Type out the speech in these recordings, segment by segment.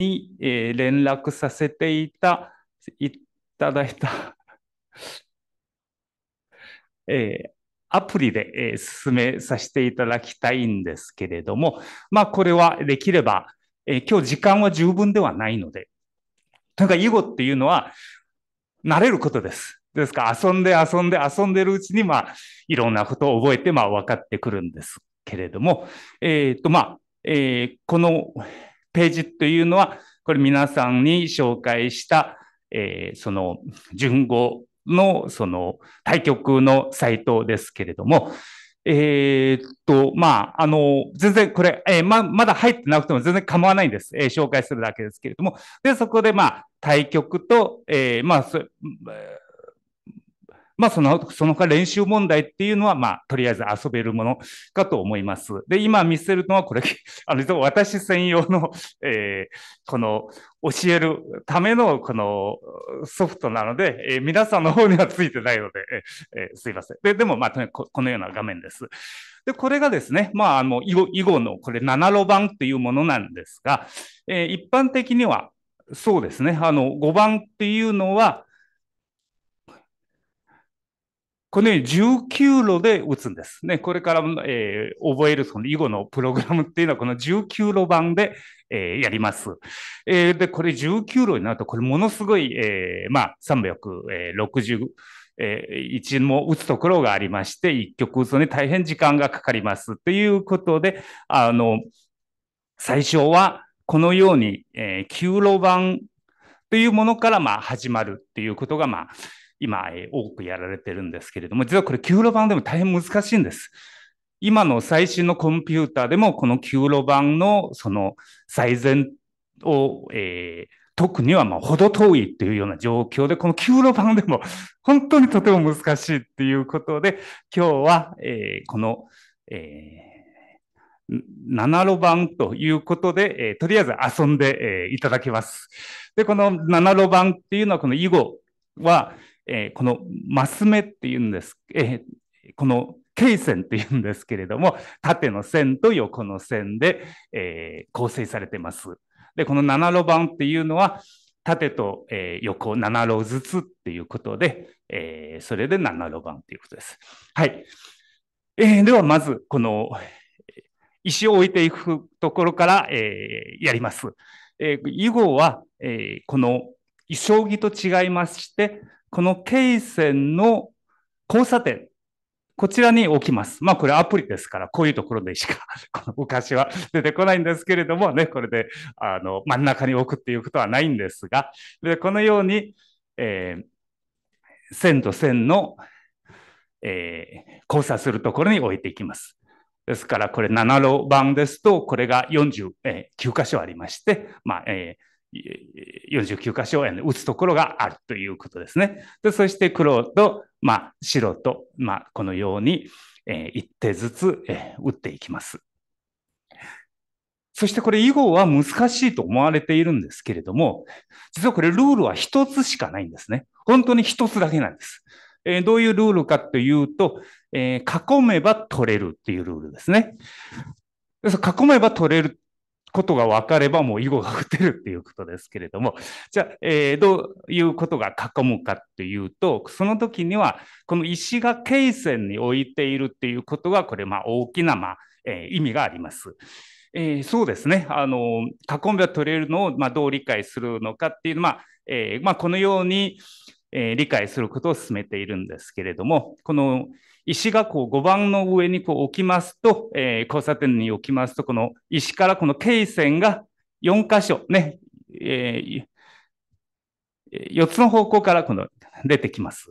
に、えー、連絡させていた、いただいたえー、アプリで、えー、進めさせていただきたいんですけれども、まあ、これはできれば、えー、今日時間は十分ではないので、なんか囲碁っていうのは、慣れることです。ですから、遊んで遊んで遊んでるうちに、まあ、いろんなことを覚えて、まあ、分かってくるんですけれども、えっ、ー、と、まあ、えー、この、ページというのは、これ皆さんに紹介した、えー、その順語のその対局のサイトですけれども、えー、っと、まあ、あの、全然これ、えー、ま、まだ入ってなくても全然構わないんです。えー、紹介するだけですけれども。で、そこで、まあ、対局と、えまあ、まあ、その、その他練習問題っていうのは、まあ、とりあえず遊べるものかと思います。で、今見せるのは、これ、あの、私専用の、えー、この、教えるためのこのソフトなので、えー、皆さんの方にはついてないので、えー、すいません。で、でも、まあ、とにかくこのような画面です。で、これがですね、まあ、あの、以後のこれ、7路版ていうものなんですが、えー、一般的には、そうですね、あの、5番っていうのは、このように19路で打つんですね。これから、えー、覚えるその囲碁のプログラムっていうのはこの19路版で、えー、やります、えー。で、これ19路になると、これものすごい、えー、まあ、3 6 1も打つところがありまして、一局打つのに大変時間がかかりますということで、あの、最初はこのように、えー、9路版というものから、まあ、始まるっていうことが、まあ、今、え多くやられてるんですけれども、実はこれ、キ路版でも大変難しいんです。今の最新のコンピューターでも、このキ路版のその最善を、えー、特にはまあ程遠いというような状況で、このキ路版でも本当にとても難しいということで、今日は、えー、この、えー7路版ということで、えー、とりあえず遊んで、えー、いただきます。で、この7路版っていうのは、この囲碁は、えー、このマス目っていうんです、えー、この経線っていうんですけれども、縦の線と横の線で、えー、構成されてます。で、この7路盤っていうのは、縦と、えー、横7路ずつっていうことで、えー、それで7路盤っていうことです。はい。えー、では、まず、この、石を置いていくところから、えー、やります。えー、囲碁は、えー、この、将棋と違いまして、この経線の交差点、こちらに置きます。まあこれアプリですから、こういうところでしか、この昔は出てこないんですけれどもね、これで、あの、真ん中に置くっていうことはないんですが、でこのように、えー、線と線の、えー、交差するところに置いていきます。ですから、これ7路番ですと、これが49箇所ありまして、まあ、えー49箇所、打つところがあるということですね。そして黒と、まあ、白と、まあ、このように、え1手ずつ、打っていきます。そしてこれ以後は難しいと思われているんですけれども、実はこれルールは1つしかないんですね。本当に1つだけなんです。えどういうルールかというと、え囲めば取れるっていうルールですね。囲めば取れることが分かればもう囲碁が打てるっていうことですけれども、じゃあ、えー、どういうことが囲むかっていうと、その時には、この石が経線に置いているっていうことが、これ、まあ、大きな、まあ、えー、意味があります。えー、そうですね。あの、囲んで取れるのを、まあ、どう理解するのかっていうのは、えー、まあ、このように、えー、理解することを進めているんですけれども、この石がこう5番の上にこう置きますと、えー、交差点に置きますと、この石からこの経線が4箇所ね、えー、4つの方向からこの出てきます。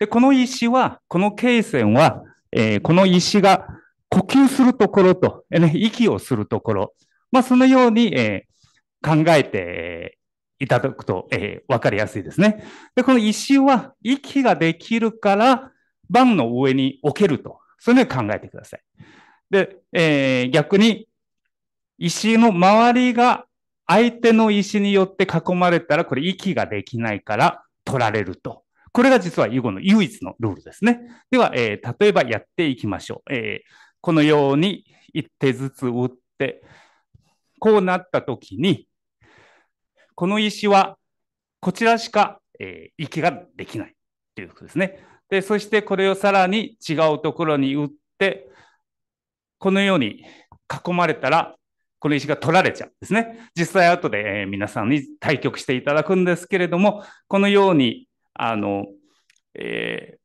で、この石は、この経線は、えー、この石が呼吸するところと、ね、息をするところ、まあ、そのように、えー、考えていただくと、えー、分かりやすいですね。で、この石は息ができるから、バンの上に置けると。そういうに考えてください。で、えー、逆に、石の周りが相手の石によって囲まれたら、これ息ができないから取られると。これが実は囲碁の唯一のルールですね。では、えー、例えばやっていきましょう。えー、このように一手ずつ打って、こうなった時に、この石はこちらしか、えー、息ができないということですね。で、そしてこれをさらに違うところに打って、このように囲まれたら、この石が取られちゃうんですね。実際後で皆さんに対局していただくんですけれども、このように、あの、え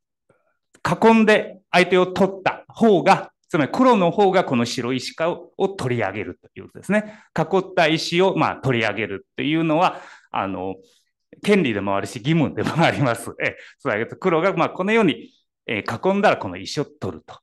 ー、囲んで相手を取った方が、つまり黒の方がこの白石化を取り上げるということですね。囲った石をま取り上げるというのは、あの、権利でもあるし、義務でもあります。えそー、黒が、まあ、このように、えー、囲んだらこの石を取ると。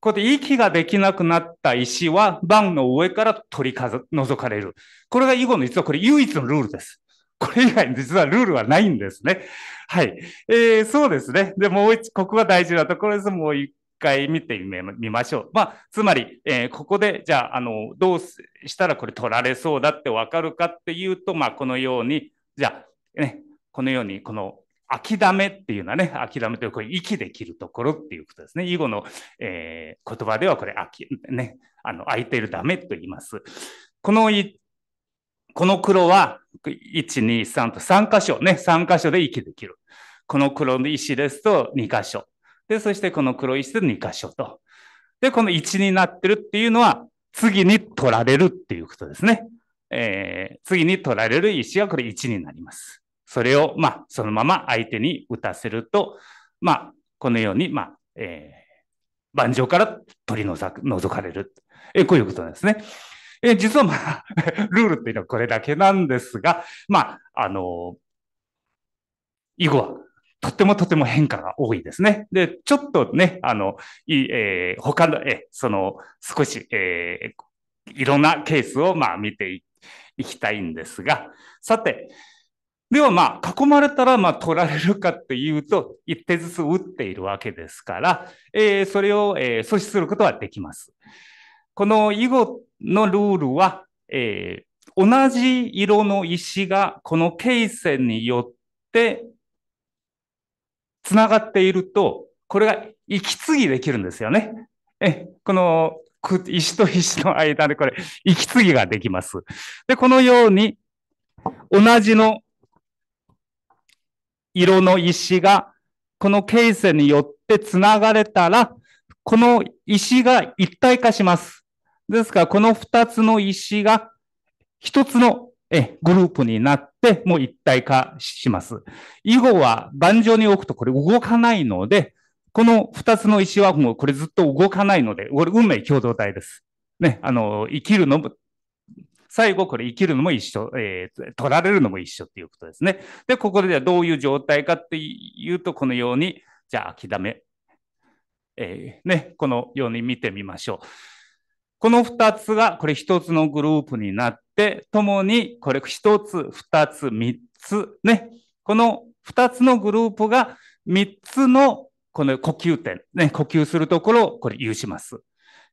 こうやって息ができなくなった石は、盤の上から取り除かれる。これが囲碁の実はこれ唯一のルールです。これ以外に実はルールはないんですね。はい。えー、そうですね。で、もう一、ここが大事なところです。もう一回見てみましょう。まあ、つまり、えー、ここで、じゃあ、あの、どうしたらこれ取られそうだってわかるかっていうと、まあ、このように、じゃあ、ね、このように、この諦めっていうのはね、諦めという、これ、息できるところっていうことですね。囲碁の、えー、言葉では、これ、あき、ね、あの、空いてるダメと言います。このい、この黒は、1、2、3と3箇所ね、3箇所で息できる。この黒の石ですと2箇所。で、そしてこの黒石で2箇所と。で、この1になってるっていうのは、次に取られるっていうことですね。えー、次に取られる石がこれ1になります。それを、まあ、そのまま相手に打たせると、まあ、このように、まあ、えー、盤上から取り除かれる。えー、こういうことなんですね。えー、実はまあ、ルールっていうのはこれだけなんですが、まあ、あの以後は、とってもとても変化が多いですね。で、ちょっとね、あの、いえー、他の、えー、その、少し、えー、いろんなケースを、まあ、見ていきたいんですが、さて、ではまあ、囲まれたらまあ取られるかっていうと、一手ずつ打っているわけですから、えー、それを、えー、阻止することはできます。この囲碁のルールは、えー、同じ色の石がこの経線によって繋がっていると、これが息継ぎできるんですよね。え、この石と石の間でこれ、息継ぎができます。で、このように、同じの色の石がこの形成によってつながれたら、この石が一体化します。ですから、この二つの石が一つのグループになって、もう一体化します。以後は盤上に置くとこれ動かないので、この二つの石はもうこれずっと動かないので、これ運命共同体です。ね、あの、生きるの最後これ生きるのも一緒、えー、取られるのも一緒っていうことですね。で、ここでどういう状態かっていうと、このように、じゃあ諦め、えー、ね、このように見てみましょう。この2つが、これ1つのグループになって、共に、これ1つ、2つ、3つ、ね、この2つのグループが3つのこの呼吸点、ね、呼吸するところをこれ有します。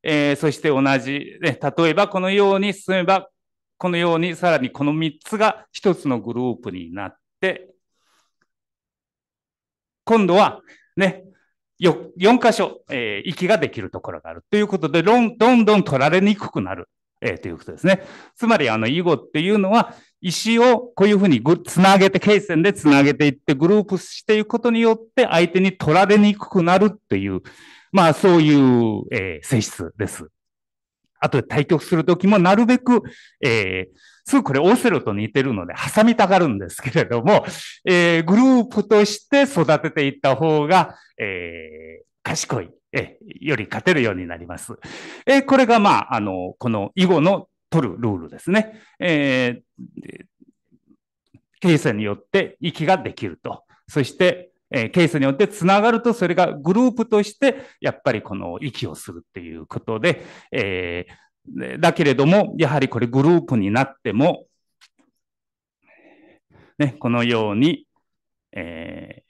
えー、そして同じ、ね、例えばこのように進めば、このようにさらにこの3つが1つのグループになって、今度はね、よ4箇所、えー、息ができるところがあるということで、どんどんどん取られにくくなる、えー、ということですね。つまり、あの、囲碁っていうのは、石をこういうふうにつなげて、経線でつなげていってグループしていくことによって相手に取られにくくなるっていう、まあそういう、えー、性質です。後で対局するときもなるべく、えー、すぐこれオセロと似てるので挟みたがるんですけれども、えー、グループとして育てていった方が、えー、賢い、えー、より勝てるようになります。えー、これが、まあ、あの、この囲碁の取るルールですね。えー、経営者によって息ができると。そして、えー、ケースによってつながると、それがグループとして、やっぱりこの息をするっていうことで、えー、だけれども、やはりこれグループになっても、ね、このように、え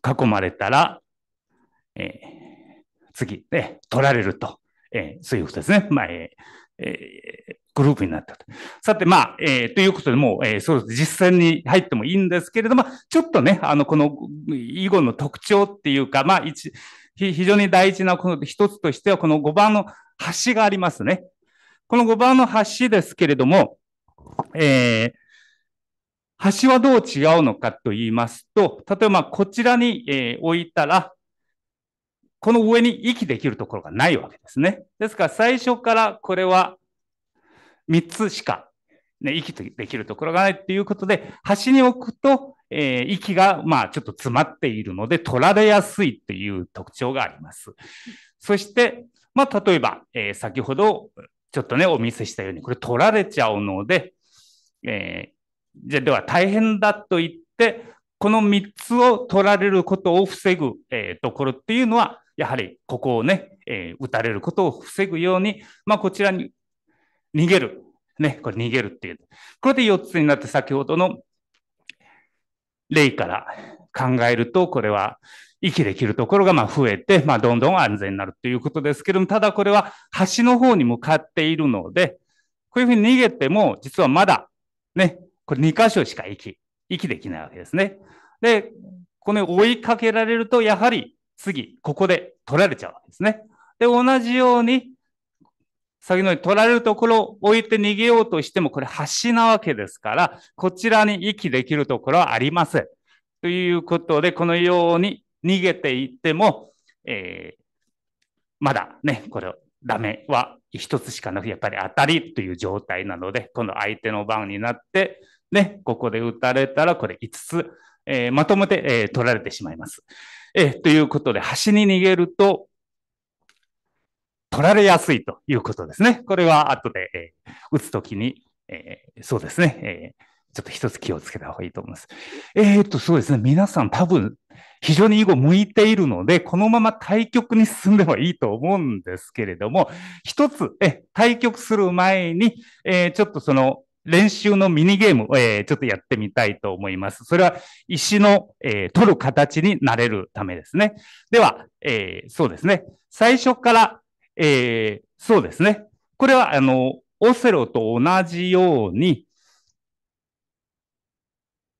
ー、囲まれたら、えー、次、ね、取られると、えー、そういうことですね。まあえーえー、グループになったと。さて、まあ、えー、ということで、もう、えー、そう実践に入ってもいいんですけれども、ちょっとね、あの、この囲碁の特徴っていうか、まあ、一、非常に大事なこの一つとしては、この5番の端がありますね。この5番の端ですけれども、えー、端はどう違うのかと言いますと、例えばこちらに、えー、置いたら、この上に息できるところがないわけですね。ですから最初からこれは3つしか、ね、息できるところがないっていうことで、端に置くと、えー、息がまあちょっと詰まっているので取られやすいという特徴があります。そして、まあ例えば、えー、先ほどちょっとね、お見せしたように、これ取られちゃうので、えー、じゃでは大変だと言って、この3つを取られることを防ぐ、えー、ところっていうのは、やはりここをね、えー、撃たれることを防ぐように、まあ、こちらに逃げる。ね、これ逃げるっていう。これで4つになって先ほどの例から考えると、これは息できるところがま増えて、まあ、どんどん安全になるということですけども、ただこれは橋の方に向かっているので、こういうふうに逃げても、実はまだ、ね、これ2箇所しか息、息できないわけですね。で、この追いかけられると、やはり次、ここで取られちゃうわけですね。で、同じように、先のように取られるところを置いて逃げようとしても、これ端なわけですから、こちらに息できるところはありません。ということで、このように逃げていっても、えー、まだね、これ、ダメは一つしかなく、やっぱり当たりという状態なので、今度相手の番になって、ね、ここで打たれたら、これ5つ、えー、まとめて、えー、取られてしまいます。え、ということで、端に逃げると、取られやすいということですね。これは後で、えー、打つときに、えー、そうですね、えー、ちょっと一つ気をつけた方がいいと思います。えー、っと、そうですね。皆さん多分、非常に囲碁向いているので、このまま対局に進んでもいいと思うんですけれども、一つ、え、対局する前に、えちょっとその、練習のミニゲーム、えー、ちょっとやってみたいと思います。それは石の、えー、取る形になれるためですね。では、えー、そうですね。最初から、えー、そうですね。これは、あの、オセロと同じように、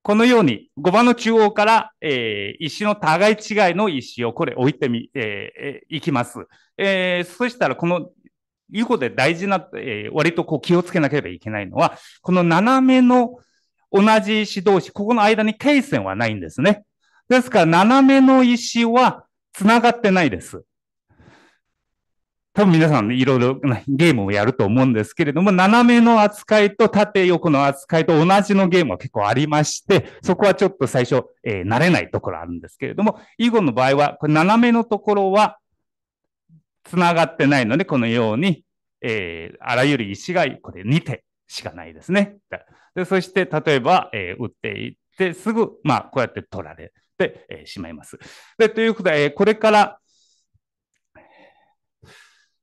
このように5番の中央から、えー、石の互い違いの石をこれ置いてみ、えー、いきます。えー、そしたらこのいうことで大事な、えー、割とこう気をつけなければいけないのは、この斜めの同じ石同士、ここの間に経線はないんですね。ですから、斜めの石は繋がってないです。多分皆さんいろいろゲームをやると思うんですけれども、斜めの扱いと縦横の扱いと同じのゲームは結構ありまして、そこはちょっと最初、えー、慣れないところあるんですけれども、囲碁の場合は、これ斜めのところはつながってないので、このように、えー、あらゆる石がこれ2手しかないですね。でそして、例えば、えー、打っていって、すぐ、まあ、こうやって取られて、えー、しまいます。で、ということで、えー、これから、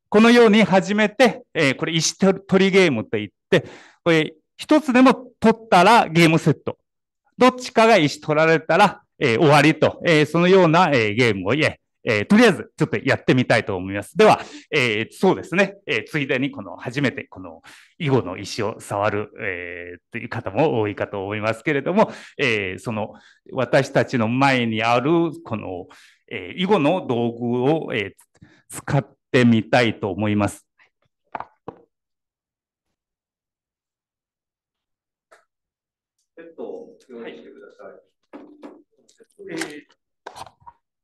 このように始めて、えー、これ石取りゲームといって、これ一つでも取ったらゲームセット。どっちかが石取られたら、えー、終わりと、えー、そのような、えー、ゲームを、ええー、とりあえずちょっとやってみたいと思います。では、えー、そうですね、えー、ついでにこの初めてこの囲碁の石を触る、えという方も多いかと思いますけれども、えその私たちの前にあるこの、え囲碁の道具を、え使ってみたいと思います。セットを用意してください。はい、えー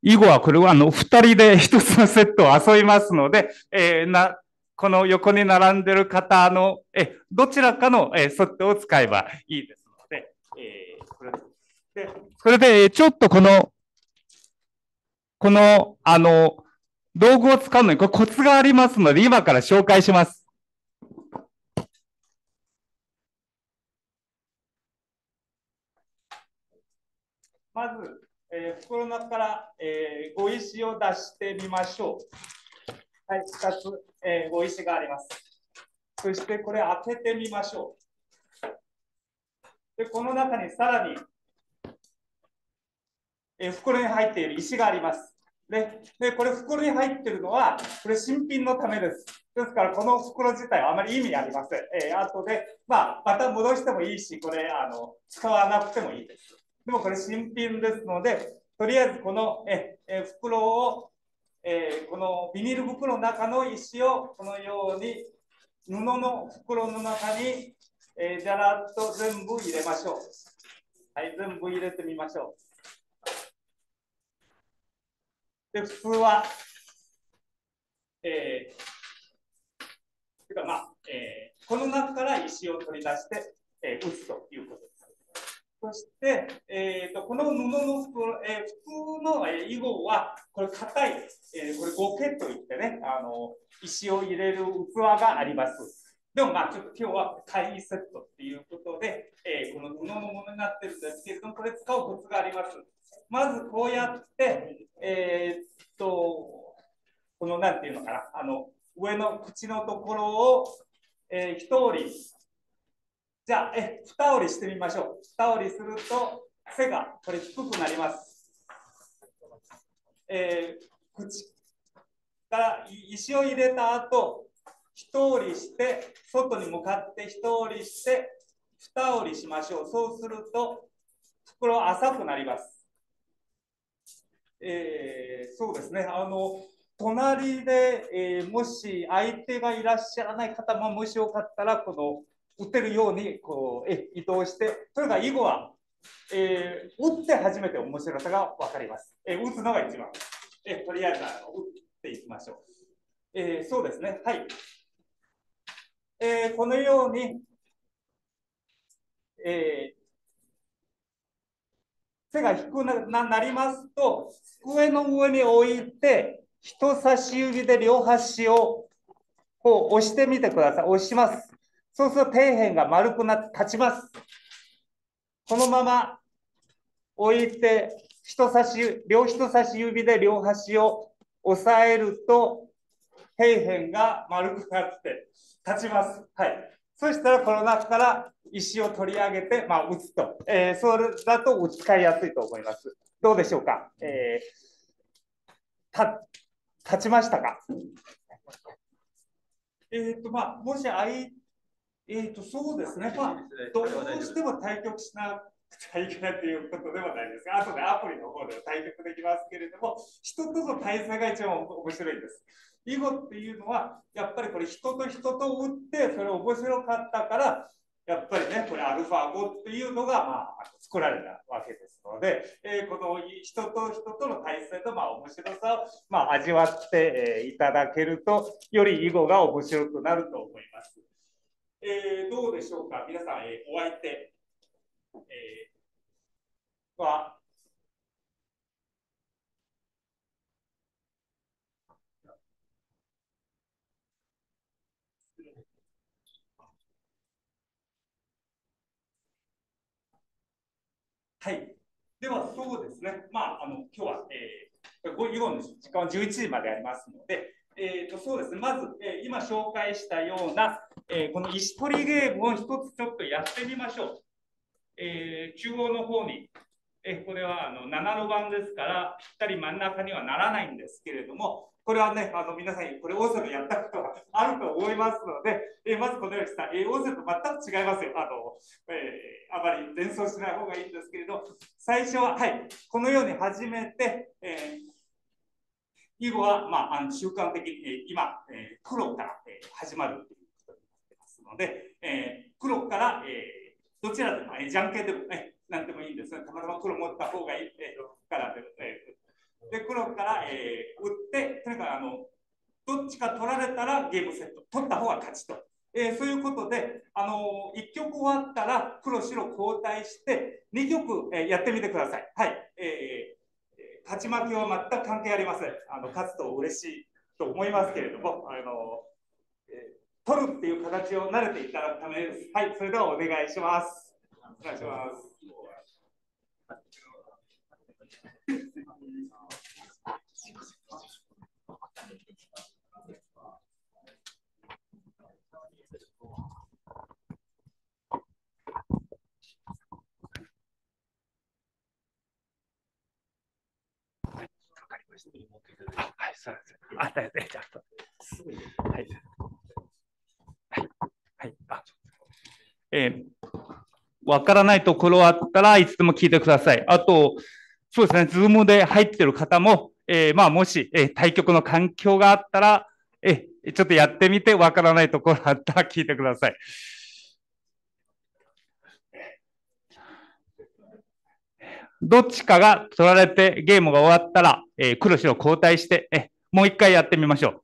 以後はこれはあの二人で 一つのセットを遊びますので、えー、な、この横に並んでる方の、え、どちらかの、え、ソットを使えばいいですので、えー、これで、それで、ちょっとこの、この、あの、道具を使うのに、これコツがありますので、今から紹介します。まず、えー、袋の中から、えー、碁石を出してみましょう。はい、2つ、えー、石があります。そしてこれ開けてみましょう。でこの中にさらに、えー、袋に入っている石があります。ででこれ袋に入ってるのはこれ新品のためです。ですからこの袋自体はあまり意味ありません。えー、後で、まあ、また戻してもいいし、これあの使わなくてもいいです。でもこれ新品ですので、とりあえずこのええ袋を、えー、このビニール袋の中の石をこのように布の袋の中に、えー、ゃらっと全部入れましょう。はい、全部入れてみましょう。で、普通は、えー、てかまあ、えー、この中から石を取り出して、えー、打つということです。そして、えーと、この布の袋、えー、普通の、え囲碁は、これ硬い、えー、これゴケといってね、あの、石を入れる器があります。でもまあちょっと今日は会議セットっていうことで、えー、この布のものになってるんですけれども、これ使うコツがあります。まずこうやって、えー、っと、このなんていうのかな、あの、上の口のところを、えー、1人じゃあ、え、蓋折りしてみましょう。蓋折りすると、背がこれ低くなります。えー、口から石を入れた後、一折りして、外に向かって一折りして、蓋折りしましょう。そうすると、袋浅くなります。えー、そうですね。あの、隣で、えー、もし相手がいらっしゃらない方ももしよかったら、この打てるようにこうえ移動して、とにか以後は、えー、打って初めて面白さが分かります。えー、打つのが一番。えー、とりあえずあの打っていきましょう。えー、そうですね、はい。えー、このように、えー、背が低くななりますと、机の上に置いて、人差し指で両端をこう押してみてください。押します。そうすると底辺が丸くなって立ちます。このまま置いて、人差し、両人差し指で両端を押さえると、底辺が丸くなって立ちます。はい。そしたらこの中から石を取り上げて、まあ、打つと。えー、それだと使いやすいと思います。どうでしょうか。えー、立ちましたか。えっ、と、まあ、もし相えっ、ー、と、そうですね。まあ、どうしても対局しなくてはいけないということではないですが、後でアプリの方では対局できますけれども、人との対戦が一番面白いです。囲碁っていうのは、やっぱりこれ人と人と打って、それ面白かったから、やっぱりね、これアルファ5っていうのが、まあ、作られたわけですので、えー、この人と人との対戦の、まあ、面白さを、まあ、味わって、いただけると、より囲碁が面白くなると思います。えー、どうでしょうか皆さん、えー、お相手、えー、は、はい。では、そうですね。まあ、あの、今日は、えー、ご、午の時間は11時までありますので、えーと、そうですね、まず、えー、今紹介したような、えー、この石取りゲームを一つちょっとやってみましょう。えー、中央の方に、えこれはあの7路盤ですから、ぴったり真ん中にはならないんですけれども、これはね、あの皆さん、これ、オーセルやったことがあると思いますので、えまずこのようにした、えー、オーセルと全く違いますよ。あのえあまり伝送しない方がいいんですけれど、最初は、はい、このように始めて、えー囲碁は、まあ、あの習慣的に、今、えー、黒から、えー、始まるということになってますので、えー、黒から、えー、どちらでも、えー、じゃんけんでも、ね、なんでもいいんですが、たまたま黒持った方がいい、えー、からで、えー、で黒から、えー、打って、とにかくあのどっちか取られたらゲームセット、取った方が勝ちと。えー、そういうことで、あのー、1曲終わったら黒白交代して2曲、えー、やってみてください。はい、えー勝ち負けは全く関係ありません。あの勝つと嬉しいと思いますけれども、あのえ取るっていう形を慣れていただくためです。はい、それではお願いします。お願いします。そす。あったちゃんと。はい。はい。はい。あ、えー、わからないところあったらいつでも聞いてください。あと、そうですね、ズームで入ってる方も、えー、まあ、もし、えー、対局の環境があったら、えー、ちょっとやってみて、わからないところあったら聞いてください。どっちかが取られてゲームが終わったら、えー、黒白交代して、えもう一回やってみましょう。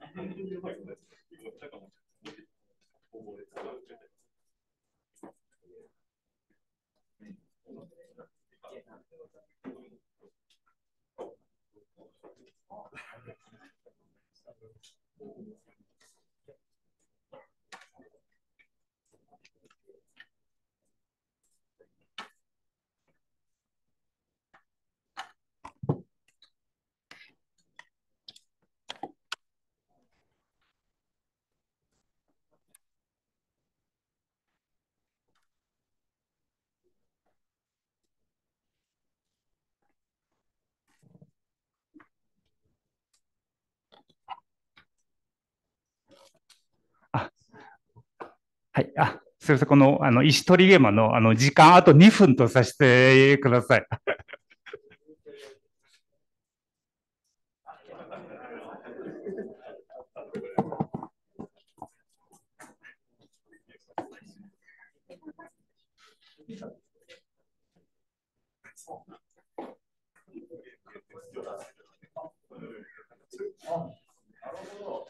はい。あ、すみません。この、あの、石取りゲーマの、あの、時間あと2分とさせてください。あ、なるほど。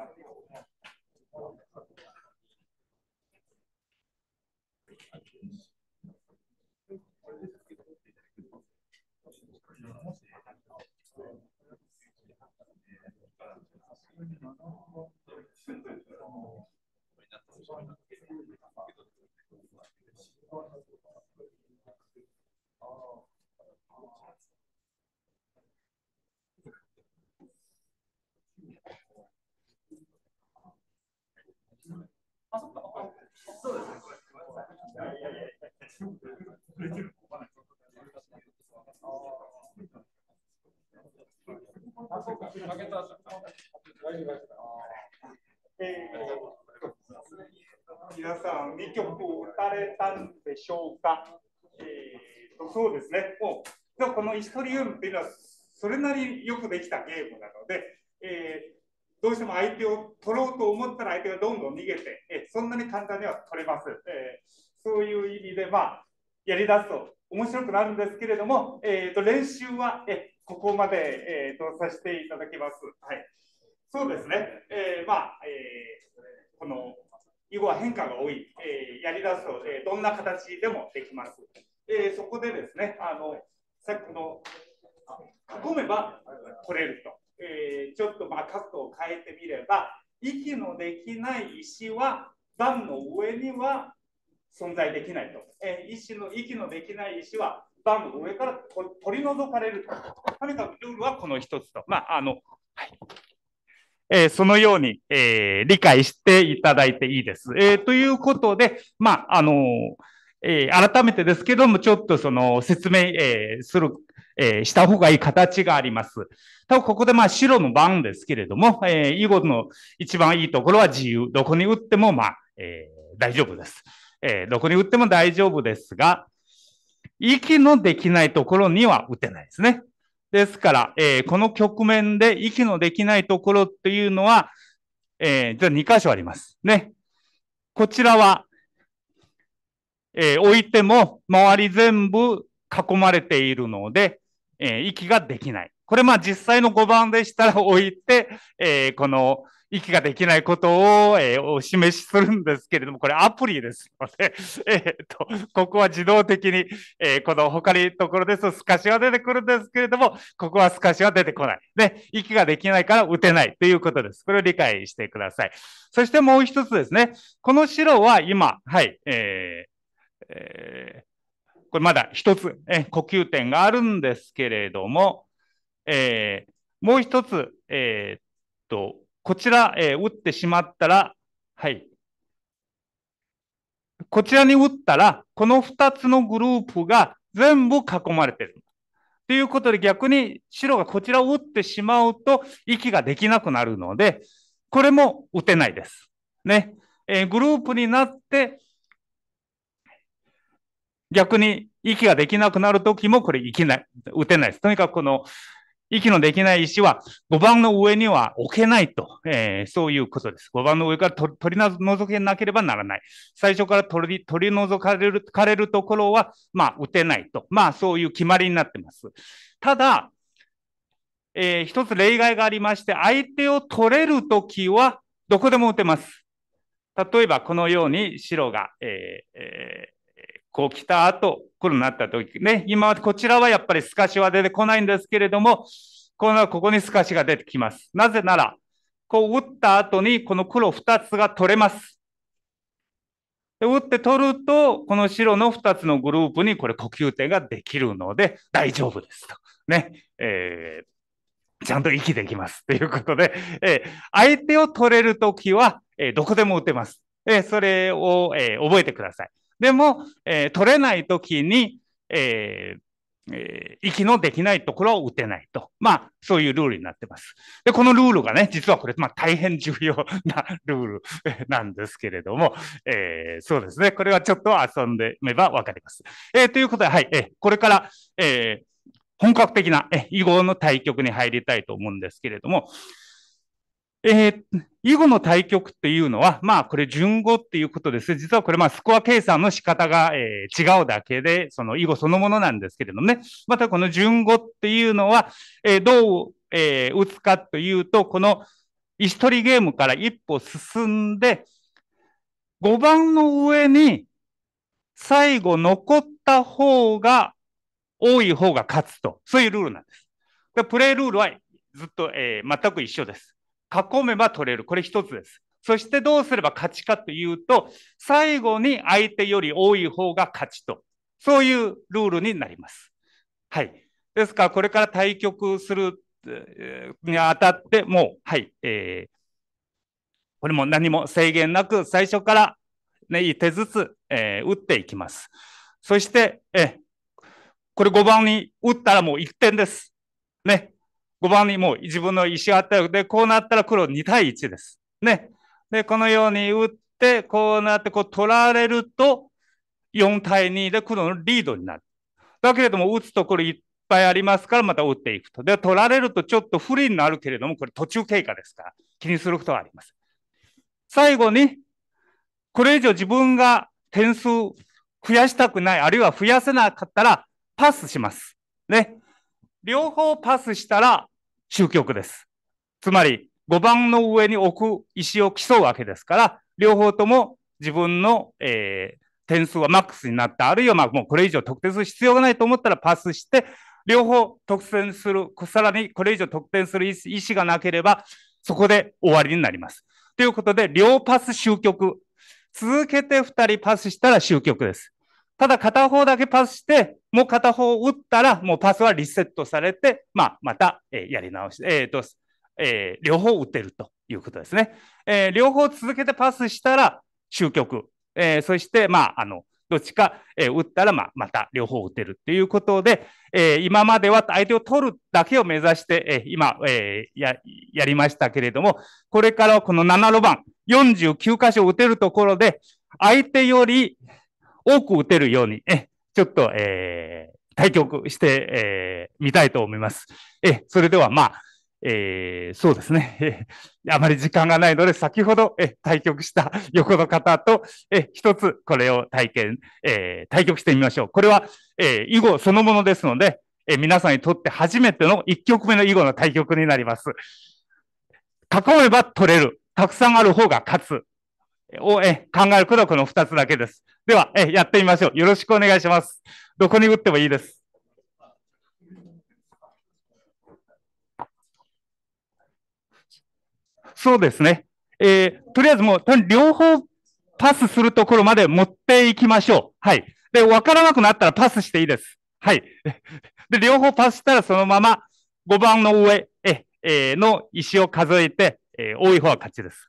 Oh. 皆さん、2曲打たれたんでしょうか、えーと、そうですね、もうこのイストリウムというのは、それなりによくできたゲームなので、えーどうしても相手を取ろうと思ったら相手がどんどん逃げて、えそんなに簡単には取れます。えそういう意味で、まあ、やりだすと面白くなるんですけれども、えー、と練習は、えここまで、えー、とさせていただきます。はい、そうですね、えー、まあえー、この囲碁は変化が多い、えー、やりだすと、えどんな形でもできます。えそこでですね、あのさっきの囲めば取れると。えー、ちょっとまあ角度を変えてみれば、息のできない石は盤の上には存在できないと。えー、石の息のできない石は盤の上から取り除かれると。とにかくルールはこの一つと。まあ、あの、はいえー、そのように、えー、理解していただいていいです。えー、ということで、まあ、あのえ改めてですけども、ちょっとその説明、えするえー、した方がいい形があります。多分ここでまあ白の番ですけれども、えー、囲碁の一番いいところは自由。どこに打ってもまあ、えー、大丈夫です。えー、どこに打っても大丈夫ですが、息のできないところには打てないですね。ですから、えー、この局面で息のできないところっていうのは、えー、じゃあ2箇所あります。ね。こちらは、えー、置いても周り全部囲まれているので、えー、息ができない。これまあ実際の5番でしたら置いて、えー、この息ができないことを、えー、お示しするんですけれども、これアプリですので、えーと、ここは自動的に、えー、この他にところですと透かしは出てくるんですけれども、ここは透かしは出てこない。で、息ができないから打てないということです。これを理解してください。そしてもう一つですね、この白は今、はい、えーえーこれまだ一つ、え呼吸点があるんですけれども、えー、もう一つ、えー、っと、こちら、えー、打ってしまったら、はい。こちらに打ったら、この2つのグループが全部囲まれてる。ということで逆に白がこちらを打ってしまうと息ができなくなるので、これも打てないです。ね。えー、グループになって、逆に息ができなくなるときもこれいきない、打てないです。とにかくこの息のできない石は5番の上には置けないと、えー、そういうことです。5番の上から取り除けなければならない。最初から取り取り除かれるかれるところは、まあ、打てないと。まあ、そういう決まりになってます。ただ、えー、一つ例外がありまして、相手を取れるときは、どこでも打てます。例えば、このように白が、えーえーこう来た後、来るになった時ね、今はこちらはやっぱり透かしは出てこないんですけれども、このここに透かしが出てきます。なぜなら、こう打った後にこの黒2つが取れます。で打って取ると、この白の2つのグループにこれ呼吸点ができるので大丈夫ですと。ね。えー、ちゃんと息できます。ということで、えー、相手を取れるときは、えー、どこでも打てます。えそれを、え覚えてください。でも、えー、取れない時に、えーえー、息のできないところを打てないと。まあ、そういうルールになってます。で、このルールがね、実はこれ、まあ、大変重要なルール なんですけれども、えー、そうですね。これはちょっと遊んでみればわかります。えー、ということで、はい、えー、これから、えー、本格的な囲碁の対局に入りたいと思うんですけれども、えー、囲碁の対局っていうのは、まあこれ順語っていうことです。実はこれまあスコア計算の仕方が、えー、違うだけで、その囲碁そのものなんですけれどもね。またこの順語っていうのは、えー、どう、えー、打つかというと、この石取りゲームから一歩進んで、5番の上に最後残った方が多い方が勝つと。そういうルールなんです。でプレイルールはずっと、えー、全く一緒です。囲めば取れる。これ一つです。そしてどうすれば勝ちかというと、最後に相手より多い方が勝ちと。そういうルールになります。はい。ですから、これから対局するにあたってもう、はい、えー、これも何も制限なく、最初から、ね、一手ずつ、えー、打っていきます。そして、えー、これ5番に打ったらもう1点です。ね。5番にもう自分の石があったで、こうなったら黒2対1です。ね。で、このように打って、こうなって、こう取られると、4対2で黒のリードになる。だけれども、打つところいっぱいありますから、また打っていくと。で、取られるとちょっと不利になるけれども、これ途中経過ですから、気にすることはあります。最後に、これ以上自分が点数増やしたくない、あるいは増やせなかったら、パスします。ね。両方パスしたら終局です。つまり、5番の上に置く石を競うわけですから、両方とも自分の、えー、点数はマックスになった、あるいはまあもうこれ以上得点する必要がないと思ったらパスして、両方得点する、さらにこれ以上得点する意思がなければ、そこで終わりになります。ということで、両パス終局。続けて2人パスしたら終局です。ただ片方だけパスして、もう片方打ったら、もうパスはリセットされて、まあ、また、えー、やり直しえーとえー、両方打てるということですね。えー、両方続けてパスしたら、終局。えー、そして、まあ、あの、どっちか、えー、打ったら、まあ、また両方打てるっていうことで、えー、今までは相手を取るだけを目指して、えー、今、えー、や、やりましたけれども、これからこの7路番、49箇所打てるところで、相手より多く打てるように、えちょっと、えー、対局してみ、えー、たいと思います。えそれでは、まあ、えー、そうですね、あまり時間がないので、先ほど、え対局した 横の方と、え一つこれを体験、えー、対局してみましょう。これは、えー、囲碁そのものですので、え皆さんにとって初めての1局目の囲碁の対局になります。囲めば取れる。たくさんある方が勝つ。をえ考えることはこの2つだけです。ではえ、やってみましょう。よろしくお願いします。どこに打ってもいいです。そうですね。えー、とりあえずもう、両方パスするところまで持っていきましょう。はい。で、わからなくなったらパスしていいです。はい。で、両方パスしたらそのまま5番の上え、えー、の石を数えて、えー、多い方は勝ちです。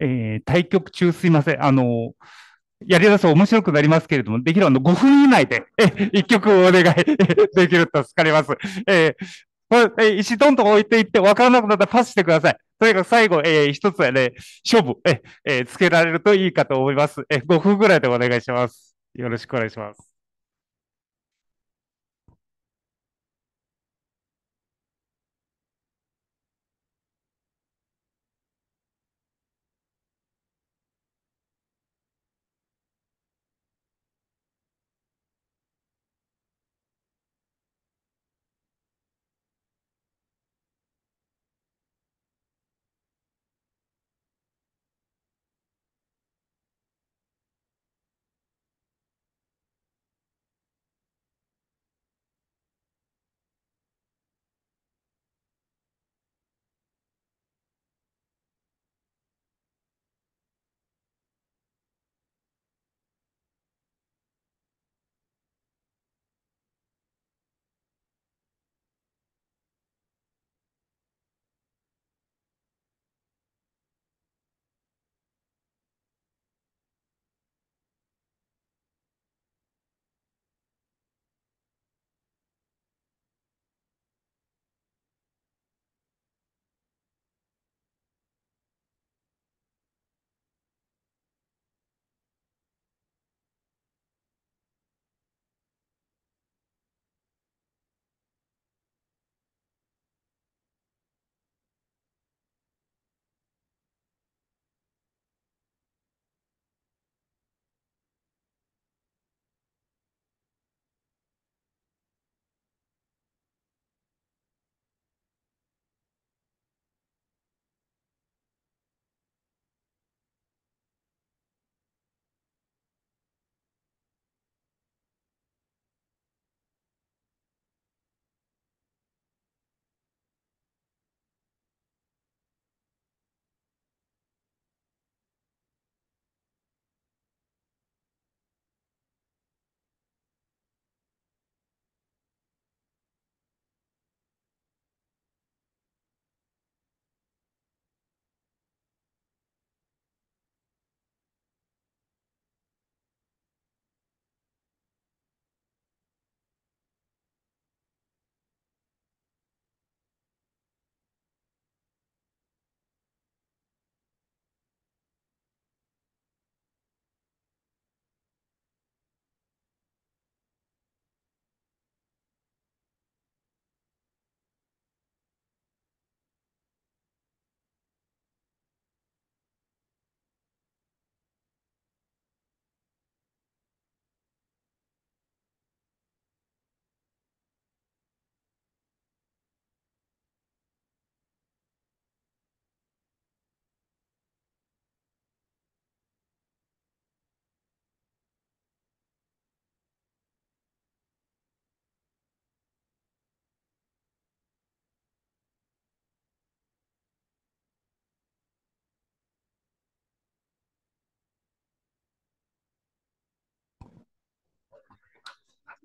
えー、対局中すいません。あの、やりだすと面白くなりますけれども、できるあの5分以内で、え、1曲お願い できると助かります。えー、これ、えー、石どんと置いていって、わからなくなったらパスしてください。とにかく最後、えー、一つ、ね、勝負、え、えー、つけられるといいかと思います。え、5分ぐらいでお願いします。よろしくお願いします。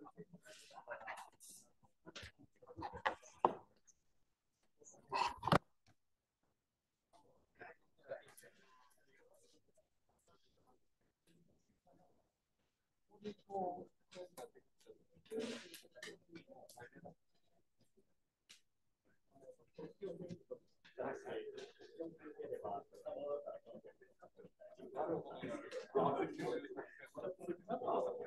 なるほど。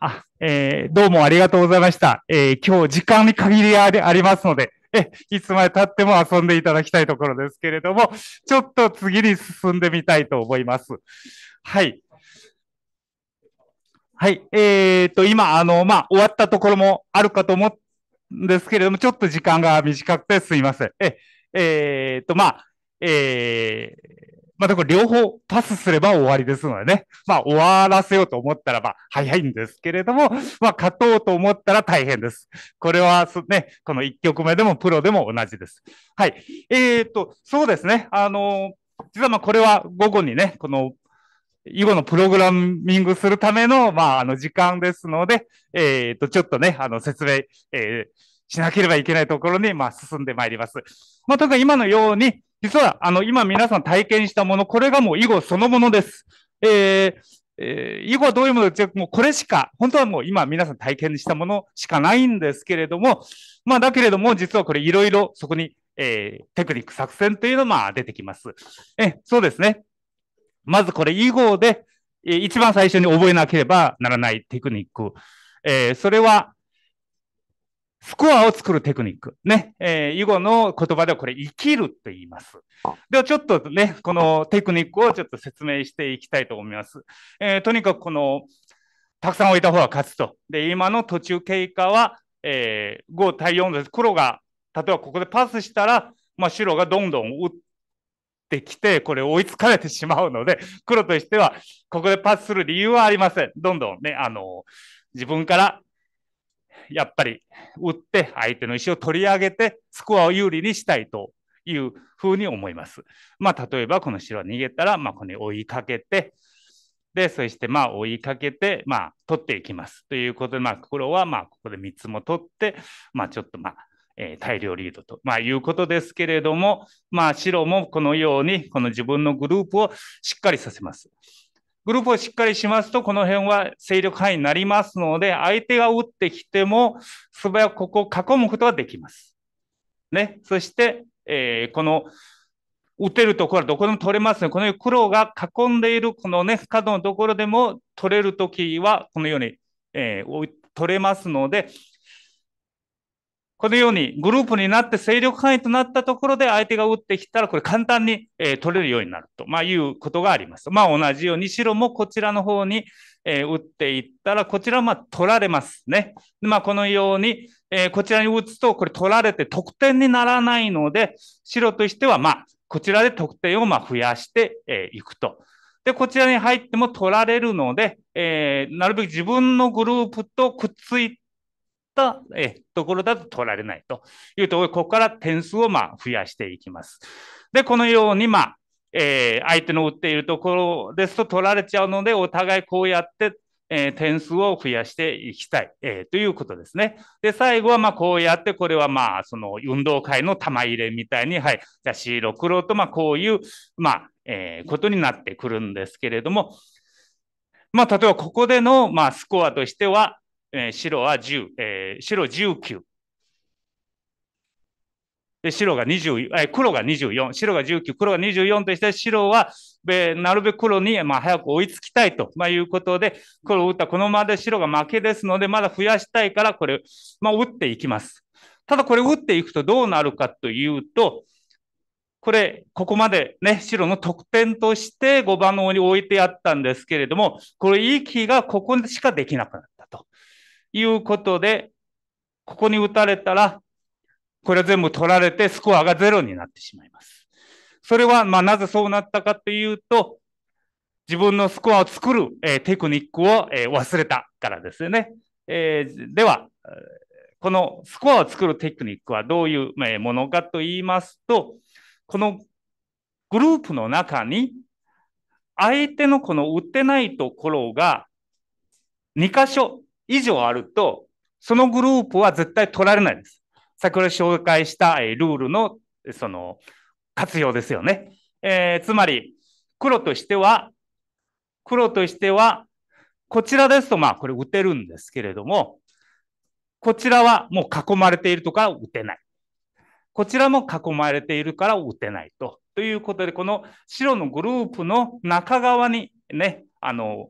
あ、えー、どうもありがとうございました。えー、今日時間に限りありますので、え、いつまでたっても遊んでいただきたいところですけれども、ちょっと次に進んでみたいと思います。はい。はい。えー、と、今、あの、まあ、終わったところもあるかと思うんですけれども、ちょっと時間が短くてすいません。え、えー、と、まあ、えーまあ、でも両方パスすれば終わりですのでね。まあ、終わらせようと思ったら、まあ、早いんですけれども、まあ、勝とうと思ったら大変です。これは、ね、この1曲目でもプロでも同じです。はい。えー、っと、そうですね。あの実はまあ、これは午後にね、この、囲碁のプログラミングするための、まあ、あの、時間ですので、えー、っと、ちょっとね、あの、説明、えー、しなければいけないところに、まあ、進んでまいります。まあ、とにか今のように、実は、あの、今皆さん体験したもの、これがもう囲碁そのものです。えー、えー、囲碁はどういうもので、もうこれしか、本当はもう今皆さん体験したものしかないんですけれども、まあだけれども、実はこれいろいろそこに、えー、テクニック作戦というのが出てきます。え、そうですね。まずこれ囲碁で、えー、一番最初に覚えなければならないテクニック。えー、それは、スコアを作るテクニック。ね。えー、囲碁の言葉ではこれ、生きるって言います。では、ちょっとね、このテクニックをちょっと説明していきたいと思います。えー、とにかく、この、たくさん置いた方が勝つと。で、今の途中経過は、えー、5対4です。黒が、例えばここでパスしたら、まあ、白がどんどん打ってきて、これ追いつかれてしまうので、黒としては、ここでパスする理由はありません。どんどんね、あの、自分からやっぱり打って相手の石を取り上げてスコアを有利にしたいというふうに思います。まあ、例えばこの白は逃げたら、まあ、これに追いかけて、で、そしてまあ追いかけて、まあ取っていきます。ということで、まあ黒はまあここで3つも取って、まあちょっとまあ、えー、大量リードと、まあ、いうことですけれども、まあ白もこのようにこの自分のグループをしっかりさせます。グループをしっかりしますと、この辺は勢力範囲になりますので、相手が打ってきても、素早くここを囲むことはできます。ね。そして、えー、この、打てるところはどこでも取れますね。このように黒が囲んでいるこのね、角のところでも取れるときは、このように、えー、取れますので、このようにグループになって勢力範囲となったところで相手が打ってきたら、これ簡単に、え取れるようになると、まあ、いうことがあります。まあ、同じように白もこちらの方に、え打っていったら、こちらはま取られますね。でまあ、このように、えこちらに打つと、これ取られて得点にならないので、白としては、まこちらで得点をま増やしていくと。で、こちらに入っても取られるので、えー、なるべく自分のグループとくっついたえところだと取られないというところで、ここから点数をま増やしていきます。で、このようにまあ、えー、相手の打っているところですと取られちゃうので、お互いこうやって、えー、点数を増やしていきたい、えー、ということですね。で、最後はまこうやって、これはまあその運動会の玉入れみたいに、はい、じゃあ白黒とまこういう、まあ、えことになってくるんですけれども、まあ、例えばここでの、まあ、スコアとしては、えー、白は10、えー、白19。で白が20、えー、黒が24、白が19、黒が24として、白は、えー、なるべく黒に、まあ、早く追いつきたいと、まあ、いうことで、黒を打ったこのままで白が負けですので、まだ増やしたいから、これ、まあ、打っていきます。ただこれ打っていくとどうなるかというと、これ、ここまでね、白の得点として5番の方に置いてあったんですけれども、これ、息がここしかできなくなる。いうことで、ここに打たれたら、これ全部取られてスコアがゼロになってしまいます。それは、まあ、なぜそうなったかというと、自分のスコアを作る、えー、テクニックを、えー、忘れたからですよね。えー、では、このスコアを作るテクニックはどういうものかと言いますと、このグループの中に、相手のこの打ってないところが2箇所以上あると、そのグループは絶対取られないです。先ほど紹介したルールのその活用ですよね。えー、つまり、黒としては、黒としては、こちらですと、まあ、これ打てるんですけれども、こちらはもう囲まれているとか打てない。こちらも囲まれているから打てないと。ということで、この白のグループの中側にね、あの、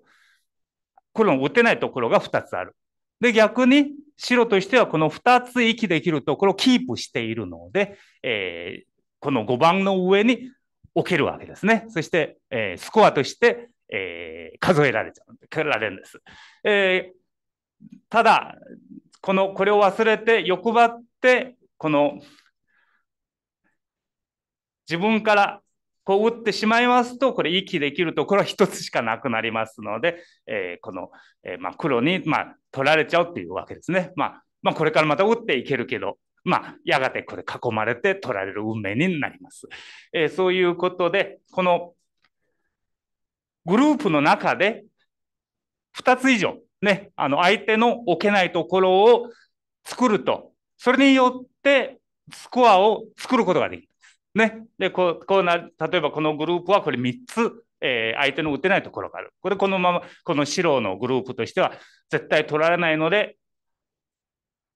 黒の打てないところが2つある。で、逆に白としてはこの2つ息できるところをキープしているので、えー、この5番の上に置けるわけですね。そして、えー、スコアとして、えー、数えられちゃう、数えられるんです。えー、ただ、この、これを忘れて欲張って、この、自分からこう打ってしまいますと、これ、息できるところは1つしかなくなりますので、えー、この、えー、まあ、黒に、まあ、取られちゃうっていうわけですね。まあ、まあ、これからまた打っていけるけど、まあ、やがてこれ囲まれて取られる運命になります。えー、そういうことで、このグループの中で2つ以上、ね、あの相手の置けないところを作ると、それによってスコアを作ることができる。ね。で、こう、こうな、例えばこのグループはこれ3つ、えー、相手の打てないところがある。これこのまま、この白のグループとしては絶対取られないので、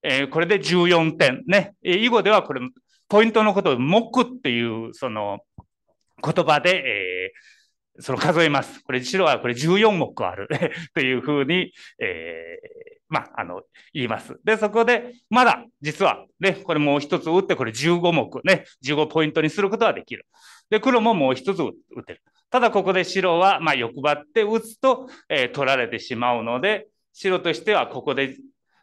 えー、これで14点。ね。囲碁ではこれ、ポイントのことを目っていう、その、言葉で、えー、その数えます。これ、白はこれ14目ある というふうに、えー、まあ、あの、言います。で、そこで、まだ、実は、ね、これもう一つ打って、これ15目、ね、15ポイントにすることはできる。で、黒ももう一つ打ってる。ただ、ここで白は、まあ、欲張って打つと、えー、取られてしまうので、白としては、ここで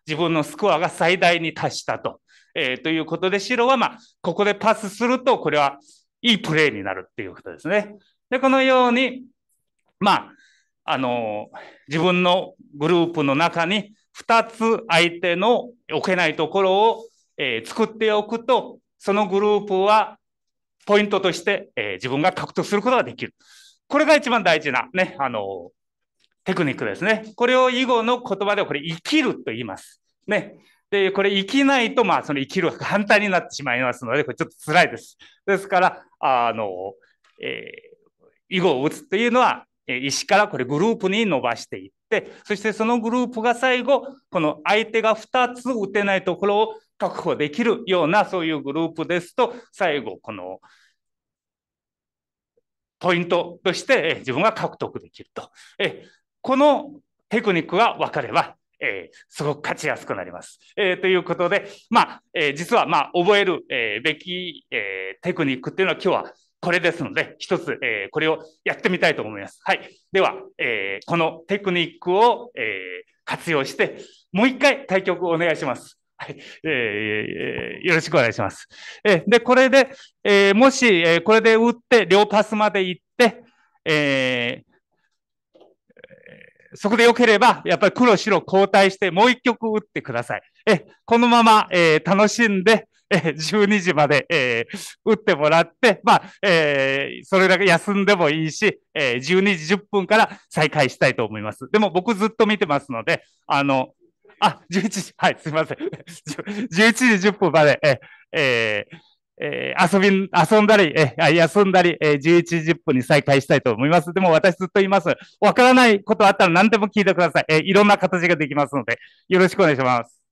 自分のスコアが最大に達したと。えー、ということで、白は、まあ、ここでパスすると、これは、いいプレーになるっていうことですね。で、このように、まあ、あの、自分のグループの中に2つ相手の置けないところを、えー、作っておくと、そのグループはポイントとして、えー、自分が獲得することができる。これが一番大事なね、あの、テクニックですね。これを以後の言葉でこれ生きると言います。ね。で、これ生きないと、まあ、その生きるが反対になってしまいますので、これちょっと辛いです。ですから、あの、えー囲碁を打つというのは、石からこれグループに伸ばしていって、そしてそのグループが最後、この相手が2つ打てないところを確保できるような、そういうグループですと、最後、このポイントとして自分が獲得できると。このテクニックが分かれば、えー、すごく勝ちやすくなります。えー、ということで、まあ、えー、実は、まあ、覚える、えべき、えテクニックっていうのは今日はこれですので、一つ、えー、これをやってみたいと思います。はい。では、えー、このテクニックを、えー、活用して、もう一回対局をお願いします。はい、えー、よろしくお願いします。えー、で、これで、えー、もし、えー、これで打って、両パスまで行って、えー、そこで良ければ、やっぱり黒白交代して、もう一曲打ってください。え、このまま、えー、楽しんで、え12時まで、え打ってもらって、まあ、えそれだけ休んでもいいし、え12時10分から再開したいと思います。でも僕ずっと見てますので、あの、あ、11時、はい、すいません。11 時10分まで、ええーえー、遊び、遊んだり、えー、休んだり、えー、11時10分に再開したいと思います。でも私ずっと言います。わからないことあったら何でも聞いてください。えー、いろんな形ができますので、よろしくお願いします。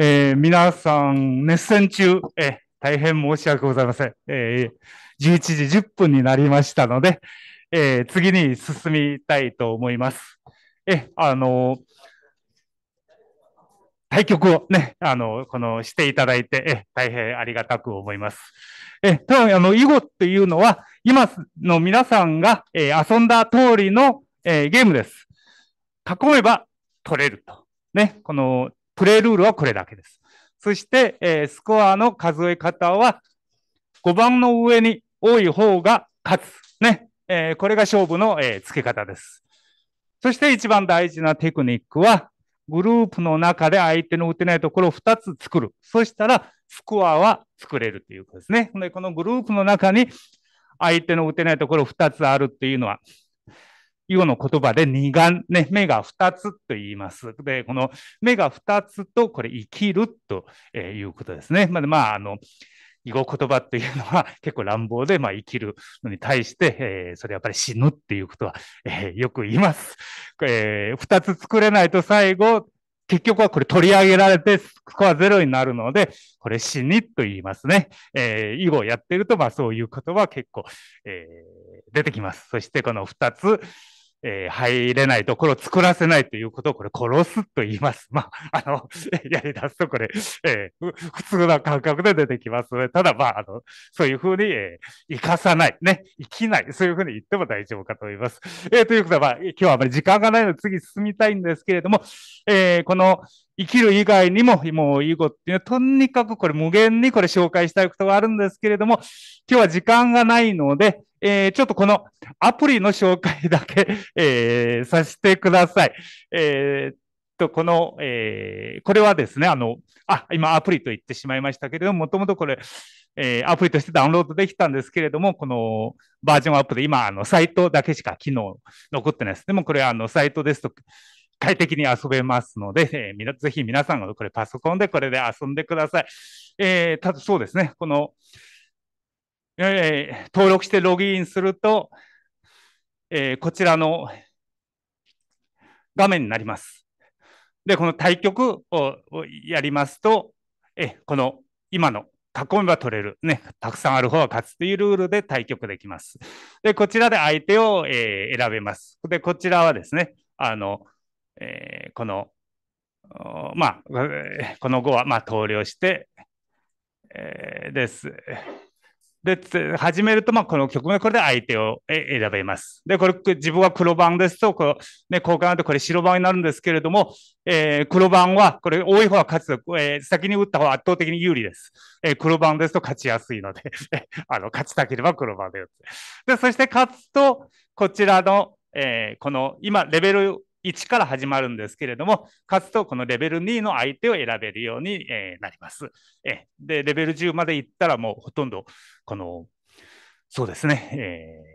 えー、皆さん、熱戦中、え大変申し訳ございません、えー。11時10分になりましたので、えー、次に進みたいと思います。え、あの対局をね、あの、このしていただいて、え、大変ありがたく思います。え、ただ、あの、囲碁っていうのは、今の皆さんが、え遊んだ通りの、えゲームです。囲めば取れると。ね、このプレイルールはこれだけです。そして、えー、スコアの数え方は、5番の上に多い方が勝つ。ね。えー、これが勝負の、えー、付け方です。そして一番大事なテクニックは、グループの中で相手の打てないところを2つ作る。そしたら、スコアは作れるということですね。で、このグループの中に相手の打てないところ2つあるっていうのは、囲碁の言葉で二眼、ね、目が二つと言います。で、この目が二つと、これ生きるということですね。まあ、まあ、あの、囲碁言葉っていうのは 結構乱暴で、まあ、生きるのに対して、えー、それやっぱり死ぬっていうことは、えー、よく言います。えー、つ作れないと最後、結局はこれ取り上げられて、スコアゼロになるので、これ死にと言いますね。えー、囲碁をやってると、まあそういうことは結構、えー、出てきます。そしてこの二つ、えー、入れないところを作らせないということをこれ殺すと言います。まあ、あの、やり出すとこれ、えー、普通な感覚で出てきます、ただ、まあ、あの、そういうふうに、えー、生かさない、ね、生きない、そういうふうに言っても大丈夫かと思います。えー、ということで、まあ、今日はあまり時間がないので次進みたいんですけれども、えー、この、生きる以外にも、もう囲碁っていうのは、とにかくこれ無限にこれ紹介したいことがあるんですけれども、今日は時間がないので、えー、ちょっとこのアプリの紹介だけ、えー、させてください。えー、っと、この、えこれはですね、あの、あ、今アプリと言ってしまいましたけれども、もともとこれ、えアプリとしてダウンロードできたんですけれども、このバージョンアップで今、あの、サイトだけしか機能残ってないです。でもこれ、あの、サイトですと、快適に遊べますので、えー、ぜひ皆さんがこれパソコンでこれで遊んでください。えー、ただそうですね、この、えー、登録してログインすると、えー、こちらの画面になります。で、この対局をやりますと、えこの今の囲めば取れる、ね、たくさんある方が勝つというルールで対局できます。で、こちらで相手を、えー、選べます。で、こちらはですね、あの、えー、この、まあ、この後は、まあ、投了して、えー、です。で、始めると、まあ、この局面、これで相手を選べます。で、これ、自分は黒番ですと、こう、ね、交換でこれ白番になるんですけれども、えー、黒番は、これ、多い方は勝つ、えー、先に打った方は圧倒的に有利です。えー、黒番ですと勝ちやすいので あの、勝ちたければ黒番で打つ。で、そして勝つと、こちらの、えー、この、今、レベル1から始まるんですけれども、勝つとこのレベル2の相手を選べるように、なります。えで、レベル10までいったらもうほとんど、この、そうですね、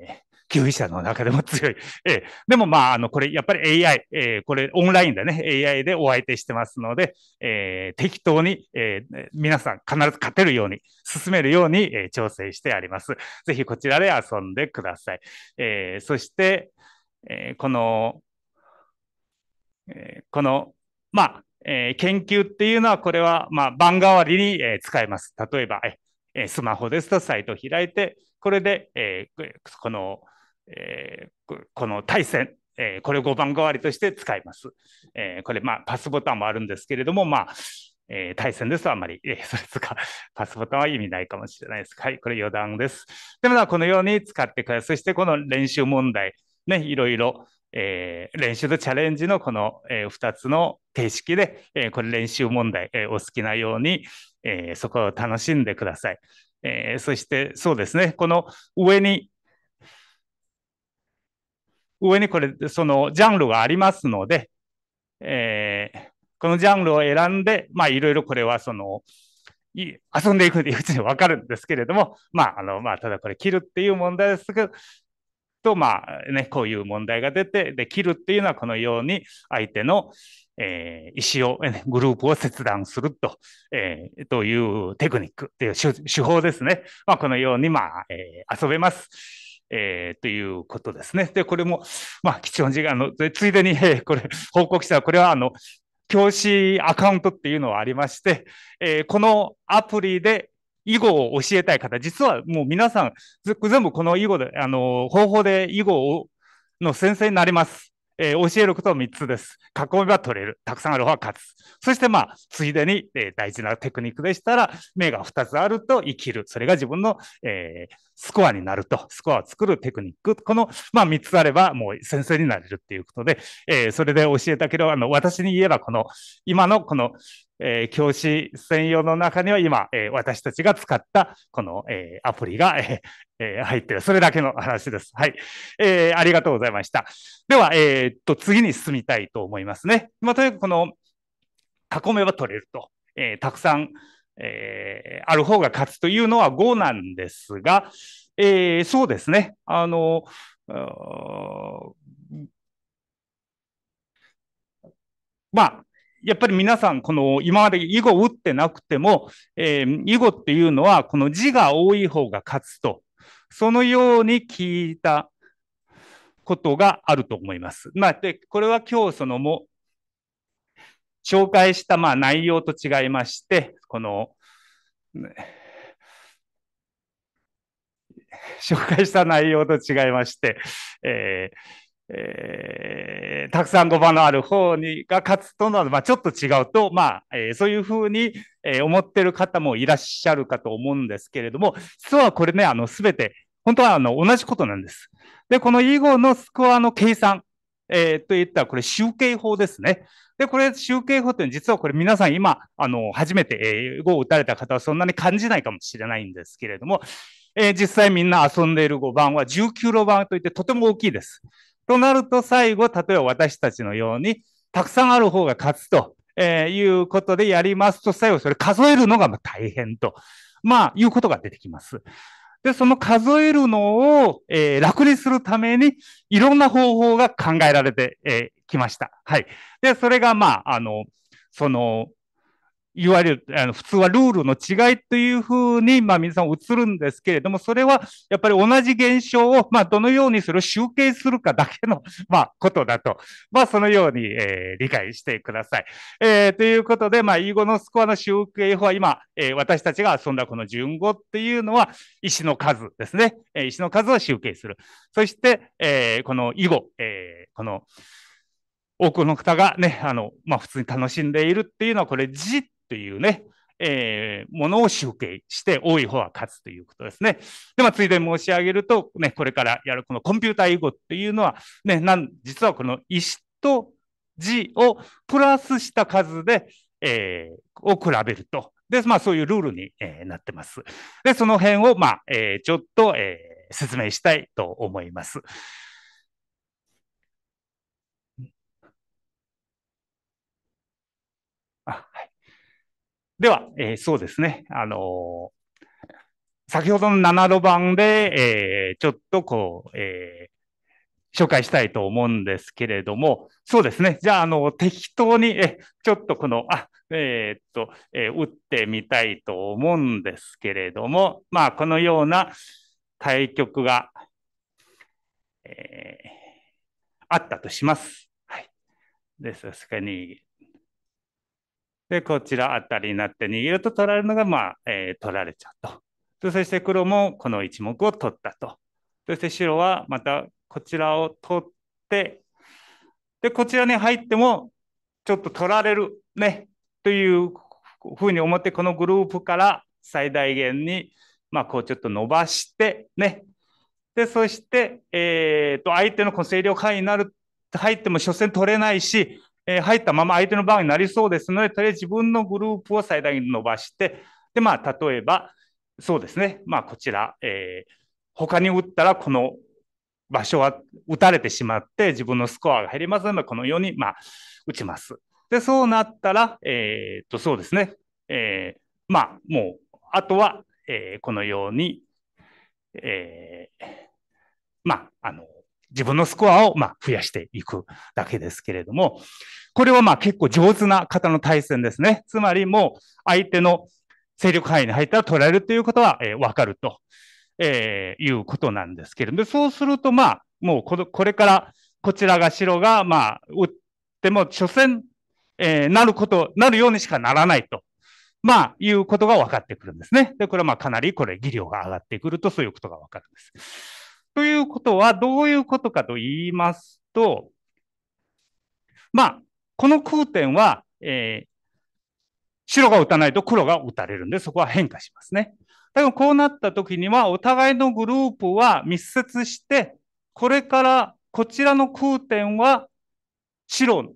えー、給者の中でも強い。えー、でもまあ、あの、これやっぱり AI、えー、これオンラインでね、AI でお相手してますので、えー、適当に、えー、皆さん必ず勝てるように、進めるように、えー、調整してあります。ぜひこちらで遊んでください。えー、そして、えー、このえー、この、まあ、えー、研究っていうのは、これは、まあ、番代わりに、え使えます。例えば、えスマホですとサイトを開いて、これで、えこの、えこの対戦、えこれを5番代わりとして使います。えこれ、まあ、パスボタンもあるんですけれども、まあ、えー、対戦ですとあんまり、えー、それとか、パスボタンは意味ないかもしれないです。はい、これ余談です。でも、このように使ってください。そして、この練習問題、ね、いろいろ、えー、練習とチャレンジのこの、えー、2つの形式で、えー、これ練習問題、えお好きなように、えそこを楽しんでください。えそしてそうですね、この上に上にこれ、そのジャンルがありますので、えー、このジャンルを選んで、まあ、いろいろこれはその、遊んでいくいうちに分かるんですけれども、まあ、あの、まあ、ただこれ切るっていう問題ですけど、と、まあね、こういう問題が出て、で、切るっていうのはこのように相手の、えー、意思を、グループを切断すると、えー、というテクニックという手法ですね。まあ、このように、まあ、えー、遊べます。えー、ということですね。で、これも、まあ、貴重な時間の、ついでに、えー、これ、報告したら、これは、あの、教師アカウントっていうのはありまして、えー、このアプリで囲碁を教えたい方、実はもう皆さん、全部この囲碁で、あの、方法で囲碁の先生になります。えー、教えることは3つです。囲めは取れる。たくさんある方が勝つ。そしてまあ、ついでに、えー、大事なテクニックでしたら、目が2つあると生きる。それが自分の、えー、スコアになると。スコアを作るテクニック。この、まあ、3つあれば、もう先生になれるっていうことで、えそれで教えたければ、あの、私に言えば、この、今のこのえー、教師専用の中には今、えー、私たちが使ったこの、えー、アプリが、えー、入ってる。それだけの話です。はい。えー、ありがとうございました。では、えー、っと、次に進みたいと思いますね。まあ、とにかくこの、囲めば取れると。えー、たくさん、えー、ある方が勝つというのは5なんですが、えー、そうですね。あの、まあ、やっぱり皆さん、この今まで囲碁打ってなくても、えー、囲碁っていうのはこの字が多い方が勝つと、そのように聞いたことがあると思います。まあ、で、これは今日そのも、紹介したまあ内容と違いまして、この、紹介した内容と違いまして、えーえー、たくさん5番のある方にが勝つとのは、まあ、ちょっと違うと、まあえー、そういうふうに、えー、思ってる方もいらっしゃるかと思うんですけれども、実はこれね、全て、本当はあの同じことなんです。で、この囲碁のスコアの計算、えー、といったらこれ集計法ですね。で、これ集計法というのは実はこれ皆さん今、あの、初めて、え碁を打たれた方はそんなに感じないかもしれないんですけれども、えー、実際みんな遊んでいる碁盤は19路盤といってとても大きいです。となると最後、例えば私たちのように、たくさんある方が勝つと、えー、いうことでやりますと、最後それ数えるのが大変と、まあ、いうことが出てきます。で、その数えるのを、えー、楽にするために、いろんな方法が考えられてき、えー、ました。はい。で、それが、まあ、あの、その、いわゆるあの普通はルールの違いというふうに、まあ、皆さん映るんですけれども、それはやっぱり同じ現象を、まあ、どのようにそれを集計するかだけの、まあ、ことだと、まあ、そのように、えー、理解してください。えー、ということで、まあ、英語のスコアの集計法は今、えー、私たちが遊んだこの順語っていうのは、石の数ですね。えー、石の数を集計する。そして、えー、この囲碁、えー、この、多くの方がね、あの、まあ、普通に楽しんでいるっていうのは、これ、じっというね、えー、ものを集計して多い方は勝つということですね。で、まあ、ついでに申し上げると、ね、これからやるこのコンピューター囲碁っていうのは、ね、なん実はこの石と字をプラスした数で、えー、を比べると。で、まあ、そういうルールに、えー、なってます。で、その辺を、まあ、えー、ちょっと、えー、説明したいと思います。では、えー、そうですね。あのー、先ほどの7路版で、えー、ちょっとこう、え紹介したいと思うんですけれども、そうですね。じゃあ、あの、適当に、え、ちょっとこの、あ、えー、っと、え打ってみたいと思うんですけれども、まあ、このような対局が、えあったとします。はい。です。が、に、で、こちらあたりになって逃げると取られるのが、まあ、えー、取られちゃうと。そして黒もこの1目を取ったと。そして白はまたこちらを取って、で、こちらに入っても、ちょっと取られるね、というふうに思って、このグループから最大限に、まあ、こうちょっと伸ばしてね。で、そして、えっ、ー、と、相手の勢力範囲になる、入っても所詮取れないし、えー、入ったまま相手の番になりそうですので、とりあえず自分のグループを最大に伸ばして、で、まあ、例えば、そうですね、まあ、こちら、えー、他に打ったらこの場所は打たれてしまって、自分のスコアが減りますので、このように、まあ、打ちます。で、そうなったら、えー、っと、そうですね、えー、まあ、もう、あとは、えー、このように、えー、まあ、あの、自分のスコアを、ま増やしていくだけですけれども、これはまあ結構上手な方の対戦ですね。つまりもう相手の勢力範囲に入ったら取られるということは、えー、わかると、えー、いうことなんですけれども、そうするとまあ、もうこのこれから、こちらが白が、まあ、打っても、所詮、えー、なること、なるようにしかならないと。まあ、いうことが分かってくるんですね。で、これはまあかなりこれ技量が上がってくるとそういうことが分かるんです。ということは、どういうことかと言いますと、まあ、この空点は、えー、白が打たないと黒が打たれるんで、そこは変化しますね。だからこうなった時には、お互いのグループは密接して、これからこちらの空点は白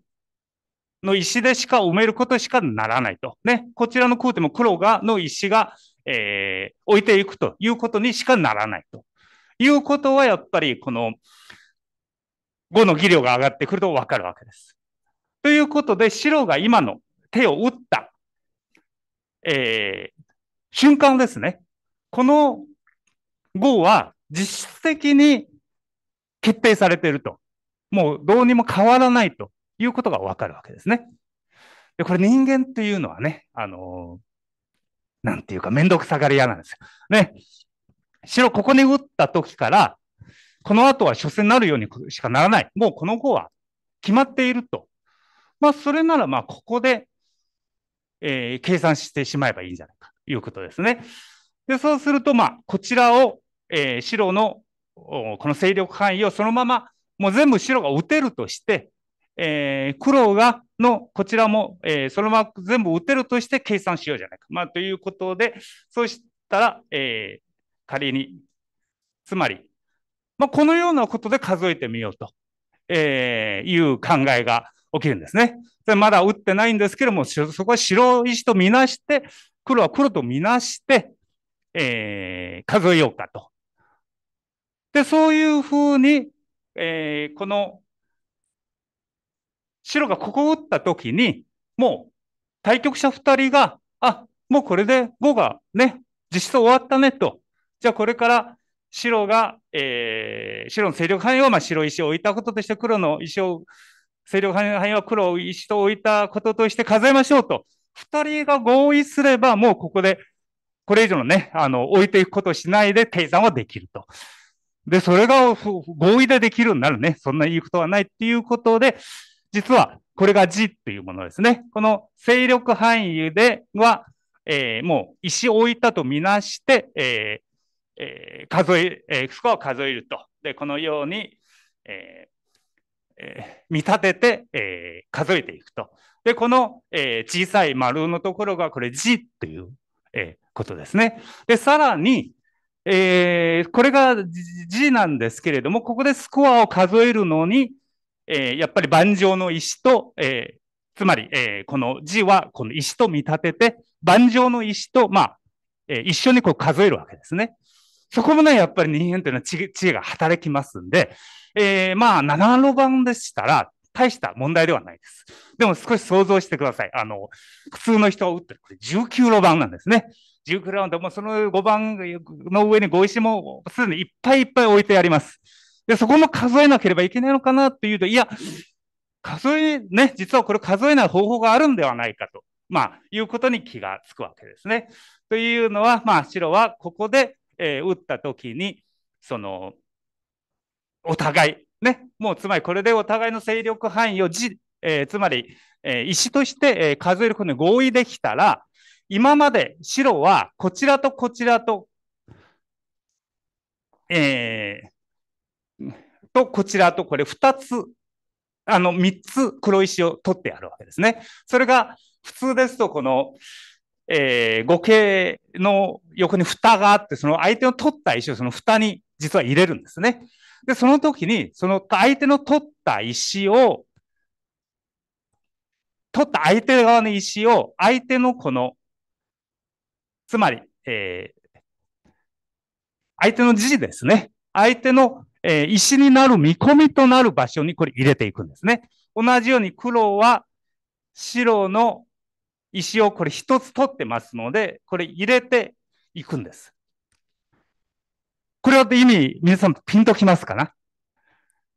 の石でしか埋めることしかならないと。ね。こちらの空点も黒がの石が、えー、置いていくということにしかならないと。いうことは、やっぱりこの5の技量が上がってくるとわかるわけです。ということで、白が今の手を打った、えー、瞬間ですね。この5は実質的に決定されていると。もうどうにも変わらないということがわかるわけですね。で、これ人間っていうのはね、あのー、なんていうか、めんどくさがり屋なんですよ。ね。白ここに打った時から、この後は初戦になるようにしかならない。もうこの後は決まっていると。まあ、それなら、まあ、ここで、えー、計算してしまえばいいんじゃないかということですね。で、そうすると、まあ、こちらを、えー、白の、この勢力範囲をそのまま、もう全部白が打てるとして、えー、黒がのこちらも、えー、そのまま全部打てるとして計算しようじゃないか、まあ、ということでそうしたら、え仮に。つまり、まあ、このようなことで数えてみようと、えー、いう考えが起きるんですね。でまだ打ってないんですけども、そこは白石とみなして、黒は黒とみなして、えー、数えようかと。で、そういうふうに、えー、この白がここを打った時に、もう対局者2人が、あ、もうこれで5がね、実質終わったねとじゃあこれから白が、えー、白の勢力範囲はまあ白石を置いたこととして、黒の石を、勢力範囲は黒石と置いたこととして数えましょうと。二人が合意すれば、もうここで、これ以上のね、あの、置いていくことをしないで計算はできると。で、それが合意でできるようになるね。そんないいことはないっていうことで、実はこれが字っていうものですね。この勢力範囲では、えー、もう石を置いたとみなして、えー、えー、数え、えー、スコアを数えると。で、このように、えーえー、見立てて、えー、数えていくと。で、この、えー、小さい丸のところがこれ G という、えー、ことですね。で、さらに、えー、これが G なんですけれども、ここでスコアを数えるのに、えー、やっぱり盤上の石と、えー、つまり、えー、この G はこの石と見立てて、盤上の石と、まあ、えー、一緒にこう数えるわけですね。そこもね、やっぱり人間というのは知恵が働きますんで、えー、まあ、7路盤でしたら、大した問題ではないです。でも少し想像してください。あの、普通の人を打ってる、これ19路盤なんですね。19路盤でもその5番の上に碁石もすでにいっぱいいっぱい置いてあります。で、そこも数えなければいけないのかなっていうと、いや、数え、ね、実はこれ数えない方法があるんではないかと、まあ、いうことに気がつくわけですね。というのは、まあ、白はここで、えー、打った時にそのお互いねもうつまりこれでお互いの勢力範囲をじ、えー、つまり、えー、石として、え数えることに合意できたら今まで白はこちらとこちらと、えとこちらとこれ2つあの3つ黒石を取ってあるわけですね。それが普通ですとこのえー、語形の横に蓋があって、その相手の取った石をその蓋に実は入れるんですね。で、その時に、その相手の取った石を、取った相手側の石を、相手のこの、つまり、えー、相手の字ですね。相手の、えー、石になる見込みとなる場所にこれ入れていくんですね。同じように黒は白の石をこれ一つ取ってますので、これ入れていくんです。これは意味、皆さんピンときますかな、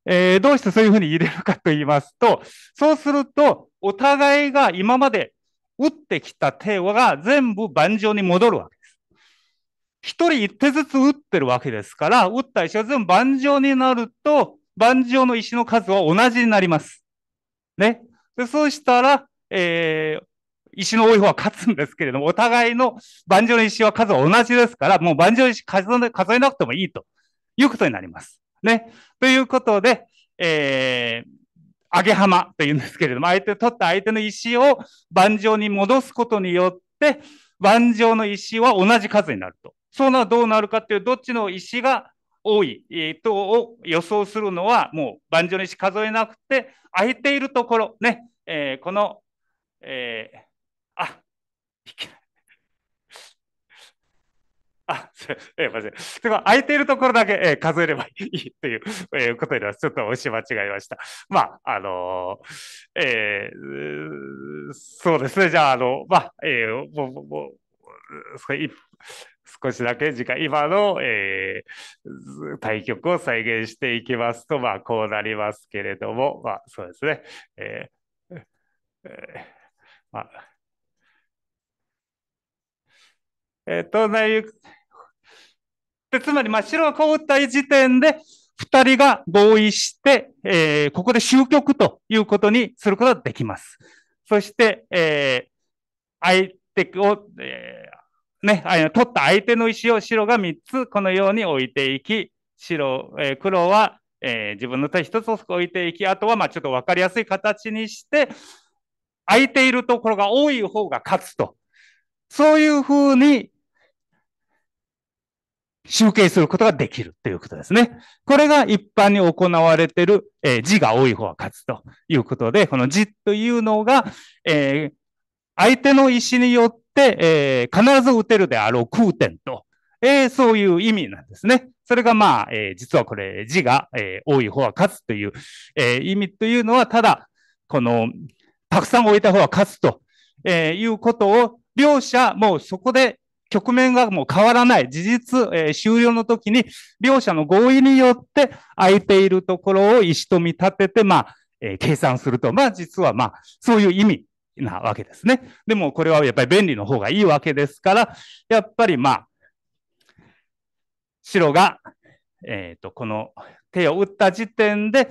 えー、どうしてそういうふうに入れるかと言いますと、そうすると、お互いが今まで打ってきた手が全部盤上に戻るわけです。一人一手ずつ打ってるわけですから、打った石は全部盤上になると、盤上の石の数は同じになります。ね。でそうしたら、えー、石の多い方は勝つんですけれども、お互いの盤上の石は数は同じですから、もう盤上石数えなくてもいいということになります。ね。ということで、えー、上げ浜というんですけれども、相手、取った相手の石を盤上に戻すことによって、盤上の石は同じ数になると。そうならどうなるかっていう、どっちの石が多い、えー、とを予想するのは、もう盤上の石数えなくて、空いているところ、ね、えー、この、えーい。あ、すみません。では、空いているところだけ、え数えればいいという、えことにはちょっと押し間違えました。まあ、あのー、えー、そうですね。じゃあ、あの、まあ、えー、もう、もう、少しだけ時間、今の、えー、対局を再現していきますと、まあ、こうなりますけれども、まあ、そうですね。えーえー、まあえー、と、でつまり、まあ、白が被った時点で、二人が合意して、えー、ここで終局ということにすることができます。そして、えー、相手を、えー、ね、取った相手の石を白が三つこのように置いていき、白、えー、黒は、えー、自分の手一つ置いていき、あとはまあちょっとわかりやすい形にして、空いているところが多い方が勝つと。そういうふうに集計することができるということですね。これが一般に行われている、えー、字が多い方が勝つということで、この字というのが、えー、相手の石によって、えー、必ず打てるであろう空点と、えー、そういう意味なんですね。それがまあ、えー、実はこれ字が、えー、多い方が勝つという、えー、意味というのは、ただ、この、たくさん置いた方が勝つと、えー、いうことを、両者もうそこで局面がもう変わらない。事実、えー、終了の時に、両者の合意によって、空いているところを石と見立てて、まあ、えー、計算すると、まあ、実はまあ、そういう意味なわけですね。でも、これはやっぱり便利の方がいいわけですから、やっぱりまあ、白が、えっ、ー、と、この手を打った時点で、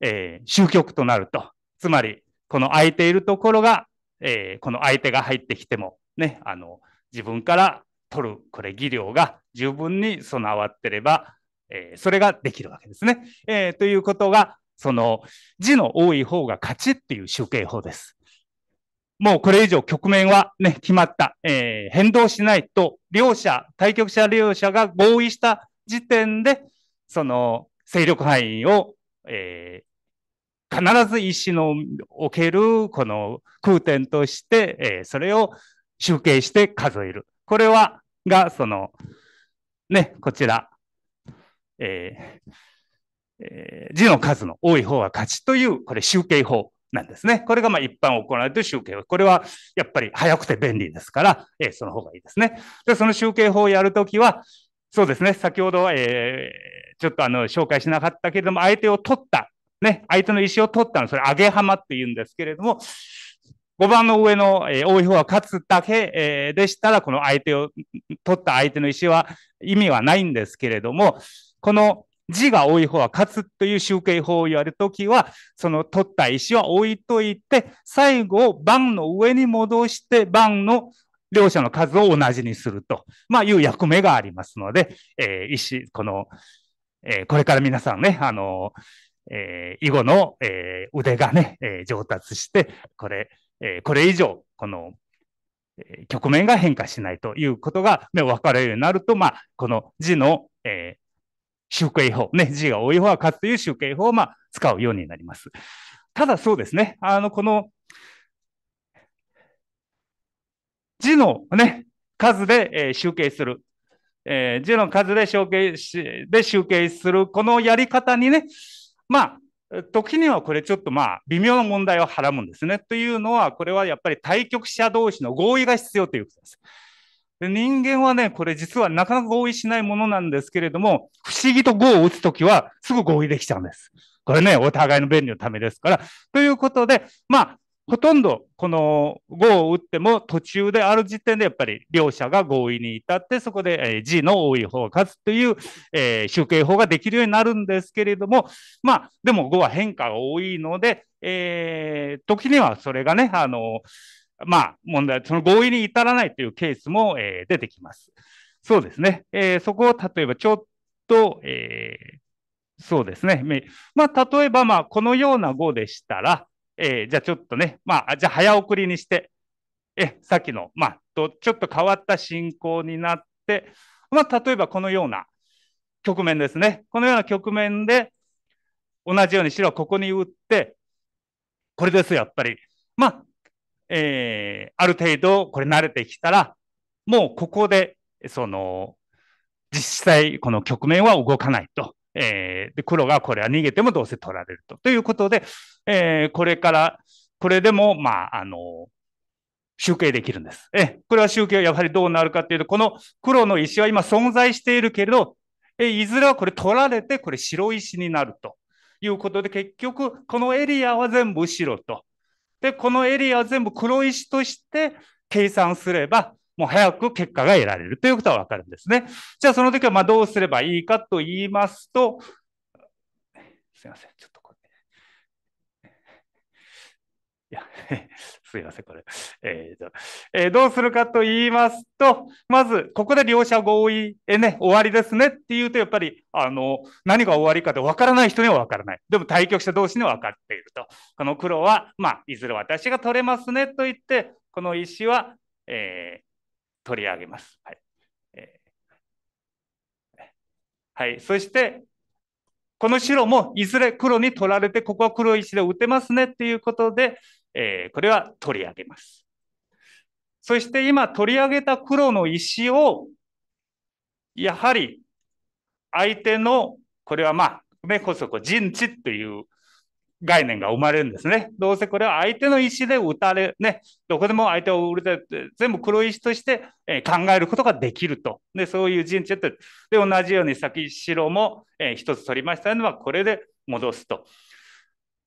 えー、終局となると。つまり、この空いているところが、えー、この相手が入ってきても、ね、あの、自分から取る、これ技量が十分に備わってれば、えー、それができるわけですね。えー、ということが、その字の多い方が勝ちっていう集計法です。もうこれ以上局面はね、決まった。えー、変動しないと、両者、対局者両者が合意した時点で、その勢力範囲を、えー、必ず石のおけるこの空点として、えー、それを集計して数える。これは、が、その、ね、こちら、えー、えー、字の数の多い方が勝ちという、これ集計法なんですね。これがまあ一般行われている集計法。これはやっぱり早くて便利ですから、えー、その方がいいですね。で、その集計法をやるときは、そうですね、先ほど、えー、ちょっとあの紹介しなかったけれども、相手を取った、ね、相手の石を取ったの、それ、上げ浜っていうんですけれども、5番の上の、えー、多い方は勝つだけ、えー、でしたら、この相手を、取った相手の石は意味はないんですけれども、この字が多い方は勝つという集計法をやるときは、その取った石は置いといて、最後、番の上に戻して、番の両者の数を同じにすると、まあ、いう役目がありますので、えー、石、この、えー、これから皆さんね、あのー、えー、囲碁の、えー、腕がね、えー、上達して、これ、えー、これ以上、この、え局面が変化しないということが、ね、分かるようになると、まあ、この字の、え集計法、ね、字が多い方が勝つという集計法を、まあ、使うようになります。ただそうですね、あの、この字のね、数で、えー、集計する。えー、字の数で集計し、で集計する、このやり方にね、まあ、時にはこれちょっとまあ微妙な問題をはらむんですね。というのは、これはやっぱり対局者同士の合意が必要ということです。で人間はね、これ実はなかなか合意しないものなんですけれども、不思議と5を打つときはすぐ合意できちゃうんです。これね、お互いの便利のためですから。ということで、まあ、ほとんどこの5を打っても途中である時点でやっぱり両者が合意に至ってそこで G の多い方が勝つという、え集計法ができるようになるんですけれどもまあでも5は変化が多いので、えー、時にはそれがねあのまあ問題その合意に至らないというケースも、え出てきます。そうですね、えー、そこを例えばちょっと、えー、そうですね、まあ、例えばまあこのような5でしたらえー、じゃあちょっとね、まあ、じゃあ早送りにして、え、さっきの、まあ、とちょっと変わった進行になって、まあ、例えばこのような局面ですね。このような局面で、同じように白はここに打って、これですやっぱり。まあ、えー、ある程度これ慣れてきたら、もうここで、その、実際この局面は動かないと。えー、で黒がこれは逃げてもどうせ取られると。ということで、えー、これから、これでも、まあ、あの、集計できるんです。え、これは集計はやはりどうなるかというと、この黒の石は今存在しているけれど、え、いずれはこれ取られて、これ白石になるということで、結局、このエリアは全部白と。で、このエリアは全部黒石として計算すれば、もう早く結果が得られるということはわかるんですね。じゃあその時はまどうすればいいかと言いますと、すいません。ちょっとや、すいません、これ。えーとえー、どうするかと言いますと、まず、ここで両者合意、えね、終わりですねっていうと、やっぱり、あの、何が終わりかで分からない人には分からない。でも、対局者同士には分かっていると。この黒は、まあ、いずれ私が取れますねと言って、この石は、えー、取り上げます。はい。えー、はい。そして、この白もいずれ黒に取られて、ここは黒石で打てますねっていうことで、えー、これは取り上げます。そして今取り上げた黒の石を、やはり相手の、これはまあ、目こそこ陣地という概念が生まれるんですね。どうせこれは相手の石で打たれ、ね、どこでも相手を打れて、全部黒石として考えることができると。で、そういう陣地って、で、同じように先白も一つ取りましたのは、これで戻すと。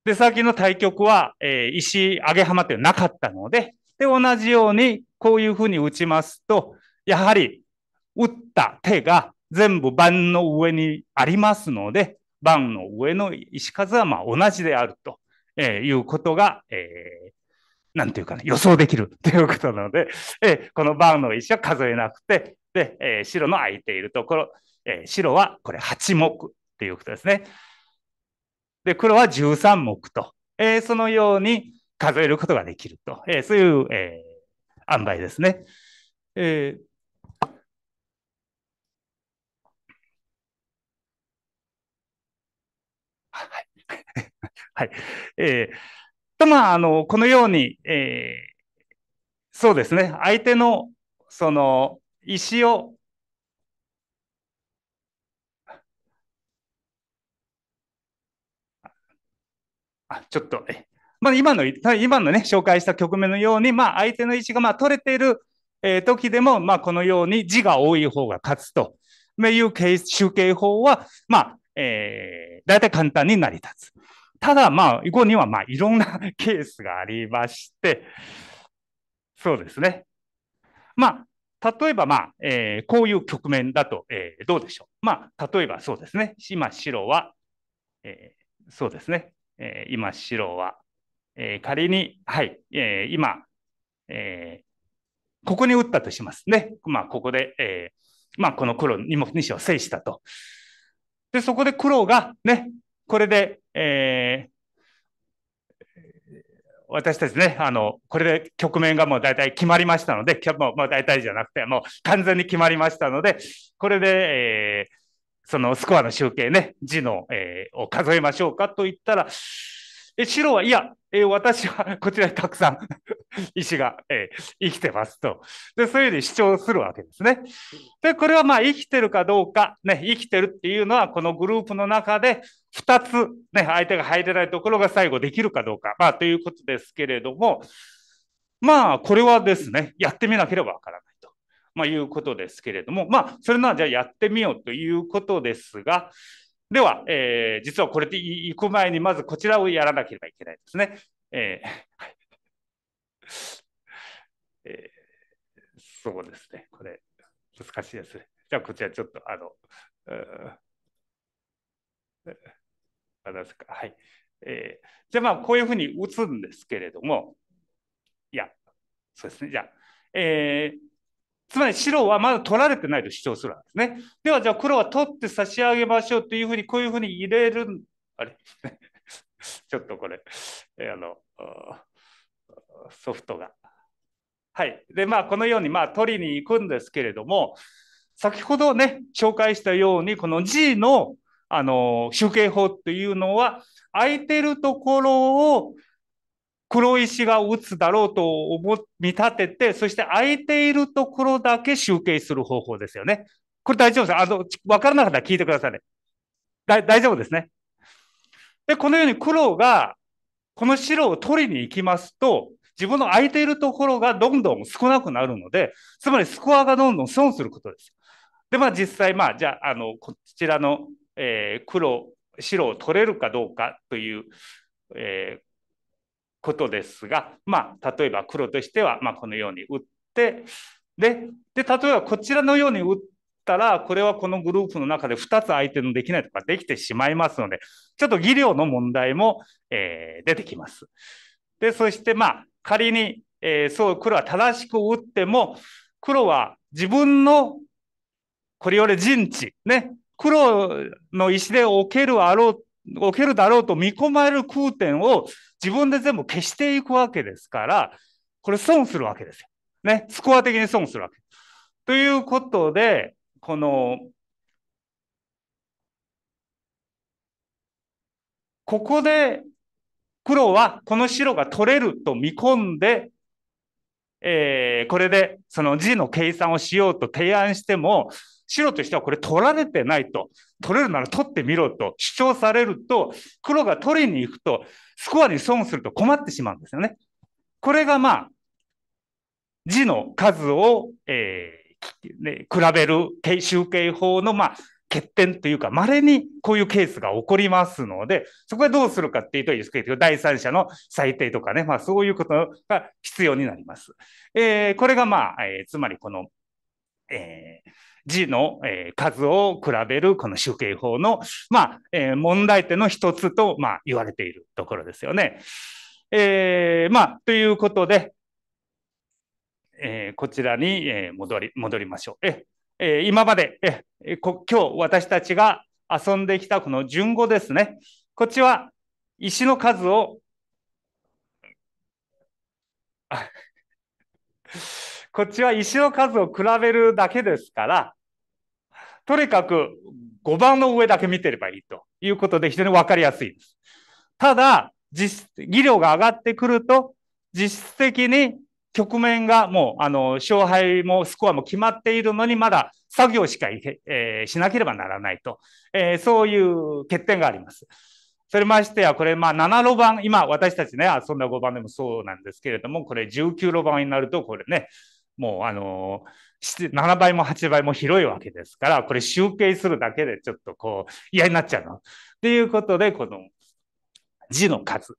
で、先の対局は、えー、石、上げ浜っていうのはなかったので、で、同じように、こういうふうに打ちますと、やはり、打った手が全部盤の上にありますので、盤の上の石数はま同じであると、えいうことが、えー、ていうかね、予想できるということなので、えー、この盤の石は数えなくて、で、えー、白の空いているところ、えー、白はこれ8目っていうことですね。で、黒は13目と、えー、そのように数えることができると、えー、そういう、えー、塩梅ですね。えーはい。はい。えー、と、まあ、あの、このように、えー、そうですね、相手の、その、石をあちょっと、えまあ、今の今のね紹介した局面のように、まあ、相手の位置がまあ取れている、えー、時でも、まあ、このように字が多い方が勝つという集計法は、まあえー、大体簡単に成り立つ。ただ、まあ、以後にはまあいろんなケースがありまして、そうですね。まあ、例えば、まあえー、こういう局面だと、えー、どうでしょう。まあ、例えばそうですね。今、白は、えー、そうですね。えー、今白は、えー、仮に、はい、えー、今、えー、ここに打ったとしますね。まあ、ここで、えー、まあ、この黒2目二子を制したと。で、そこで黒がね、これで、えー、私たちね、あの、これで局面がもう大体決まりましたので、もうもう大体じゃなくて、もう完全に決まりましたので、これで、えー、そのスコアの集計ね、字の、えー、を数えましょうかと言ったら、え白は、いや、えー、私はこちらにたくさん 石が、えー、生きてますとで。そういうふうに主張するわけですね。で、これはまあ生きてるかどうか、ね、生きてるっていうのはこのグループの中で2つ、ね、相手が入れないところが最後できるかどうか、まあということですけれども、まあこれはですね、やってみなければわからない。まあ、いうことですけれども、まあ、それならじゃあやってみようということですが、では、えー、実はこれで行く前に、まずこちらをやらなければいけないですね。えー、えー、そうですね、これ、難しいですね。じゃあ、こちらちょっと、あの、あですか、はい。えー、じゃあ、まあ、こういうふうに打つんですけれども、いや、そうですね、じゃあ、えー、つまり白はまだ取られてないと主張するわけですね。ではじゃあ黒は取って差し上げましょうというふうにこういうふうに入れる、あれ ちょっとこれ、えー、あの、ソフトが。はい。で、まあこのようにまあ取りに行くんですけれども、先ほどね、紹介したように、この G のあの集計法というのは、空いてるところを黒石が打つだろうと思見立てて、そして空いているところだけ集計する方法ですよね。これ大丈夫ですあの、わからなかったら聞いてくださいね。大丈夫ですね。で、このように黒が、この白を取りに行きますと、自分の空いているところがどんどん少なくなるので、つまりスコアがどんどん損することです。で、まあ実際、まあ、じゃあ、あの、こちらの、えー、黒、白を取れるかどうかという、えー、ことですが、まあ、例えば黒としては、まあ、このように打ってでで例えばこちらのように打ったらこれはこのグループの中で2つ相手のできないとかできてしまいますのでちょっと技量の問題も、えー、出てきます。でそしてまあ仮に、えー、そう黒は正しく打っても黒は自分のこれより陣地ね黒の石で置けるあろう受けるだろうと見込まれる空点を自分で全部消していくわけですから、これ損するわけですよ。ね、スコア的に損するわけ。ということで、この、ここで黒はこの白が取れると見込んでえー、これでその字の計算をしようと提案しても、白としてはこれ取られてないと、取れるなら取ってみろと主張されると、黒が取りに行くと、スコアに損すると困ってしまうんですよね。これがまあ、字の数を、えーね、比べる集計法の、まあ、欠点というか、稀にこういうケースが起こりますので、そこはどうするかっていうと、ですけど、第三者の裁定とかね、まあそういうことが必要になります。えー、これがまあ、えー、つまりこの、えー、字の、えー、数を比べるこの集計法の、まあ、えー、問題点の一つと、まあ、言われているところですよね。えー、まあ、ということで、えー、こちらに、えー、戻り、戻りましょう。ええ今まで、え今日私たちが遊んできたこの順語ですね。こっちは石の数を、こっちは石の数を比べるだけですから、とにかく5番の上だけ見てればいいということで非常に分かりやすいです。ただ、技量が上がってくると、実質的に局面がもう、あの、勝敗もスコアも決まっているのに、まだ作業しかいえー、しなければならないと、えー、そういう欠点があります。それましてや、これ、まあ、7路盤、今、私たちね、遊んだ5番でもそうなんですけれども、これ、19路盤になると、これね、もう、あの7倍も8倍も広いわけですから、これ集計するだけでちょっとこう嫌になっちゃうの。っていうことで、この字の数、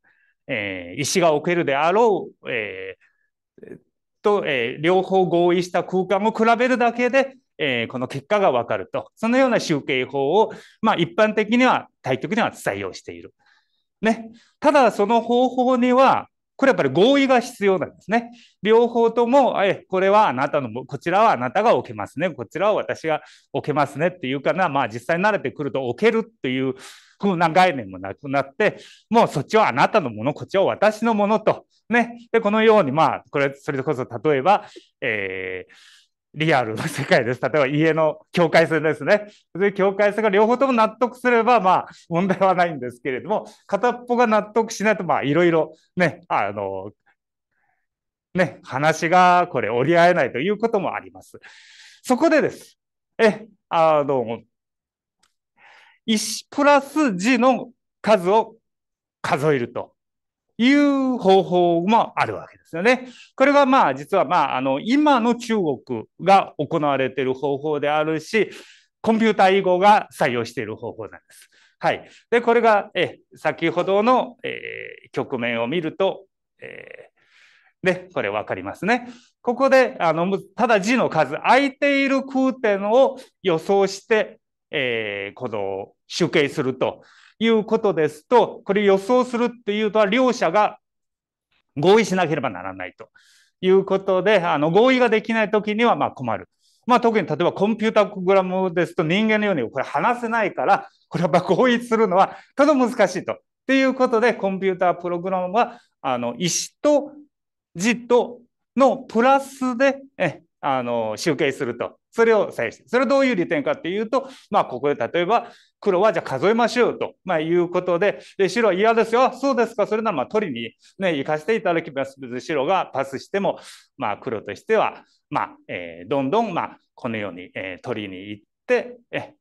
えー、石が置けるであろう、えー、と、えー、両方合意した空間を比べるだけで、えー、この結果がわかると。そのような集計法を、まあ、一般的には対局では採用している。ね。ただ、その方法には、これやっぱり合意が必要なんですね。両方とも、え、これはあなたの、こちらはあなたが置けますね。こちらは私が置けますねっていうかな。まあ実際慣れてくると置けるっていうこんな概念もなくなって、もうそっちはあなたのもの、こっちは私のものと、ね。で、このように、まあ、これ、それこそ例えば、えー、リアルの世界です。例えば家の境界線ですね。で境界線が両方とも納得すれば、まあ問題はないんですけれども、片っぽが納得しないと、まあいろいろね、あの、ね、話がこれ折り合えないということもあります。そこでです。え、あの、1プラス字の数を数えるという方法もあるわけですよね。これがまあ実はまああの今の中国が行われている方法であるし、コンピューター囲碁が採用している方法なんです。はい。で、これが、え、先ほどの、えー、局面を見ると、えー、で、これ分かりますね。ここで、あの、ただ字の数、空いている空点を予想して、えー、この集計するということですと、これ予想するっていうとは、両者が合意しなければならないということで、あの合意ができないときにはま困る。まあ、特に例えばコンピュータプログラムですと人間のようにこれ話せないから、これは合意するのはとても難しいと。ということで、コンピュータープログラムは、あの、石と字とのプラスで、あの、集計するとそれをそれはどういう利点かっていうと、まあ、ここで例えば黒はじゃあ数えましょうと、まあ、いうことでで白は嫌ですよそうですかそれならまあ取りに、ね、行かせていただきます白がパスしても、まあ、黒としては、まあえー、どんどん、まあ、このように、えー、取りに行ってえ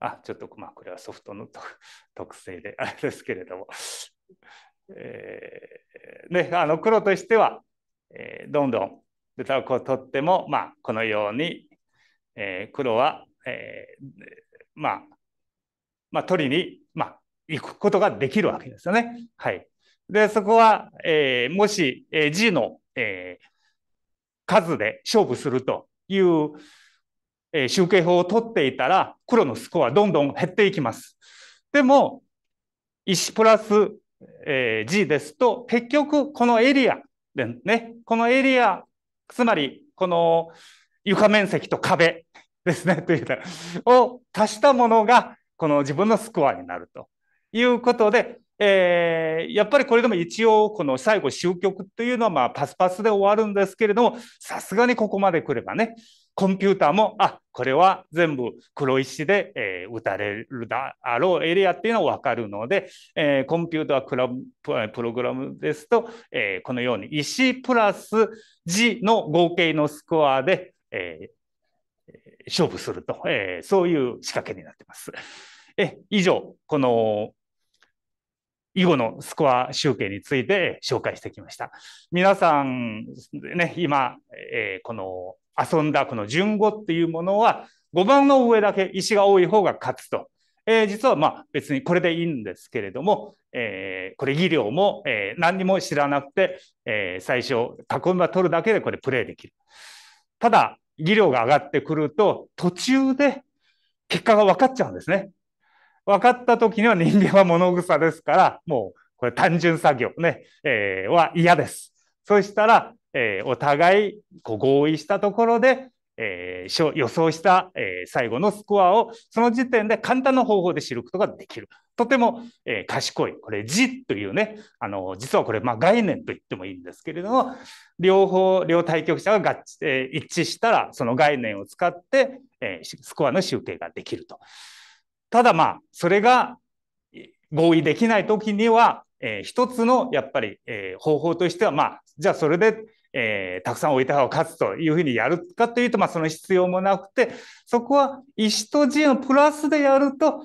あちょっとまあこれはソフトの 特性であれですけれども、えー、ね、あの黒としては、えー、どんどん豚をこう取っても、まあ、このように、えー、黒は、えー、まあ、まあ、取りに、まあ、行くことができるわけですよね。はい。で、そこは、えー、もし、えー、G の、えー、数で勝負するという、えー、集計法を取っていたら、黒のスコアどんどん減っていきます。でも、1プラス、えー、G ですと、結局、このエリアでね、このエリア、つまり、この、床面積と壁ですね、というか、を足したものが、この自分のスコアになるということで、えー、やっぱりこれでも一応この最後終局というのはまあパスパスで終わるんですけれどもさすがにここまで来ればねコンピューターもあこれは全部黒石で、えー、打たれるだろうエリアっていうのは分かるので、えー、コンピュータープログラムですと、えこのように石プラス字の合計のスコアでえー、勝負すると、えー、そういう仕掛けになってます。え以上、この囲碁のスコア集計について紹介してきました。皆さん、ね、今、えー、この遊んだこの順語っていうものは、5番の上だけ石が多い方が勝つと。えー、実はまあ別にこれでいいんですけれども、えー、これ技量も、え何にも知らなくて、え最初囲いは取るだけでこれプレイできる。ただ技量が上がってくると、途中で結果が分かっちゃうんですね。分かった時には人間は物草ですから、もうこれ単純作業ね、えー、は嫌です。そしたら、えー、お互いこう合意したところで、えー、予想した、えー、最後のスコアをその時点で簡単な方法で知ることができる。とても、えー、賢い。これ、字というね、あの、実はこれ、まあ、概念と言ってもいいんですけれども、両方、両対局者が合致、えー、一致したら、その概念を使って、えー、スコアの集計ができると。ただ、まあ、それが合意できないときには、えー、一つのやっぱり、えー、方法としては、まあ、じゃあそれでえー、たくさん置いた方が勝つというふうにやるかというと、まあ、その必要もなくて、そこは石と陣をプラスでやると、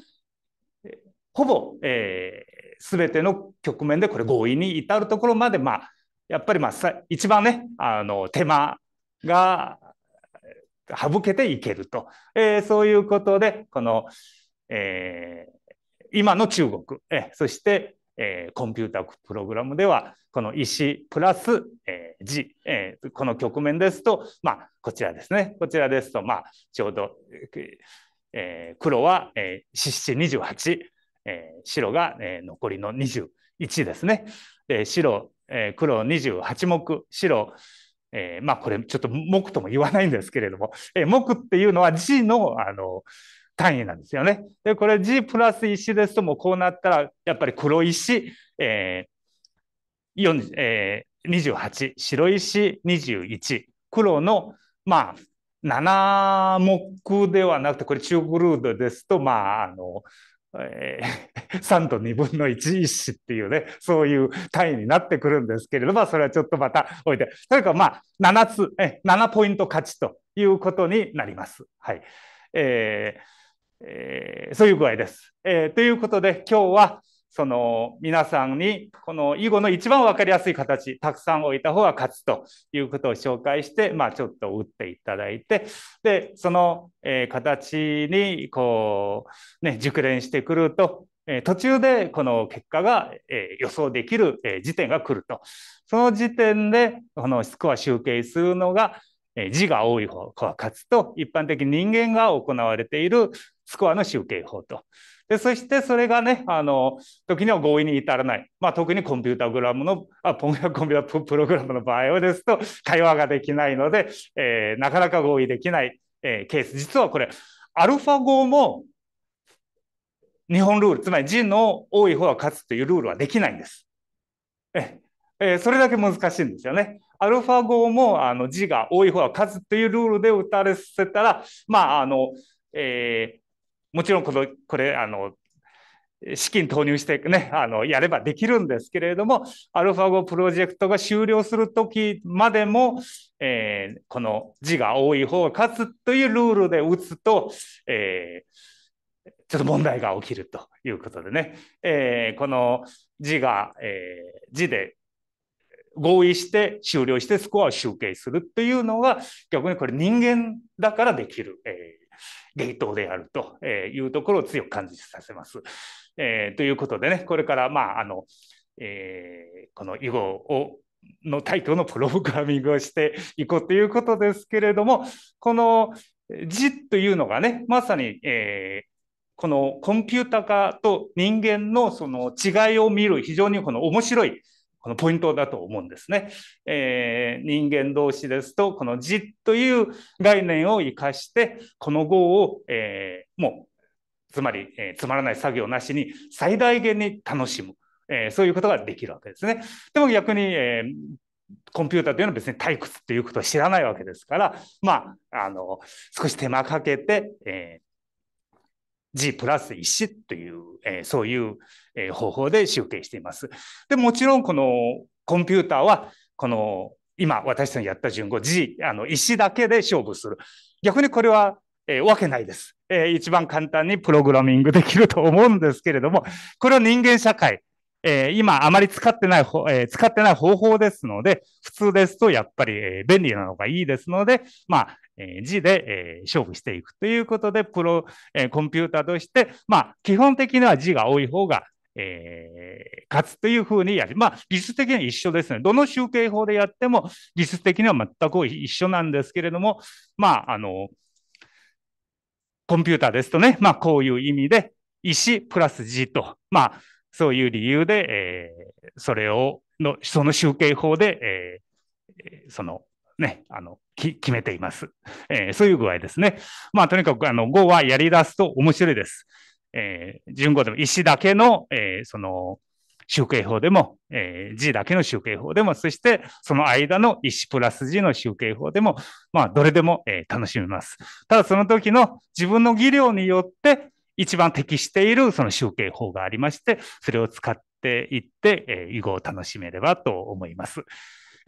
ほぼ、えー、全ての局面でこれ合意に至るところまで、まあ、やっぱり、まあ、一番ね、あの手間が省けていけると、えー、そういうことで、この、えー、今の中国、えそしてえー、コンピュータプログラムではこの石プラス、えー、字、えー、この局面ですと、まあ、こちらですねこちらですと、まあ、ちょうど、えー、黒は、四七二十八、白が、えー、残りの二十一ですね。えー、白、えー、黒二十八目白えー、まあこれちょっと木とも言わないんですけれども、えー、木っていうのは字のあの単位なんですよね。で、これ G プラス石ですと、もうこうなったら、やっぱり黒石、えーえー、28、白石21、黒の、まあ、7目ではなくて、これ中国ルードですと、まあ、あの、え3 と2分の1石っていうね、そういう単位になってくるんですけれども、それはちょっとまた置いて、とにかくまあ、7つ、え7ポイント勝ちということになります。はい。えーえー、そういう具合です。えー、ということで今日はその皆さんにこの囲碁の一番分かりやすい形たくさん置いた方が勝つということを紹介して、まあ、ちょっと打っていただいてでその、えー、形にこう、ね、熟練してくると、えー、途中でこの結果が、えー、予想できる、え時点が来るとその時点でこのスコア集計するのが字が多い方が勝つと、一般的に人間が行われているスコアの集計法と。でそしてそれがね、あの、時には合意に至らない。まあ、特にコンピュータグラムの、あコンピュータプログラムの場合はですと、会話ができないので、えー、なかなか合意できない、えー、ケース。実はこれ、アルファ号も日本ルール、つまり字の多い方が勝つというルールはできないんです。えー、それだけ難しいんですよね。アルファ号もあの字が多い方勝数というルールで打たれせたら、まああのえー、もちろんこのこれあの資金投入してね、あの、やればできるんですけれども、アルファ号プロジェクトが終了するときまでも、えー、この字が多い方が勝つというルールで打つと、えー、ちょっと問題が起きるということでね、えー、この字が、え字で合意して終了してスコアを集計するというのが逆にこれ人間だからできる、えー、ゲートであるというところを強く感じさせます。えー、ということでねこれからまああの、えー、この囲碁をのタイトルのプログラミングをしていこうということですけれどもこの字というのがねまさに、えー、このコンピュータ化と人間のその違いを見る非常にこの面白いこのポイントだと思うんですね。えー、人間同士ですと、この字という概念を生かして、この語を、えー、もう、つまり、えー、つまらない作業なしに最大限に楽しむ、えそういうことができるわけですね。でも逆に、えコンピューターというのは別に退屈ということを知らないわけですから、まあ、あの、少し手間かけて、え G プラス1という、えー、そういう、えー、方法で集計しています。でもちろんこのコンピューターはこの今私たちのやった順号 G あの1だけで勝負する。逆にこれは、えー、わけないです、えー。一番簡単にプログラミングできると思うんですけれどもこれは人間社会、えー、今あまり使ってない、えー、使ってない方法ですので普通ですとやっぱり、えー、便利なのがいいですのでまあ、え字で、え勝負していくということで、プロ、えコンピューターとして、まあ、基本的には字が多い方が、え勝つというふうにやる。まあ、理数的には一緒ですね。どの集計法でやっても、理数的には全く一緒なんですけれども、まあ、あの、コンピューターですとね、まあ、こういう意味で、石プラス字と、まあ、そういう理由で、えそれをの、その集計法で、えそのね、あの、決めています。えー、そういう具合ですね。まあ、とにかく、あの、語はやり出すと面白いです。えー、順語でも、石だけの、えー、その、集計法でも、えー、だけの集計法でも、そしてその間の石プラス字の集計法でも、まあ、どれでも、えー、楽しめます。ただ、その時の自分の技量によって、一番適しているその集計法がありまして、それを使っていって、えー、囲碁を楽しめればと思います。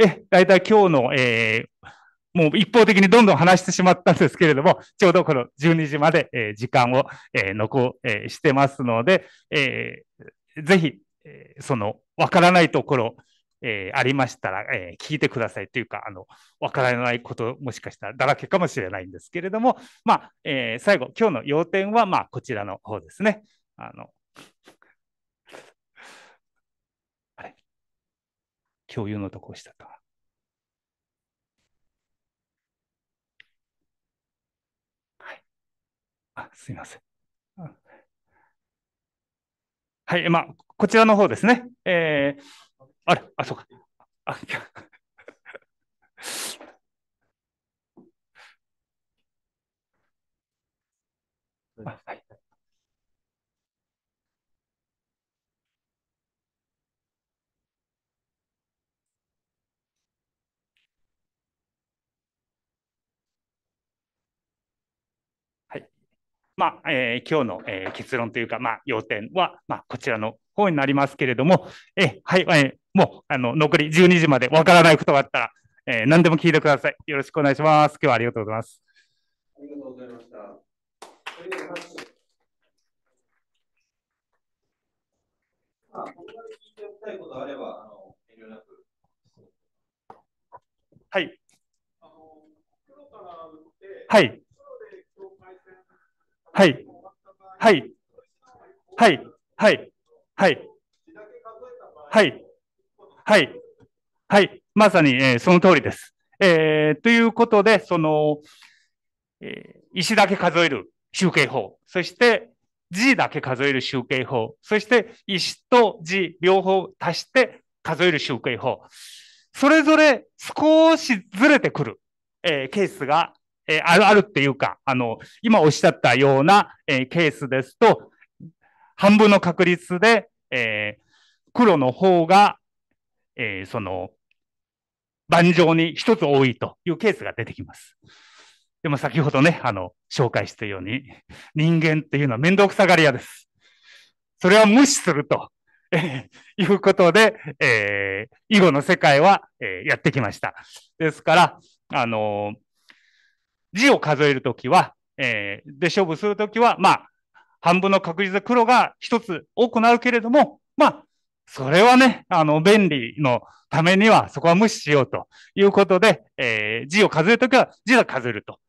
え、大体今日の、えー、もう一方的にどんどん話してしまったんですけれども、ちょうどこの12時まで、えー、時間を、えー、残、えー、してますので、えー、ぜひ、えー、その、わからないところ、えー、ありましたら、えー、聞いてくださいというか、あの、わからないこと、もしかしたらだらけかもしれないんですけれども、まあ、えー、最後、今日の要点は、まあ、こちらの方ですね。あの、共有のとこしたか。はい、あすいません。はい、まあ、こちらの方ですね。えー、あれ、あ、そうか。あ はいまあ、えー、今日の、えー、結論というか、まあ、要点は、まあ、こちらの方になりますけれども、えはい、えもうあの残り12時までわからないことがあったら、え何でも聞いてください。よろしくお願いします。今日はありがとうございます。ありがとうございました。まあ、ここで聞いておきたいことあれば、あの遠慮なく。はい。あの、黒から打って、はい。はい。はい。はい。はい。はい。はい。はい。はい。まさに、えー、その通りです。えー、ということで、その、えー、石だけ数える集計法、そして字だけ数える集計法、そして石と字両方足して数える集計法、それぞれ少しずれてくる、えー、ケースがえあるあるっていうか、あの、今おっしゃったような、えケースですと、半分の確率で、え黒の方が、えその、盤上に一つ多いというケースが出てきます。でも先ほどね、あの、紹介したように、人間っていうのは面倒くさがり屋です。それは無視すると、えー、いうことで、えー、囲碁の世界は、えー、やってきました。ですから、あのー字を数えるときは、えー、で勝負するときは、まあ、半分の確率で黒が一つ多くなるけれども、まあ、それはね、あの、便利のためには、そこは無視しようということで、えー、字を数えるときは字は数えると。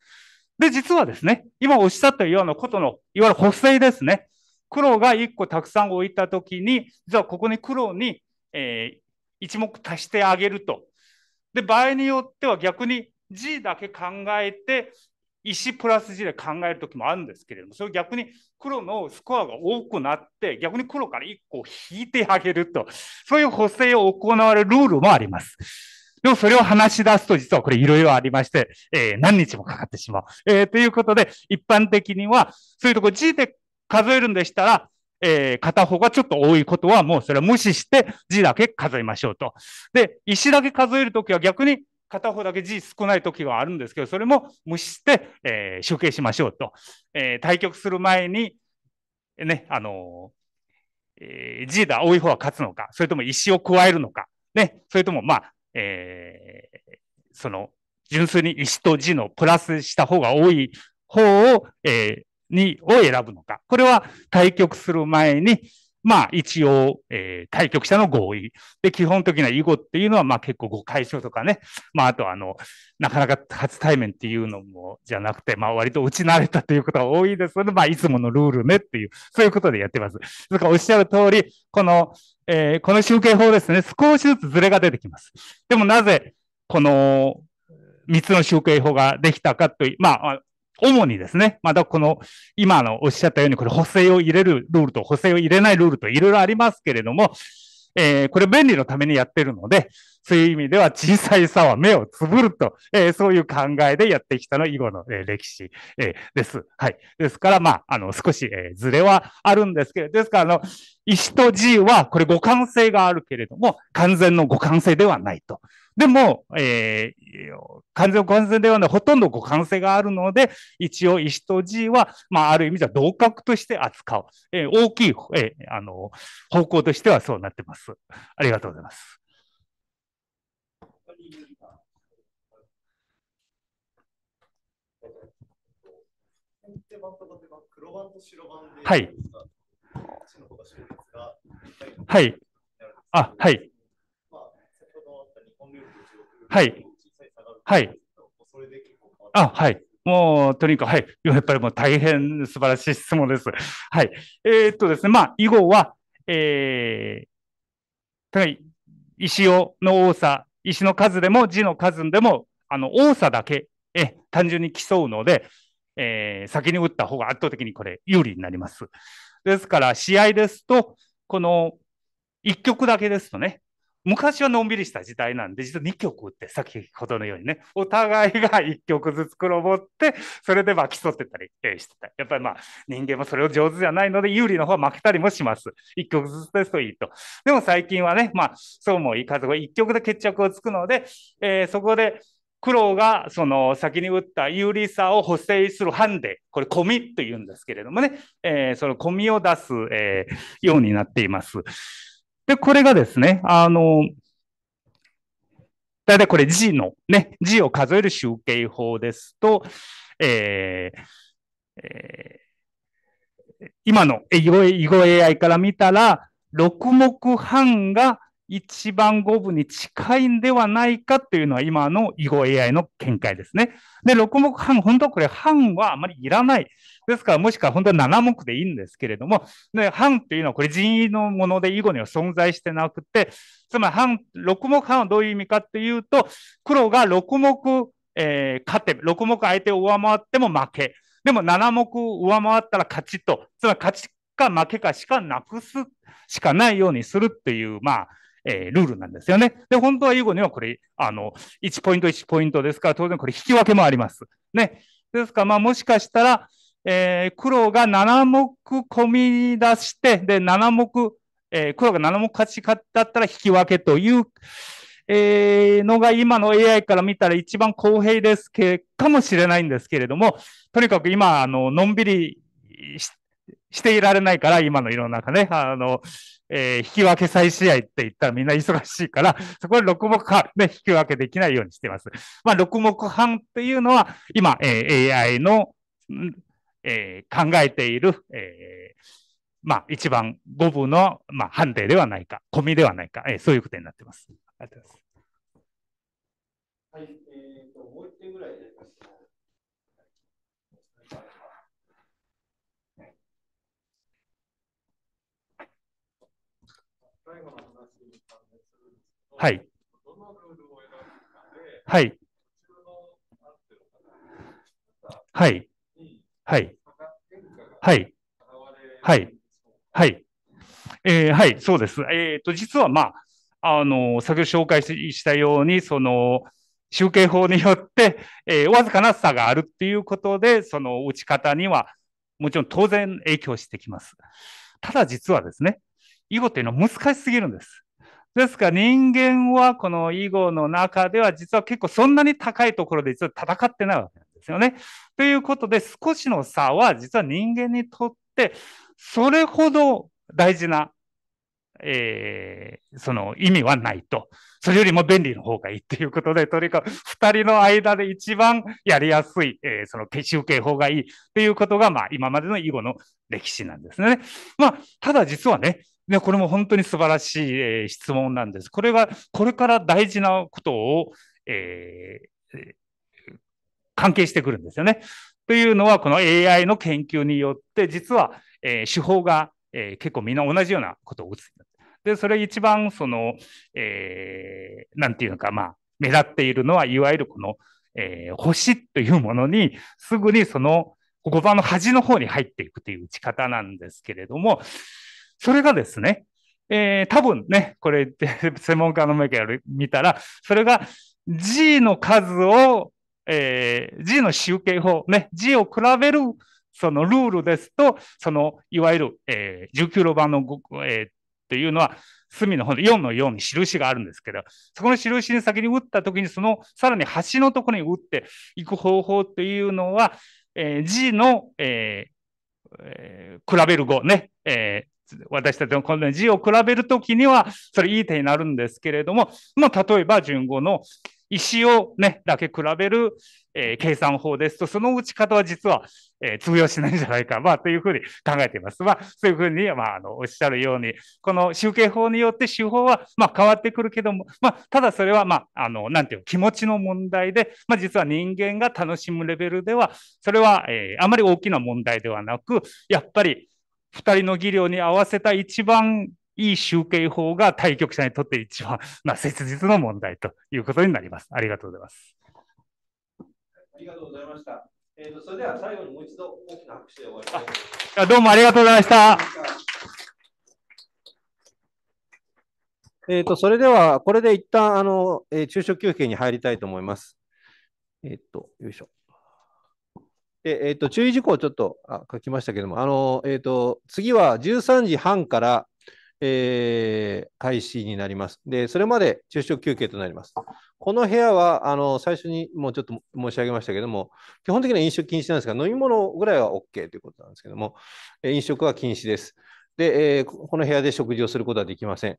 で、実はですね、今おっしゃったようなことの、いわゆる補正ですね。黒が1個たくさん置いたときに、実はここに黒に、えー、一目足してあげると。で、場合によっては逆に G だけ考えて、石プラス G で考える時もあるんですけれども、それ逆に黒のスコアが多くなって、逆に黒から1個引いてあげると、そういう補正を行われるルールもあります。でもそれを話し出すと実はこれいろいろありまして、えー、何日もかかってしまう。えー、ということで、一般的には、そういうとこ G で数えるんでしたら、えー、片方がちょっと多いことはもうそれは無視して字だけ数えましょうと。で、石だけ数えるときは逆に片方だけ字少ない時はあるんですけど、それも無視して、えー、集計しましょうと。えー、対局する前に、ね、あのー、えー、字が多い方は勝つのか、それとも石を加えるのか、ね、それとも、まあ、えー、その、純粋に石と字のプラスした方が多い方を、えー、に、を選ぶのか。これは対局する前に、まあ一応、えー、対局者の合意。で、基本的な囲碁っていうのは、まあ結構誤解書とかね。まああとあの、なかなか初対面っていうのも、じゃなくて、まあ割と打ち慣れたということが多いですので、まあいつものルールねっていう、そういうことでやってます。れからおっしゃる通り、この、えー、この集計法ですね、少しずつずれが出てきます。でもなぜ、この3つの集計法ができたかという、まあ、主にですね、またこの今のおっしゃったように、これ補正を入れるルールと補正を入れないルールといろいろありますけれども、えー、これ便利のためにやってるので、そういう意味では小さい差は目をつぶると、えー、そういう考えでやってきたの以後の、えー、歴史、えです。はい。ですから、まあ、あの、少し、えずれはあるんですけれど、ですから、あの、石と G は、これ互換性があるけれども、完全の互換性ではないと。でも、えー、完全感染ではない、ほとんど互換性があるので、一応、石と G は、まあ、ある意味では同格として扱う。えー、大きい、えー、あの、方向としてはそうなってます。ありがとうございます。はい。はい。あ、はい。はい。はい。あ、はい。もう、とにかく、はい。やっぱりもう大変素晴らしい質問です。はい。えー、っとですね、まあ、以後は、えー、石をの多さ、石の数でも字の数でも、あの、多さだけ、え、単純に競うので、えー、先に打った方が圧倒的にこれ有利になります。ですから、試合ですと、この1局だけですとね、昔はのんびりした時代なんで、実は2曲って、先ほどのようにね、お互いが1曲ずつ黒ぼって、それでまあ競ってたりしてた。やっぱりまあ人間もそれを上手じゃないので、有利の方は負けたりもします。1曲ずつですといいと。でも最近はね、まあそうもいかず、1曲で決着をつくので、えー、そこで、黒がその先に打った有利さを補正するハンデ、これ、コミというんですけれどもね、えー、そのコミを出す、えー、ようになっています。で、これがですね、あの、だいたいこれ G のね、G を数える集計法ですと、えーえー、今の囲碁 AI から見たら、6目半が1番五分に近いんではないかというのは今の囲碁 AI の見解ですね。で、6目半、本当これ半はあまりいらない。ですから、もしくは本当は7目でいいんですけれども、で半というのはこれ人為のもので囲碁には存在してなくて、つまり半、6目半はどういう意味かっていうと、黒が6目、えー、勝て、6目相手を上回っても負け。でも7目上回ったら勝ちと、つまり勝ちか負けかしかなくすしかないようにするっていう、まあ、えー、ルールなんですよね。で、本当は英語にはこれ、あの、1ポイント1ポイントですから、当然これ引き分けもあります。ね。ですから、まあ、もしかしたら、えー、黒が7目込み出して、で、7目、えー、黒が7目勝ち勝ったら引き分けという、えー、のが今の AI から見たら一番公平ですけかもしれないんですけれども、とにかく今、あの、のんびりしていられないから、今の世の中ね、あの、えー、引き分け再試合って言ったらみんな忙しいから、そこは6目半、で引き分けできないようにしています。まあ、6目半っていうのは、今、えー、AI の、えー、考えている、えー、まあ、一番五分の、まあ、判定ではないか、込みではないか、えー、そういうことになってます。ありがとうございます。はい、えっ、ー、と、もう一点ぐらいで。最後の話にはい。はい。はい。はい。はい。はい。はい。えー、はい、そうです。えっ、ー、と、実は、まあ、あの、先ほど紹介したように、その、集計法によって、えー、わずかな差があるっていうことで、その打ち方には、もちろん当然影響してきます。ただ実はですね、囲碁ていうのは難しすぎるんです。ですから人間はこの囲碁の中では実は結構そんなに高いところで実は戦ってないわけなんですよね。ということで少しの差は実は人間にとってそれほど大事な、えー、その意味はないと。それよりも便利の方がいいということで、とにかく二人の間で一番やりやすい、えー、その集計法がいいということが、まあ今までの囲碁の歴史なんですね。まあ、ただ実はね、ね、これも本当に素晴らしい、えー、質問なんです。これが、これから大事なことを、えー、関係してくるんですよね。というのは、この AI の研究によって、実は、えー、手法が、えー、結構みんな同じようなことを打つ。で、それ一番、その、えー、なんていうのか、まあ、目立っているのは、いわゆるこの、えー、星というものに、すぐにその5番の端の方に入っていくという打ち方なんですけれども、それがですね、えー、多分ね、これ、専門家の目から見たら、それが G の数を、えー、G の集計法、ね、G を比べるそのルールですと、そのいわゆる、えー、19路版の、えー、っていうのは、隅の方で4の4に印があるんですけど、そこの印に先に打った時に、そのさらに端のところに打っていく方法というのは、えー、G の、えーえー、比べる語ね、えー、私たちのこの字を比べるときには、それいい手になるんですけれども、まあ、例えば順語の石をね、だけ比べる、えー、計算法ですと、その打ち方は実は、えー、通用しないんじゃないか、まあ、というふうに考えています。まあ、そういうふうに、まあ、あの、おっしゃるように、この集計法によって手法は、まあ、変わってくるけども、まあ、ただそれは、まあ、あの、なんていう気持ちの問題で、まあ、実は人間が楽しむレベルでは、それは、えー、あまり大きな問題ではなく、やっぱり、二人の技量に合わせた一番いい集計法が対局者にとって一番、まあ、切実の問題ということになります。ありがとうございます。ありがとうございました。えーと、それでは最後にもう一度大きな拍手で終わります。どうもありがとうございました。えーと、とそれでは、これで一旦あの、えー、昼食休憩に入りたいと思います。えっ、ー、と、よいしょ。で、えっ、ー、と、注意事項をちょっとあ書きましたけども、あの、えっ、ー、と、次は13時半から、えー、開始になります。で、それまで昼食休憩となります。この部屋は、あの、最初にもうちょっと申し上げましたけども、基本的には飲食禁止なんですが、飲み物ぐらいは OK ということなんですけども、え飲食は禁止です。で、えー、この部屋で食事をすることはできません。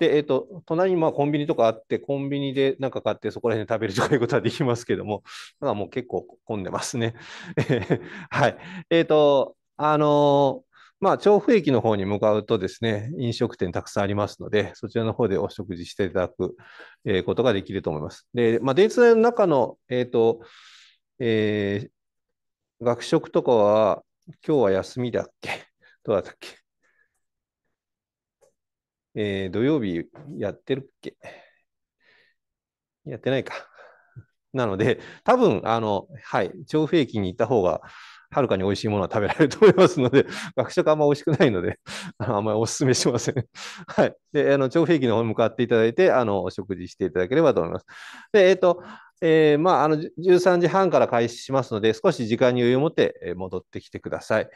で、えっ、ー、と、隣にまあコンビニとかあって、コンビニでなんか買ってそこら辺で食べるとかいうことはできますけども、だからもう結構混んでますね。はい。えっ、ー、と、あのまあ、調布駅の方に向かうとですね、飲食店たくさんありますので、そちらの方でお食事していただく、えー、ことができると思います。で、まあ、デイツの中の、えっ、ー、と、えー、学食とかは、今日は休みだっけどうだったっけえー、土曜日やってるっけやってないか。なので、多分、あの、はい、調布駅に行った方が、はるかに美味しいものは食べられると思いますので、学 食あんま美味しくないので、あ のあんまりお勧めしません。はい。で、あの、調布駅の方に向かっていただいて、あの、お食事していただければと思います。で、えっ、ー、と、えー、まあ、あの、13時半から開始しますので、少し時間に余裕を持って戻ってきてください。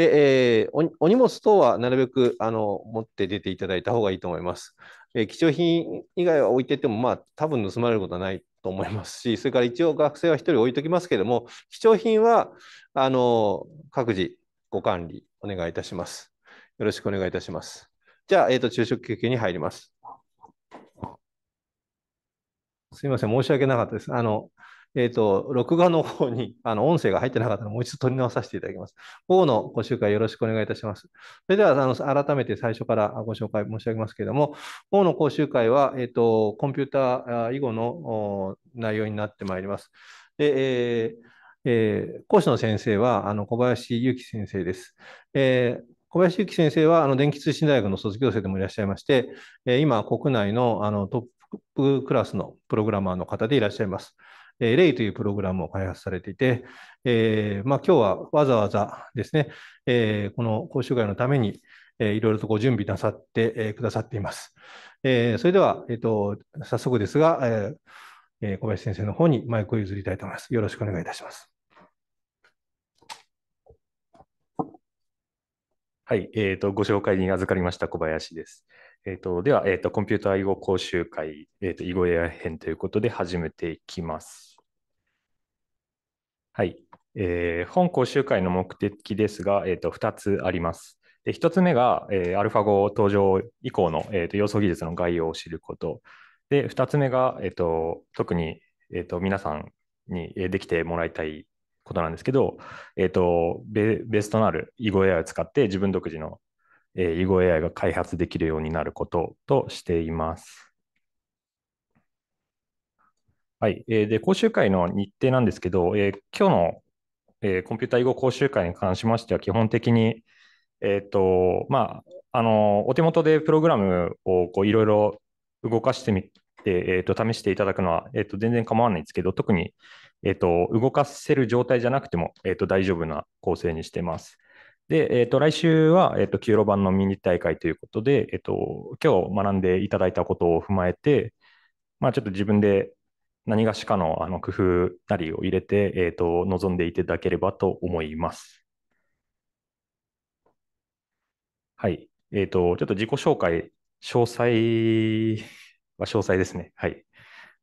で、えー、お荷物等はなるべくあの持って出ていただいた方がいいと思います。えー、貴重品以外は置いていっても、まあ、多分盗まれることはないと思いますし、それから一応学生は1人置いときますけれども、貴重品はあの各自ご管理お願いいたします。よろしくお願いいたします。じゃあ、えーと、と昼食休憩に入ります。すみません、申し訳なかったです。あのえっ、ー、と、録画の方に、あの、音声が入ってなかったらもう一度取り直させていただきます。午後のご集会よろしくお願いいたします。それでは、あの、改めて最初からご紹介申し上げますけれども、午後の講習会は、えっ、ー、と、コンピューター以後の内容になってまいります。で、えーえー、講師の先生は、あの、小林祐樹先生です。えー小林樹先生はあの電気通信大学の卒業生でもいらっしゃいまして、えー、今、国内のあのトップクラスのプログラマーの方でいらっしゃいます。えー、レイというプログラムを開発されていて、えー、まあ、今日はわざわざですね、えー、この講習会のために、えー、いろいろとご準備なさって、えくださっています。えそれでは、えーと、早速ですが、え小林先生の方にマイクを譲りたいと思います。よろしくお願いいたします。はい、えーと、ご紹介に預かりました小林です。えーと、では、えーと、コンピューター囲碁講習会、えーと、囲碁エア編ということで始めていきます。はい、えー、本講習会の目的ですが、えーと、2つあります。で1つ目が、えー、アルファ5登場以降の、えーと、要素技術の概要を知ること。で2つ目が、えーと、特に、えー、と皆さんにできてもらいたいことなんですけど、えー、とベベスとなる囲碁 AI を使って自分独自の、囲碁 AI が開発できるようになることとしています。はい。えー、で、講習会の日程なんですけど、えー、今日の、えー、コンピュータ囲碁講習会に関しましては、基本的に、えー、と、まあ、あの、お手元でプログラムをこういろいろ動かしてみて、えっ、と、試していただくのは、えっ、と、全然構わないんですけど、特に、えっ、と、動かせる状態じゃなくても、えっ、と、大丈夫な構成にしてます。で、えっ、と、来週は、えっ、と、9路版のミニ大会ということで、えっ、と、今日学んでいただいたことを踏まえて、まあ、ちょっと自分で何がしかのあの工夫なりを入れて、えーと、臨んでいただければと思います。はい。えっ、ー、と、ちょっと自己紹介、詳細は詳細ですね。はい。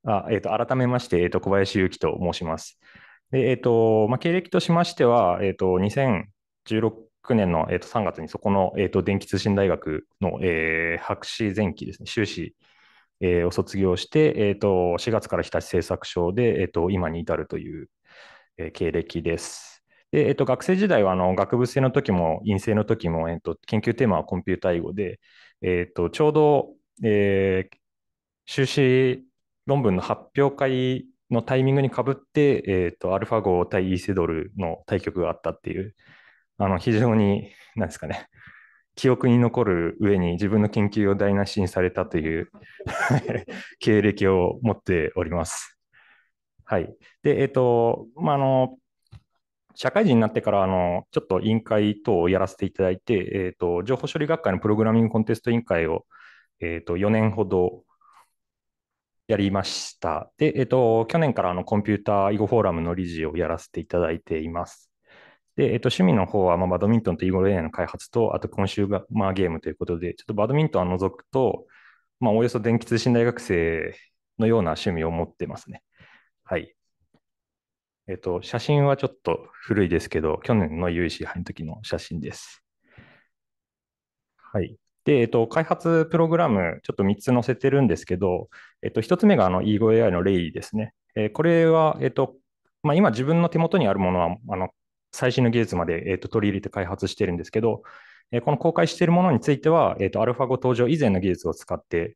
あえーと、改めまして、えーと、小林祐希と申します。でえーとまあ、経歴としましては、えーと、2016年の、えーと、3月にそこの、えーと、と電気通信大学の、えー、博士前期ですね、修士えー、お卒業して、えーと、4月から日立製作所で、えーと、今に至るという、えー、経歴です。でえーと、と学生時代はあの学部生の時も院生の時も、えーと、研究テーマはコンピュータ英語で、えー、とちょうど、えー、修士論文の発表会のタイミングにかぶって、えーと、とアルファ号対イーセドルの対局があったっていう、あの非常に、なんですかね、記憶に残る上に自分の研究を台無しにされたという 経歴を持っております。はい。で、えっ、ー、と、まあ、あの、社会人になってから、あの、ちょっと委員会等をやらせていただいて、えっ、ー、と、情報処理学会のプログラミングコンテスト委員会を、えっ、ー、と、4年ほどやりました。で、えっ、と、去年からあのコンピューター囲碁フォーラムの理事をやらせていただいています。で、えっと、趣味の方は、まあ、バドミントンとイーゴルの開発と、あとコンシューマーゲームということで、ちょっとバドミントンを除くと、まあ、おおよそ電気通信大学生のような趣味を持ってますね。はい。えっと、写真はちょっと古いですけど、去年の UEC 杯の時の写真です。はい。で、えっと、開発プログラム、ちょっと3つ載せてるんですけど、えっと、1つ目があの e g AI のレイですね。えー、これは、えっと、まあ、今自分の手元にあるものは、あの最新の技術まで、えーと、取り入れて開発してるんですけど、えー、この公開しているものについては、えーと、アルファ5登場以前の技術を使って、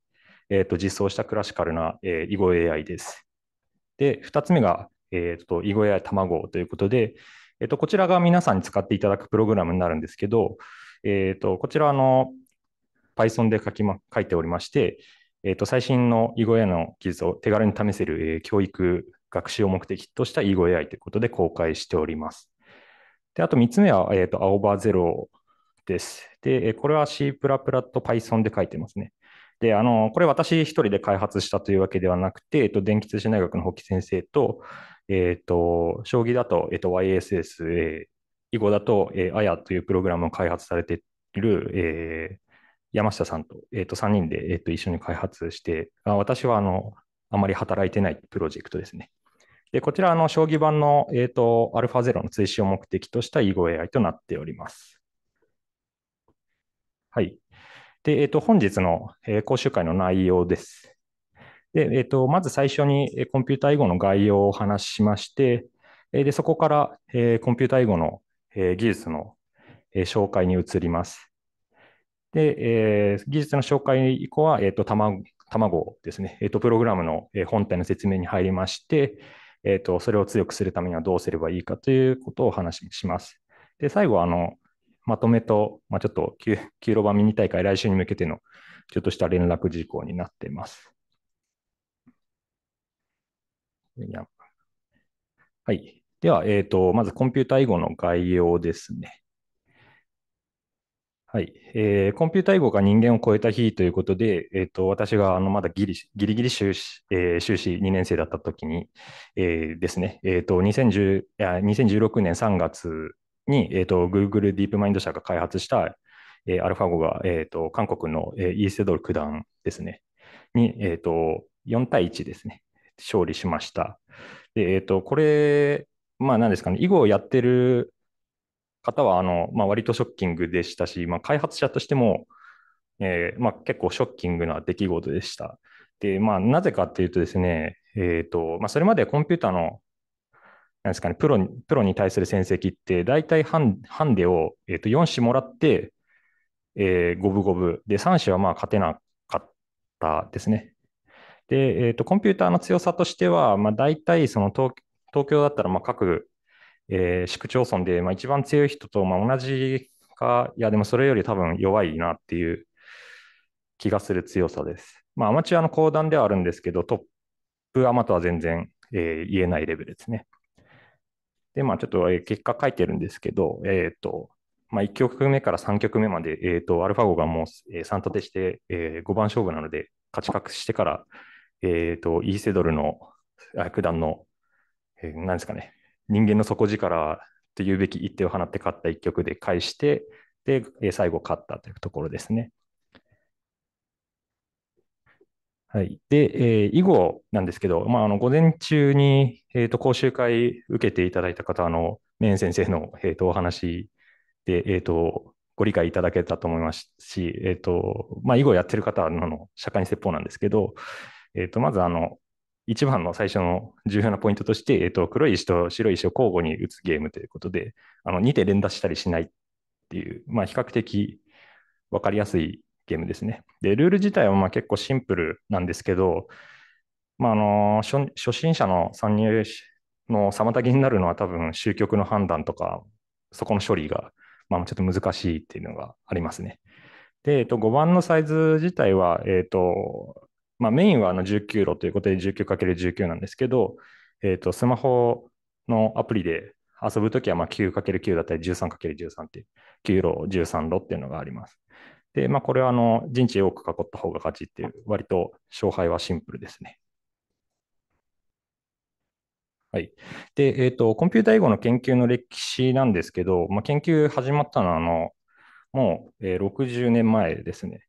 えーと、と実装したクラシカルな、えー、囲碁 AI です。で、2つ目が、えー、と囲碁 AI 卵ということで、えー、とこちらが皆さんに使っていただくプログラムになるんですけど、えー、とこちらの Python で書き、ま、書いておりまして、えー、と最新の囲碁 AI の技術を手軽に試せる、えー、教育、学習を目的とした囲碁 AI ということで公開しております。で、あと3つ目は、えっ、ー、と、バーゼロです。で、これは C++ と Python で書いてますね。で、あの、これ私一人で開発したというわけではなくて、えっ、ー、と、電気通信大学の保木先生と、えっ、ー、と、将棋だと、えっ、と、YSS、えー、囲碁だと、えー、あやというプログラムを開発されている、えー、山下さんと,、えー、と3人で、えー、と一緒に開発して、あ私はあのあまり働いてないプロジェクトですね。で、こちら、の、将棋版の、えっ、ー、と、アルファゼロの追試を目的とした囲碁 AI となっております。はい。で、えっ、ー、と、本日の、えー、講習会の内容です。で、えっ、ー、と、まず最初に、えー、コンピュータ囲碁の概要をお話ししまして、えー、で、そこから、えー、コンピュータ囲碁の、えー、技術の、えー、紹介に移ります。で、えー、技術の紹介以降は、えっ、ー、と、卵、卵ですね、えっ、ー、と、プログラムの、えー、本体の説明に入りまして、えっ、ー、と、それを強くするためにはどうすればいいかということをお話しします。で、最後、あの、まとめと、まあ、ちょっと、キューロバミニ大会来週に向けての、ちょっとした連絡事項になっています。はい。では、えっ、ー、と、まずコンピュータ囲碁の概要ですね。はい、えー、コンピュータ英語が人間を超えた日ということで、えーと、私があのまだギリギリギリ修士,、えー、修士2年生だった時に、えー、ですね、えーと2010いや、2016年3月に、えーと、と Google ディープマインド社が開発した、えー、アルファ語が、えーと、と韓国の、えー、イーセドル九段ですね、に、えー、と4対1ですね、勝利しました。でえー、とこれ、まあ、何ですかね、囲碁をやってる方はあの、まあ、割とショッキングでしたし、まあ、開発者としても、えーまあ、結構ショッキングな出来事でした。で、まあ、なぜかというとですね、えーとまあ、それまでコンピューターのなんですかね、プロプロに対する戦績って、大体ハンハンデを、えー、と4子もらって、えー、五分五分で、3子はまあ勝てなかったですね。で、えーと、とコンピューターの強さとしては、まあ、大体その東東京だったらまあ各えー、市区町村で、まあ、一番強い人と、まあ、同じか、いや、でもそれより多分弱いなっていう気がする強さです。まあ、アマチュアの講談ではあるんですけど、トップアマとは全然、えー、言えないレベルですね。で、まあ、ちょっと、えー、結果書いてるんですけど、えっ、ー、と、まあ、1局目から3局目まで、えっ、ー、と、アルファ5がもう、え3立てして、えー、5番勝負なので、勝ち隠してから、えっ、と、イーセドルの、九段の、えー、何ですかね、人間の底力というべき一手を放って勝った一局で返して、で、最後勝ったというところですね。はい。で、えー、以後なんですけど、まあ、あの、午前中に、えっ、ー、と、講習会受けていただいた方、あの、メン先生の、えっ、ー、と、お話で、えっ、と、ご理解いただけたと思いますし、えっ、と、まあ、以後やってる方の、社会に説法なんですけど、えっ、と、まず、あの、一番の最初の重要なポイントとして、えと、黒い石と白い石を交互に打つゲームということで、あの2手連打したりしないっていう、まあ、比較的分かりやすいゲームですね。で、ルール自体はま結構シンプルなんですけど、まあ、あの初心者の参入の妨げになるのは多分、終局の判断とか、そこの処理が、まあ、ちょっと難しいっていうのがありますね。で、えと、5番のサイズ自体は、えっと、まあ、メインはあの19路ということで 19×19 なんですけど、えー、とスマホのアプリで遊ぶときはまあ 9×9 だったり 13×13 って9路13路っていうのがあります。で、まあ、これはあの陣地多く囲った方が勝ちっていう、割と勝敗はシンプルですね。はい。で、えっ、ー、と、コンピュータ英語の研究の歴史なんですけど、まあ、研究始まったのは、あの、もう、えー、60年前ですね。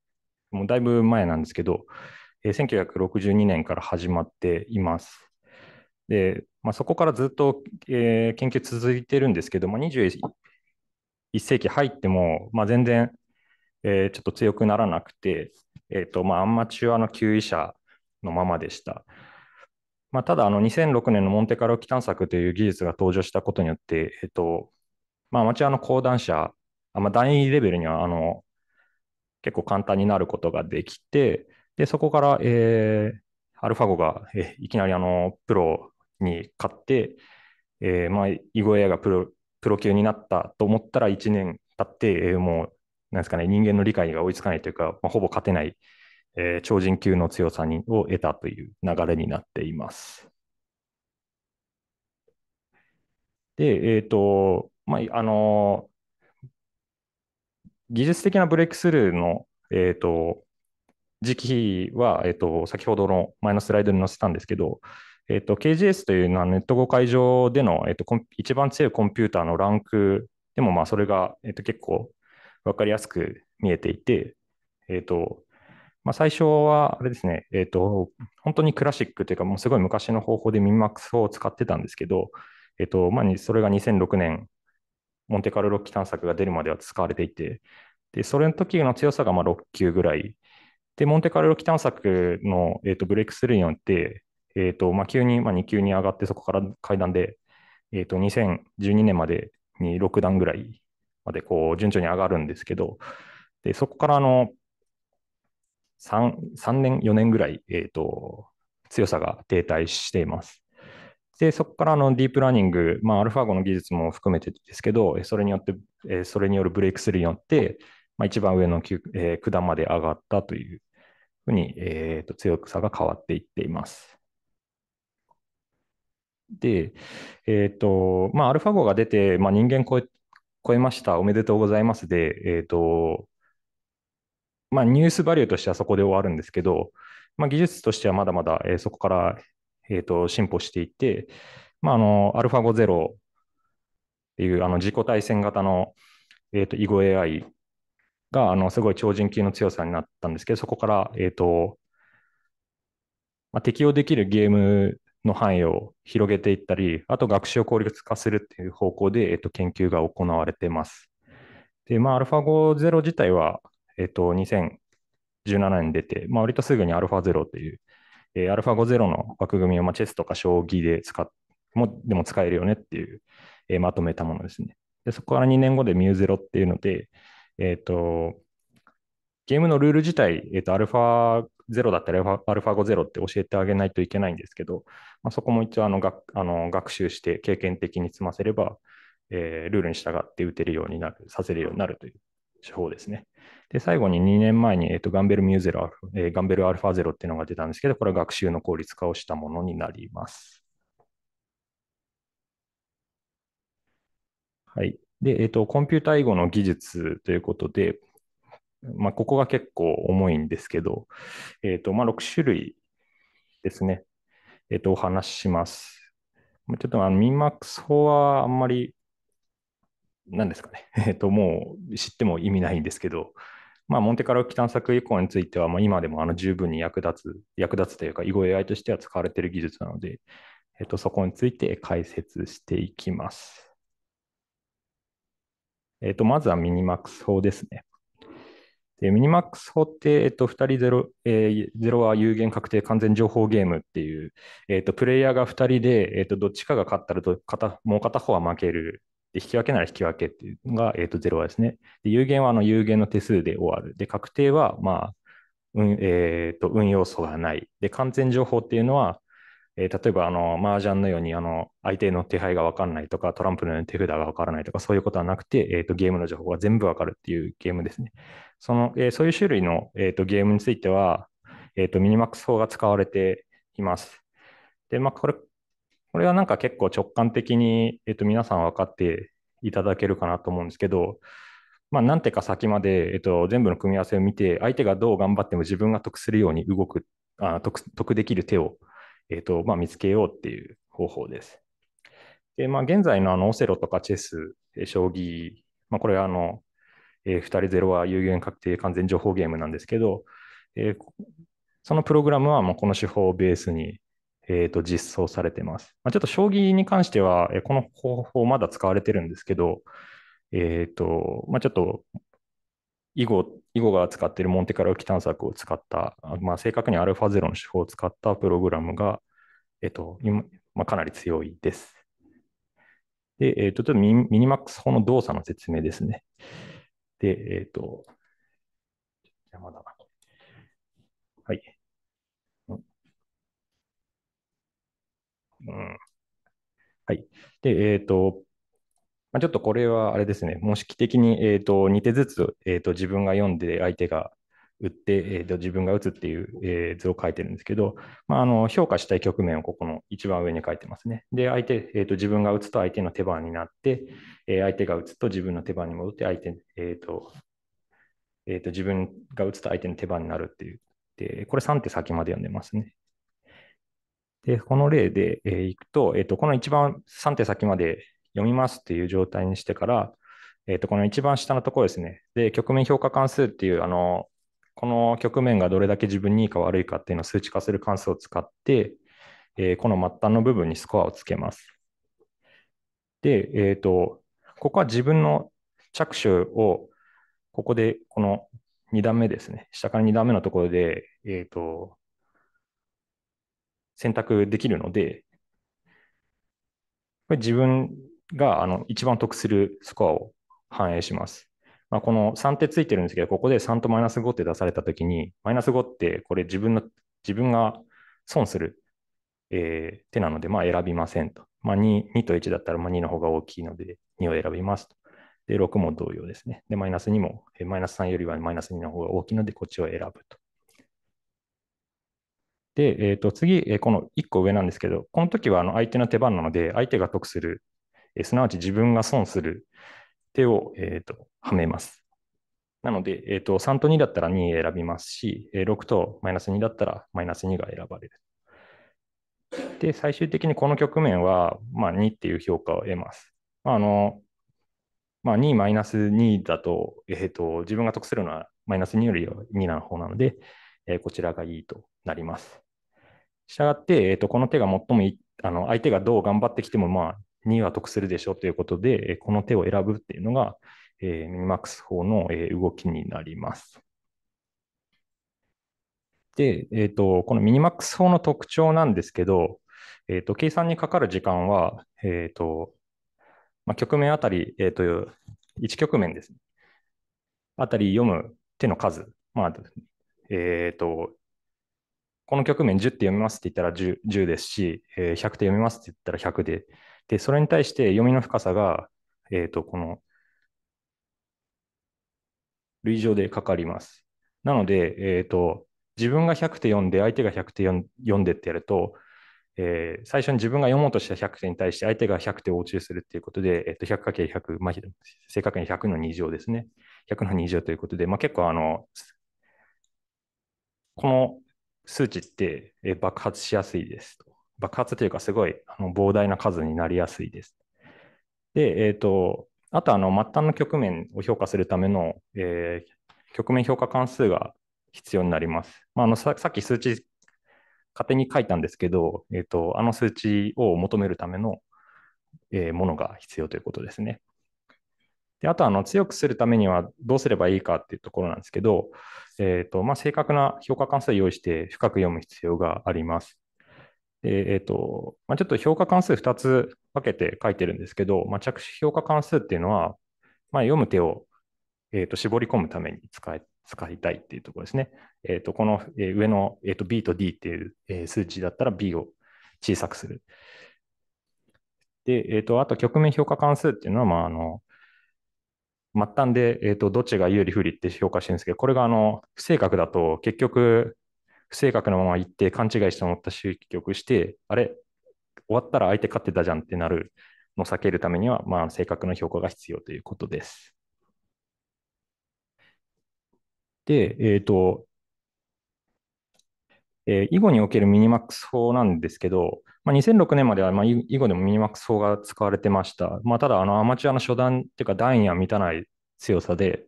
もうだいぶ前なんですけど、えー、1962年から始まっています。で、まあ、そこからずっと、えー、研究続いてるんですけども、21世紀入っても、まあ、全然、えー、ちょっと強くならなくて、えーとまあ、アンマチュアの給位者のままでした。まあ、ただ、あの2006年のモンテカルロ機探索という技術が登場したことによって、えーとまあ、アマチュアの講談社、あまあ、第2レベルにはあの結構簡単になることができて、で、そこから、えー、アルファ語が、えー、いきなりあのプロに勝って、えー、まあ、囲碁 AI がプロプロ級になったと思ったら1年経って、えー、もう、なんですかね、人間の理解が追いつかないというか、まあ、ほぼ勝てない、えー、超人級の強さにを得たという流れになっています。で、えっ、ー、と、まあ、あの技術的なブレイクスルーの、えーと時期は、えっと、先ほどの前のスライドに載せたんですけど、えっと、KGS というのはネット5会場での、えっと、一番強いコンピューターのランクでも、まあ、それが、えっと、結構分かりやすく見えていて、えっと、まあ、最初は、あれですね、えっと、本当にクラシックというか、もうすごい昔の方法で MIMAX を使ってたんですけど、えっと、まあ、それが2006年、モンテカルロキ探索が出るまでは使われていて、で、それの時の強さがまあ6級ぐらいで、モンテカルロ期探索の、えーと、ブレイクスルーによって、えーとまあ、急に、まあ、2級に上がって、そこから階段で、えーと、2012年までに6段ぐらいまでこう順調に上がるんですけど、でそこからあの 3, 3年、4年ぐらい、えーと、強さが停滞しています。で、そこからのディープラーニング、まあ、アルファ語の技術も含めてですけど、それによって、それによるブレイクスルーによって、まあ、一番上の、えー、九段まで上がったというふうに、えーと、強さが変わっていっています。で、えっ、ー、と、まあ、アルファ号が出て、まあ、人間超え超えました、おめでとうございますで、えっ、ー、と、まあ、ニュースバリューとしてはそこで終わるんですけど、まあ、技術としてはまだまだ、えー、そこから、えーと、進歩していて、まあ、あの、アルファ5ゼロっていうあの自己対戦型の、えーと囲碁 AI があのすごい超人級の強さになったんですけど、そこから、えーとまあ、適用できるゲームの範囲を広げていったり、あと学習を効率化するっていう方向で、えーと、研究が行われています。で、まあ、ァ5 0自体は、えーと、2017年に出て、まあ、割とすぐにアルフ α0 という、えー、ァ5 0の枠組みを、まあ、チェスとか将棋で使っもでも使えるよねっていう、えー、まとめたものですね。でそこから2年後でミューゼロっていうので、えっ、ー、と、ゲームのルール自体、えっ、ー、と、アルファ0だったらアルファ5、0って教えてあげないといけないんですけど、まあ、そこも一応あのがあの学習して経験的に済ませれば、えー、ルールに従って打てるようになる、させるようになるという手法ですね。で、最後に2年前に、えーと、ガンベルミューゼル、えー、ガンベルアルファゼロっていうのが出たんですけど、これは学習の効率化をしたものになります。はい。で、えっと、コンピュータ囲碁の技術ということで、まあ、ここが結構重いんですけど、えっと、まあ、6種類ですね、えっと、お話しします。ちょっとあの MinMax 法はあんまり、なんですかね、えっと、もう知っても意味ないんですけど、まあ、モンテカル探索以降については、まあ、今でもあの十分に役立つ、役立つというか、囲碁 AI としては使われている技術なので、えっと、そこについて解説していきます。えっ、ー、と、まずはミニマックス法ですね。でミニマックス法って、えっ、ー、と、2人0、えー、ロは有限確定完全情報ゲームっていう、えっと、プレイヤーが2人で、えっと、どっちかが勝ったらど片、もう片方は負けるで引き分けなら引き分けっていうのが、えー、と0はですね。で有限はあの有限の手数で終わる。で、確定は、まあ、うんえー、と運用素がない。で、完全情報っていうのは、えー、例えばあの麻雀のようにあの相手の手配が分かんないとか、トランプのように手札が分からないとか、そういうことはなくて、えーと、ゲームの情報が全部分かるっていうゲームですね。そのえー、そういう種類の、えーと、ゲームについては、えーと、ミニマックス法が使われています。で、まあ、これこれはなんか結構直感的に、えー、と皆さん分かっていただけるかなと思うんですけど、まあ、何手か先まで、えー、と全部の組み合わせを見て、相手がどう頑張っても自分が得するように動く、あ得得できる手をえーとまあ、見つけようっていう方法です。でまあ、現在のあのオセロとかチェス、将棋、まあ、これはあの、えー、2人ロは有限確定完全情報ゲームなんですけど、えー、そのプログラムはもうこの手法をベースに、えー、と実装されてます。まあ、ちょっと将棋に関しては、えこの方法まだ使われてるんですけど、えーとまあ、ちょっと囲碁囲碁が使っているモンテカル基探索を使った、まあ、正確にアルファゼロの手法を使ったプログラムが、えっと、今まあ、かなり強いです。で、えっと、ちょっとミニマックス法の動作の説明ですね。で、えっと、まだ。はい。うん。はい。で、えっと、まあ、ちょっとこれはあれですね、模式的に、えーと、2手ずつ、えーと、自分が読んで相手が打って、えーと、と自分が打つっていう、えー、図を書いてるんですけど、まあ、あの評価したい局面をここの一番上に書いてますね。で、相手、えー、と自分が打つと相手の手番になって、えー、相手が打つと自分の手番に戻って、相手、えーとえー、と自分が打つと相手の手番になるっていう。で、これ3手先まで読んでますね。で、この例で、えー、いくと、えー、とこの一番3手先まで読みますっていう状態にしてから、えー、とこの一番下のところですね。で、局面評価関数っていう、あの、この局面がどれだけ自分にいいか悪いかっていうのを数値化する関数を使って、えー、この末端の部分にスコアをつけます。で、えっ、ー、と、ここは自分の着手を、ここで、この2段目ですね。下から2段目のところで、えっ、ー、と、選択できるので、これ自分があの一番得するスコアを反映します。まあ、この3ってついてるんですけど、ここで3とマイナス5って出されたときに、マイナス5ってこれ自分の自分が損する、えー、手なので、まあ、選びませんと。まあ2、2と1だったらまあ2の方が大きいので、2を選びますと。で、6も同様ですね。で、マイナス2も、えマイナス3よりはマイナス2の方が大きいので、こっちを選ぶと。で、えー、と次、えこの1個上なんですけど、この時はあの相手の手番なので、相手が得するえすなわち自分が損する手を、えーと、はめます。なので、えーと、3と2だったら2選びますし、6とマイナス2だったらマイナス2が選ばれる。で、最終的にこの局面は、まあ、2っていう評価を得ます。あのまあ、2マイナス2だと,、えーと、自分が得するのはマイナス2よりは2な方なので、えー、こちらがいいとなります。したがって、えーと、この手が最もいあの相手がどう頑張ってきても、まあ、には得するでしょうということで、この手を選ぶっていうのが、えー、ミニマックス法の、えー、動きになります。で、えーと、このミニマックス法の特徴なんですけど、えーと、計算にかかる時間は、えーとまあ、局面あたり、えーと、1局面です、ね、あたり読む手の数、まあえーと、この局面10手読みますって言ったら 10, 10ですし、えー、100手読みますって言ったら100で、で、それに対して読みの深さが、えっ、ー、と、この、類上でかかります。なので、えっ、ー、と、自分が100手読んで、相手が100手読んでってやると、えー、最初に自分が読もうとした100手に対して相手が100手を応酬するっていうことで、えっ、ー、と、100×100、まあ、正確に100の2乗ですね。100の2乗ということで、まあ、結構あの、この数値って、えー、爆発しやすいですと。爆発というかすごいあの膨大な数になりやすいです。で、えっ、ー、と、あとあの末端の局面を評価するための、えー、局面評価関数が必要になります。まあ、あのさっき数値勝手に書いたんですけど、えーと、とあの数値を求めるための、えー、ものが必要ということですね。であとあの強くするためにはどうすればいいかっていうところなんですけど、えーとまあ、正確な評価関数を用意して深く読む必要があります。えっ、ー、と、まあ、ちょっと評価関数2つ分けて書いてるんですけど、まあ、着手評価関数っていうのは、まあ、読む手を、えー、と絞り込むために使い使いたいっていうところですね。えー、と、この、え上の、えー、と B と D っていう、え数値だったら B を小さくする。で、えっ、と、あと局面評価関数っていうのは、まあ、あの、末端で、えーとどっちが有利不利って評価してるんですけど、これがあの不正確だと結局不正確なまま行って勘違いして思った集局して、あれ、終わったら相手勝ってたじゃんってなるのを避けるためには、まあ、正確な評価が必要ということです。で、えっ、ー、と、えー、囲碁におけるミニマックス法なんですけど、まあ、2006年まではまあ囲碁でもミニマックス法が使われてました。まあ、ただ、アマチュアの初段っていうか、段位は満たない強さで、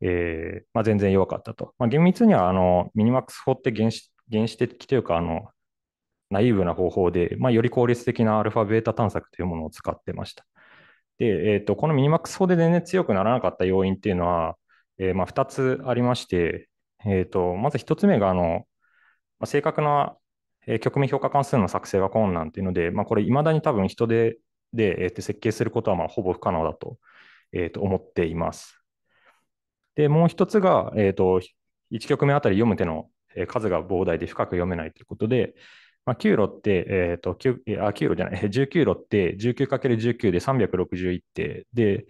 えーまあ、全然弱かったと。まあ、厳密にはあのミニマックス法って原始原始的というかあのナイーブな方法で、まあ、より効率的なアルファベータ探索というものを使ってました。で、えーと、このミニマックス法で全然強くならなかった要因っていうのは、えーまあ、2つありまして、えーと、まず1つ目があの、まあ、正確な局面評価関数の作成が困難というので、まあ、これ、いまだに多分人でで、えー、設計することはまあほぼ不可能だと,、えー、と思っています。で、もう一つが、えっ、ー、と、1曲目あたり読む手の数が膨大で深く読めないということで、まあ、9路って、えっ、ー、と、9、あ、9路じゃない、19路って19、× 1 9で361手で、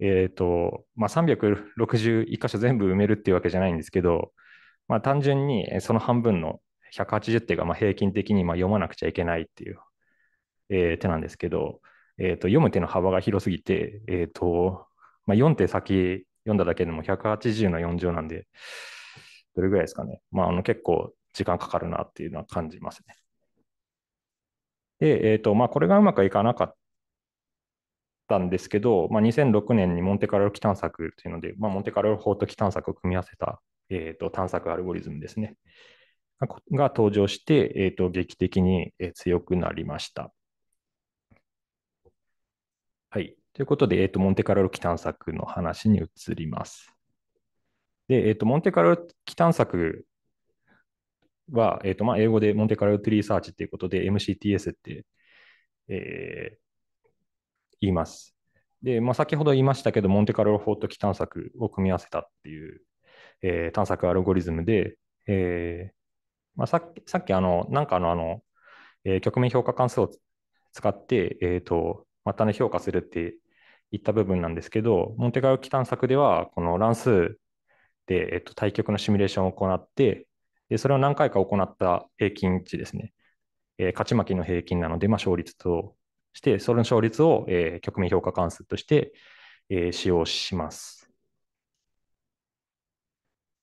えっ、ー、と、まあ、361箇所全部埋めるっていうわけじゃないんですけど、まあ、単純にその半分の180手がま平均的にま読まなくちゃいけないっていう、え手なんですけど、えー、と読む手の幅が広すぎて、えーとまあ、4手先読んだだけでも180の4乗なんで、どれぐらいですかね。まあ、あの結構時間かかるなっていうのは感じますね。で、えっ、ー、と、まあ、これがうまくいかなかったんですけど、まあ、2006年にモンテカルロ期探索というので、まあ、モンテカルロ法と期探索を組み合わせた、えーと、探索アルゴリズムですね。が登場して、えーと、と劇的に強くなりました。ということで、えっ、ー、と、モンテカルロ期探索の話に移ります。で、えっ、ー、と、モンテカルロ期探索は、えっ、ー、と、まあ、英語でモンテカルロトリーサーチということで、MCTS って、え言います。で、まあ、先ほど言いましたけど、モンテカルロフォート期探索を組み合わせたっていう、え探索アルゴリズムで、えまあ、さっき、さっきあの、なんかの、あの、え局面評価関数を使って、えっ、と、またね、評価するって言った部分なんですけど、モンテカルキ探索では、この乱数で、えっと、対局のシミュレーションを行って、でそれを何回か行った平均値ですね、えー、勝ち負けの平均なので、まあ、勝率として、その勝率を、えー、局面評価関数として、えー、使用します。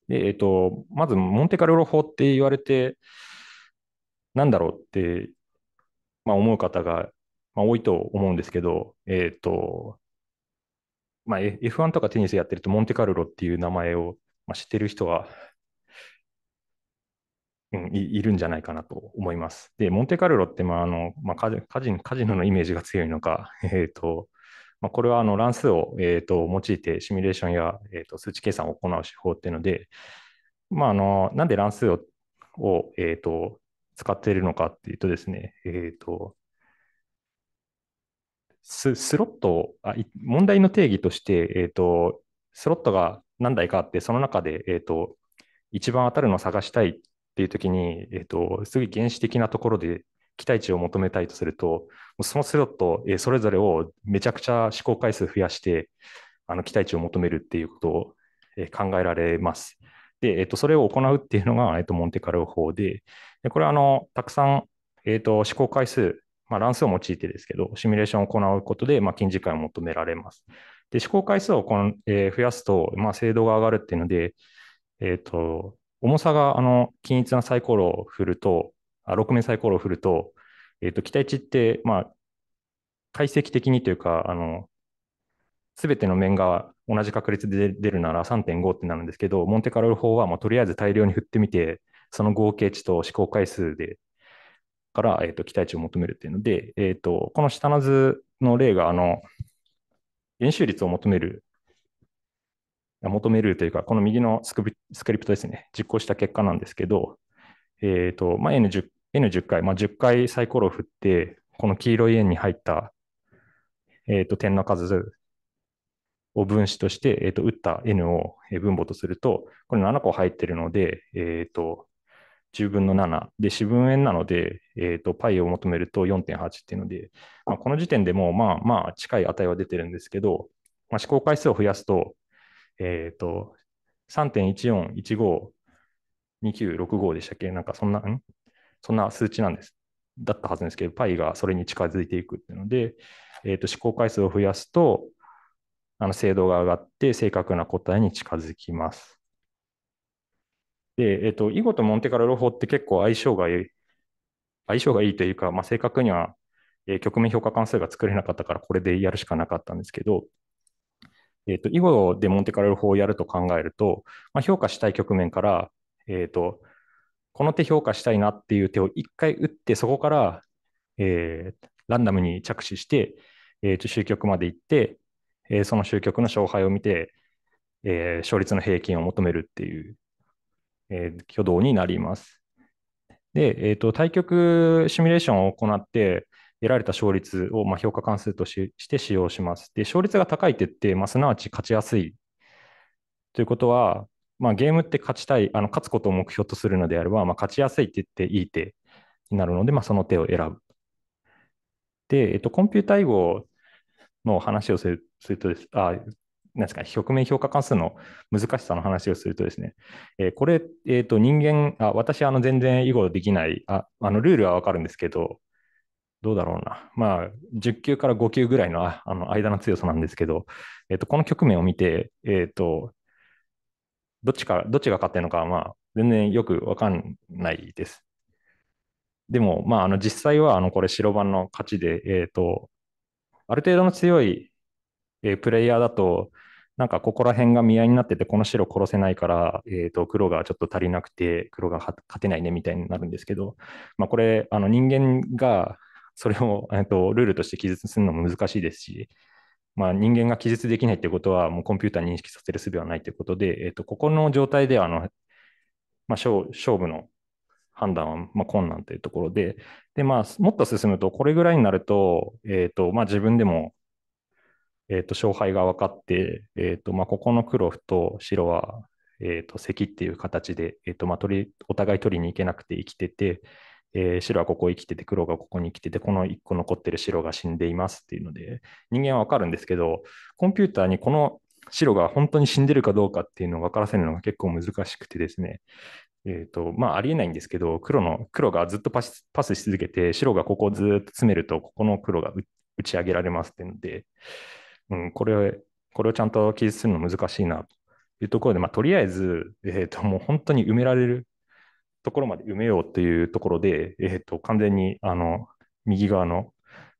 で、えっと、まず、モンテカルロ法って言われて、なんだろうって、まあ、思う方がまあ、多いと思うんですけど、えっ、ー、と、まあ、F1 とかテニスやってると、モンテカルロっていう名前を、まあ、知ってる人は、うん、いるんじゃないかなと思います。で、モンテカルロって、まああのまあ、カジカジノのイメージが強いのか、えっ、ー、とまあ、これはあの乱数を、えーと、用いてシミュレーションや、えーと、数値計算を行う手法っていうので、まあ、あのなんで乱数をを、えーと、と使っているのかっていうとですね、えー、とスロットあ、問題の定義として、えーと、スロットが何台かあって、その中で、えーと、一番当たるのを探したいっていう時に、えーと、すごい原始的なところで期待値を求めたいとすると、そのスロット、えー、それぞれをめちゃくちゃ試行回数増やして、あの期待値を求めるっていうことを、えー、考えられます。で、えーと、それを行うっていうのが、えー、とモンテカル法でで、これはあのたくさん、えー、と試行回数まあ、乱数を用いてですけど、シミュレーションを行うことで、まあ、近似解を求められます。で、試行回数をこの、えー、増やすと、まあ、精度が上がるっていうので、えっ、ー、と、重さが、あの、均一なサイコロを振ると、あ6面サイコロを振ると、えっ、ー、と、期待値って、まあ、解析的にというか、あの、すべての面が同じ確率で出るなら3.5ってなるんですけど、モンテカルロ法は、まあ、とりあえず大量に振ってみて、その合計値と試行回数でから、えーと、期待値を求めるっていうので、えーと、この下の図の例があの減収率を求める求めるというか、この右のスクリプトですね、実行した結果なんですけど、えーとまあ、N10, N10 回、まあ、10回サイコロを振って、この黄色い円に入った、えー、と点の数を分子として、えー、と打った N を分母とすると、これ7個入ってるので、えー、と10分の7で、四分円なので、えー π を求めると4.8っていうので、まあ、この時点でもまあまあ近い値は出てるんですけど、まあ、試行回数を増やすと、えー、と、3.14152965でしたっけなんかそんな、んそんな数値なんです。だったはずですけど、π がそれに近づいていくっていうので、えーと試行回数を増やすと、あの精度が上がって正確な答えに近づきます。で、えっ、ー、と、囲碁とモンテカルロ法って結構相性がいい、相性がいいというか、まあ、正確には、えー、局面評価関数が作れなかったから、これでやるしかなかったんですけど、えっ、ー、と、囲碁でモンテカルロ法をやると考えると、まあ、評価したい局面から、えっ、と、この手評価したいなっていう手を1回打って、そこから、えランダムに着手して、えー、と終局まで行って、えその終局の勝敗を見て、え勝率の平均を求めるっていうえー、挙動になります。で、えーと、対局シミュレーションを行って、得られた勝率をま評価関数として使用します。で、勝率が高いって言って、まあ、すなわち勝ちやすいということは、まあ、ゲームって勝ちたい、あの勝つことを目標とするのであれば、まあ、勝ちやすいって言っていい手になるので、まあ、その手を選ぶ。で、えっと、コンピュータ囲碁の話をするとですあ、なんですか、局面評価関数の難しさの話をするとですね、えー、これ、えっ、ー、と、人間、あ私、あの、全然囲碁できない、あ、あの、ルールはわかるんですけど、どうだろうな。まあ、10級から5級ぐらいのあの間の強さなんですけど、えっ、ー、と、この局面を見て、えっ、と、どっちか、どっちが勝ってるのかは、まあ、全然よくわかんないです。でも、まあ、あの、実際は、あの、これ、白番の勝ちで、えっ、と、ある程度の強い、えプレイヤーだと、なんかここら辺が見合いになってて、この白殺せないから、えー、と黒がちょっと足りなくて、黒が勝てないねみたいになるんですけど、まあ、これ、あの人間がそれを、えー、とルールとして記述するのも難しいですし、まあ、人間が記述できないということは、もうコンピューター認識させる術はないということで、えー、とここの状態ではあの、まあ勝、勝負の判断はま困難というところで、でまあ、もっと進むと、これぐらいになると、えーとまあ、自分でもえと、勝敗が分かって、えと、まあ、ここの黒と白は、えっ、と、っていう形で、えと、まあ、取り、お互い取りに行けなくて生きてて、えー、白はここ生きてて黒がここに生きててこの1個残ってる白が死んでいますっていうので人間は分かるんですけどコンピューターにこの白が本当に死んでるかどうかっていうのを分からせるのが結構難しくてですねえーとまあ、ありえないんですけど黒の黒がずっとパスパスし続けて白がここをずっと詰めるとここの黒が打ち上げられますっていうのでうん、これ、これをちゃんと記述するの難しいなというところで、まあ、とりあえず、えっ、ー、と、もう本当に埋められるところまで埋めようというところで、えっ、ー、と、完全に、あの、右側の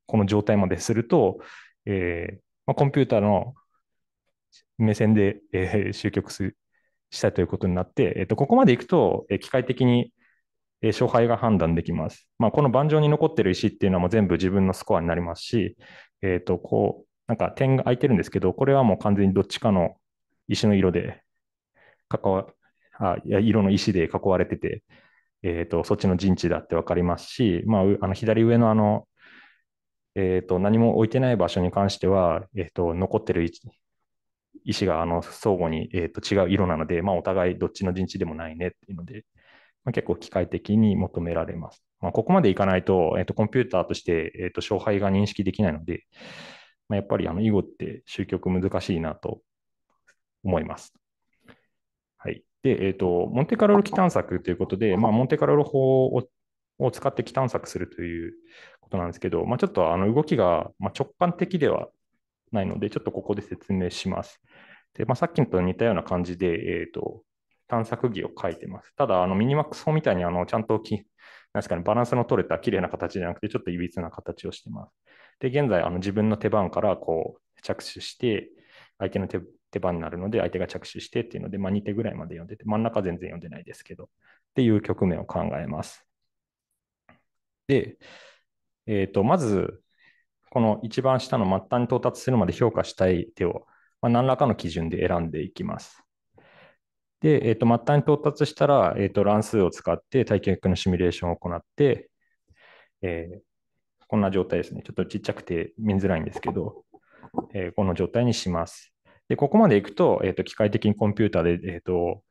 この状態まですると、えー、まあ、コンピューターの目線で、えー、集局すしたいということになって、えーと、ここまでいくと、えー、機械的に、え勝敗が判断できます。まあ、この盤上に残ってる石っていうのはもう全部自分のスコアになりますし、えーとこなんか点が空いてるんですけど、これはもう完全にどっちかの石の色で、囲わ、あ、いや、色の石で囲われてて、えっ、ー、と、そっちの陣地だって分かりますし、まあ、あの左上のあの、えっ、ー、と、何も置いてない場所に関しては、えっ、ー、と、残ってる石があの相互に、えー、と違う色なので、まあ、お互いどっちの陣地でもないねっていうので、まあ、結構機械的に求められます。まあ、ここまでいかないと、えー、とコンピューターとして、えー、と勝敗が認識できないので、まあ、やっぱりあの囲碁って終局難しいなと思います。はい。で、えっ、ー、と、モンテカロール機探索ということで、まあ、モンテカロール法をを使って機探索するということなんですけど、まあ、ちょっとあの動きが直感的ではないので、ちょっとここで説明します。で、まあ、さっきのと似たような感じで、えーと、と探索儀を書いてます。ただ、あのミニマックス法みたいにあのちゃんときなんですか、ね、バランスの取れた綺麗な形じゃなくて、ちょっといびつな形をしてます。で、現在、あの自分の手番からこう着手して、相手の手手番になるので、相手が着手してっていうので、まあ、2手ぐらいまで読んでて、真ん中全然読んでないですけど、っていう局面を考えます。で、えー、とまず、この一番下の末端に到達するまで評価したい手を、まあ、何らかの基準で選んでいきます。で、えー、と末端に到達したら、えー、と乱数を使って験局のシミュレーションを行って、えー、こんな状態ですね。ちょっとちっちゃくて見づらいんですけど、えー、この状態にします。で、ここまでいくと、えーと、機械的にコンピューターで、えーと、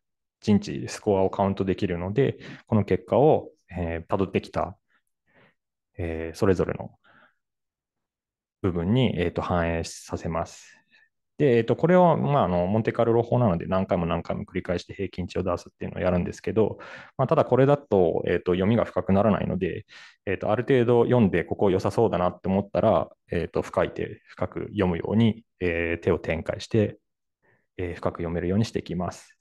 陣地、スコアをカウントできるので、この結果を、えー、ってきた、えー、それぞれの部分に、えーと反映させます。で、えっと、これは、まあ、あのモンテカルロ法なので何回も何回も繰り返して平均値を出すっていうのをやるんですけど、まあ、ただこれだと,、えっと読みが深くならないので、えっと、ある程度読んでここ良さそうだなって思ったら、えっと、深い手深く読むように、えー、手を展開して、えー、深く読めるようにしていきます。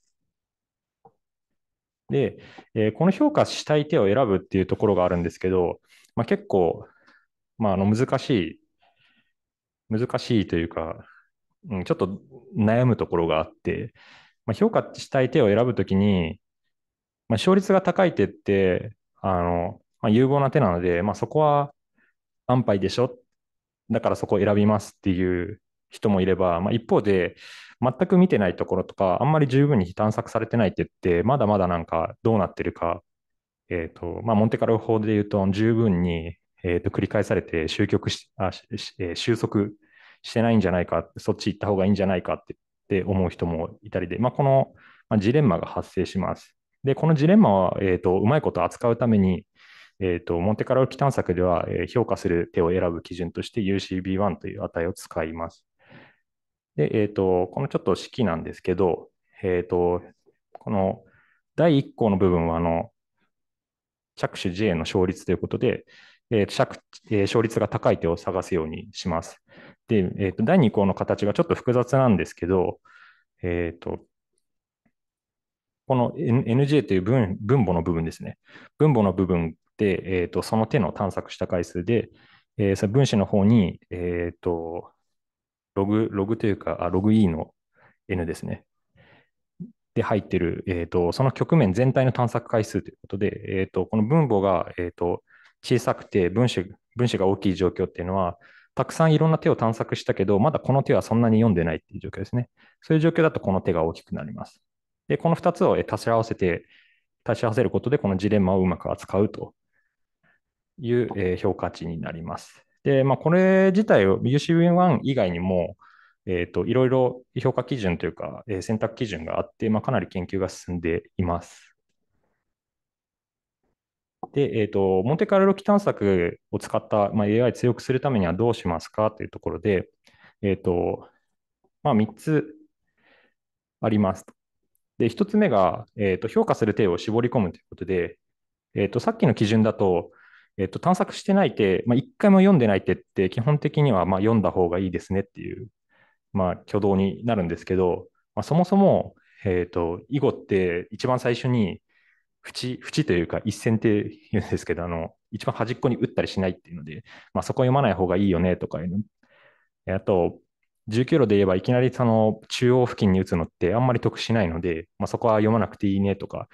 で、えー、この評価したい手を選ぶっていうところがあるんですけど、まあ、結構、まあ、あの難しい、難しいというか、うん、ちょっと悩むところがあって、まあ、評価したい手を選ぶときに、まあ、勝率が高い手って、あの、まあ、有望な手なので、まあ、そこは安牌でしょ。だからそこを選びますっていう人もいれば、まあ、一方で、全く見てないところとか、あんまり十分に探索されてない手って、まだまだなんかどうなってるか、えっ、ー、と、まあ、モンテカル法で言うと、十分に、えー、と繰り返されて終局しあし、えー、収束してないんじゃないか、そっち行った方がいいんじゃないかってって思う人もいたりで、まあ、この、まジレンマが発生します。で、このジレンマは、えーと、うまいこと扱うために、えーと、モンテカルロ期探索では、えー、評価する手を選ぶ基準として UCB1 という値を使います。で、えーと、とこのちょっと式なんですけど、えー、とこの第1項の部分はあの着手 J の勝率ということで、えー借えー、勝率が高い手を探すようにします。で、えー、と第2項の形がちょっと複雑なんですけど、えーと、この NJ という分分母の部分ですね。分母の部分で、えーと、その手の探索した回数で、えー、そ分子の方に、えーと、ログログというかあ、ログ E の N ですね。で入ってる、えーと、とその局面全体の探索回数ということで、えー、とこの分母が、えー、と小さくて分子分子が大きい状況っていうのは、たくさんいろんな手を探索したけど、まだこの手はそんなに読んでないっていう状況ですね。そういう状況だとこの手が大きくなります。で、この2つを足し合わせて、足し合わせることで、このジレンマをうまく扱うという評価値になります。で、まあ、これ自体を UCV1 以外にも、えーと、いろいろ評価基準というか、え選択基準があって、まあ、かなり研究が進んでいます。で、えっ、ー、と、モンテカルロ期探索を使った、まあ、AI 強くするためにはどうしますかというところで、えっ、ー、と、まあ、3つあります。で、1つ目が、えっ、ー、と、評価する手を絞り込むということで、えっ、と、さっきの基準だと、えっ、と、探索してない手、まあ、1回も読んでない手って、基本的には、ま読んだ方がいいですねっていう、まあ、挙動になるんですけど、まあ、そもそも、えっ、と、囲碁って一番最初に、縁、縁というか一線っていうんですけど、あの、一番端っこに打ったりしないっていうので、まあ、そこ読まない方がいいよねとかいうの。あと、19キロで言えばいきなりその中央付近に打つのってあんまり得しないので、まあ、そこは読まなくていいねとか、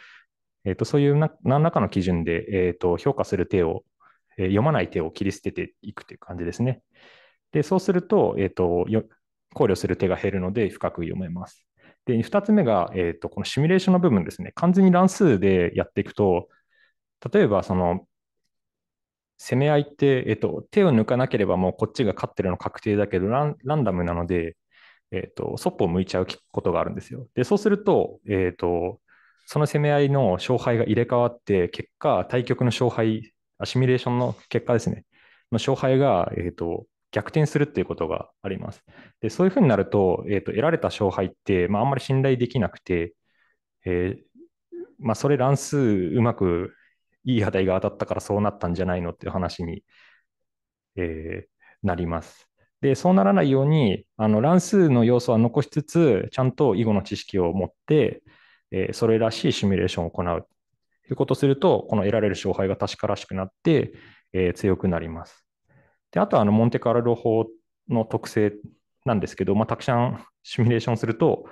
えー、とそういう何らかの基準で、えー、と評価する手を、えー、読まない手を切り捨てていくという感じですね。で、そうすると、えー、と考慮する手が減るので深く読めます。で、2つ目が、えーと、このシミュレーションの部分ですね。完全に乱数でやっていくと、例えばその攻め合いって、えーと、手を抜かなければもうこっちが勝ってるの確定だけどランダムなので、えーと、とそっぽを向いちゃうことがあるんですよ。でそうすると,、えー、とその攻め合いの勝敗が入れ替わって結果対局の勝敗シミュレーションの結果ですねの勝敗が、えー、と逆転するっていうことがあります。でそういうふうになると,、えーと、得られた勝敗って、まあ、あんまり信頼できなくて、えー、まあ、それ乱数うまくいい値が当たったからそうなったんじゃないのっていう話に、えー、なります。でそうならないようにあの乱数の要素は残しつつちゃんと囲碁の知識を持って、えー、それらしいシミュレーションを行うということをするとこの得られる勝敗が確からしくなって、え強くなります。で、あとはあのモンテカルロ法の特性なんですけど、まあ、たくさんシミュレーションすると、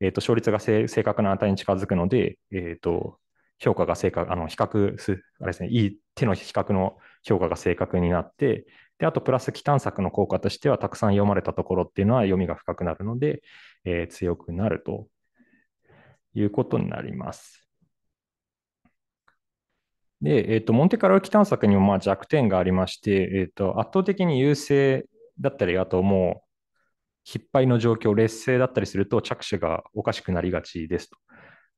えー、と勝率が正確な値に近づくので、えー、と評価が正確、あの比較す、あれですね、いい手の比較の評価が正確になって、で、あとプラス、期探索の効果としては、たくさん読まれたところっていうのは読みが深くなるので、えー、強くなるということになります。で、えっ、ー、と、モンテカルロ探索にもまあ弱点がありまして、えっ、ー、と、圧倒的に優勢だったり、あともう、失敗の状況、劣勢だったりすると着手がおかしくなりがちです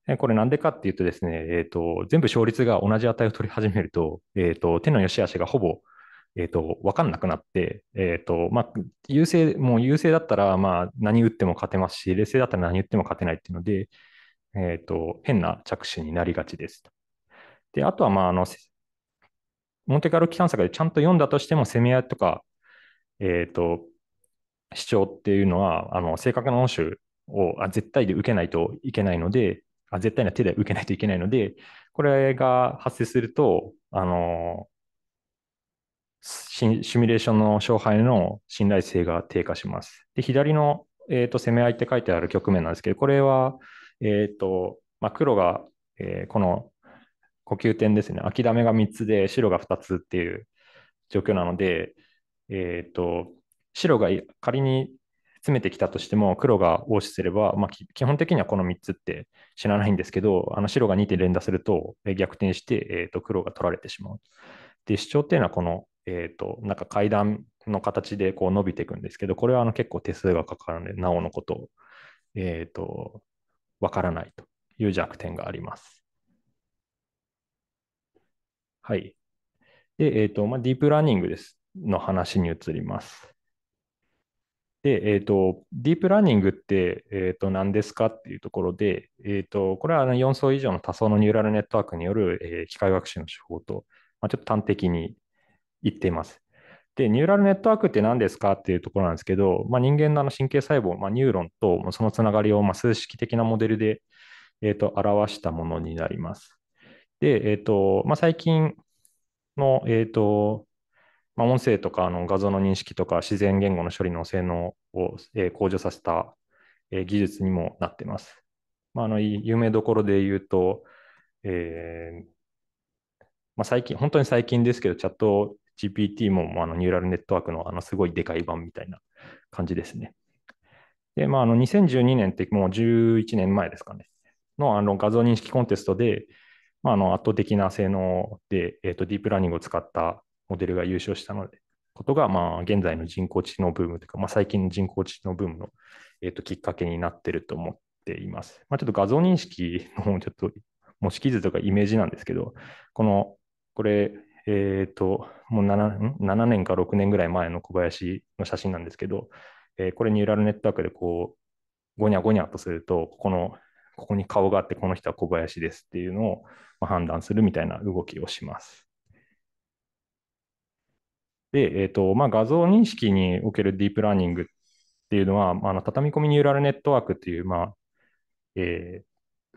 と。これなんでかっていうとですね、えっ、ー、と、全部勝率が同じ値を取り始めると、えっ、と、手の良し悪しがほぼ、えっ、と、わかんなくなって、えっ、と、まあ、優勢、もう優勢だったら、まあ、何打っても勝てますし、劣勢だったら何打っても勝てないっていうので、えっ、と、変な着手になりがちですと。で、あとは、まあ、あの、モンテカル機関策でちゃんと読んだとしても、攻め合いとか、えっ、ー、と、主張っていうのは、あの、正確な音種をあ絶対で受けないといけないのであ、絶対な手で受けないといけないので、これが発生すると、あのシシミュレーションの勝敗の信頼性が低下します。で、左の、えーと、と攻め合いって書いてある局面なんですけど、これは、えっ、ー、と、まあ、黒が、えー、この補給点ですね、諦めが3つで白が2つっていう状況なので、えーと、白が仮に詰めてきたとしても黒が応手すれば、まあ、基本的にはこの3つって知らないんですけどあの白が2手連打すると逆転して、えー、と黒が取られてしまう。で主張っていうのはこの、えーと、なんか階段の形でこう伸びていくんですけどこれはあの結構手数がかかるのでなおのことを、えーと、と分からないという弱点があります。はい。で、えっ、ー、と、まあ、ディープラーニングです。の話に移ります。で、えっ、ー、と、ディープラーニングって、えっ、ー、と、何ですかっていうところで、えっ、ー、と、これは4層以上の多層のニューラルネットワークによる、え機械学習の手法と、まあ、ちょっと端的に言っています。で、ニューラルネットワークって何ですかっていうところなんですけど、まあ、人間のあの神経細胞、まあ、ニューロンとそのつながりをま数式的なモデルで、えー、と表したものになります。で、えっ、ー、と、まあ、最近の、えっ、ー、と、まあ、音声とかあの画像の認識とか自然言語の処理の性能を、えー、向上させた、えー、技術にもなっています。まあ、あの有名どころで言うと、えーまあ、最近、本当に最近ですけど、チャット GPT もあのニューラルネットワークのあのすごいでかい版みたいな感じですね。で、まあ、あの2012年ってもう11年前ですかね、のあの画像認識コンテストで、まあ、あの圧倒的な性能で、えーと、ディープラーニングを使ったモデルが優勝したので、ことが、まあ、現在の人工知能ブームというか、まあ、最近の人工知能ブームの、えーと、きっかけになっていると思っています。まあ、ちょっと画像認識のちょっと模式図とかイメージなんですけど、この、これ、えっ、ー、と、もう 7, 7年か6年ぐらい前の小林の写真なんですけど、えー、これニューラルネットワークでこう、ごにゃごにゃとすると、ここのここに顔があって、この人は小林ですっていうのを判断するみたいな動きをします。で、えーとまあ、画像認識におけるディープラーニングっていうのは、あの畳み込みニューラルネットワークっていう、まあえ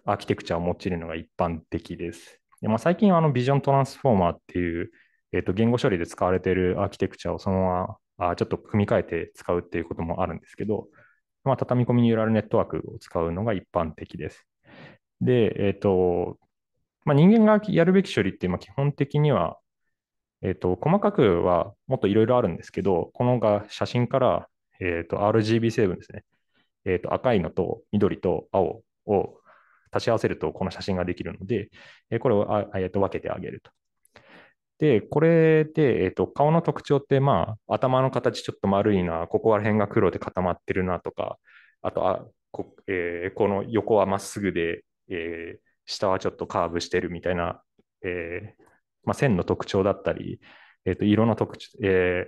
ー、アーキテクチャを用いるのが一般的です。でまあ、最近はあのビジョントランスフォーマーっていう、えー、と言語処理で使われているアーキテクチャをそのままあちょっと組み替えて使うっていうこともあるんですけど、まあ、畳み込みニューラルネットワークを使うのが一般的です。で、えっ、ー、と、まあ、人間がやるべき処理って、まあ、基本的には、えっ、ー、と、細かくはもっといろいろあるんですけど、このが写真から、えっ、ー、と、RGB 成分ですね。えっ、と、赤いのと緑と青を足し合わせると、この写真ができるので、えこれをあ、えー、と分けてあげると。で、これで、えっと、顔の特徴って、まあ、頭の形ちょっと丸いな、ここら辺が黒で固まってるなとか、あとあこ,、えー、この横はまっすぐで、えー、下はちょっとカーブしてるみたいな、えー、まあ、線の特徴だったり、えーと、色の特徴、え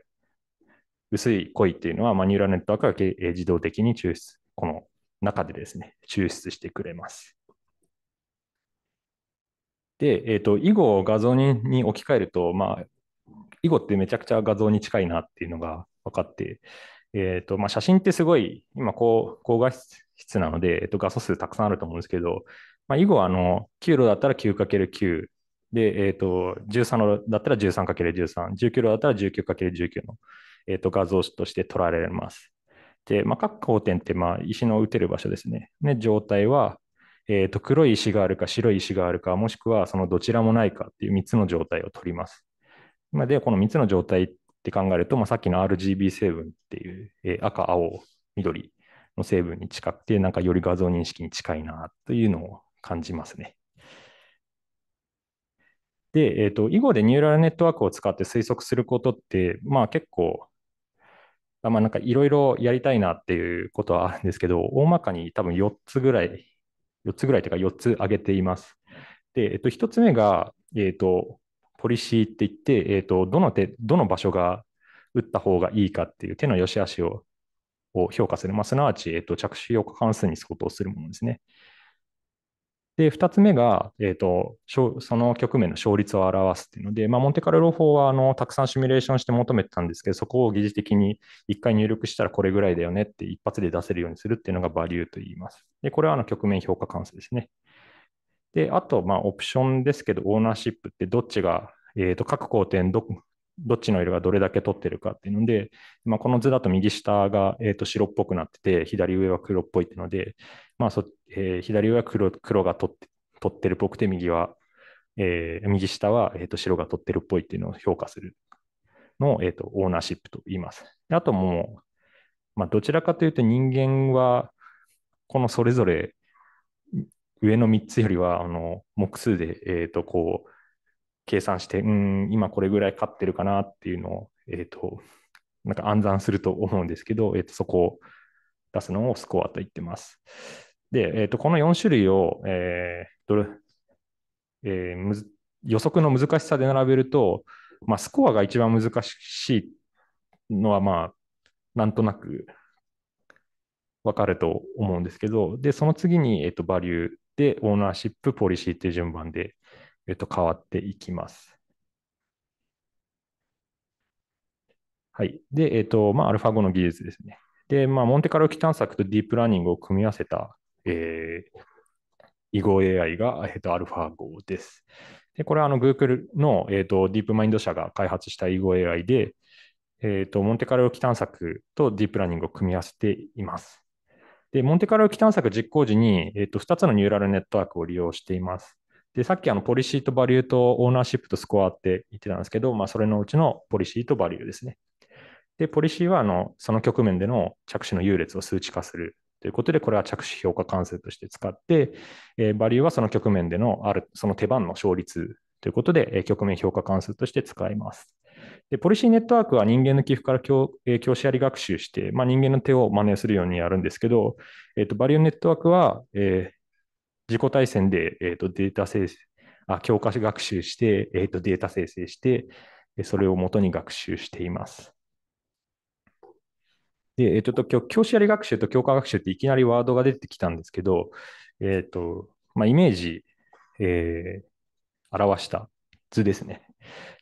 ー、薄い濃いっていうのはマニューラルネットワークが、えー、自動的に抽出、この中でですね、抽出してくれます。で、えっ、ー、と、囲碁を画像にに置き換えると、まあ、囲碁ってめちゃくちゃ画像に近いなっていうのが分かって、えっ、ー、と、まあ、写真ってすごい、今高、高画質なので、えっ、ー、と、画素数たくさんあると思うんですけど、まあ、囲碁はあの、9路だったら 9×9 で、えっ、ー、と、13路だったら 13×13、19路だったら 19×19 の、えっ、と、画像として取られます。で、まあ、各交点って、まあ、石の打てる場所ですね。ね、状態は、えー、と黒い石があるか白い石があるか、もしくはそのどちらもないかっていう3つの状態を取ります。まで、この3つの状態って考えると、まあ、さっきの RGB 成分っていう、えー、赤、青、緑の成分に近くて、なんかより画像認識に近いなというのを感じますね。で、えーと、と囲碁でニューラルネットワークを使って推測することって、まあ結構、まあなんかいろいろやりたいなっていうことはあるんですけど、大まかに多分4つぐらい4つぐらいというか4つ挙げています。で、えっと、1つ目が、えっと、ポリシーって言って、えっと、どの手、どの場所が打った方がいいかっていう手の良し悪しをを評価する、まあ、すなわち、えっと、着手評価関数に相当するものですね。で、2つ目が、えーと、その局面の勝率を表すっていうので、まあ、モンテカルロ法はあのたくさんシミュレーションして求めてたんですけど、そこを疑似的に1回入力したらこれぐらいだよねって一発で出せるようにするっていうのがバリューと言います。で、これはあの局面評価関数ですね。で、あと、オプションですけど、オーナーシップってどっちが、えーと各工程どどっちの色がどれだけ取ってるかっていうので、まあ、この図だと右下が、えー、と白っぽくなってて、左上は黒っぽいっていうので、まあそえー、左上は黒黒が取って取ってるっぽくて、右は、えー、右下は、えー、と白が取ってるっぽいっていうのを評価するのを、えー、とオーナーシップと言います。あともう、まあ、どちらかというと人間はこのそれぞれ上の3つよりはあの目数で、えー、とこう計算して、うん、今これぐらい勝ってるかなっていうのを、えっ、ー、と、なんか暗算すると思うんですけど、えっ、ー、と、そこを出すのをスコアと言ってます。で、えっ、ー、と、この4種類を、えーどれえー、予測の難しさで並べると、まあ、スコアが一番難しいのは、まあ、なんとなく分かると思うんですけど、で、その次に、えっと、バリューで、オーナーシップ、ポリシーっていう順番でえっと、変わっていきます。はい。で、えっと、まあ、アルファ5の技術ですね。で、まあ、モンテカル機探索とディープラーニングを組み合わせた、えー、囲碁 AI が、えっと、アルファ5です。で、これはあの Google の、えっと、ディープマインド社が開発した囲碁 AI で、えっと、モンテカル機探索とディープラーニングを組み合わせています。で、モンテカル機探索実行時に、えっと、2つのニューラルネットワークを利用しています。で、さっきあのポリシーとバリューとオーナーシップとスコアって言ってたんですけど、まあ、それのうちのポリシーとバリューですね。で、ポリシーはあのその局面での着手の優劣を数値化するということで、これは着手評価関数として使って、えー、バリューはその局面でのあるその手番の勝率ということで、えー、局面評価関数として使います。で、ポリシーネットワークは人間の寄付から教,、えー、教師あり学習して、まあ、人間の手を真似するようにやるんですけど、えーと、バリューネットワークは、えー、自己対戦で、えー、とデータ生成、あ教科書学習して、えー、とデータ生成して、それを元に学習しています。で、えっ、ー、と、今日、教師やり学習と教科学習っていきなりワードが出てきたんですけど、えっ、ー、と、まあ、イメージ、えー、表した図ですね。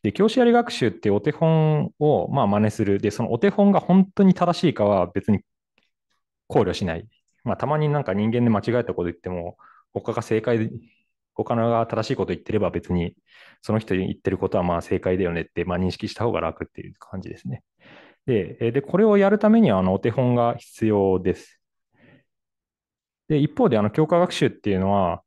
で、教師やり学習ってお手本を、まあ、真似する。で、そのお手本が本当に正しいかは別に考慮しない。まあ、たまになんか人間で間違えたこと言っても、他が正解、他のが正しいこと言ってれば別に、その人言ってることはまあ正解だよねって、まあ、認識した方が楽っていう感じですね。で、でこれをやるためにはあのお手本が必要です。で、一方であの強化学習っていうのは、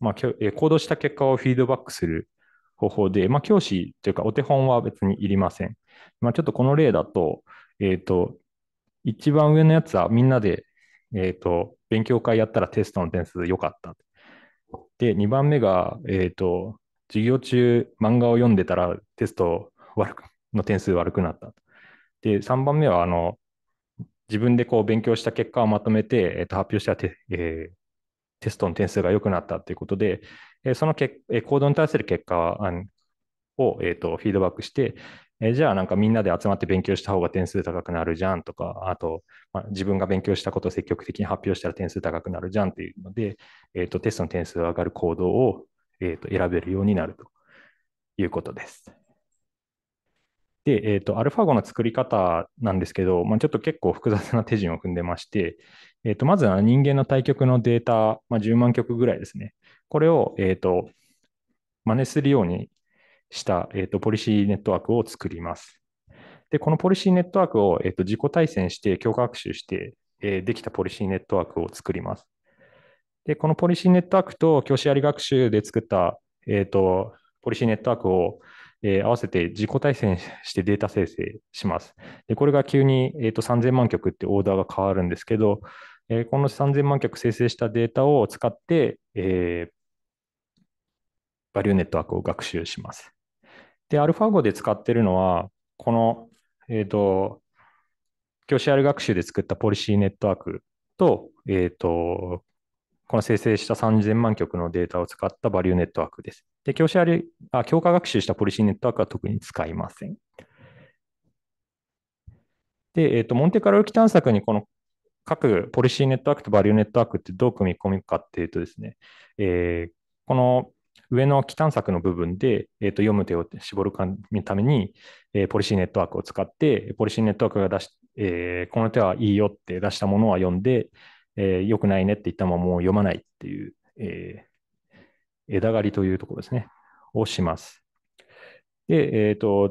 まあ、行動した結果をフィードバックする方法で、まあ、教師というかお手本は別にいりません。まあ、ちょっとこの例だと、えっ、ー、と、一番上のやつはみんなで、えっ、ー、と、勉強会やったらテストの点数良かった。で、2番目が、えっ、ー、と、授業中漫画を読んでたらテスト悪くの点数悪くなった。で、3番目は、あの、自分でこう勉強した結果をまとめて、えー、と発表したテ,、えー、テストの点数が良くなったということで、えー、そのけ、えー、行動に対する結果を、えー、とフィードバックして、えじゃあなんかみんなで集まって勉強した方が点数高くなるじゃんとか、あと、まあ、自分が勉強したことを積極的に発表したら点数高くなるじゃんっていうので、えーと、テストの点数が上がる行動を、えーと、選べるようになるということです。で、えっ、ー、と、アルファ語の作り方なんですけど、まあ、ちょっと結構複雑な手順を踏んでまして、えっ、ー、と、まずは人間の対局のデータ、まあ、10万曲ぐらいですね。これを、えっ、ー、と、真似するようにした、えーと、ポリシーネットワークを作ります。で、このポリシーネットワークを、えーと、自己対戦して強化学習して、えー、できたポリシーネットワークを作ります。で、このポリシーネットワークと教師あり学習で作った、えーと、とポリシーネットワークを、えー、合わせて自己対戦してデータ生成します。で、これが急に、えー、と3000万曲ってオーダーが変わるんですけど、えー、この3000万曲生成したデータを使って、えー、バリューネットワークを学習します。で、アルファ号で使ってるのは、この、えっ、ー、と、教師ある学習で作ったポリシーネットワークと、えっ、ー、と、この生成した3000万曲のデータを使ったバリューネットワークです。で、教師あり、あ強化学習したポリシーネットワークは特に使いません。で、えっ、ー、と、モンテカロー探索にこの各ポリシーネットワークとバリューネットワークってどう組み込むかっていうとですね、えー、この上の基探索の部分で、えー、と読む手を絞るために、えー、ポリシーネットワークを使って、ポリシーネットワークが出し、えー、この手はいいよって出したものは読んで、えー、よくないねって言ったものもう読まないっていう、えー、枝刈りというところですね、をします。で、えっ、ー、と、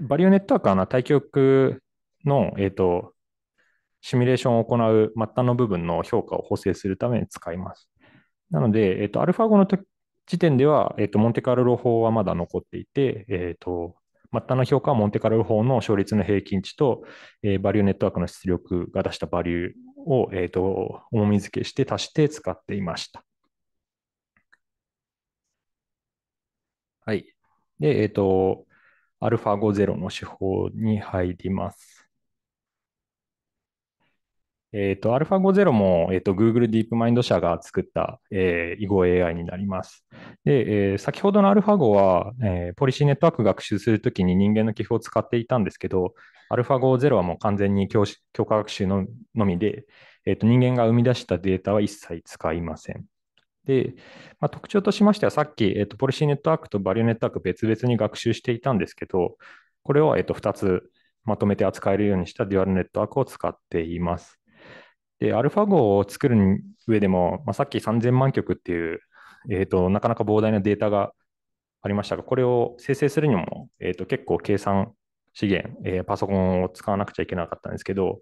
バリューネットワークは対局の、えっ、ー、と、シミュレーションを行う末端の部分の評価を補正するために使います。なので、えっ、ー、と、アルファ5の時時点では、えっと、モンテカルロ法はまだ残っていて、えっと、末端の評価はモンテカルロ法の勝率の平均値と、えー、バリューネットワークの出力が出したバリューを、えっと、重み付けして足して使っていました。はい。で、えっと、アルファ50の手法に入ります。えっ、ー、と、アルファ a ゼロも、えっ、ー、と、Google ディープマインド社が作った、えー、囲碁 AI になります。で、えー、先ほどのアルファ5は、えー、ポリシーネットワーク学習するときに人間の寄付を使っていたんですけど、アルファ5ゼロはもう完全に強強化学習ののみで、えっ、と、人間が生み出したデータは一切使いません。で、まあ、特徴としましては、さっき、えっ、と、ポリシーネットワークとバリューネットワーク別々に学習していたんですけど、これを、えっ、と、2つまとめて扱えるようにしたデュアルネットワークを使っています。で、アルファ号を作る上でも、まあ、さっき3000万曲っていう、えーと、なかなか膨大なデータがありましたが、これを生成するにも、えーと、結構計算資源、えー、パソコンを使わなくちゃいけなかったんですけど、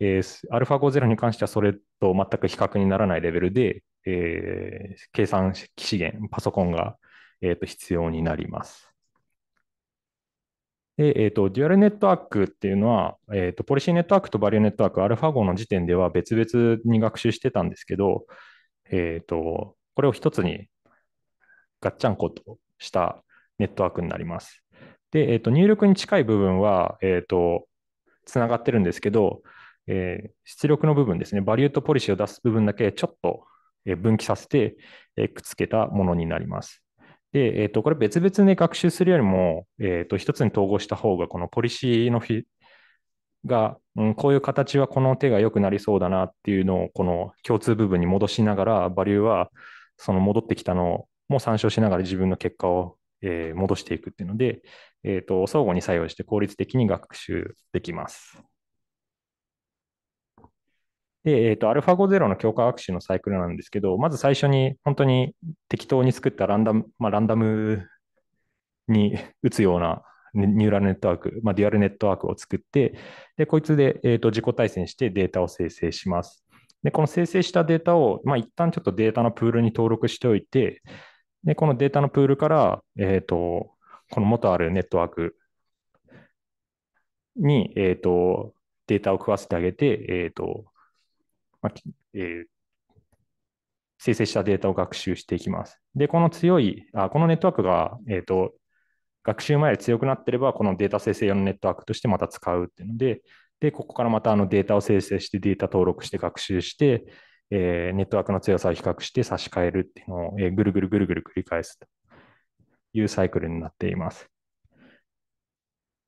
えー、アルファ50に関してはそれと全く比較にならないレベルで、えー、計算資源、パソコンが、えーと必要になります。で、えっ、ー、と、デュアルネットワークっていうのは、えっ、ー、と、ポリシーネットワークとバリューネットワーク、アルファ号の時点では別々に学習してたんですけど、えっ、ー、と、これを一つにガッチャンコとしたネットワークになります。で、えっ、と、入力に近い部分は、えっ、と、つながってるんですけど、え出力の部分ですね、バリューとポリシーを出す部分だけちょっと分岐させて、くっつけたものになります。で、えー、と、これ別々に学習するよりも、えー、と、一つに統合した方が、このポリシーのフィが、うん、こういう形はこの手が良くなりそうだなっていうのを、この共通部分に戻しながら、バリューは、その戻ってきたのも参照しながら自分の結果を、えー、戻していくっていうので、えと、相互に作用して効率的に学習できます。で、えっ、ー、と、ァ5 0の強化学習のサイクルなんですけど、まず最初に本当に適当に作ったランダム、まあ、ランダムに打つようなニューラルネットワーク、まあ、デュアルネットワークを作って、で、こいつで、えーと、と自己対戦してデータを生成します。で、この生成したデータを、まあ、一旦ちょっとデータのプールに登録しておいて、で、このデータのプールから、えっ、ー、と、この元あるネットワークに、えっ、ー、と、データを食わせてあげて、えっ、ー、と、まあえー、生成したデータを学習していきます。で、この強い、あこのネットワークが、えーと、学習前より強くなってれば、このデータ生成用のネットワークとしてまた使うっていうので、で、ここからまたあのデータを生成して、データ登録して学習して、えー、ネットワークの強さを比較して差し替えるっていうのを、えー、ぐるぐるぐるぐる繰り返すというサイクルになっています。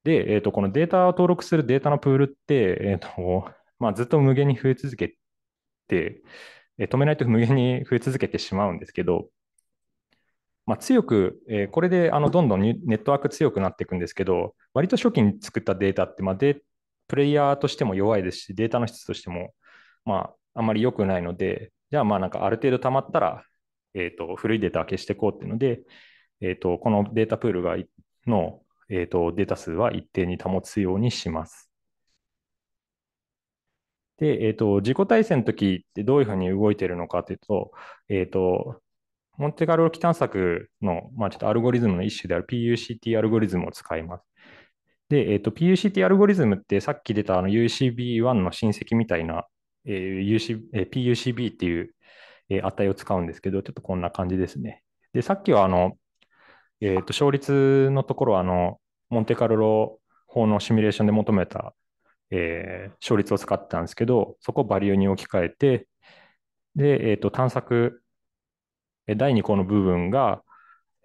で、えーと、とこのデータを登録するデータのプールって、えーとまあ、ずっと無限に増え続け、え止めないと無限に増え続けてしまうんですけど、まあ、強く、えこれであのどんどんネットワーク強くなっていくんですけど、割と初期に作ったデータって、まあ、プレイヤーとしても弱いですし、データの質としても、まあ、あまり良くないので、じゃあ、まあ、なんかある程度たまったら、えー、と古いデータは消していこうっていうので、えー、とこのデータプールがの、えー、とデータ数は一定に保つようにします。で、えっ、ー、と、自己体制の時ってどういうふうに動いてるのかというと、えっ、ー、と、モンテカルロ機探索の、まあ、ちょっとアルゴリズムの一種である PUCT アルゴリズムを使います。で、えっ、ー、と、PUCT アルゴリズムってさっき出たあの UCB1 の親戚みたいな、えー UC えー、PUCB っていう、えー、値を使うんですけど、ちょっとこんな感じですね。で、さっきはあの、えっ、ー、と、勝率のところはあの、モンテカルロ法のシミュレーションで求めたえー、勝率を使ってたんですけど、そこをバリューに置き換えて、で、えっ、ー、と、探索、第2項の部分が、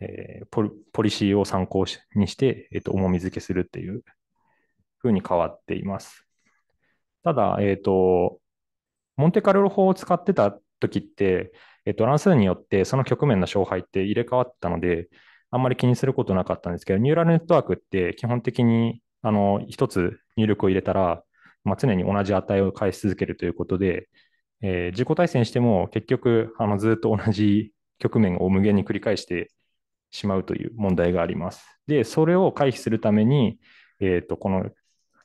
えー、ポリポリシーを参考にして、えっ、ー、と、重み付けするっていうふうに変わっています。ただ、えっ、と、モンテカルロ法を使ってた時って、えっ、と、乱数によってその局面の勝敗って入れ替わったので、あんまり気にすることなかったんですけど、ニューラルネットワークって基本的にあの、一つ入力を入れたら、まあ、常に同じ値を返し続けるということで、えー、自己対戦しても結局、あのずっと同じ局面を無限に繰り返してしまうという問題があります。で、それを回避するために、えーと、この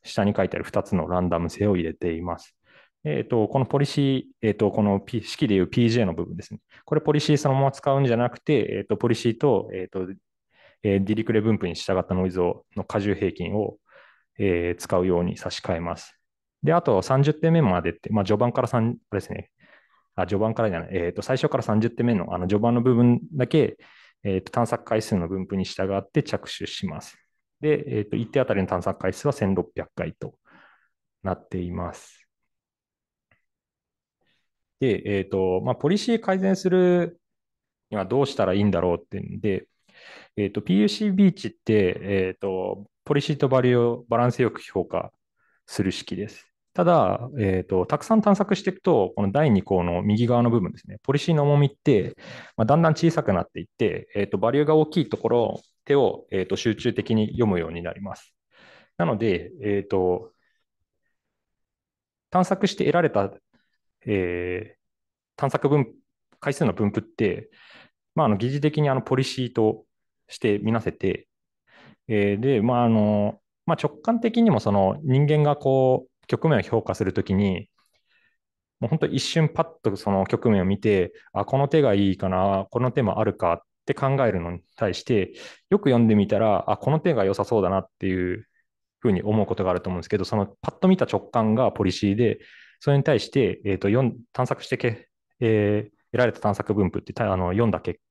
下に書いてある2つのランダム性を入れています。えーと、このポリシー、えーと、この、P、式でいう PJ の部分ですね。これポリシーそのまま使うんじゃなくて、えー、とポリシーと,、えーとえディリクレ分布に従ったノイズをの荷重平均をえー、使うように差し替えます。で、あと30点目までって、まあ、序盤から3ですね、あ、序盤からじゃない、えーと、最初から30点目のあの序盤の部分だけ、えーと、探索回数の分布に従って着手します。で、えーと、1手あたりの探索回数は1600回となっています。で、えーとまあ、ポリシー改善するにはどうしたらいいんだろうってんで、えーと、PUC ビーチって、えーとポリシーとバリューをバランスよく評価する式です。ただ、えーと、たくさん探索していくと、この第2項の右側の部分ですね、ポリシーの重みって、まあ、だんだん小さくなっていって、えーと、バリューが大きいところ、手を、えーと、集中的に読むようになります。なので、えーと、探索して得られた、えー、探索分回数の分布って、まあ、あの疑似的にあのポリシーとしてみなせて、えー、で、まああのまあ、直感的にもその人間がこう局面を評価するときに、もう本当一瞬パッとその局面を見て、あ、この手がいいかな、この手もあるかって考えるのに対して、よく読んでみたら、あ、この手が良さそうだなっていうふうに思うことがあると思うんですけど、そのパッと見た直感がポリシーで、それに対して、えーと、探索してけ、えー、得られた探索分布ってあの読んだ結果、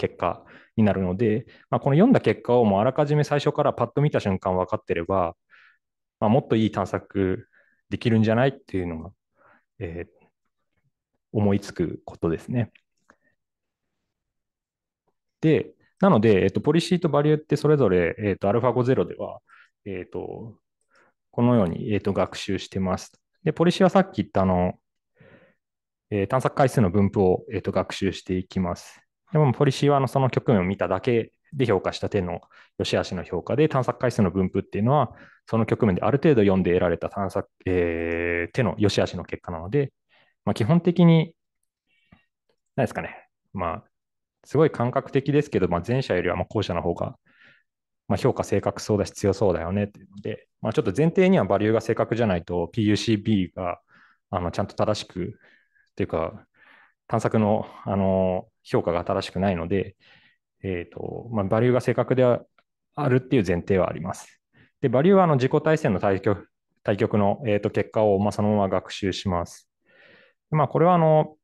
結果になるので、まあ、この読んだ結果をもうあらかじめ最初からパッと見た瞬間分かってれば、まあ、もっといい探索できるんじゃないっていうのが、えー、思いつくことですね。で、なので、えっと、ポリシーとバリューってそれぞれ、えっと、α50 では、えっと、このように、えっと、学習してます。で、ポリシーはさっき言ったあの、えー、探索回数の分布を、えっと、学習していきます。でもポリシーはあのその局面を見ただけで評価した手の良し悪しの評価で、探索回数の分布っていうのは、その局面である程度読んで得られた探索、えー、手の良し悪しの結果なので、まあ、基本的に、何ですかね、まあ、すごい感覚的ですけど、まあ、前者よりはま後者の方が、ま評価正確そうだし強そうだよねっていうので、まあ、ちょっと前提にはバリューが正確じゃないと PUCB があのちゃんと正しくっていうか探索の、あの評価が新しくないので、えーとまあ、バリューが正確であるっていう前提はあります。で、バリューはあの自己対戦の対局対局の、えー、と結果を、まあ、そのまま学習します。まあ、これはあの、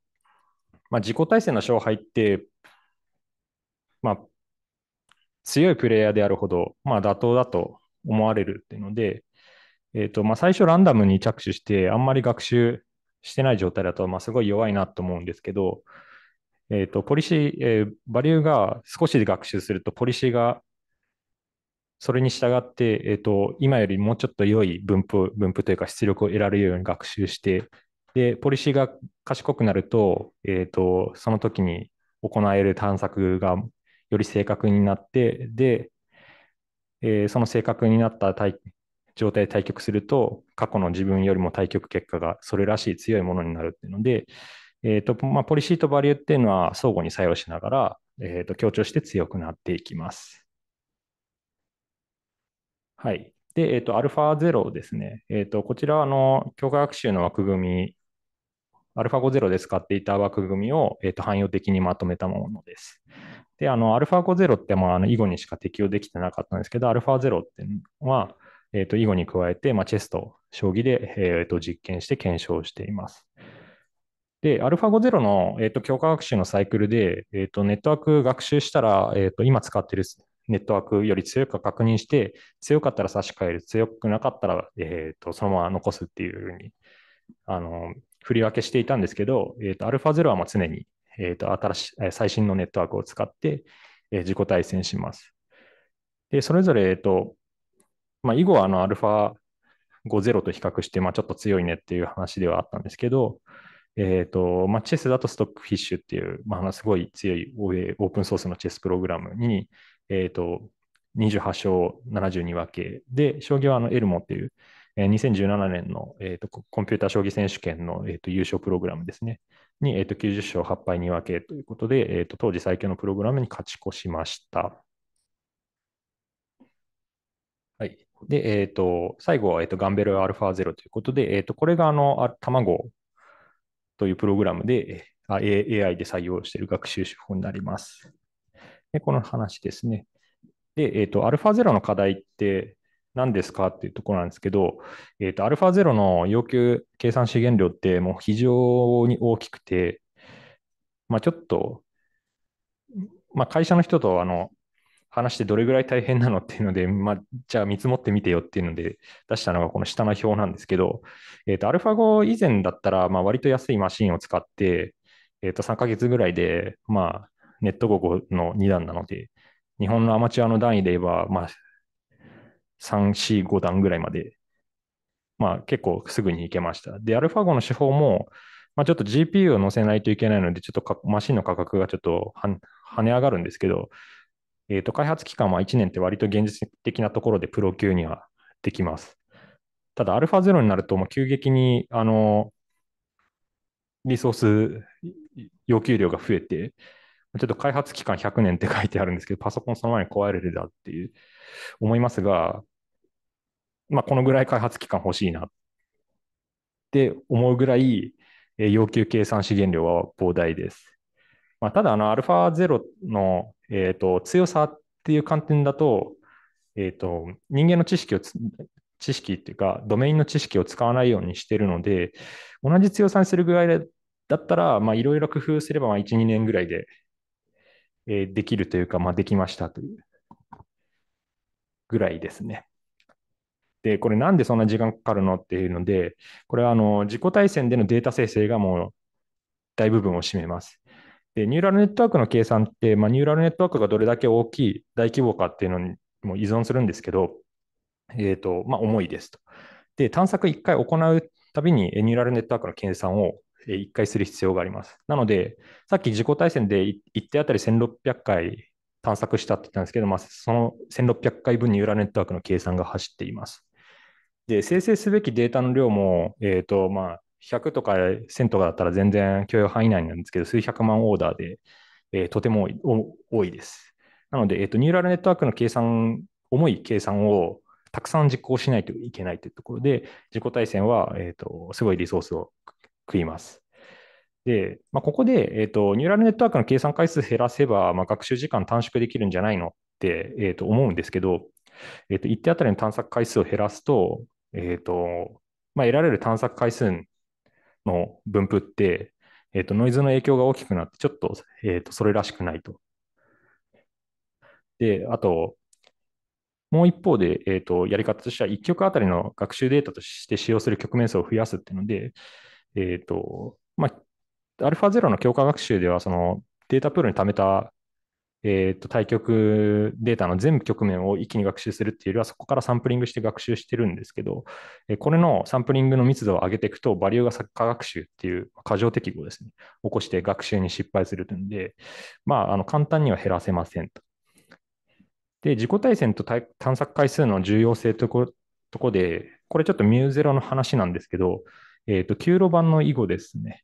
まあ、自己対戦の勝敗って、まあ、強いプレイヤーであるほど、まあ、妥当だと思われるっていうので、えーとまあ、最初ランダムに着手してあんまり学習してない状態だと、まあ、すごい弱いなと思うんですけど、えーと、ポリシー、えー、バリューが少しで学習すると、ポリシーがそれに従って、えーと、今よりもうちょっと良い分布分布というか出力を得られるように学習して、でポリシーが賢くなると,、えーと、その時に行える探索がより正確になって、でえー、その正確になった状態で対局すると、過去の自分よりも対局結果がそれらしい強いものになるっていうので、えーとまあ、ポリシーとバリューっていうのは相互に作用しながら、えー、と強調して強くなっていきます。はい。で、えっ、ー、と、アルファ0ですね。えっ、ー、と、こちらは、あの、強化学習の枠組み、アルファ5 0で使っていた枠組みを、えっ、ー、と、汎用的にまとめたものです。で、あの、アルファ5 0って、まあ、の、以後にしか適用できてなかったんですけど、アルファ0っていうのは、えー、と囲碁に加えて、まあ、チェスト、将棋で、えー、と実験して検証しています。で、ァ5 0の、えー、と強化学習のサイクルで、えー、とネットワーク学習したら、えー、と今使ってるネットワークより強いか確認して、強かったら差し替える、強くなかったら、えー、とそのまま残すっていうふうにあの振り分けしていたんですけど、えーと、α0 はもう常に、えーと、と新し最新のネットワークを使って、えー、自己対戦します。でそれぞれ、えーとまあ、以後はあのァ5 0と比較して、まあ、ちょっと強いねっていう話ではあったんですけど、えっ、ー、と、まあ、チェスだとストックフィッシュっていう、まあ、すごい強いオープンソースのチェスプログラムに、えっ、ー、と、28勝72分けで、将棋はあのエルモっていう、えー、2017年の、えーと、コンピューター将棋選手権の、えーと、優勝プログラムですね、に、えーと、と90勝8敗2分けということで、えーと、当時最強のプログラムに勝ち越しました。で、えっ、ー、と、最後は、えっ、ー、と、ガンベルアルファゼロということで、えっ、ー、と、これが、あの、卵というプログラムで、A、i で採用している学習手法になります。で、この話ですね。で、えっ、ー、と、アルファゼロの課題って何ですかっていうところなんですけど、えっ、ー、と、アルファゼロの要求計算資源量ってもう非常に大きくて、まあ、ちょっと、まあ、会社の人とあの話してどれぐらい大変なのっていうので、まあ、じゃあ見積もってみてよっていうので出したのがこの下の表なんですけど、えっ、ー、と、アルファ5。以前だったら、まあ、割と安いマシンを使って、えっ、ー、と、3ヶ月ぐらいで、まあ、ネット5の2段なので、日本のアマチュアの段位で言えば、まあ、3、4、5段ぐらいまで、まあ、結構すぐに行けました。で、アルファ5の手法も、まあ、ちょっと GPU を載せないといけないので、ちょっとマシンの価格がちょっと跳ね上がるんですけど、えー、と開発期間は1年って割と現実的なところでプロ級にはできます。ただ、アルファゼロになると、もう急激にあのリソース要求量が増えて、ちょっと開発期間100年って書いてあるんですけど、パソコンその前に壊れるだっていう思いますが、まあ、このぐらい開発期間欲しいなって思うぐらい、要求計算資源量は膨大です。まあ、ただ、あのゼロのえっ、ー、と、強さっていう観点だと、えっ、ー、と、人間の知識を知識っていうか、ドメインの知識を使わないようにしてるので、同じ強さにするぐらいだったら、まあ、いろいろ工夫すれば、まあ、1、2年ぐらいで、えー、できるというか、まあ、できましたというぐらいですね。で、これなんでそんな時間かかるのっていうので、これはあの自己対戦でのデータ生成がもう大部分を占めます。で、ニューラルネットワークの計算って、まあ、ニューラルネットワークがどれだけ大きい、大規模かっていうのにも依存するんですけど、えー、と、まあ、重いですと。で、探索1回行うたびに、ニューラルネットワークの計算を1回する必要があります。なので、さっき自己対戦で1手あたり1600回探索したって言ったんですけど、まあ、その1600回分ニューラルネットワークの計算が走っています。で、生成すべきデータの量も、えっ、ー、と、まあ、100とか1000とかだったら全然許容範囲内なんですけど、数百万オーダーで、えー、とても多いです。なので、えーと、ニューラルネットワークの計算、重い計算をたくさん実行しないといけないというところで、自己対戦は、えーと、すごいリソースを食います。で、まあ、ここで、えーと、ニューラルネットワークの計算回数減らせば、まあ、学習時間短縮できるんじゃないのって、えーと、思うんですけど、えーと、1手あたりの探索回数を減らすと、えーとまあ、得られる探索回数の分布って、えっ、ー、と、ノイズの影響が大きくなって、ちょっと、えっ、ー、と、それらしくないと。で、あと、もう一方で、えっ、ー、と、やり方としては、1曲あたりの学習データとして使用する局面数を増やすっていうので、えっ、と、まあ、α0 の強化学習では、そのデータプールに貯めたえー、と対局データの全部局面を一気に学習するっていうよりは、そこからサンプリングして学習してるんですけど、えこれのサンプリングの密度を上げていくと、バリューが作家学習っていう過剰適合ですね、起こして学習に失敗するんで、まあ、あの簡単には減らせませんと。で、自己対戦と探索回数の重要性とことこで、これちょっとミューゼロの話なんですけど、えっ、ー、と、9路版の囲碁ですね。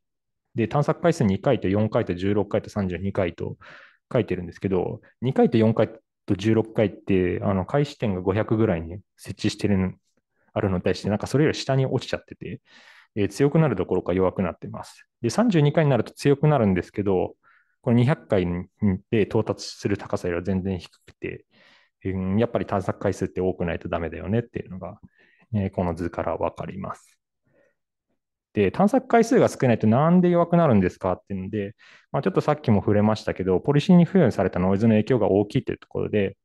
で、探索回数2回と4回と16回と32回と、書いてるんですけど、2回と4回と16回って、あの開始点が500ぐらいに設置してるあるのに対して、なんかそれより下に落ちちゃってて、えー、強くなるどころか弱くなってます。で、32回になると強くなるんですけど、この200回で到達する高さよりは全然低くて、うん、やっぱり探索回数って多くないとダメだよねっていうのが、えー、この図からわかります。で、探索回数が少ないとなんで弱くなるんですかっていうので、まあ、ちょっとさっきも触れましたけど、ポリシーに付与されたノイズの影響が大きいというところで、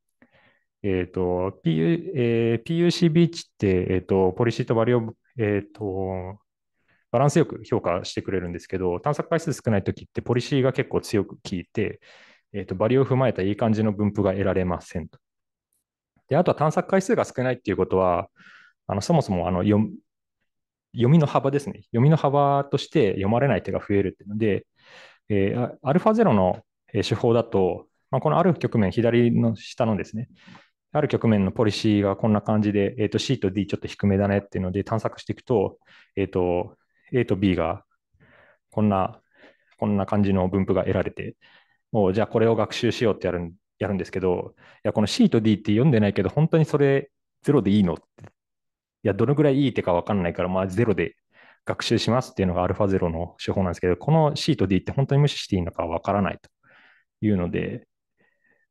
えっ、ー、と、PU えー、PUCB 値って、えっ、ー、と、ポリシーとバリオ、えっ、ー、と、バランスよく評価してくれるんですけど、探索回数少ないときってポリシーが結構強く効いて、えっ、と、バリを踏まえたいい感じの分布が得られませんと。で、あとは探索回数が少ないっていうことは、あのそもそもあの読みの幅ですね。読みの幅として読まれない手が増えるっていうので、えー、アルファゼロの手法だと、まあ、このある局面、左の下のですね、ある局面のポリシーがこんな感じで、えー、と C と D ちょっと低めだねっていうので探索していくと、えー、と A と B がこんな、こんな感じの分布が得られて、もうじゃあこれを学習しようってやるやるんですけど、いやこの C と D って読んでないけど、本当にそれゼロでいいのっいや、どのぐらいいい手か分かんないから、まあ、ゼロで学習しますっていうのがアルファゼロの手法なんですけど、この C と D って本当に無視していいのか分からないというので、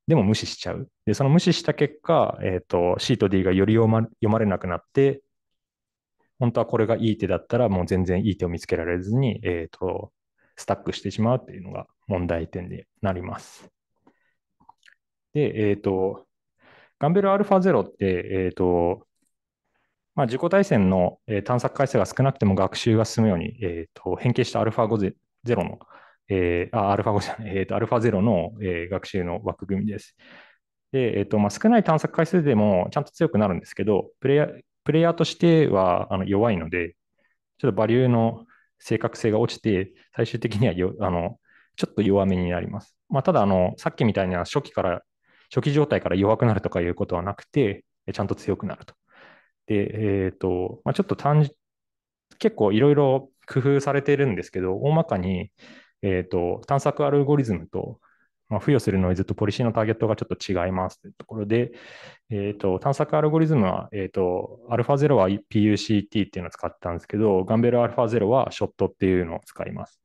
でも無視しちゃう。で、その無視した結果、えーと、と C と D がより読ま読まれなくなって、本当はこれがいい手だったら、もう全然いい手を見つけられずに、えっ、ー、と、スタックしてしまうっていうのが問題点になります。で、えっ、ー、と、ガンベルアルファゼロって、えっ、ー、と、まあ、自己対戦の、え探索回数が少なくても学習が進むように、えーと、変形したアルファ5ゼロの、えー、あ、アルファ5じゃない、えーと、アルファ0の、えー、学習の枠組みです。で、えーとまあ、少ない探索回数でもちゃんと強くなるんですけど、プレイヤープレイヤーとしてはあの弱いので、ちょっとバリューの正確性が落ちて、最終的にはよあのちょっと弱めになります。まあ、ただあの、さっきみたいな初期から、初期状態から弱くなるとかいうことはなくて、ちゃんと強くなるとで、えっ、ー、と、まあ、ちょっと単純、結構いろいろ工夫されてるんですけど、大まかに、えっ、ー、と、探索アルゴリズムと、まあ、付与するノイズとポリシーのターゲットがちょっと違いますというところで、えっ、ー、と、探索アルゴリズムは、えっ、ー、と、α0 は PUCT っていうのを使ったんですけど、ガンベル α0 はショットっていうのを使います。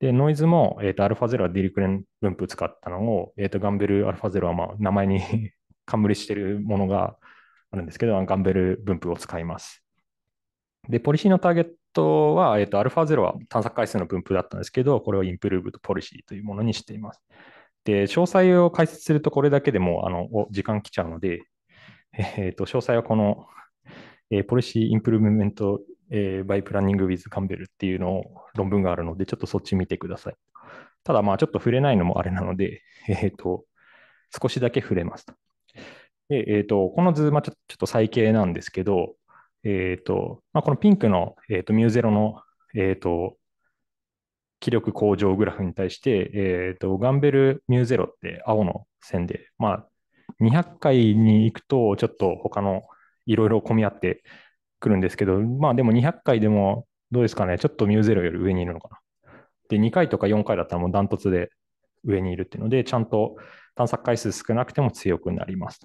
で、ノイズも、えっ、ー、と、α0 はディリクレン分布使ったのを、えっ、と、ガンベル α0 は、まあ、名前に 冠してるものが、あるんですけど、ガンベル分布を使います。で、ポリシーのターゲットは、えっ、ー、と、α0 は探索回数の分布だったんですけど、これをインプルーブとポリシーというものにしています。で、詳細を解説するとこれだけでもあの時間来ちゃうので、えっ、ー、と、詳細はこの、えー、ポリシーインプルーブメント、えー、by p ン a n n i n g with っていうのを論文があるので、ちょっとそっち見てください。ただ、まあ、ちょっと触れないのもあれなので、えっ、ー、と、少しだけ触れますと。で、えー、と、この図、まあ、ちょっと再形なんですけど、えー、と、まあ、このピンクの、えー、と、ミューゼロの、えと、気力向上グラフに対して、えと、ガンベルミューゼロって青の線で、まあ、200回に行くと、ちょっと他のいろいろ混み合ってくるんですけど、まあ、でも200回でも、どうですかね、ちょっとミューゼロより上にいるのかな。で、2回とか4回だったらもうダントツで上にいるっていうので、ちゃんと探索回数少なくても強くなります。